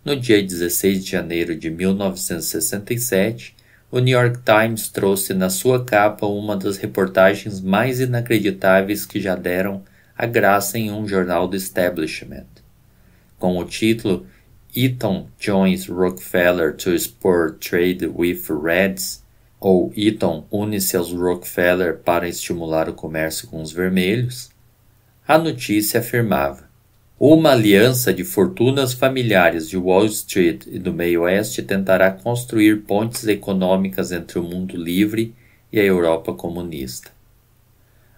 No dia 16 de janeiro de 1967, o New York Times trouxe na sua capa uma das reportagens mais inacreditáveis que já deram a graça em um jornal do establishment. Com o título Eaton joins Rockefeller to spur trade with Reds, ou Eaton une-se aos Rockefeller para estimular o comércio com os vermelhos, a notícia afirmava: uma aliança de fortunas familiares de Wall Street e do meio-oeste tentará construir pontes econômicas entre o mundo livre e a Europa comunista.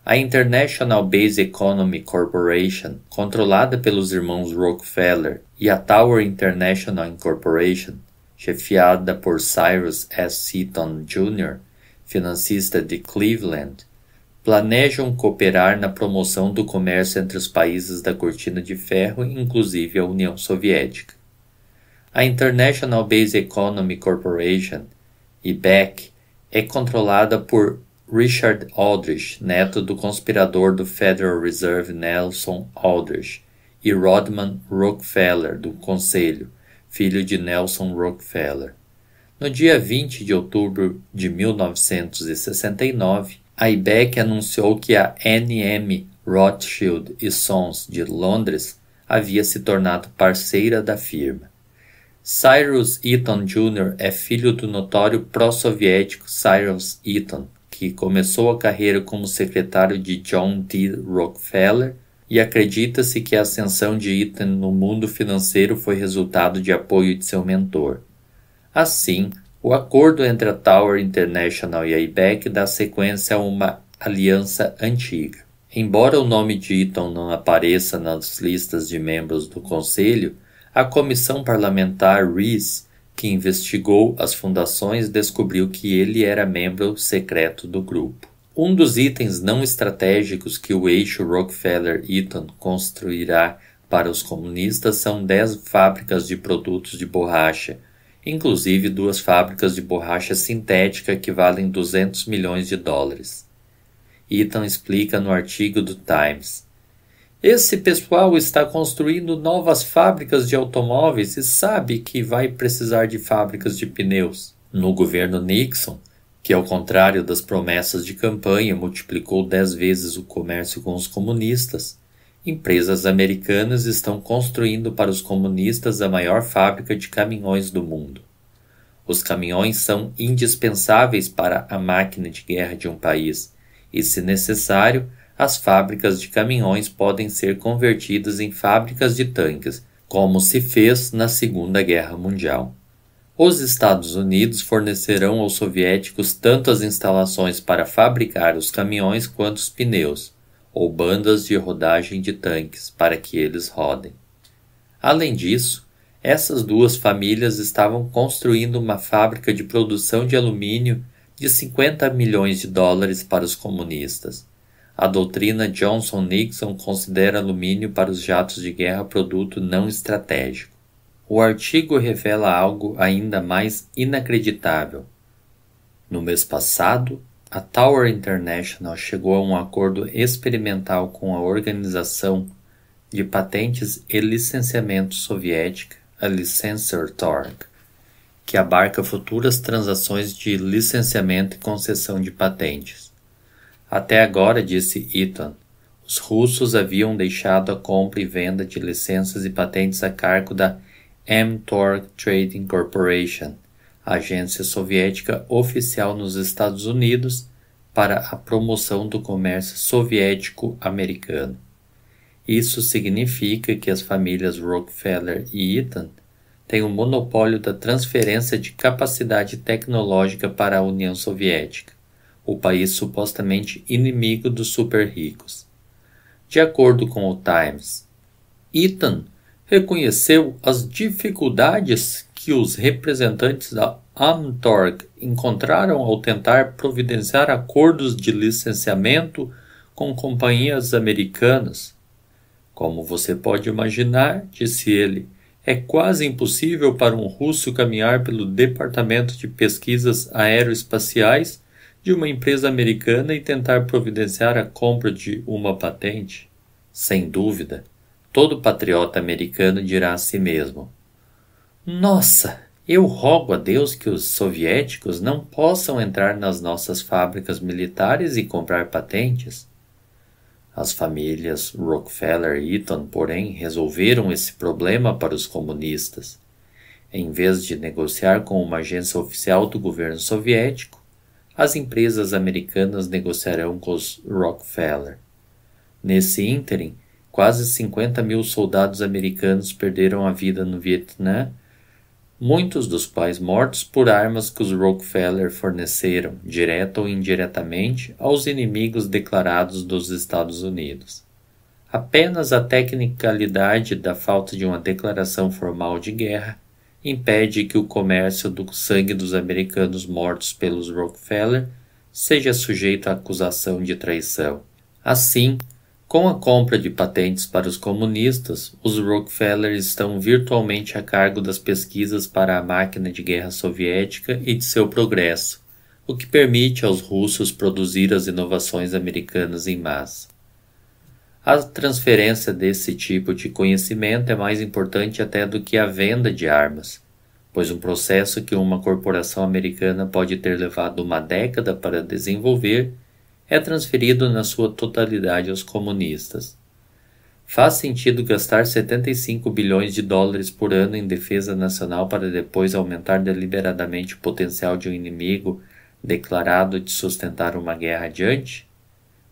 A International Base Economy Corporation, controlada pelos irmãos Rockefeller, e a Tower International Incorporation, chefiada por Cyrus S. Seaton Jr., financista de Cleveland, planejam cooperar na promoção do comércio entre os países da Cortina de Ferro, inclusive a União Soviética. A International Base Economy Corporation, IBEC, é controlada por Richard Aldrich, neto do conspirador do Federal Reserve Nelson Aldrich, e Rodman Rockefeller, do Conselho, filho de Nelson Rockefeller. No dia 20 de outubro de 1969, a IBEC anunciou que a NM Rothschild e Sons de Londres havia se tornado parceira da firma. Cyrus Eaton Jr. é filho do notório pró-soviético Cyrus Eaton, que começou a carreira como secretário de John D. Rockefeller e acredita-se que a ascensão de Ethan no mundo financeiro foi resultado de apoio de seu mentor. Assim, o acordo entre a Tower International e a IBEC dá sequência a uma aliança antiga. Embora o nome de Eaton não apareça nas listas de membros do Conselho, a Comissão Parlamentar Rees que investigou as fundações descobriu que ele era membro secreto do grupo. Um dos itens não estratégicos que o eixo Rockefeller-Eaton construirá para os comunistas são dez fábricas de produtos de borracha, inclusive duas fábricas de borracha sintética que valem 200 milhões de dólares. Eaton explica no artigo do Times. Esse pessoal está construindo novas fábricas de automóveis e sabe que vai precisar de fábricas de pneus. No governo Nixon, que ao contrário das promessas de campanha multiplicou dez vezes o comércio com os comunistas, empresas americanas estão construindo para os comunistas a maior fábrica de caminhões do mundo. Os caminhões são indispensáveis para a máquina de guerra de um país e, se necessário, as fábricas de caminhões podem ser convertidas em fábricas de tanques, como se fez na Segunda Guerra Mundial. Os Estados Unidos fornecerão aos soviéticos tanto as instalações para fabricar os caminhões quanto os pneus, ou bandas de rodagem de tanques para que eles rodem. Além disso, essas duas famílias estavam construindo uma fábrica de produção de alumínio de 50 milhões de dólares para os comunistas. A doutrina Johnson-Nixon considera alumínio para os jatos de guerra produto não estratégico. O artigo revela algo ainda mais inacreditável. No mês passado, a Tower International chegou a um acordo experimental com a organização de patentes e licenciamento soviética, a Licensor-Torg, que abarca futuras transações de licenciamento e concessão de patentes. Até agora, disse Ethan, os russos haviam deixado a compra e venda de licenças e patentes a cargo da mTOR Trading Corporation, agência soviética oficial nos Estados Unidos para a promoção do comércio soviético-americano. Isso significa que as famílias Rockefeller e Eaton têm o um monopólio da transferência de capacidade tecnológica para a União Soviética o país supostamente inimigo dos super-ricos. De acordo com o Times, Ethan reconheceu as dificuldades que os representantes da Amtorg encontraram ao tentar providenciar acordos de licenciamento com companhias americanas. Como você pode imaginar, disse ele, é quase impossível para um russo caminhar pelo Departamento de Pesquisas Aeroespaciais de uma empresa americana e tentar providenciar a compra de uma patente? Sem dúvida, todo patriota americano dirá a si mesmo: Nossa, eu rogo a Deus que os soviéticos não possam entrar nas nossas fábricas militares e comprar patentes. As famílias Rockefeller e Eaton, porém, resolveram esse problema para os comunistas. Em vez de negociar com uma agência oficial do governo soviético, as empresas americanas negociarão com os Rockefeller. Nesse ínterim, quase 50 mil soldados americanos perderam a vida no Vietnã, muitos dos quais mortos por armas que os Rockefeller forneceram, direta ou indiretamente, aos inimigos declarados dos Estados Unidos. Apenas a tecnicalidade da falta de uma declaração formal de guerra impede que o comércio do sangue dos americanos mortos pelos Rockefeller seja sujeito à acusação de traição. Assim, com a compra de patentes para os comunistas, os Rockefeller estão virtualmente a cargo das pesquisas para a máquina de guerra soviética e de seu progresso, o que permite aos russos produzir as inovações americanas em massa. A transferência desse tipo de conhecimento é mais importante até do que a venda de armas, pois um processo que uma corporação americana pode ter levado uma década para desenvolver é transferido na sua totalidade aos comunistas. Faz sentido gastar 75 bilhões de dólares por ano em defesa nacional para depois aumentar deliberadamente o potencial de um inimigo declarado de sustentar uma guerra adiante?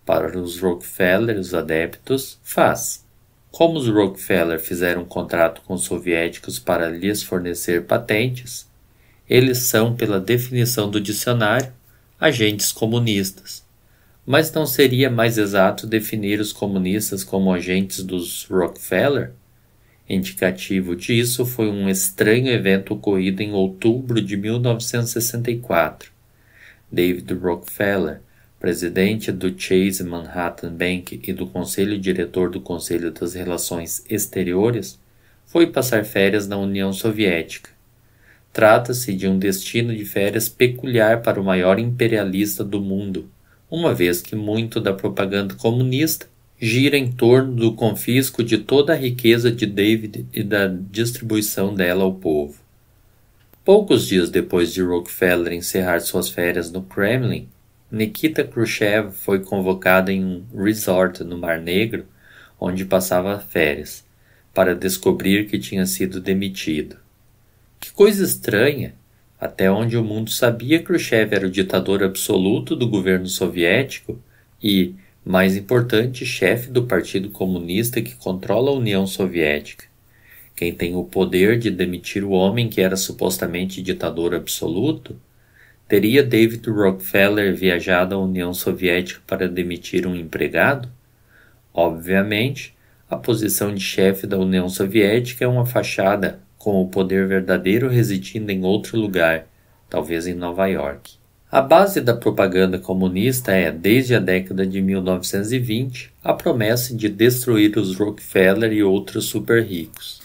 para os Rockefeller, os adeptos, faz. Como os Rockefeller fizeram um contrato com os soviéticos para lhes fornecer patentes, eles são, pela definição do dicionário, agentes comunistas. Mas não seria mais exato definir os comunistas como agentes dos Rockefeller? Indicativo disso foi um estranho evento ocorrido em outubro de 1964. David Rockefeller, presidente do Chase Manhattan Bank e do conselho diretor do Conselho das Relações Exteriores, foi passar férias na União Soviética. Trata-se de um destino de férias peculiar para o maior imperialista do mundo, uma vez que muito da propaganda comunista gira em torno do confisco de toda a riqueza de David e da distribuição dela ao povo. Poucos dias depois de Rockefeller encerrar suas férias no Kremlin, Nikita Khrushchev foi convocado em um resort no Mar Negro, onde passava férias, para descobrir que tinha sido demitido. Que coisa estranha! Até onde o mundo sabia, Khrushchev era o ditador absoluto do governo soviético e, mais importante, chefe do Partido Comunista que controla a União Soviética. Quem tem o poder de demitir o homem que era supostamente ditador absoluto Teria David Rockefeller viajado à União Soviética para demitir um empregado? Obviamente, a posição de chefe da União Soviética é uma fachada, com o poder verdadeiro residindo em outro lugar, talvez em Nova York. A base da propaganda comunista é, desde a década de 1920, a promessa de destruir os Rockefeller e outros super ricos.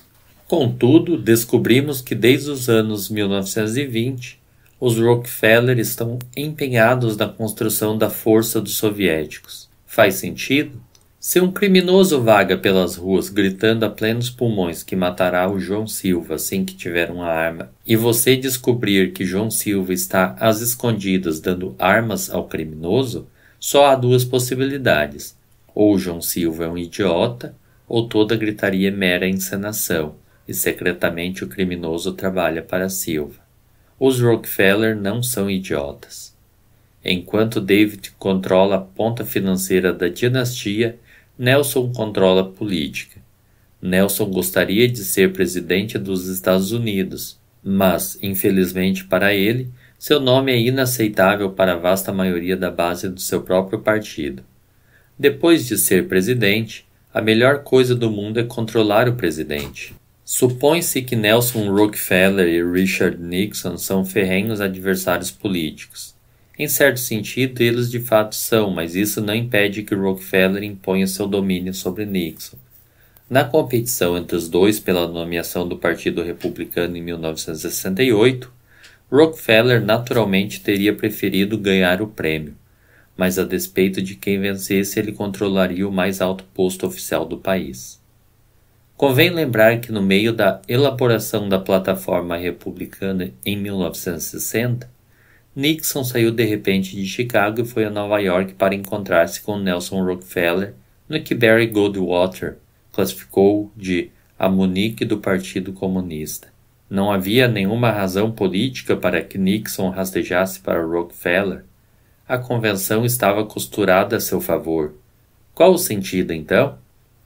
Contudo, descobrimos que desde os anos 1920, os Rockefeller estão empenhados na construção da força dos soviéticos. Faz sentido? Se um criminoso vaga pelas ruas gritando a plenos pulmões que matará o João Silva sem que tiver uma arma, e você descobrir que João Silva está às escondidas dando armas ao criminoso, só há duas possibilidades: ou João Silva é um idiota, ou toda gritaria é mera encenação, e secretamente o criminoso trabalha para Silva. Os Rockefeller não são idiotas. Enquanto David controla a ponta financeira da dinastia, Nelson controla a política. Nelson gostaria de ser presidente dos Estados Unidos, mas, infelizmente para ele, seu nome é inaceitável para a vasta maioria da base do seu próprio partido. Depois de ser presidente, a melhor coisa do mundo é controlar o presidente. Supõe-se que Nelson Rockefeller e Richard Nixon são ferrenhos adversários políticos. Em certo sentido, eles de fato são, mas isso não impede que Rockefeller imponha seu domínio sobre Nixon. Na competição entre os dois pela nomeação do Partido Republicano em 1968, Rockefeller naturalmente teria preferido ganhar o prêmio, mas a despeito de quem vencesse, ele controlaria o mais alto posto oficial do país. Convém lembrar que, no meio da elaboração da plataforma republicana em 1960, Nixon saiu de repente de Chicago e foi a Nova York para encontrar-se com Nelson Rockefeller, no que Barry Goldwater classificou de a Munique do Partido Comunista. Não havia nenhuma razão política para que Nixon rastejasse para Rockefeller. A convenção estava costurada a seu favor. Qual o sentido, então?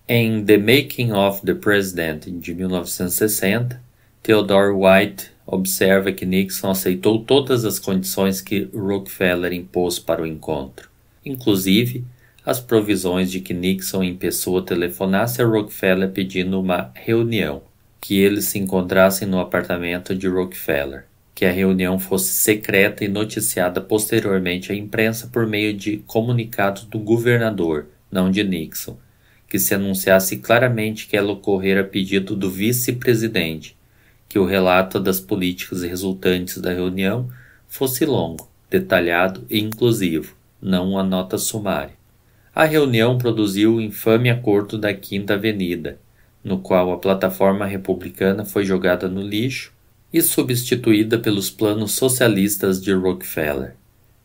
Em The Making of the President, de 1960, Theodore White observa que Nixon aceitou todas as condições que Rockefeller impôs para o encontro, inclusive as provisões de que Nixon em pessoa telefonasse a Rockefeller pedindo uma reunião, que eles se encontrassem no apartamento de Rockefeller, que a reunião fosse secreta e noticiada posteriormente à imprensa por meio de comunicados do governador, não de Nixon, que se anunciasse claramente que ela ocorrera a pedido do vice-presidente, que o relato das políticas resultantes da reunião fosse longo, detalhado e inclusivo, não uma nota sumária. A reunião produziu o infame acordo da Quinta Avenida, no qual a plataforma republicana foi jogada no lixo e substituída pelos planos socialistas de Rockefeller.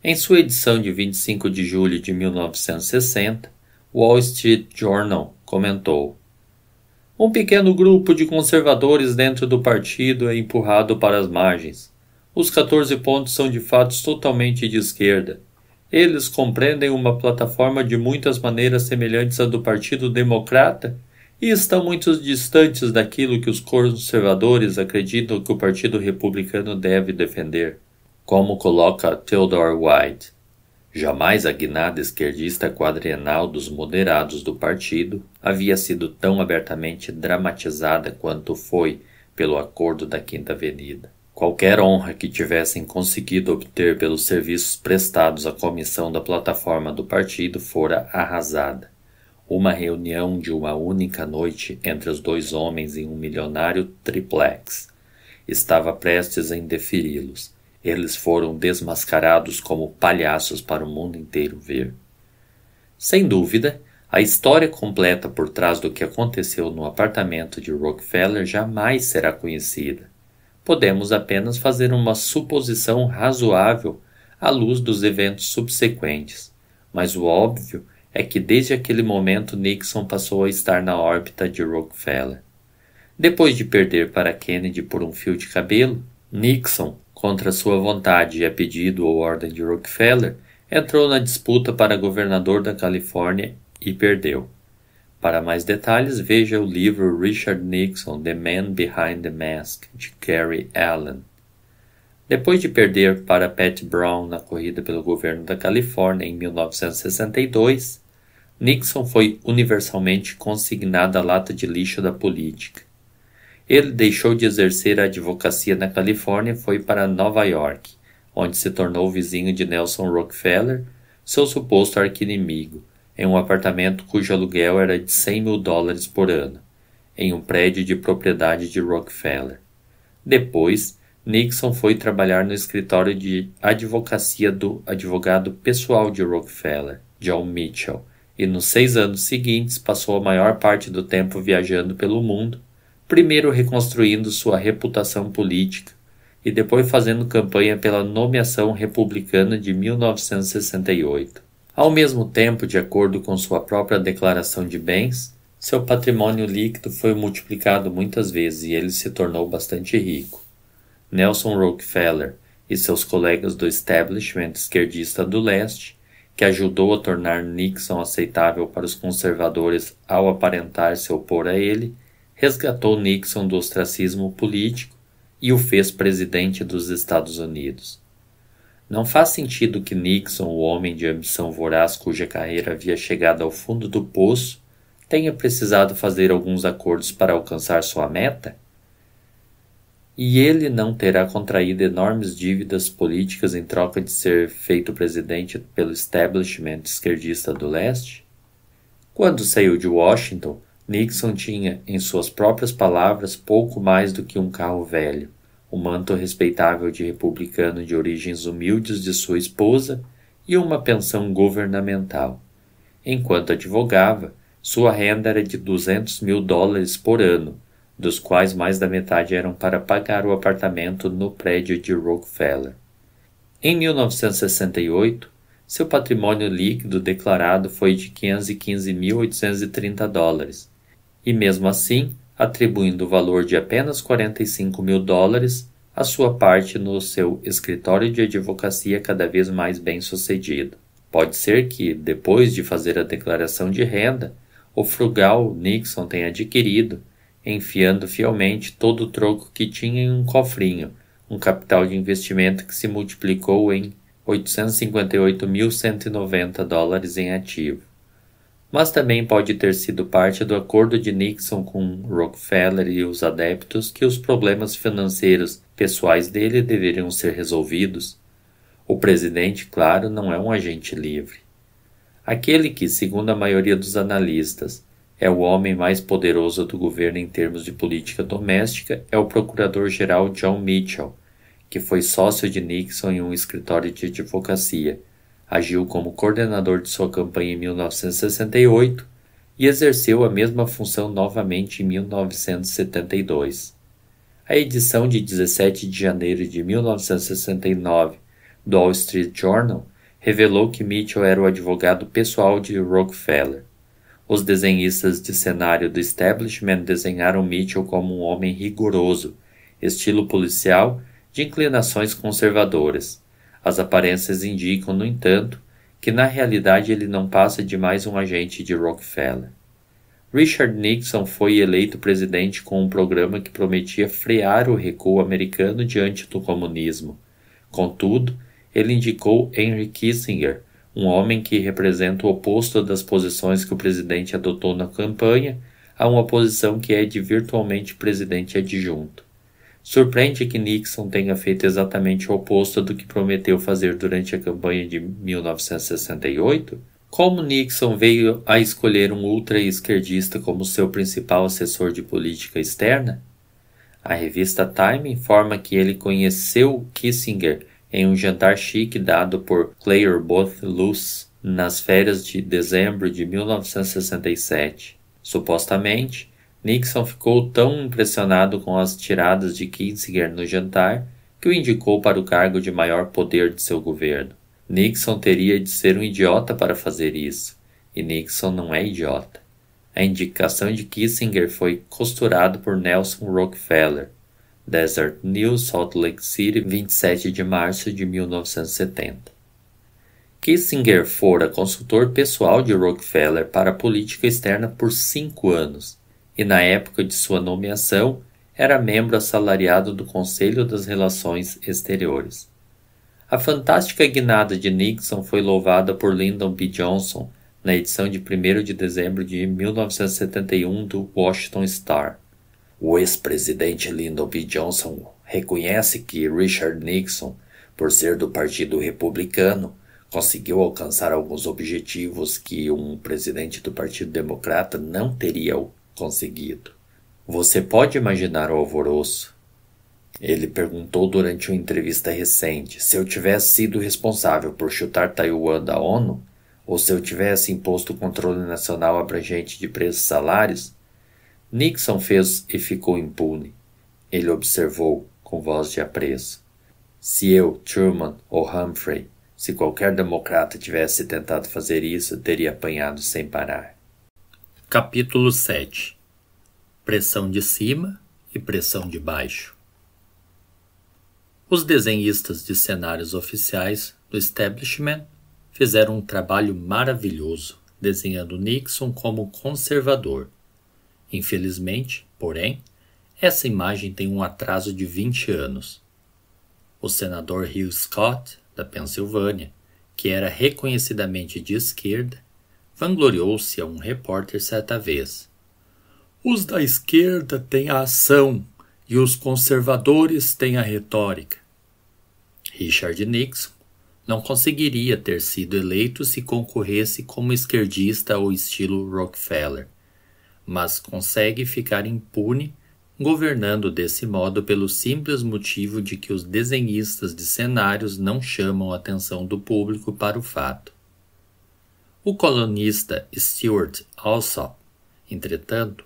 Em sua edição de 25 de julho de 1960, Wall Street Journal comentou. Um pequeno grupo de conservadores dentro do partido é empurrado para as margens. Os 14 pontos são de fato totalmente de esquerda. Eles compreendem uma plataforma de muitas maneiras semelhantes à do Partido Democrata e estão muito distantes daquilo que os conservadores acreditam que o Partido Republicano deve defender, como coloca Theodore White. Jamais a guinada esquerdista quadrenal dos moderados do partido havia sido tão abertamente dramatizada quanto foi pelo acordo da Quinta Avenida. Qualquer honra que tivessem conseguido obter pelos serviços prestados à comissão da plataforma do partido fora arrasada. Uma reunião de uma única noite entre os dois homens em um milionário triplex estava prestes a indeferi-los, eles foram desmascarados como palhaços para o mundo inteiro ver. Sem dúvida, a história completa por trás do que aconteceu no apartamento de Rockefeller jamais será conhecida. Podemos apenas fazer uma suposição razoável à luz dos eventos subsequentes, mas o óbvio é que desde aquele momento Nixon passou a estar na órbita de Rockefeller. Depois de perder para Kennedy por um fio de cabelo, Nixon contra sua vontade e a é pedido ou ordem de Rockefeller, entrou na disputa para governador da Califórnia e perdeu. Para mais detalhes, veja o livro Richard Nixon, The Man Behind the Mask, de Gary Allen. Depois de perder para Pat Brown na corrida pelo governo da Califórnia em 1962, Nixon foi universalmente consignado à lata de lixo da política. Ele deixou de exercer a advocacia na Califórnia e foi para Nova York, onde se tornou vizinho de Nelson Rockefeller, seu suposto arquinimigo, em um apartamento cujo aluguel era de 100 mil dólares por ano, em um prédio de propriedade de Rockefeller. Depois, Nixon foi trabalhar no escritório de advocacia do advogado pessoal de Rockefeller, John Mitchell, e nos seis anos seguintes passou a maior parte do tempo viajando pelo mundo primeiro reconstruindo sua reputação política e depois fazendo campanha pela nomeação republicana de 1968. Ao mesmo tempo, de acordo com sua própria declaração de bens, seu patrimônio líquido foi multiplicado muitas vezes e ele se tornou bastante rico. Nelson Rockefeller e seus colegas do establishment esquerdista do leste, que ajudou a tornar Nixon aceitável para os conservadores ao aparentar se opor a ele, resgatou Nixon do ostracismo político e o fez presidente dos Estados Unidos. Não faz sentido que Nixon, o homem de ambição voraz cuja carreira havia chegado ao fundo do poço, tenha precisado fazer alguns acordos para alcançar sua meta? E ele não terá contraído enormes dívidas políticas em troca de ser feito presidente pelo establishment esquerdista do leste? Quando saiu de Washington, Nixon tinha, em suas próprias palavras, pouco mais do que um carro velho, o um manto respeitável de republicano de origens humildes de sua esposa e uma pensão governamental. Enquanto advogava, sua renda era de 200 mil dólares por ano, dos quais mais da metade eram para pagar o apartamento no prédio de Rockefeller. Em 1968, seu patrimônio líquido declarado foi de 515.830 dólares, e mesmo assim atribuindo o valor de apenas 45 mil dólares à sua parte no seu escritório de advocacia cada vez mais bem sucedido. Pode ser que, depois de fazer a declaração de renda, o frugal Nixon tenha adquirido, enfiando fielmente todo o troco que tinha em um cofrinho, um capital de investimento que se multiplicou em 858.190 dólares em ativo mas também pode ter sido parte do acordo de Nixon com Rockefeller e os adeptos que os problemas financeiros pessoais dele deveriam ser resolvidos. O presidente, claro, não é um agente livre. Aquele que, segundo a maioria dos analistas, é o homem mais poderoso do governo em termos de política doméstica é o procurador-geral John Mitchell, que foi sócio de Nixon em um escritório de advocacia Agiu como coordenador de sua campanha em 1968 e exerceu a mesma função novamente em 1972. A edição de 17 de janeiro de 1969 do Wall Street Journal revelou que Mitchell era o advogado pessoal de Rockefeller. Os desenhistas de cenário do establishment desenharam Mitchell como um homem rigoroso, estilo policial de inclinações conservadoras. As aparências indicam, no entanto, que na realidade ele não passa de mais um agente de Rockefeller. Richard Nixon foi eleito presidente com um programa que prometia frear o recuo americano diante do comunismo. Contudo, ele indicou Henry Kissinger, um homem que representa o oposto das posições que o presidente adotou na campanha, a uma posição que é de virtualmente presidente adjunto. Surpreende que Nixon tenha feito exatamente o oposto do que prometeu fazer durante a campanha de 1968? Como Nixon veio a escolher um ultra-esquerdista como seu principal assessor de política externa? A revista Time informa que ele conheceu Kissinger em um jantar chique dado por Clairboth Luce nas férias de dezembro de 1967. Supostamente, Nixon ficou tão impressionado com as tiradas de Kissinger no jantar que o indicou para o cargo de maior poder de seu governo. Nixon teria de ser um idiota para fazer isso, e Nixon não é idiota. A indicação de Kissinger foi costurada por Nelson Rockefeller, Desert News, Salt Lake City, 27 de março de 1970. Kissinger fora consultor pessoal de Rockefeller para a política externa por cinco anos e, na época de sua nomeação, era membro assalariado do Conselho das Relações Exteriores. A fantástica guinada de Nixon foi louvada por Lyndon B. Johnson na edição de 1 de dezembro de 1971 do Washington Star. O ex-presidente Lyndon B. Johnson reconhece que Richard Nixon, por ser do Partido Republicano, conseguiu alcançar alguns objetivos que um presidente do Partido Democrata não teria conseguido. Você pode imaginar o alvoroço? Ele perguntou durante uma entrevista recente se eu tivesse sido responsável por chutar Taiwan da ONU ou se eu tivesse imposto o controle nacional abrangente de preços e salários. Nixon fez e ficou impune. Ele observou com voz de apreço. Se eu, Truman ou Humphrey, se qualquer democrata tivesse tentado fazer isso, teria apanhado sem parar. Capítulo 7 Pressão de cima e pressão de baixo. Os desenhistas de cenários oficiais do establishment fizeram um trabalho maravilhoso desenhando Nixon como conservador. Infelizmente, porém, essa imagem tem um atraso de 20 anos. O senador Hugh Scott, da Pensilvânia, que era reconhecidamente de esquerda, vangloriou-se a um repórter certa vez. Os da esquerda têm a ação e os conservadores têm a retórica. Richard Nixon não conseguiria ter sido eleito se concorresse como esquerdista ao estilo Rockefeller, mas consegue ficar impune governando desse modo pelo simples motivo de que os desenhistas de cenários não chamam a atenção do público para o fato. O colonista Stuart Alsop, entretanto,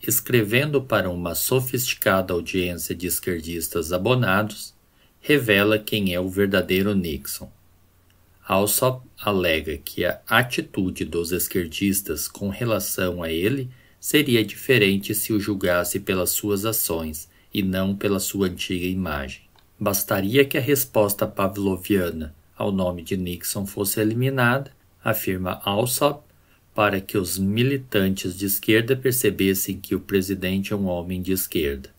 escrevendo para uma sofisticada audiência de esquerdistas abonados, revela quem é o verdadeiro Nixon. Alsop alega que a atitude dos esquerdistas com relação a ele seria diferente se o julgasse pelas suas ações e não pela sua antiga imagem. Bastaria que a resposta pavloviana ao nome de Nixon fosse eliminada afirma Alsop, para que os militantes de esquerda percebessem que o presidente é um homem de esquerda.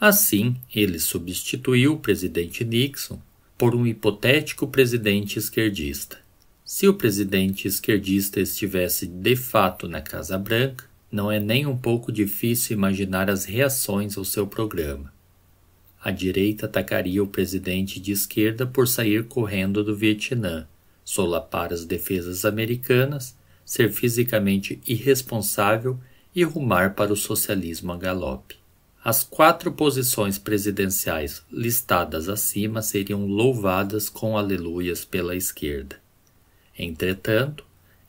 Assim, ele substituiu o presidente Nixon por um hipotético presidente esquerdista. Se o presidente esquerdista estivesse de fato na Casa Branca, não é nem um pouco difícil imaginar as reações ao seu programa. A direita atacaria o presidente de esquerda por sair correndo do Vietnã, solapar as defesas americanas, ser fisicamente irresponsável e rumar para o socialismo a galope. As quatro posições presidenciais listadas acima seriam louvadas com aleluias pela esquerda. Entretanto,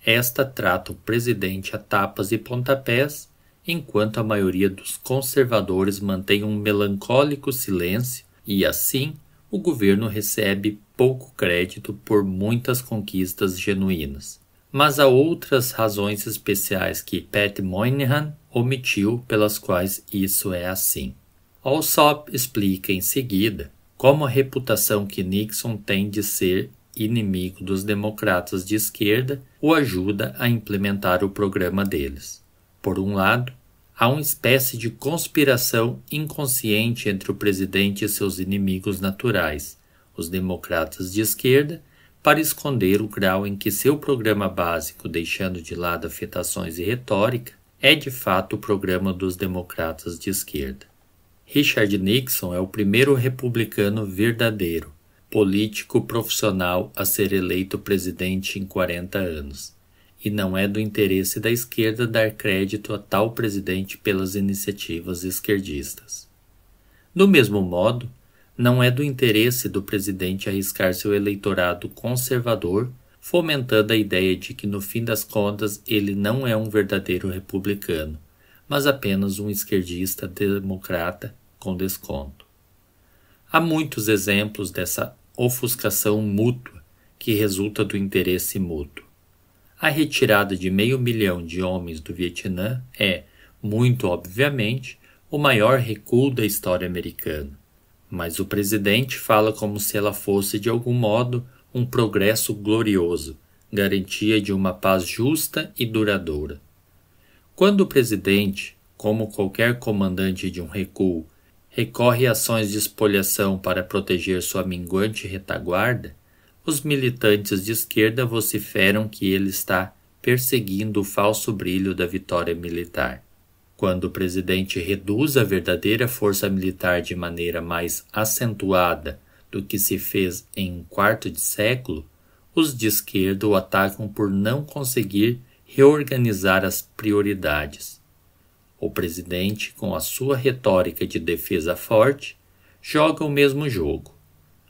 esta trata o presidente a tapas e pontapés, enquanto a maioria dos conservadores mantém um melancólico silêncio e, assim, o governo recebe pouco crédito por muitas conquistas genuínas. Mas há outras razões especiais que Pat Moynihan omitiu pelas quais isso é assim. Alsop explica em seguida como a reputação que Nixon tem de ser inimigo dos democratas de esquerda o ajuda a implementar o programa deles. Por um lado, há uma espécie de conspiração inconsciente entre o presidente e seus inimigos naturais, os democratas de esquerda, para esconder o grau em que seu programa básico, deixando de lado afetações e retórica, é de fato o programa dos democratas de esquerda. Richard Nixon é o primeiro republicano verdadeiro, político profissional a ser eleito presidente em 40 anos e não é do interesse da esquerda dar crédito a tal presidente pelas iniciativas esquerdistas. Do mesmo modo, não é do interesse do presidente arriscar seu eleitorado conservador, fomentando a ideia de que no fim das contas ele não é um verdadeiro republicano, mas apenas um esquerdista democrata com desconto. Há muitos exemplos dessa ofuscação mútua que resulta do interesse mútuo. A retirada de meio milhão de homens do Vietnã é, muito obviamente, o maior recuo da história americana. Mas o presidente fala como se ela fosse, de algum modo, um progresso glorioso, garantia de uma paz justa e duradoura. Quando o presidente, como qualquer comandante de um recuo, recorre a ações de espolhação para proteger sua minguante retaguarda, os militantes de esquerda vociferam que ele está perseguindo o falso brilho da vitória militar. Quando o presidente reduz a verdadeira força militar de maneira mais acentuada do que se fez em um quarto de século, os de esquerda o atacam por não conseguir reorganizar as prioridades. O presidente, com a sua retórica de defesa forte, joga o mesmo jogo.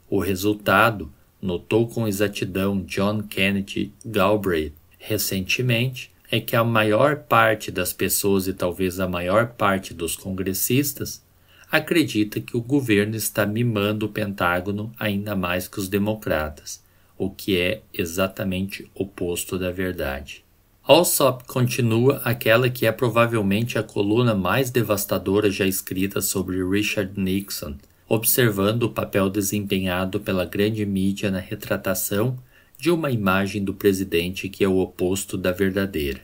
O resultado notou com exatidão John Kennedy Galbraith recentemente é que a maior parte das pessoas e talvez a maior parte dos congressistas acredita que o governo está mimando o Pentágono ainda mais que os democratas, o que é exatamente oposto da verdade. Alsop continua aquela que é provavelmente a coluna mais devastadora já escrita sobre Richard Nixon observando o papel desempenhado pela grande mídia na retratação de uma imagem do presidente que é o oposto da verdadeira.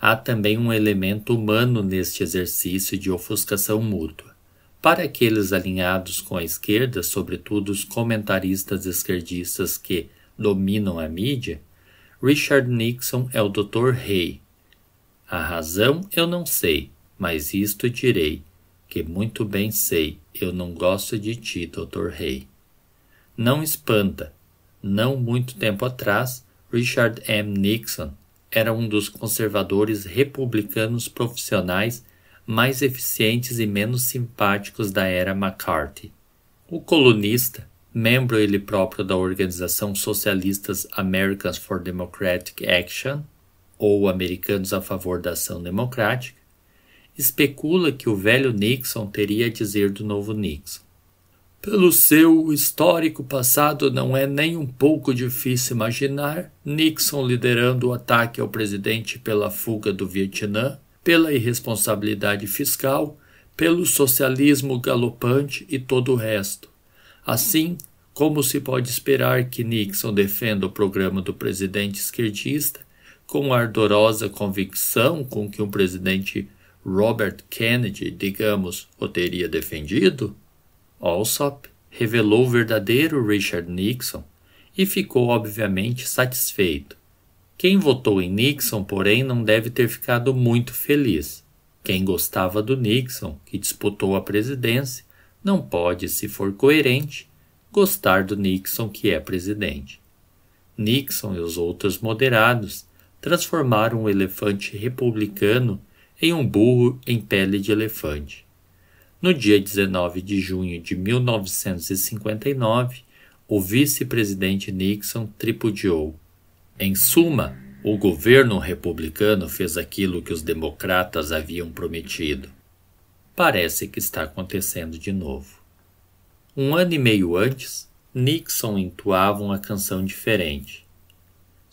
Há também um elemento humano neste exercício de ofuscação mútua. Para aqueles alinhados com a esquerda, sobretudo os comentaristas esquerdistas que dominam a mídia, Richard Nixon é o Dr. Rei. A razão eu não sei, mas isto direi que muito bem sei, eu não gosto de ti, doutor Rei. Não espanta, não muito tempo atrás, Richard M. Nixon era um dos conservadores republicanos profissionais mais eficientes e menos simpáticos da era McCarthy. O colunista, membro ele próprio da organização socialistas Americans for Democratic Action, ou Americanos a Favor da Ação Democrática, especula que o velho Nixon teria a dizer do novo Nixon. Pelo seu histórico passado, não é nem um pouco difícil imaginar Nixon liderando o ataque ao presidente pela fuga do Vietnã, pela irresponsabilidade fiscal, pelo socialismo galopante e todo o resto. Assim, como se pode esperar que Nixon defenda o programa do presidente esquerdista com a ardorosa convicção com que um presidente Robert Kennedy, digamos, o teria defendido? Alsop revelou o verdadeiro Richard Nixon e ficou obviamente satisfeito. Quem votou em Nixon, porém, não deve ter ficado muito feliz. Quem gostava do Nixon, que disputou a presidência, não pode, se for coerente, gostar do Nixon que é presidente. Nixon e os outros moderados transformaram o elefante republicano em um burro em pele de elefante. No dia 19 de junho de 1959, o vice-presidente Nixon tripudiou. Em suma, o governo republicano fez aquilo que os democratas haviam prometido. Parece que está acontecendo de novo. Um ano e meio antes, Nixon entoava uma canção diferente.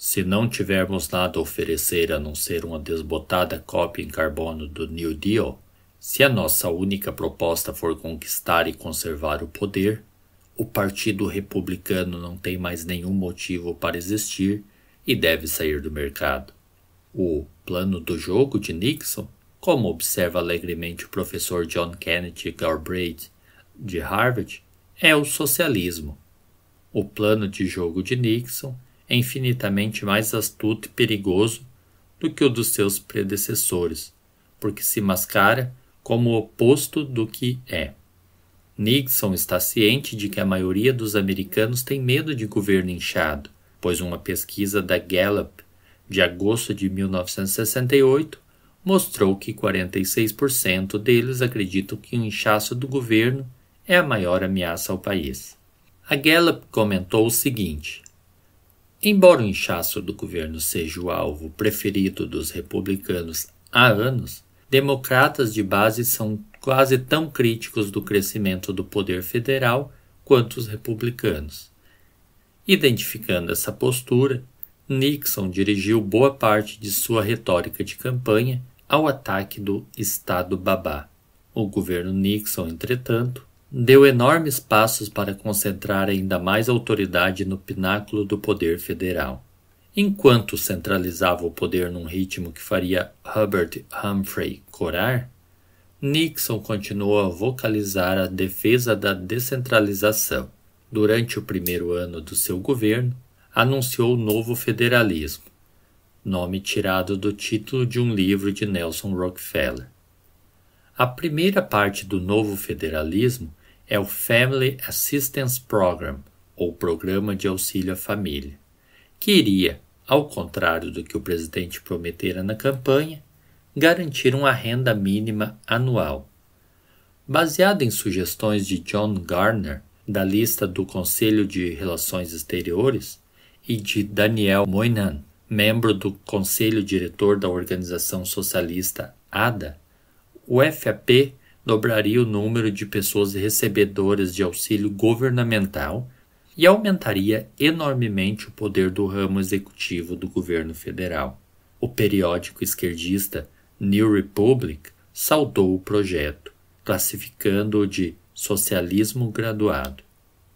Se não tivermos nada a oferecer a não ser uma desbotada cópia em carbono do New Deal, se a nossa única proposta for conquistar e conservar o poder, o Partido Republicano não tem mais nenhum motivo para existir e deve sair do mercado. O plano do jogo de Nixon, como observa alegremente o professor John Kennedy Galbraith de Harvard, é o socialismo. O plano de jogo de Nixon é infinitamente mais astuto e perigoso do que o dos seus predecessores, porque se mascara como o oposto do que é. Nixon está ciente de que a maioria dos americanos tem medo de governo inchado, pois uma pesquisa da Gallup de agosto de 1968 mostrou que 46% deles acreditam que o inchaço do governo é a maior ameaça ao país. A Gallup comentou o seguinte: Embora o inchaço do governo seja o alvo preferido dos republicanos há anos, democratas de base são quase tão críticos do crescimento do poder federal quanto os republicanos. Identificando essa postura, Nixon dirigiu boa parte de sua retórica de campanha ao ataque do Estado Babá. O governo Nixon, entretanto, deu enormes passos para concentrar ainda mais autoridade no pináculo do poder federal. Enquanto centralizava o poder num ritmo que faria Hubert Humphrey corar, Nixon continuou a vocalizar a defesa da descentralização. Durante o primeiro ano do seu governo, anunciou o novo federalismo, nome tirado do título de um livro de Nelson Rockefeller. A primeira parte do novo federalismo é o Family Assistance Program, ou Programa de Auxílio à Família, que iria, ao contrário do que o presidente prometera na campanha, garantir uma renda mínima anual. Baseado em sugestões de John Garner, da lista do Conselho de Relações Exteriores, e de Daniel Moynan, membro do Conselho Diretor da Organização Socialista ADA, o FAP dobraria o número de pessoas recebedoras de auxílio governamental e aumentaria enormemente o poder do ramo executivo do governo federal. O periódico esquerdista New Republic saudou o projeto, classificando-o de socialismo graduado.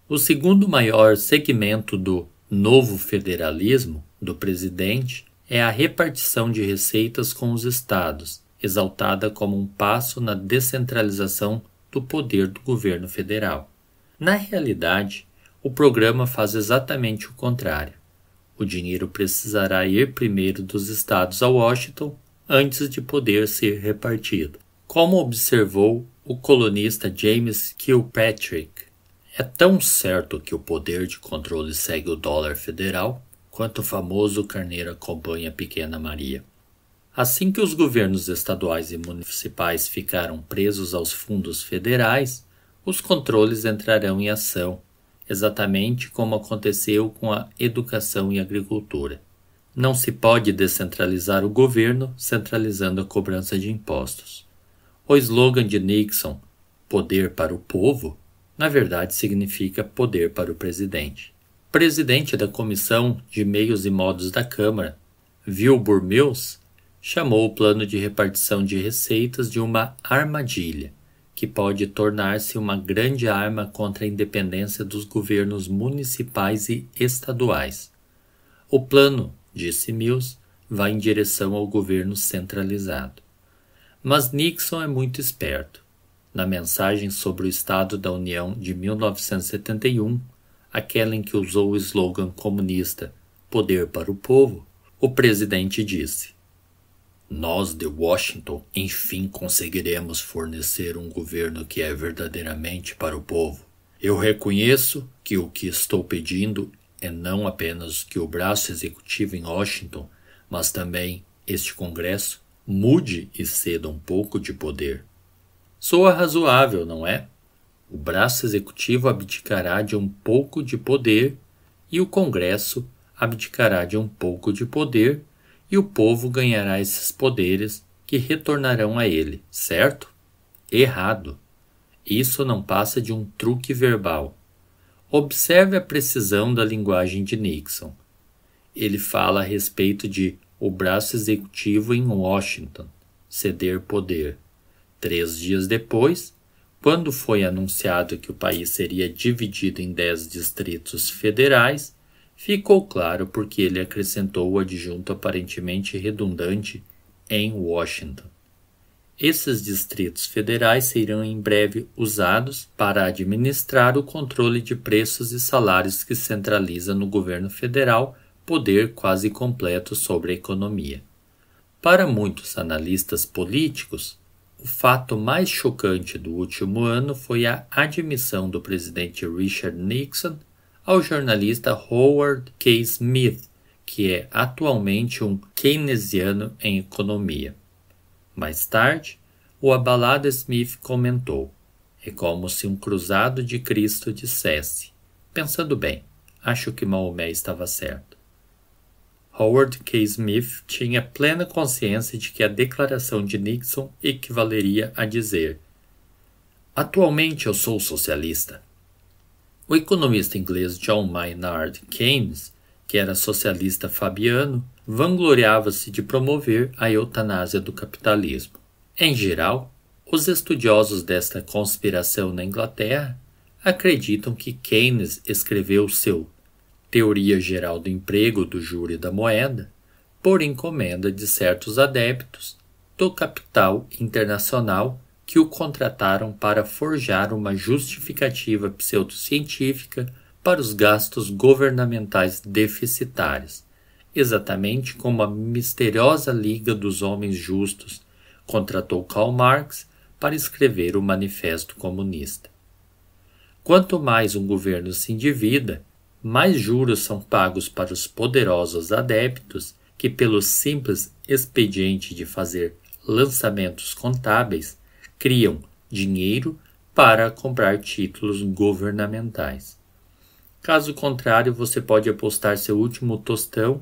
O segundo maior segmento do novo federalismo do presidente é a repartição de receitas com os estados, exaltada como um passo na descentralização do poder do governo federal. Na realidade, o programa faz exatamente o contrário. O dinheiro precisará ir primeiro dos estados a Washington antes de poder ser repartido. Como observou o colonista James Kilpatrick, é tão certo que o poder de controle segue o dólar federal quanto o famoso carneiro acompanha a pequena Maria. Assim que os governos estaduais e municipais ficaram presos aos fundos federais, os controles entrarão em ação, exatamente como aconteceu com a educação e agricultura. Não se pode descentralizar o governo centralizando a cobrança de impostos. O slogan de Nixon, poder para o povo, na verdade significa poder para o presidente. Presidente da Comissão de Meios e Modos da Câmara, Wilbur Mills, chamou o plano de repartição de receitas de uma armadilha, que pode tornar-se uma grande arma contra a independência dos governos municipais e estaduais. O plano, disse Mills, vai em direção ao governo centralizado. Mas Nixon é muito esperto. Na mensagem sobre o Estado da União de 1971, aquela em que usou o slogan comunista Poder para o Povo, o presidente disse: nós de Washington, enfim, conseguiremos fornecer um governo que é verdadeiramente para o povo. Eu reconheço que o que estou pedindo é não apenas que o braço executivo em Washington, mas também este Congresso mude e ceda um pouco de poder. Soa razoável, não é? O braço executivo abdicará de um pouco de poder e o Congresso abdicará de um pouco de poder e o povo ganhará esses poderes que retornarão a ele, certo? Errado. Isso não passa de um truque verbal. Observe a precisão da linguagem de Nixon. Ele fala a respeito de o braço executivo em Washington ceder poder. Três dias depois, quando foi anunciado que o país seria dividido em dez distritos federais, Ficou claro porque ele acrescentou o adjunto aparentemente redundante em Washington. Esses distritos federais serão em breve usados para administrar o controle de preços e salários que centraliza no governo federal poder quase completo sobre a economia. Para muitos analistas políticos, o fato mais chocante do último ano foi a admissão do presidente Richard Nixon ao jornalista Howard K. Smith, que é atualmente um keynesiano em economia. Mais tarde, o abalado Smith comentou: É como se um cruzado de Cristo dissesse: Pensando bem, acho que Maomé estava certo. Howard K. Smith tinha plena consciência de que a declaração de Nixon equivaleria a dizer: Atualmente eu sou socialista, o economista inglês John Maynard Keynes, que era socialista fabiano, vangloriava-se de promover a eutanásia do capitalismo. Em geral, os estudiosos desta conspiração na Inglaterra acreditam que Keynes escreveu seu Teoria Geral do Emprego do Juro e da Moeda por encomenda de certos adeptos do capital internacional que o contrataram para forjar uma justificativa pseudocientífica para os gastos governamentais deficitários, exatamente como a misteriosa Liga dos Homens Justos contratou Karl Marx para escrever o Manifesto Comunista. Quanto mais um governo se endivida, mais juros são pagos para os poderosos adeptos que, pelo simples expediente de fazer lançamentos contábeis, criam dinheiro para comprar títulos governamentais. Caso contrário, você pode apostar seu último tostão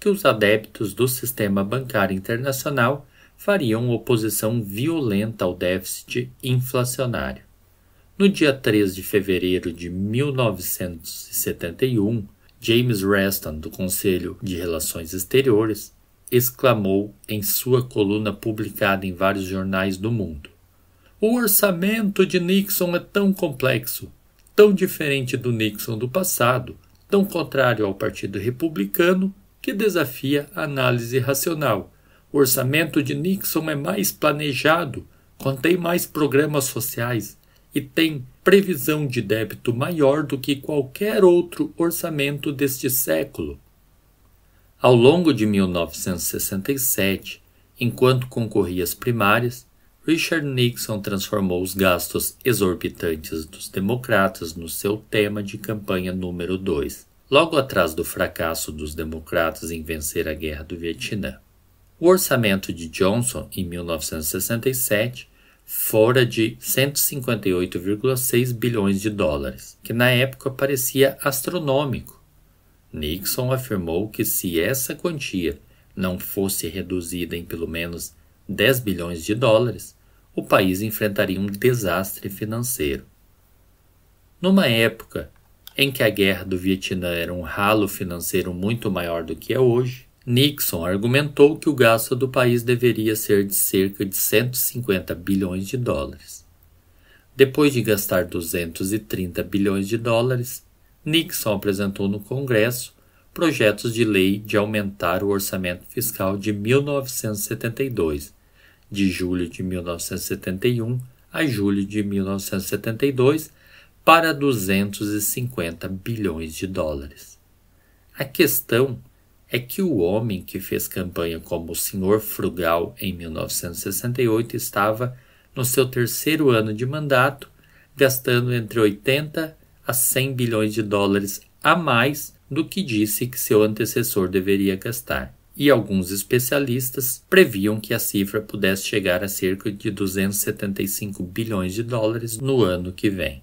que os adeptos do sistema bancário internacional fariam oposição violenta ao déficit inflacionário. No dia 3 de fevereiro de 1971, James Reston, do Conselho de Relações Exteriores, exclamou em sua coluna publicada em vários jornais do mundo: o orçamento de Nixon é tão complexo, tão diferente do Nixon do passado, tão contrário ao Partido Republicano, que desafia a análise racional. O orçamento de Nixon é mais planejado, contém mais programas sociais e tem previsão de débito maior do que qualquer outro orçamento deste século. Ao longo de 1967, enquanto concorria às primárias, Richard Nixon transformou os gastos exorbitantes dos democratas no seu tema de campanha número 2, logo atrás do fracasso dos democratas em vencer a Guerra do Vietnã. O orçamento de Johnson em 1967 fora de 158,6 bilhões de dólares, que na época parecia astronômico. Nixon afirmou que se essa quantia não fosse reduzida em pelo menos 10 bilhões de dólares, o país enfrentaria um desastre financeiro. Numa época em que a guerra do Vietnã era um ralo financeiro muito maior do que é hoje, Nixon argumentou que o gasto do país deveria ser de cerca de 150 bilhões de dólares. Depois de gastar 230 bilhões de dólares, Nixon apresentou no Congresso projetos de lei de aumentar o orçamento fiscal de 1972 de julho de 1971 a julho de 1972, para 250 bilhões de dólares. A questão é que o homem que fez campanha como o senhor Frugal em 1968 estava, no seu terceiro ano de mandato, gastando entre 80 a 100 bilhões de dólares a mais do que disse que seu antecessor deveria gastar e alguns especialistas previam que a cifra pudesse chegar a cerca de 275 bilhões de dólares no ano que vem.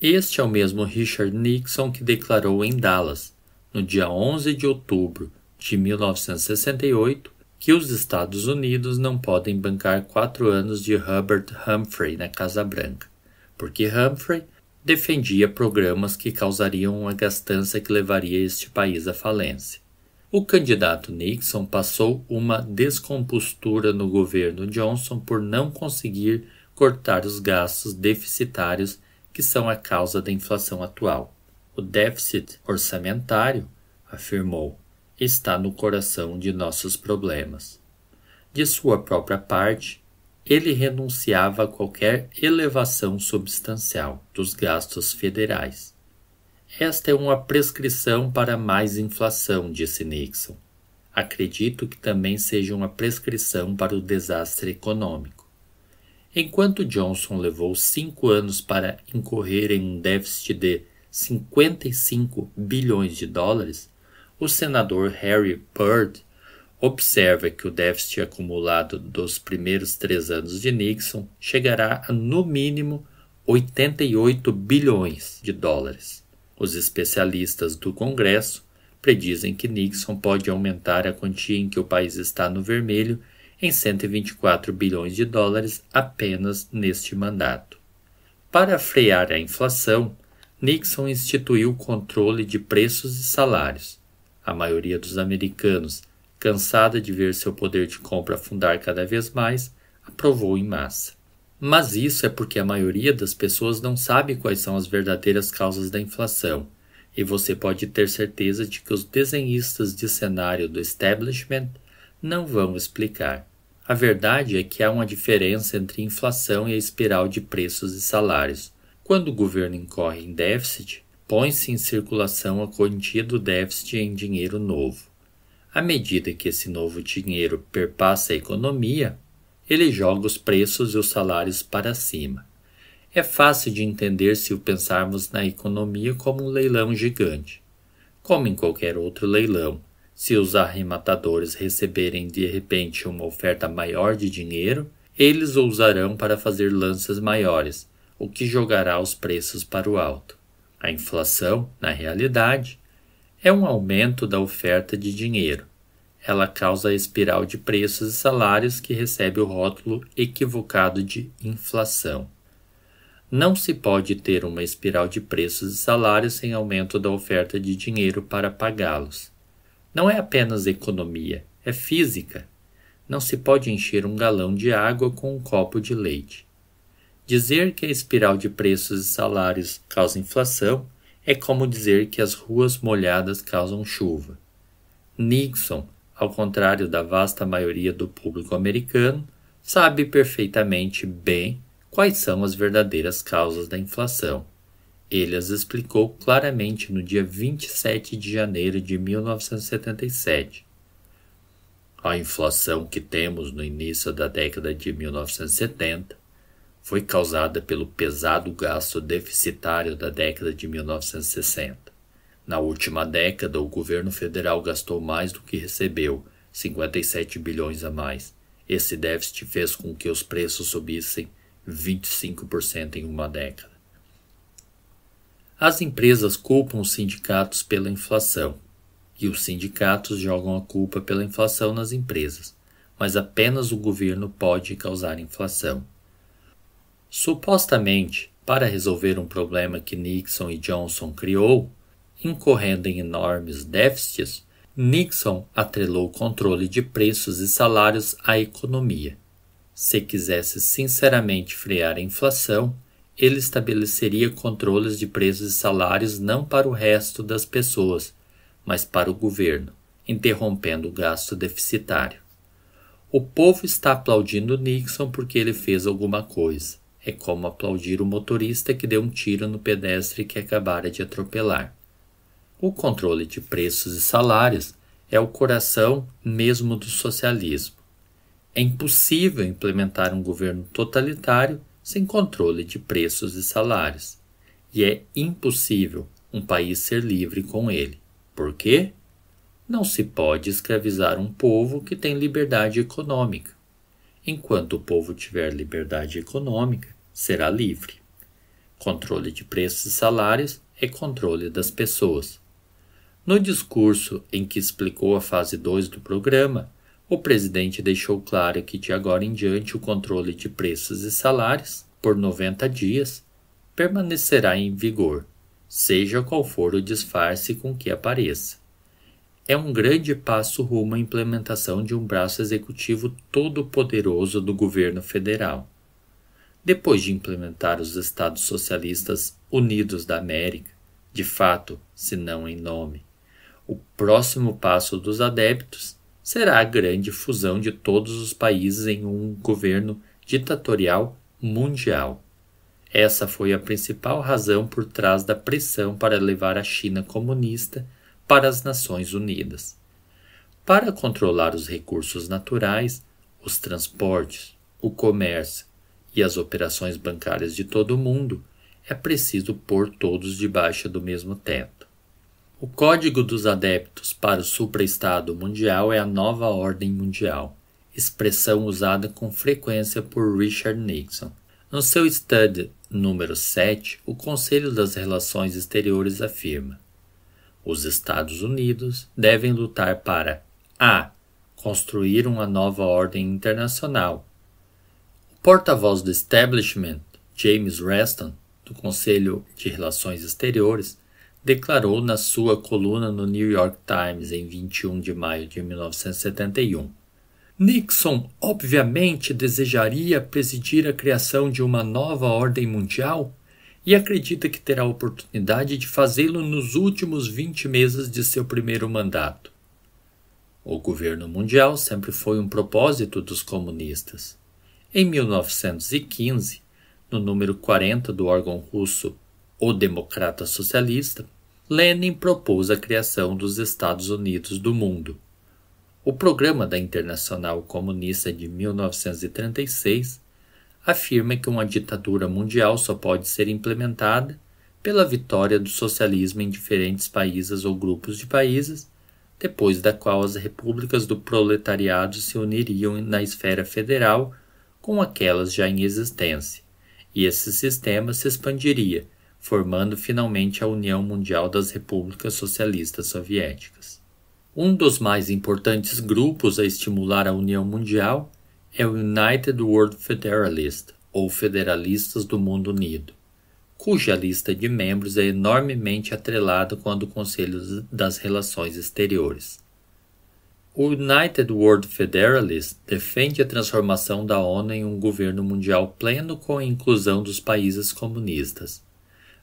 Este é o mesmo Richard Nixon que declarou em Dallas, no dia 11 de outubro de 1968, que os Estados Unidos não podem bancar quatro anos de Herbert Humphrey na Casa Branca, porque Humphrey defendia programas que causariam uma gastança que levaria este país à falência. O candidato Nixon passou uma descompostura no governo Johnson por não conseguir cortar os gastos deficitários que são a causa da inflação atual. O déficit orçamentário, afirmou, está no coração de nossos problemas. De sua própria parte, ele renunciava a qualquer elevação substancial dos gastos federais. Esta é uma prescrição para mais inflação, disse Nixon. Acredito que também seja uma prescrição para o desastre econômico. Enquanto Johnson levou cinco anos para incorrer em um déficit de 55 bilhões de dólares, o senador Harry Byrd observa que o déficit acumulado dos primeiros três anos de Nixon chegará a, no mínimo, 88 bilhões de dólares. Os especialistas do Congresso predizem que Nixon pode aumentar a quantia em que o país está no vermelho em 124 bilhões de dólares apenas neste mandato. Para frear a inflação, Nixon instituiu o controle de preços e salários. A maioria dos americanos, cansada de ver seu poder de compra afundar cada vez mais, aprovou em massa. Mas isso é porque a maioria das pessoas não sabe quais são as verdadeiras causas da inflação, e você pode ter certeza de que os desenhistas de cenário do establishment não vão explicar. A verdade é que há uma diferença entre inflação e a espiral de preços e salários. Quando o governo incorre em déficit, põe-se em circulação a quantia do déficit em dinheiro novo. À medida que esse novo dinheiro perpassa a economia, ele joga os preços e os salários para cima. É fácil de entender se o pensarmos na economia como um leilão gigante. Como em qualquer outro leilão, se os arrematadores receberem de repente uma oferta maior de dinheiro, eles ousarão para fazer lanças maiores, o que jogará os preços para o alto. A inflação, na realidade, é um aumento da oferta de dinheiro, ela causa a espiral de preços e salários que recebe o rótulo equivocado de inflação. Não se pode ter uma espiral de preços e salários sem aumento da oferta de dinheiro para pagá-los. Não é apenas economia, é física. Não se pode encher um galão de água com um copo de leite. Dizer que a espiral de preços e salários causa inflação é como dizer que as ruas molhadas causam chuva. Nixon ao contrário da vasta maioria do público americano, sabe perfeitamente bem quais são as verdadeiras causas da inflação. Ele as explicou claramente no dia 27 de janeiro de 1977. A inflação que temos no início da década de 1970 foi causada pelo pesado gasto deficitário da década de 1960. Na última década, o governo federal gastou mais do que recebeu, 57 bilhões a mais. Esse déficit fez com que os preços subissem 25% em uma década. As empresas culpam os sindicatos pela inflação e os sindicatos jogam a culpa pela inflação nas empresas, mas apenas o governo pode causar inflação. Supostamente, para resolver um problema que Nixon e Johnson criou, incorrendo em enormes déficits, Nixon atrelou o controle de preços e salários à economia. Se quisesse sinceramente frear a inflação, ele estabeleceria controles de preços e salários não para o resto das pessoas, mas para o governo, interrompendo o gasto deficitário. O povo está aplaudindo Nixon porque ele fez alguma coisa. É como aplaudir o motorista que deu um tiro no pedestre que acabara de atropelar. O controle de preços e salários é o coração mesmo do socialismo. É impossível implementar um governo totalitário sem controle de preços e salários. E é impossível um país ser livre com ele. Por quê? Não se pode escravizar um povo que tem liberdade econômica. Enquanto o povo tiver liberdade econômica, será livre. Controle de preços e salários é controle das pessoas. No discurso em que explicou a fase 2 do programa, o presidente deixou claro que de agora em diante o controle de preços e salários, por 90 dias, permanecerá em vigor, seja qual for o disfarce com que apareça. É um grande passo rumo à implementação de um braço executivo todo-poderoso do governo federal. Depois de implementar os Estados Socialistas Unidos da América, de fato, se não em nome, o próximo passo dos adeptos será a grande fusão de todos os países em um governo ditatorial mundial. Essa foi a principal razão por trás da pressão para levar a China comunista para as Nações Unidas. Para controlar os recursos naturais, os transportes, o comércio e as operações bancárias de todo o mundo, é preciso pôr todos debaixo do mesmo teto. O Código dos Adeptos para o Supraestado Mundial é a nova ordem mundial, expressão usada com frequência por Richard Nixon. No seu Study número 7, o Conselho das Relações Exteriores afirma: os Estados Unidos devem lutar para a construir uma nova ordem internacional. O porta-voz do establishment, James Reston, do Conselho de Relações Exteriores, declarou na sua coluna no New York Times em 21 de maio de 1971. Nixon obviamente desejaria presidir a criação de uma nova ordem mundial e acredita que terá a oportunidade de fazê-lo nos últimos 20 meses de seu primeiro mandato. O governo mundial sempre foi um propósito dos comunistas. Em 1915, no número 40 do órgão russo o democrata socialista, Lenin propôs a criação dos Estados Unidos do mundo. O programa da Internacional Comunista de 1936 afirma que uma ditadura mundial só pode ser implementada pela vitória do socialismo em diferentes países ou grupos de países, depois da qual as repúblicas do proletariado se uniriam na esfera federal com aquelas já em existência, e esse sistema se expandiria formando finalmente a União Mundial das Repúblicas Socialistas Soviéticas. Um dos mais importantes grupos a estimular a União Mundial é o United World Federalist, ou Federalistas do Mundo Unido, cuja lista de membros é enormemente atrelada com a do Conselho das Relações Exteriores. O United World Federalist defende a transformação da ONU em um governo mundial pleno com a inclusão dos países comunistas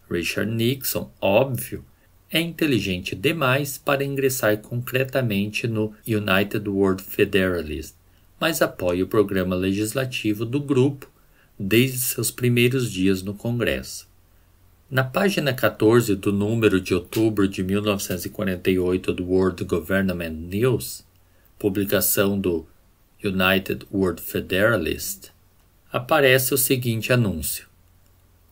Richard Nixon, óbvio, é inteligente demais para ingressar concretamente no United World Federalist, mas apoia o programa legislativo do grupo desde seus primeiros dias no Congresso. Na página 14 do número de outubro de 1948 do World Government News, publicação do United World Federalist, aparece o seguinte anúncio: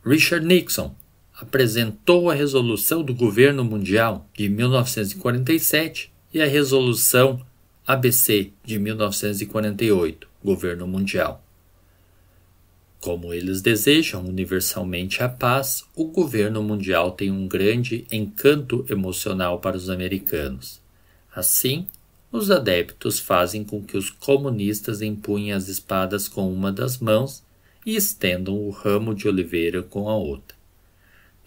Richard Nixon apresentou a Resolução do Governo Mundial de 1947 e a Resolução ABC de 1948, Governo Mundial. Como eles desejam universalmente a paz, o governo mundial tem um grande encanto emocional para os americanos. Assim, os adeptos fazem com que os comunistas empunhem as espadas com uma das mãos e estendam o ramo de oliveira com a outra.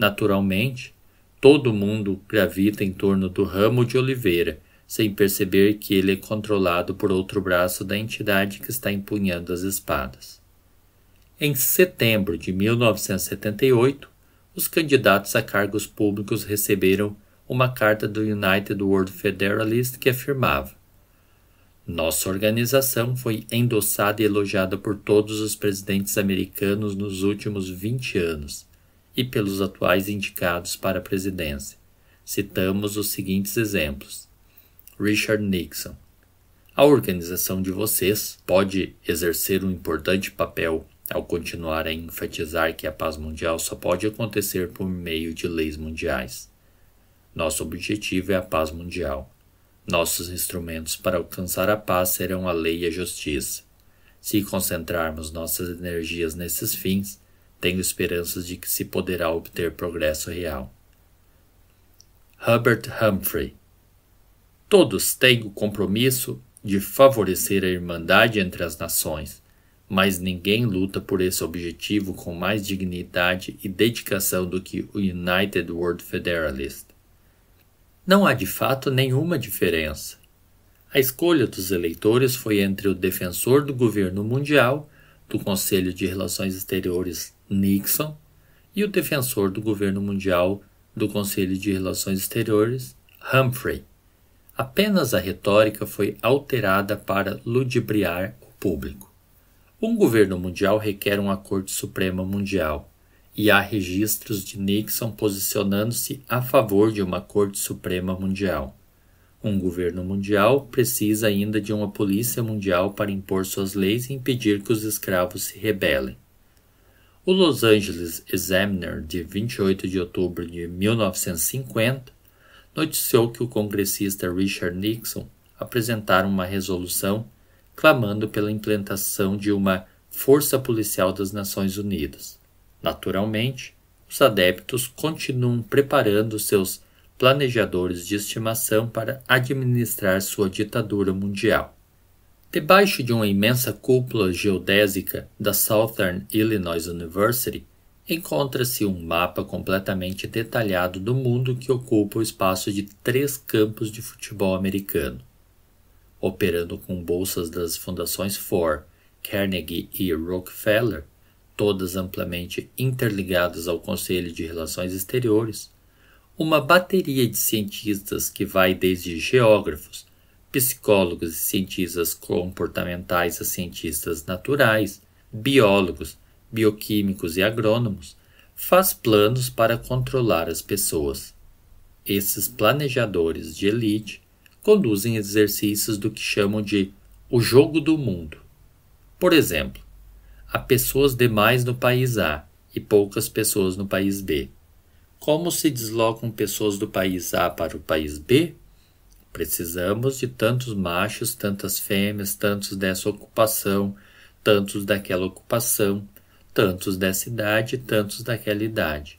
Naturalmente, todo mundo gravita em torno do ramo de oliveira, sem perceber que ele é controlado por outro braço da entidade que está empunhando as espadas. Em setembro de 1978, os candidatos a cargos públicos receberam uma carta do United World Federalist que afirmava: Nossa organização foi endossada e elogiada por todos os presidentes americanos nos últimos 20 anos e pelos atuais indicados para a presidência. Citamos os seguintes exemplos: Richard Nixon. A organização de vocês pode exercer um importante papel ao continuar a enfatizar que a paz mundial só pode acontecer por meio de leis mundiais. Nosso objetivo é a paz mundial. Nossos instrumentos para alcançar a paz serão a lei e a justiça. Se concentrarmos nossas energias nesses fins, tenho esperanças de que se poderá obter progresso real. Herbert Humphrey Todos têm o compromisso de favorecer a irmandade entre as nações, mas ninguém luta por esse objetivo com mais dignidade e dedicação do que o United World Federalist. Não há de fato nenhuma diferença. A escolha dos eleitores foi entre o defensor do governo mundial, do Conselho de Relações Exteriores Nixon, e o defensor do governo mundial do Conselho de Relações Exteriores, Humphrey. Apenas a retórica foi alterada para ludibriar o público. Um governo mundial requer um acordo supremo mundial, e há registros de Nixon posicionando-se a favor de uma Corte Suprema Mundial. Um governo mundial precisa ainda de uma polícia mundial para impor suas leis e impedir que os escravos se rebelem. O Los Angeles Examiner, de 28 de outubro de 1950, noticiou que o congressista Richard Nixon apresentara uma resolução clamando pela implantação de uma Força Policial das Nações Unidas. Naturalmente, os adeptos continuam preparando seus planejadores de estimação para administrar sua ditadura mundial. Debaixo de uma imensa cúpula geodésica da Southern Illinois University, encontra-se um mapa completamente detalhado do mundo que ocupa o espaço de três campos de futebol americano. Operando com bolsas das fundações Ford, Carnegie e Rockefeller, todas amplamente interligadas ao Conselho de Relações Exteriores, uma bateria de cientistas que vai desde geógrafos, psicólogos e cientistas comportamentais a cientistas naturais, biólogos, bioquímicos e agrônomos, faz planos para controlar as pessoas. Esses planejadores de elite conduzem exercícios do que chamam de o jogo do mundo. Por exemplo, há pessoas demais no país A e poucas pessoas no país B. Como se deslocam pessoas do país A para o país B? Precisamos de tantos machos, tantas fêmeas, tantos dessa ocupação, tantos daquela ocupação, tantos dessa idade, tantos daquela idade.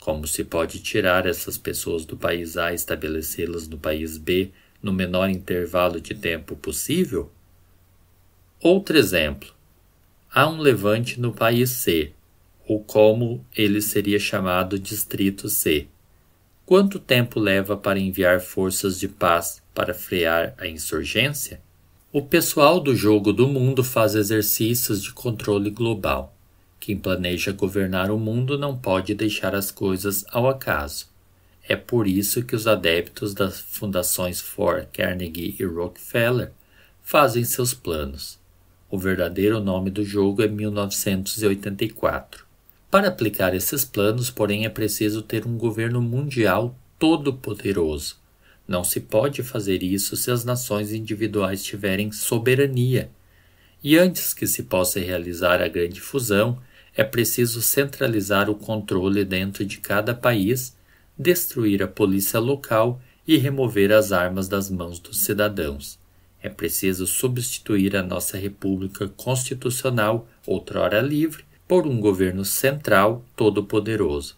Como se pode tirar essas pessoas do país A e estabelecê-las no país B no menor intervalo de tempo possível? Outro exemplo. Há um levante no país C, ou como ele seria chamado Distrito C Quanto tempo leva para enviar forças de paz para frear a insurgência? O pessoal do jogo do mundo faz exercícios de controle global. Quem planeja governar o mundo não pode deixar as coisas ao acaso. É por isso que os adeptos das fundações Ford, Carnegie e Rockefeller fazem seus planos. O verdadeiro nome do jogo é 1984. Para aplicar esses planos, porém, é preciso ter um governo mundial todo-poderoso. Não se pode fazer isso se as nações individuais tiverem soberania. E antes que se possa realizar a grande fusão, é preciso centralizar o controle dentro de cada país, destruir a polícia local e remover as armas das mãos dos cidadãos. É preciso substituir a nossa república constitucional, outrora livre, por um governo central todo-poderoso.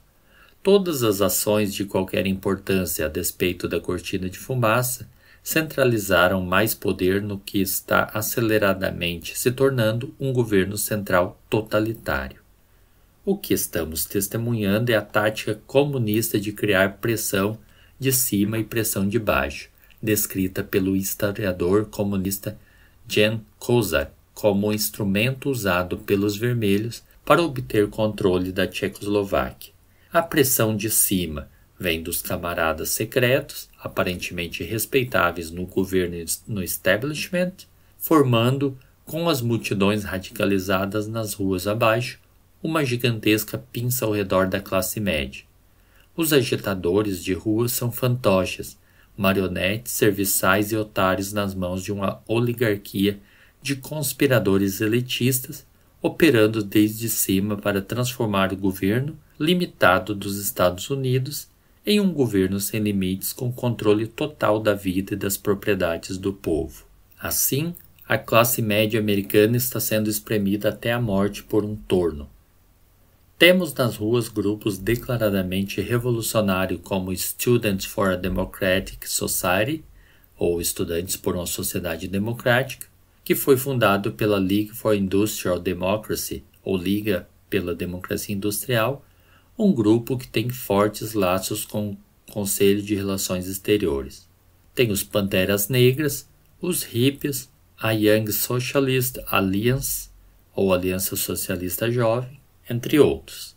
Todas as ações de qualquer importância a despeito da cortina de fumaça centralizaram mais poder no que está aceleradamente se tornando um governo central totalitário. O que estamos testemunhando é a tática comunista de criar pressão de cima e pressão de baixo, descrita pelo historiador comunista Jan Kozak como instrumento usado pelos vermelhos para obter controle da Tchecoslováquia. A pressão de cima vem dos camaradas secretos, aparentemente respeitáveis no governo e no establishment, formando, com as multidões radicalizadas nas ruas abaixo, uma gigantesca pinça ao redor da classe média. Os agitadores de rua são fantoches, marionetes, serviçais e otários nas mãos de uma oligarquia de conspiradores elitistas operando desde cima para transformar o governo limitado dos Estados Unidos em um governo sem limites com controle total da vida e das propriedades do povo. Assim, a classe média americana está sendo espremida até a morte por um torno. Temos nas ruas grupos declaradamente revolucionários como Students for a Democratic Society, ou Estudantes por uma Sociedade Democrática, que foi fundado pela League for Industrial Democracy, ou Liga pela Democracia Industrial, um grupo que tem fortes laços com o Conselho de Relações Exteriores. Tem os Panteras Negras, os hippies, a Young Socialist Alliance, ou Aliança Socialista Jovem, entre outros.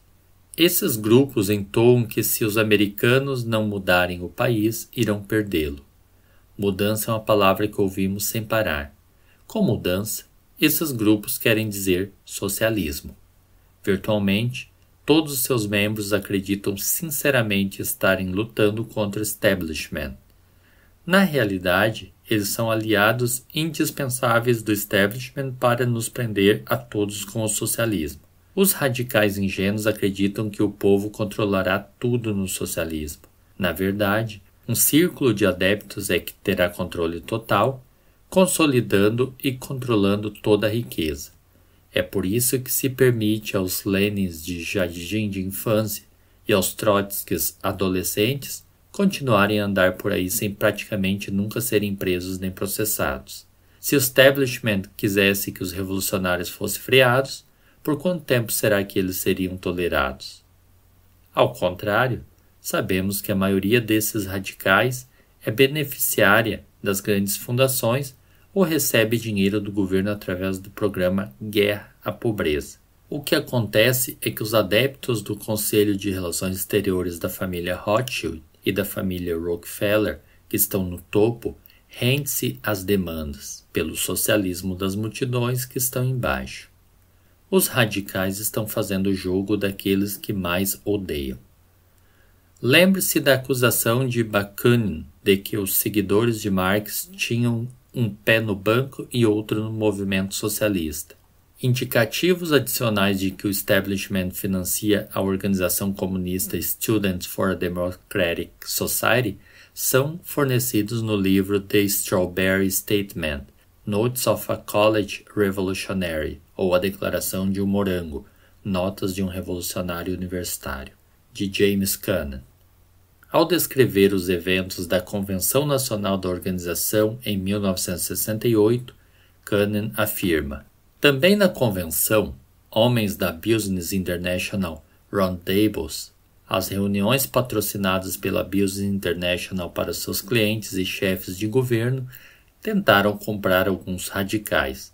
Esses grupos entoam que se os americanos não mudarem o país, irão perdê-lo. Mudança é uma palavra que ouvimos sem parar. Com mudança, esses grupos querem dizer socialismo. Virtualmente, todos os seus membros acreditam sinceramente estarem lutando contra o establishment. Na realidade, eles são aliados indispensáveis do establishment para nos prender a todos com o socialismo. Os radicais ingênuos acreditam que o povo controlará tudo no socialismo. Na verdade, um círculo de adeptos é que terá controle total consolidando e controlando toda a riqueza. É por isso que se permite aos Lenins de jardim de infância e aos Trotskys adolescentes continuarem a andar por aí sem praticamente nunca serem presos nem processados. Se o establishment quisesse que os revolucionários fossem freados, por quanto tempo será que eles seriam tolerados? Ao contrário, sabemos que a maioria desses radicais é beneficiária das grandes fundações ou recebe dinheiro do governo através do programa Guerra à Pobreza. O que acontece é que os adeptos do Conselho de Relações Exteriores da família Rothschild e da família Rockefeller, que estão no topo, rendem se às demandas pelo socialismo das multidões que estão embaixo. Os radicais estão fazendo o jogo daqueles que mais odeiam. Lembre-se da acusação de Bakunin de que os seguidores de Marx tinham um pé no banco e outro no movimento socialista. Indicativos adicionais de que o establishment financia a organização comunista Students for a Democratic Society são fornecidos no livro The Strawberry Statement, Notes of a College Revolutionary, ou A Declaração de um Morango, Notas de um Revolucionário Universitário de James Cannon. Ao descrever os eventos da Convenção Nacional da Organização em 1968, Cannon afirma: Também na convenção, homens da Business International Roundtables, as reuniões patrocinadas pela Business International para seus clientes e chefes de governo, tentaram comprar alguns radicais.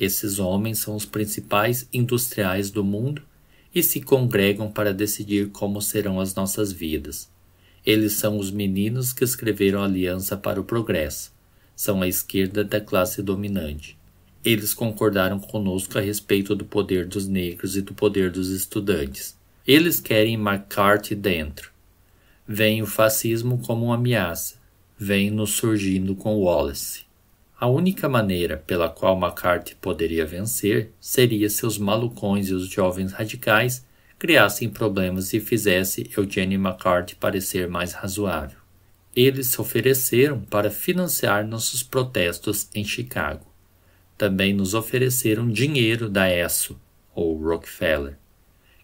Esses homens são os principais industriais do mundo e se congregam para decidir como serão as nossas vidas. Eles são os meninos que escreveram a Aliança para o Progresso. São a esquerda da classe dominante. Eles concordaram conosco a respeito do poder dos negros e do poder dos estudantes. Eles querem McCarthy dentro. Vem o fascismo como uma ameaça. Vem nos surgindo com Wallace. A única maneira pela qual McCarthy poderia vencer seria se os malucões e os jovens radicais criassem problemas e fizesse Eugene McCarthy parecer mais razoável. Eles se ofereceram para financiar nossos protestos em Chicago. Também nos ofereceram dinheiro da ESSO, ou Rockefeller.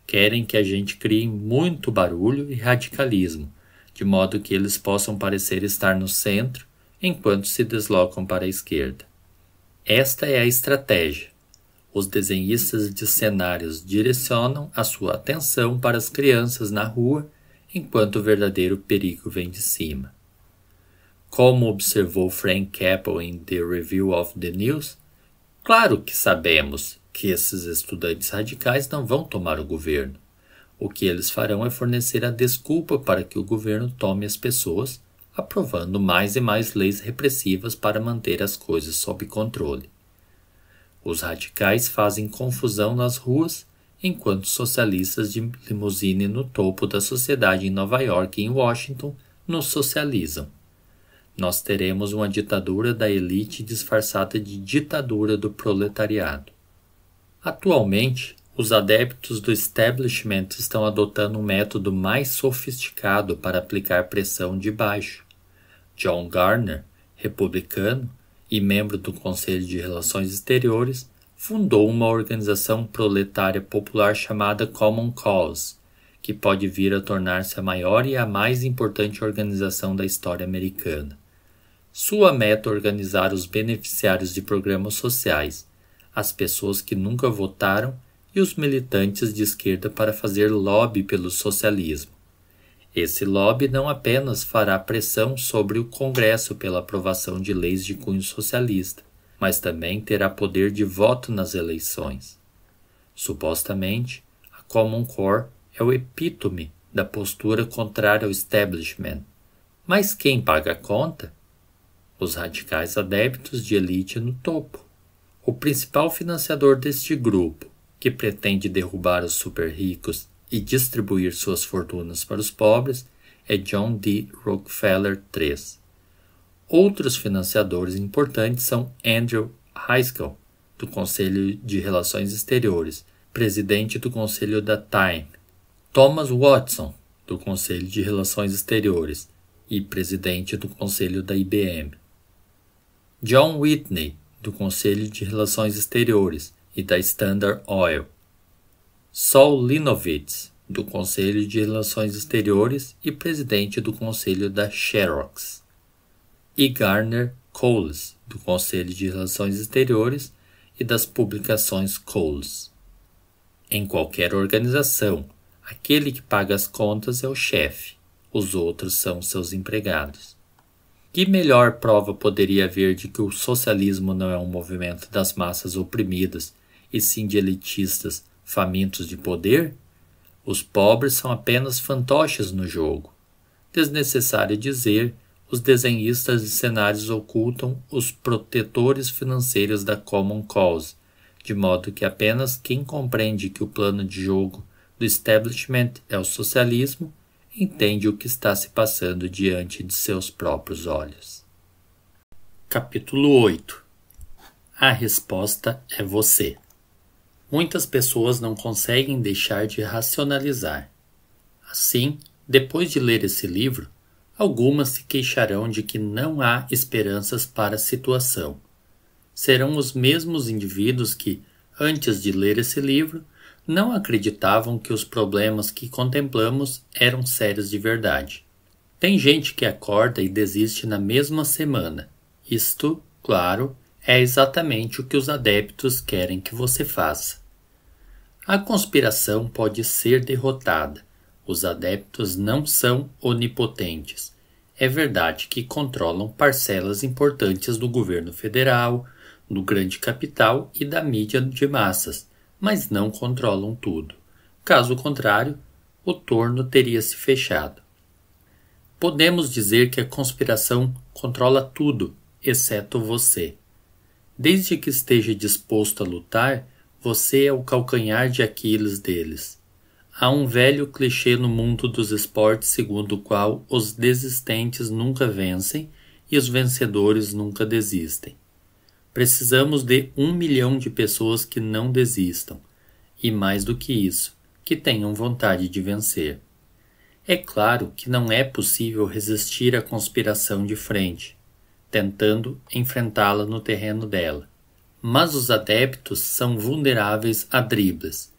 Querem que a gente crie muito barulho e radicalismo, de modo que eles possam parecer estar no centro enquanto se deslocam para a esquerda. Esta é a estratégia. Os desenhistas de cenários direcionam a sua atenção para as crianças na rua, enquanto o verdadeiro perigo vem de cima. Como observou Frank Keppel em The Review of the News, claro que sabemos que esses estudantes radicais não vão tomar o governo. O que eles farão é fornecer a desculpa para que o governo tome as pessoas aprovando mais e mais leis repressivas para manter as coisas sob controle. Os radicais fazem confusão nas ruas, enquanto socialistas de limusine no topo da sociedade em Nova York e em Washington nos socializam. Nós teremos uma ditadura da elite disfarçada de ditadura do proletariado. Atualmente, os adeptos do establishment estão adotando um método mais sofisticado para aplicar pressão de baixo, John Garner, republicano e membro do Conselho de Relações Exteriores, fundou uma organização proletária popular chamada Common Cause, que pode vir a tornar-se a maior e a mais importante organização da história americana. Sua meta é organizar os beneficiários de programas sociais, as pessoas que nunca votaram e os militantes de esquerda para fazer lobby pelo socialismo. Esse lobby não apenas fará pressão sobre o Congresso pela aprovação de leis de cunho socialista, mas também terá poder de voto nas eleições. Supostamente, a Common Core é o epítome da postura contrária ao establishment. Mas quem paga a conta? Os radicais adeptos de elite no topo. O principal financiador deste grupo, que pretende derrubar os super ricos e distribuir suas fortunas para os pobres é John D. Rockefeller III. Outros financiadores importantes são Andrew Haskell, do Conselho de Relações Exteriores, presidente do Conselho da Time, Thomas Watson, do Conselho de Relações Exteriores e presidente do Conselho da IBM, John Whitney, do Conselho de Relações Exteriores e da Standard Oil. Sol Linovitz, do Conselho de Relações Exteriores e presidente do Conselho da Xerox, e Garner Coles, do Conselho de Relações Exteriores e das Publicações Coles. Em qualquer organização, aquele que paga as contas é o chefe, os outros são seus empregados. Que melhor prova poderia haver de que o socialismo não é um movimento das massas oprimidas e sim de elitistas famintos de poder, os pobres são apenas fantoches no jogo. Desnecessário dizer, os desenhistas de cenários ocultam os protetores financeiros da Common Cause, de modo que apenas quem compreende que o plano de jogo do establishment é o socialismo entende o que está se passando diante de seus próprios olhos. Capítulo 8 A resposta é você. Muitas pessoas não conseguem deixar de racionalizar. Assim, depois de ler esse livro, algumas se queixarão de que não há esperanças para a situação. Serão os mesmos indivíduos que, antes de ler esse livro, não acreditavam que os problemas que contemplamos eram sérios de verdade. Tem gente que acorda e desiste na mesma semana. Isto, claro, é exatamente o que os adeptos querem que você faça. A conspiração pode ser derrotada. Os adeptos não são onipotentes. É verdade que controlam parcelas importantes do governo federal, do grande capital e da mídia de massas, mas não controlam tudo. Caso contrário, o torno teria se fechado. Podemos dizer que a conspiração controla tudo, exceto você. Desde que esteja disposto a lutar, você é o calcanhar de Aquiles deles. Há um velho clichê no mundo dos esportes segundo o qual os desistentes nunca vencem e os vencedores nunca desistem. Precisamos de um milhão de pessoas que não desistam, e mais do que isso, que tenham vontade de vencer. É claro que não é possível resistir à conspiração de frente, tentando enfrentá-la no terreno dela mas os adeptos são vulneráveis a dribles.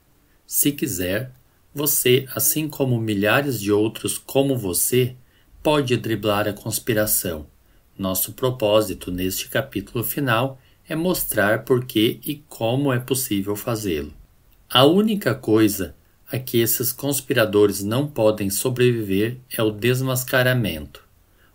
Se quiser, você, assim como milhares de outros como você, pode driblar a conspiração. Nosso propósito neste capítulo final é mostrar por que e como é possível fazê-lo. A única coisa a que esses conspiradores não podem sobreviver é o desmascaramento.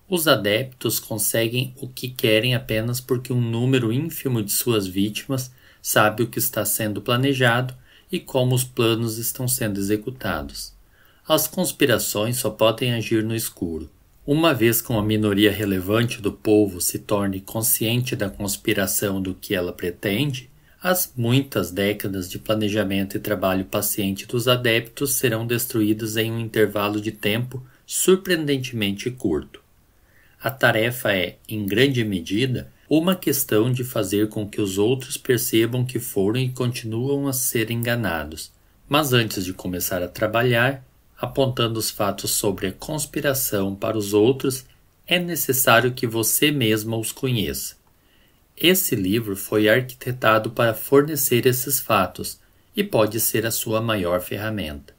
Os adeptos conseguem o que querem apenas porque um número ínfimo de suas vítimas sabe o que está sendo planejado e como os planos estão sendo executados. As conspirações só podem agir no escuro. Uma vez que uma minoria relevante do povo se torne consciente da conspiração do que ela pretende, as muitas décadas de planejamento e trabalho paciente dos adeptos serão destruídas em um intervalo de tempo surpreendentemente curto. A tarefa é, em grande medida, uma questão de fazer com que os outros percebam que foram e continuam a ser enganados. Mas antes de começar a trabalhar, apontando os fatos sobre a conspiração para os outros, é necessário que você mesmo os conheça. Esse livro foi arquitetado para fornecer esses fatos e pode ser a sua maior ferramenta.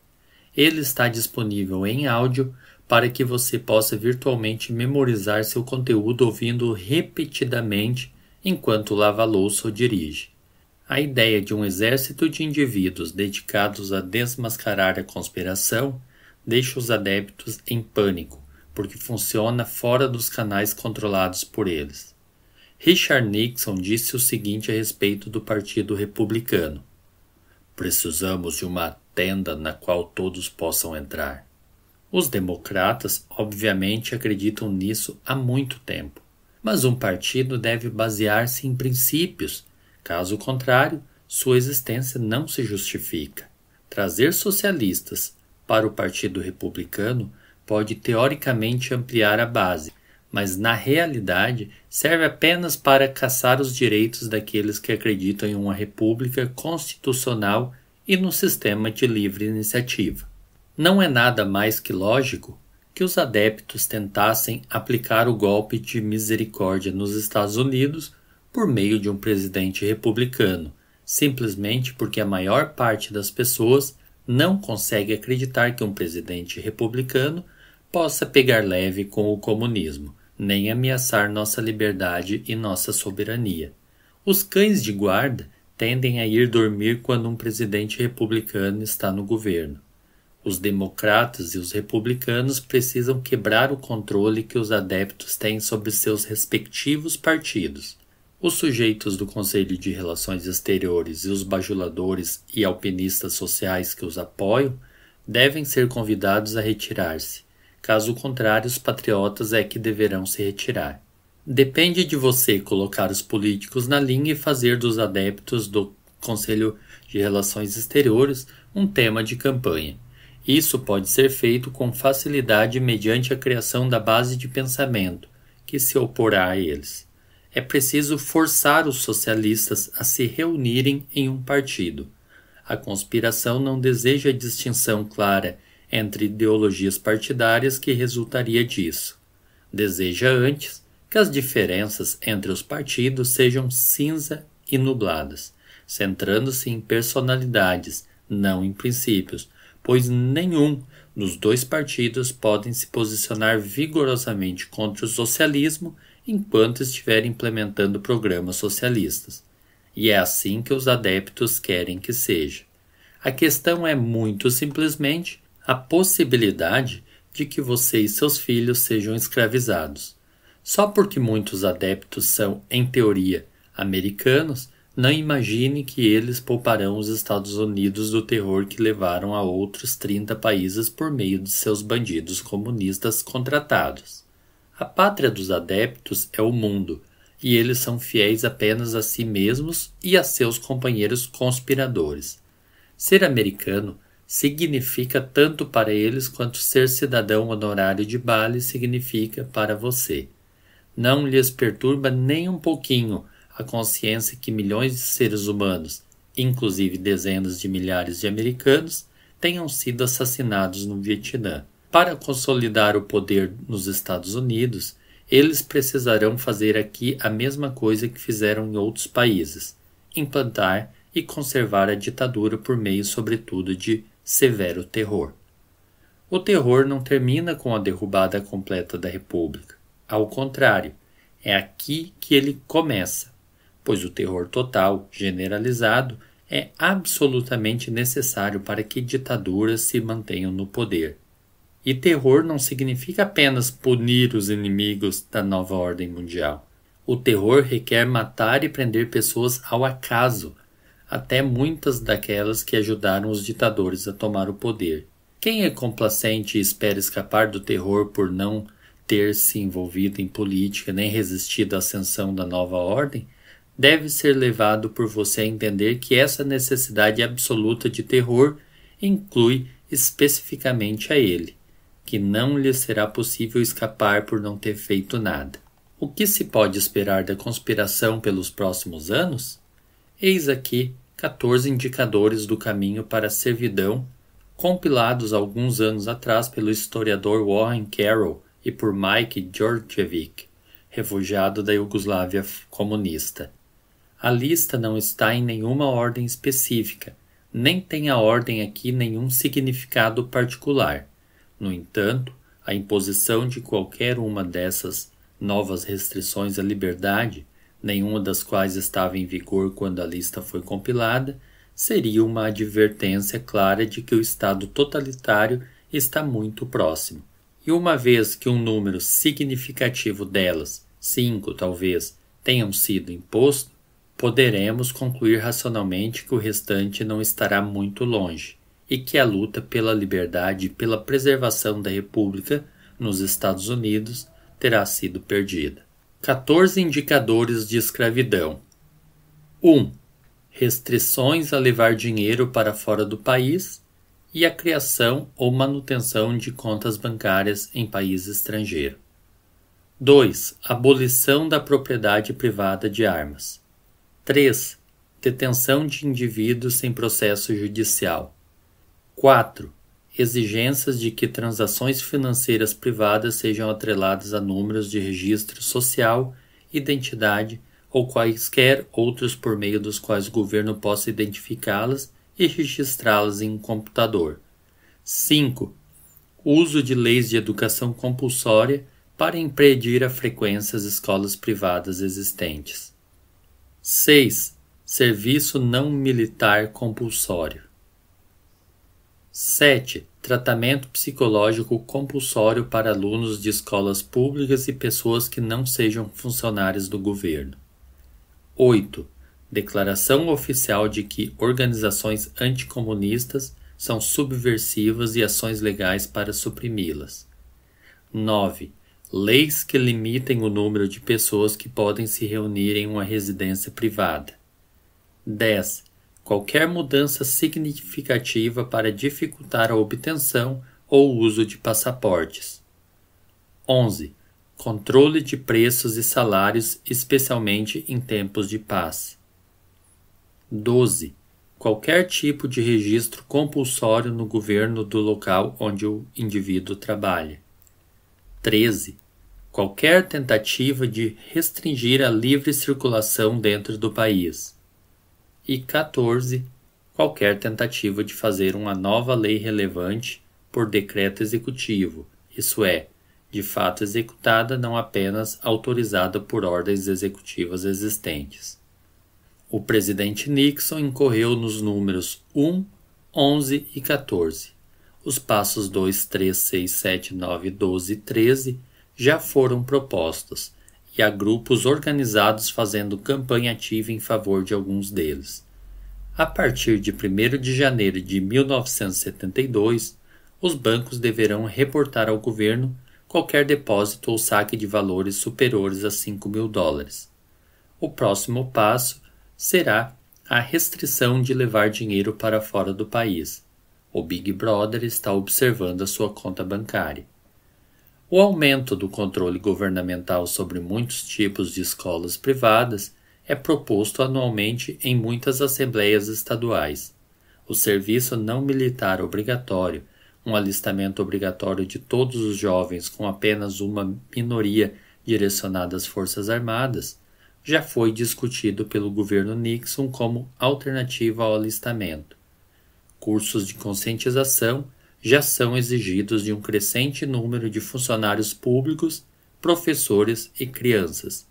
Ele está disponível em áudio para que você possa virtualmente memorizar seu conteúdo ouvindo repetidamente enquanto lava a louça ou dirige. A ideia de um exército de indivíduos dedicados a desmascarar a conspiração deixa os adeptos em pânico, porque funciona fora dos canais controlados por eles. Richard Nixon disse o seguinte a respeito do Partido Republicano: Precisamos de uma tenda na qual todos possam entrar. Os democratas, obviamente, acreditam nisso há muito tempo. Mas um partido deve basear-se em princípios, caso contrário, sua existência não se justifica. Trazer socialistas para o Partido Republicano pode teoricamente ampliar a base, mas na realidade serve apenas para caçar os direitos daqueles que acreditam em uma república constitucional e no sistema de livre iniciativa. Não é nada mais que lógico que os adeptos tentassem aplicar o golpe de misericórdia nos Estados Unidos por meio de um presidente republicano, simplesmente porque a maior parte das pessoas não consegue acreditar que um presidente republicano possa pegar leve com o comunismo, nem ameaçar nossa liberdade e nossa soberania. Os cães de guarda tendem a ir dormir quando um presidente republicano está no governo. Os democratas e os republicanos precisam quebrar o controle que os adeptos têm sobre seus respectivos partidos. Os sujeitos do Conselho de Relações Exteriores e os bajuladores e alpinistas sociais que os apoiam devem ser convidados a retirar-se. Caso contrário, os patriotas é que deverão se retirar. Depende de você colocar os políticos na linha e fazer dos adeptos do Conselho de Relações Exteriores um tema de campanha. Isso pode ser feito com facilidade mediante a criação da base de pensamento, que se oporá a eles. É preciso forçar os socialistas a se reunirem em um partido. A conspiração não deseja a distinção clara entre ideologias partidárias que resultaria disso. Deseja antes que as diferenças entre os partidos sejam cinza e nubladas, centrando-se em personalidades, não em princípios, pois nenhum dos dois partidos podem se posicionar vigorosamente contra o socialismo enquanto estiver implementando programas socialistas. E é assim que os adeptos querem que seja. A questão é muito simplesmente a possibilidade de que você e seus filhos sejam escravizados. Só porque muitos adeptos são, em teoria, americanos, não imagine que eles pouparão os Estados Unidos do terror que levaram a outros 30 países por meio de seus bandidos comunistas contratados. A pátria dos adeptos é o mundo, e eles são fiéis apenas a si mesmos e a seus companheiros conspiradores. Ser americano significa tanto para eles quanto ser cidadão honorário de Bali significa para você. Não lhes perturba nem um pouquinho a consciência que milhões de seres humanos, inclusive dezenas de milhares de americanos, tenham sido assassinados no Vietnã. Para consolidar o poder nos Estados Unidos, eles precisarão fazer aqui a mesma coisa que fizeram em outros países: implantar e conservar a ditadura por meio, sobretudo, de severo terror. O terror não termina com a derrubada completa da República. Ao contrário, é aqui que ele começa pois o terror total, generalizado, é absolutamente necessário para que ditaduras se mantenham no poder. E terror não significa apenas punir os inimigos da nova ordem mundial. O terror requer matar e prender pessoas ao acaso, até muitas daquelas que ajudaram os ditadores a tomar o poder. Quem é complacente e espera escapar do terror por não ter se envolvido em política nem resistido à ascensão da nova ordem deve ser levado por você a entender que essa necessidade absoluta de terror inclui especificamente a ele, que não lhe será possível escapar por não ter feito nada. O que se pode esperar da conspiração pelos próximos anos? Eis aqui 14 indicadores do caminho para a servidão, compilados alguns anos atrás pelo historiador Warren Carroll e por Mike Djordjevic, refugiado da Iugoslávia comunista. A lista não está em nenhuma ordem específica, nem tem a ordem aqui nenhum significado particular. No entanto, a imposição de qualquer uma dessas novas restrições à liberdade, nenhuma das quais estava em vigor quando a lista foi compilada, seria uma advertência clara de que o Estado totalitário está muito próximo. E uma vez que um número significativo delas, cinco talvez, tenham sido imposto, poderemos concluir racionalmente que o restante não estará muito longe e que a luta pela liberdade e pela preservação da República nos Estados Unidos terá sido perdida. 14 indicadores de escravidão. 1. Restrições a levar dinheiro para fora do país e a criação ou manutenção de contas bancárias em país estrangeiro. 2. Abolição da propriedade privada de armas. 3. Detenção de indivíduos sem processo judicial. 4. Exigências de que transações financeiras privadas sejam atreladas a números de registro social, identidade ou quaisquer outros por meio dos quais o governo possa identificá-las e registrá-las em um computador. 5. Uso de leis de educação compulsória para impedir a frequência às escolas privadas existentes. 6. Serviço não militar compulsório. 7. Tratamento psicológico compulsório para alunos de escolas públicas e pessoas que não sejam funcionários do governo. 8. Declaração oficial de que organizações anticomunistas são subversivas e ações legais para suprimi-las. 9 leis que limitem o número de pessoas que podem se reunir em uma residência privada. 10. Qualquer mudança significativa para dificultar a obtenção ou uso de passaportes. 11. Controle de preços e salários, especialmente em tempos de paz. 12. Qualquer tipo de registro compulsório no governo do local onde o indivíduo trabalha. 13. Qualquer tentativa de restringir a livre circulação dentro do país. E 14. Qualquer tentativa de fazer uma nova lei relevante por decreto executivo, isso é, de fato executada, não apenas autorizada por ordens executivas existentes. O presidente Nixon incorreu nos números 1, 11 e 14. Os passos 2, 3, 6, 7, 9, 12 e 13 já foram propostos e há grupos organizados fazendo campanha ativa em favor de alguns deles. A partir de 1 de janeiro de 1972, os bancos deverão reportar ao governo qualquer depósito ou saque de valores superiores a 5 mil dólares. O próximo passo será a restrição de levar dinheiro para fora do país. O Big Brother está observando a sua conta bancária. O aumento do controle governamental sobre muitos tipos de escolas privadas é proposto anualmente em muitas assembleias estaduais. O serviço não militar obrigatório, um alistamento obrigatório de todos os jovens com apenas uma minoria direcionada às Forças Armadas, já foi discutido pelo governo Nixon como alternativa ao alistamento cursos de conscientização já são exigidos de um crescente número de funcionários públicos, professores e crianças.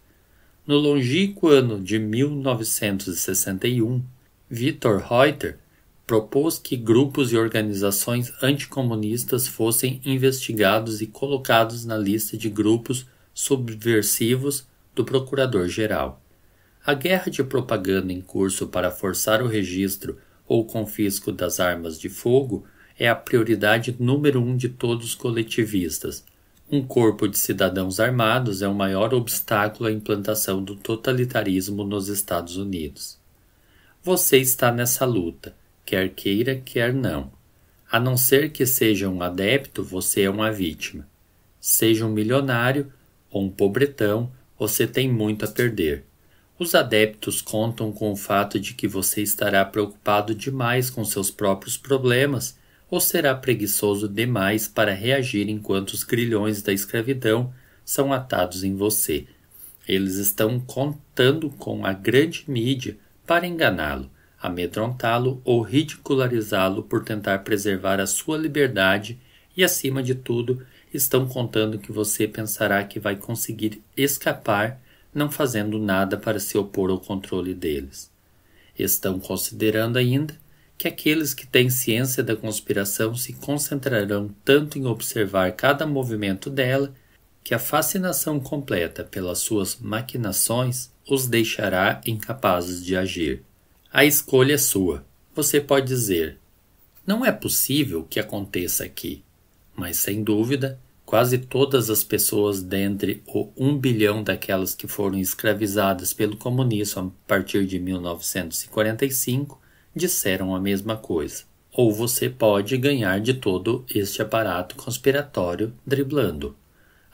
No longínquo ano de 1961, Victor Reuter propôs que grupos e organizações anticomunistas fossem investigados e colocados na lista de grupos subversivos do Procurador-Geral. A guerra de propaganda em curso para forçar o registro ou confisco das armas de fogo é a prioridade número um de todos os coletivistas. Um corpo de cidadãos armados é o maior obstáculo à implantação do totalitarismo nos Estados Unidos. Você está nessa luta, quer queira, quer não. A não ser que seja um adepto, você é uma vítima. Seja um milionário ou um pobretão, você tem muito a perder. Os adeptos contam com o fato de que você estará preocupado demais com seus próprios problemas ou será preguiçoso demais para reagir enquanto os grilhões da escravidão são atados em você. Eles estão contando com a grande mídia para enganá-lo, amedrontá-lo ou ridicularizá-lo por tentar preservar a sua liberdade e, acima de tudo, estão contando que você pensará que vai conseguir escapar não fazendo nada para se opor ao controle deles. Estão considerando ainda que aqueles que têm ciência da conspiração se concentrarão tanto em observar cada movimento dela que a fascinação completa pelas suas maquinações os deixará incapazes de agir. A escolha é sua. Você pode dizer: não é possível que aconteça aqui, mas sem dúvida Quase todas as pessoas dentre o 1 bilhão daquelas que foram escravizadas pelo comunismo a partir de 1945 disseram a mesma coisa. Ou você pode ganhar de todo este aparato conspiratório driblando.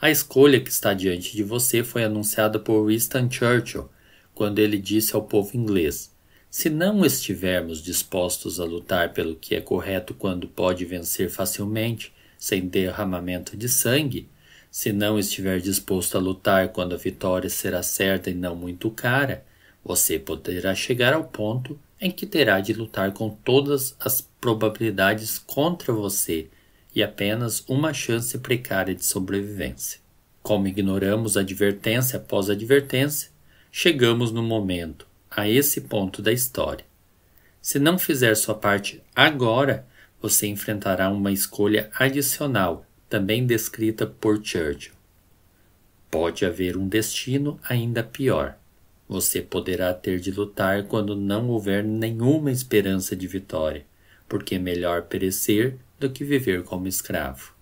A escolha que está diante de você foi anunciada por Winston Churchill quando ele disse ao povo inglês: Se não estivermos dispostos a lutar pelo que é correto quando pode vencer facilmente, sem derramamento de sangue, se não estiver disposto a lutar quando a vitória será certa e não muito cara, você poderá chegar ao ponto em que terá de lutar com todas as probabilidades contra você e apenas uma chance precária de sobrevivência. Como ignoramos advertência após advertência, chegamos no momento, a esse ponto da história. Se não fizer sua parte agora, você enfrentará uma escolha adicional, também descrita por Churchill. Pode haver um destino ainda pior. Você poderá ter de lutar quando não houver nenhuma esperança de vitória, porque é melhor perecer do que viver como escravo.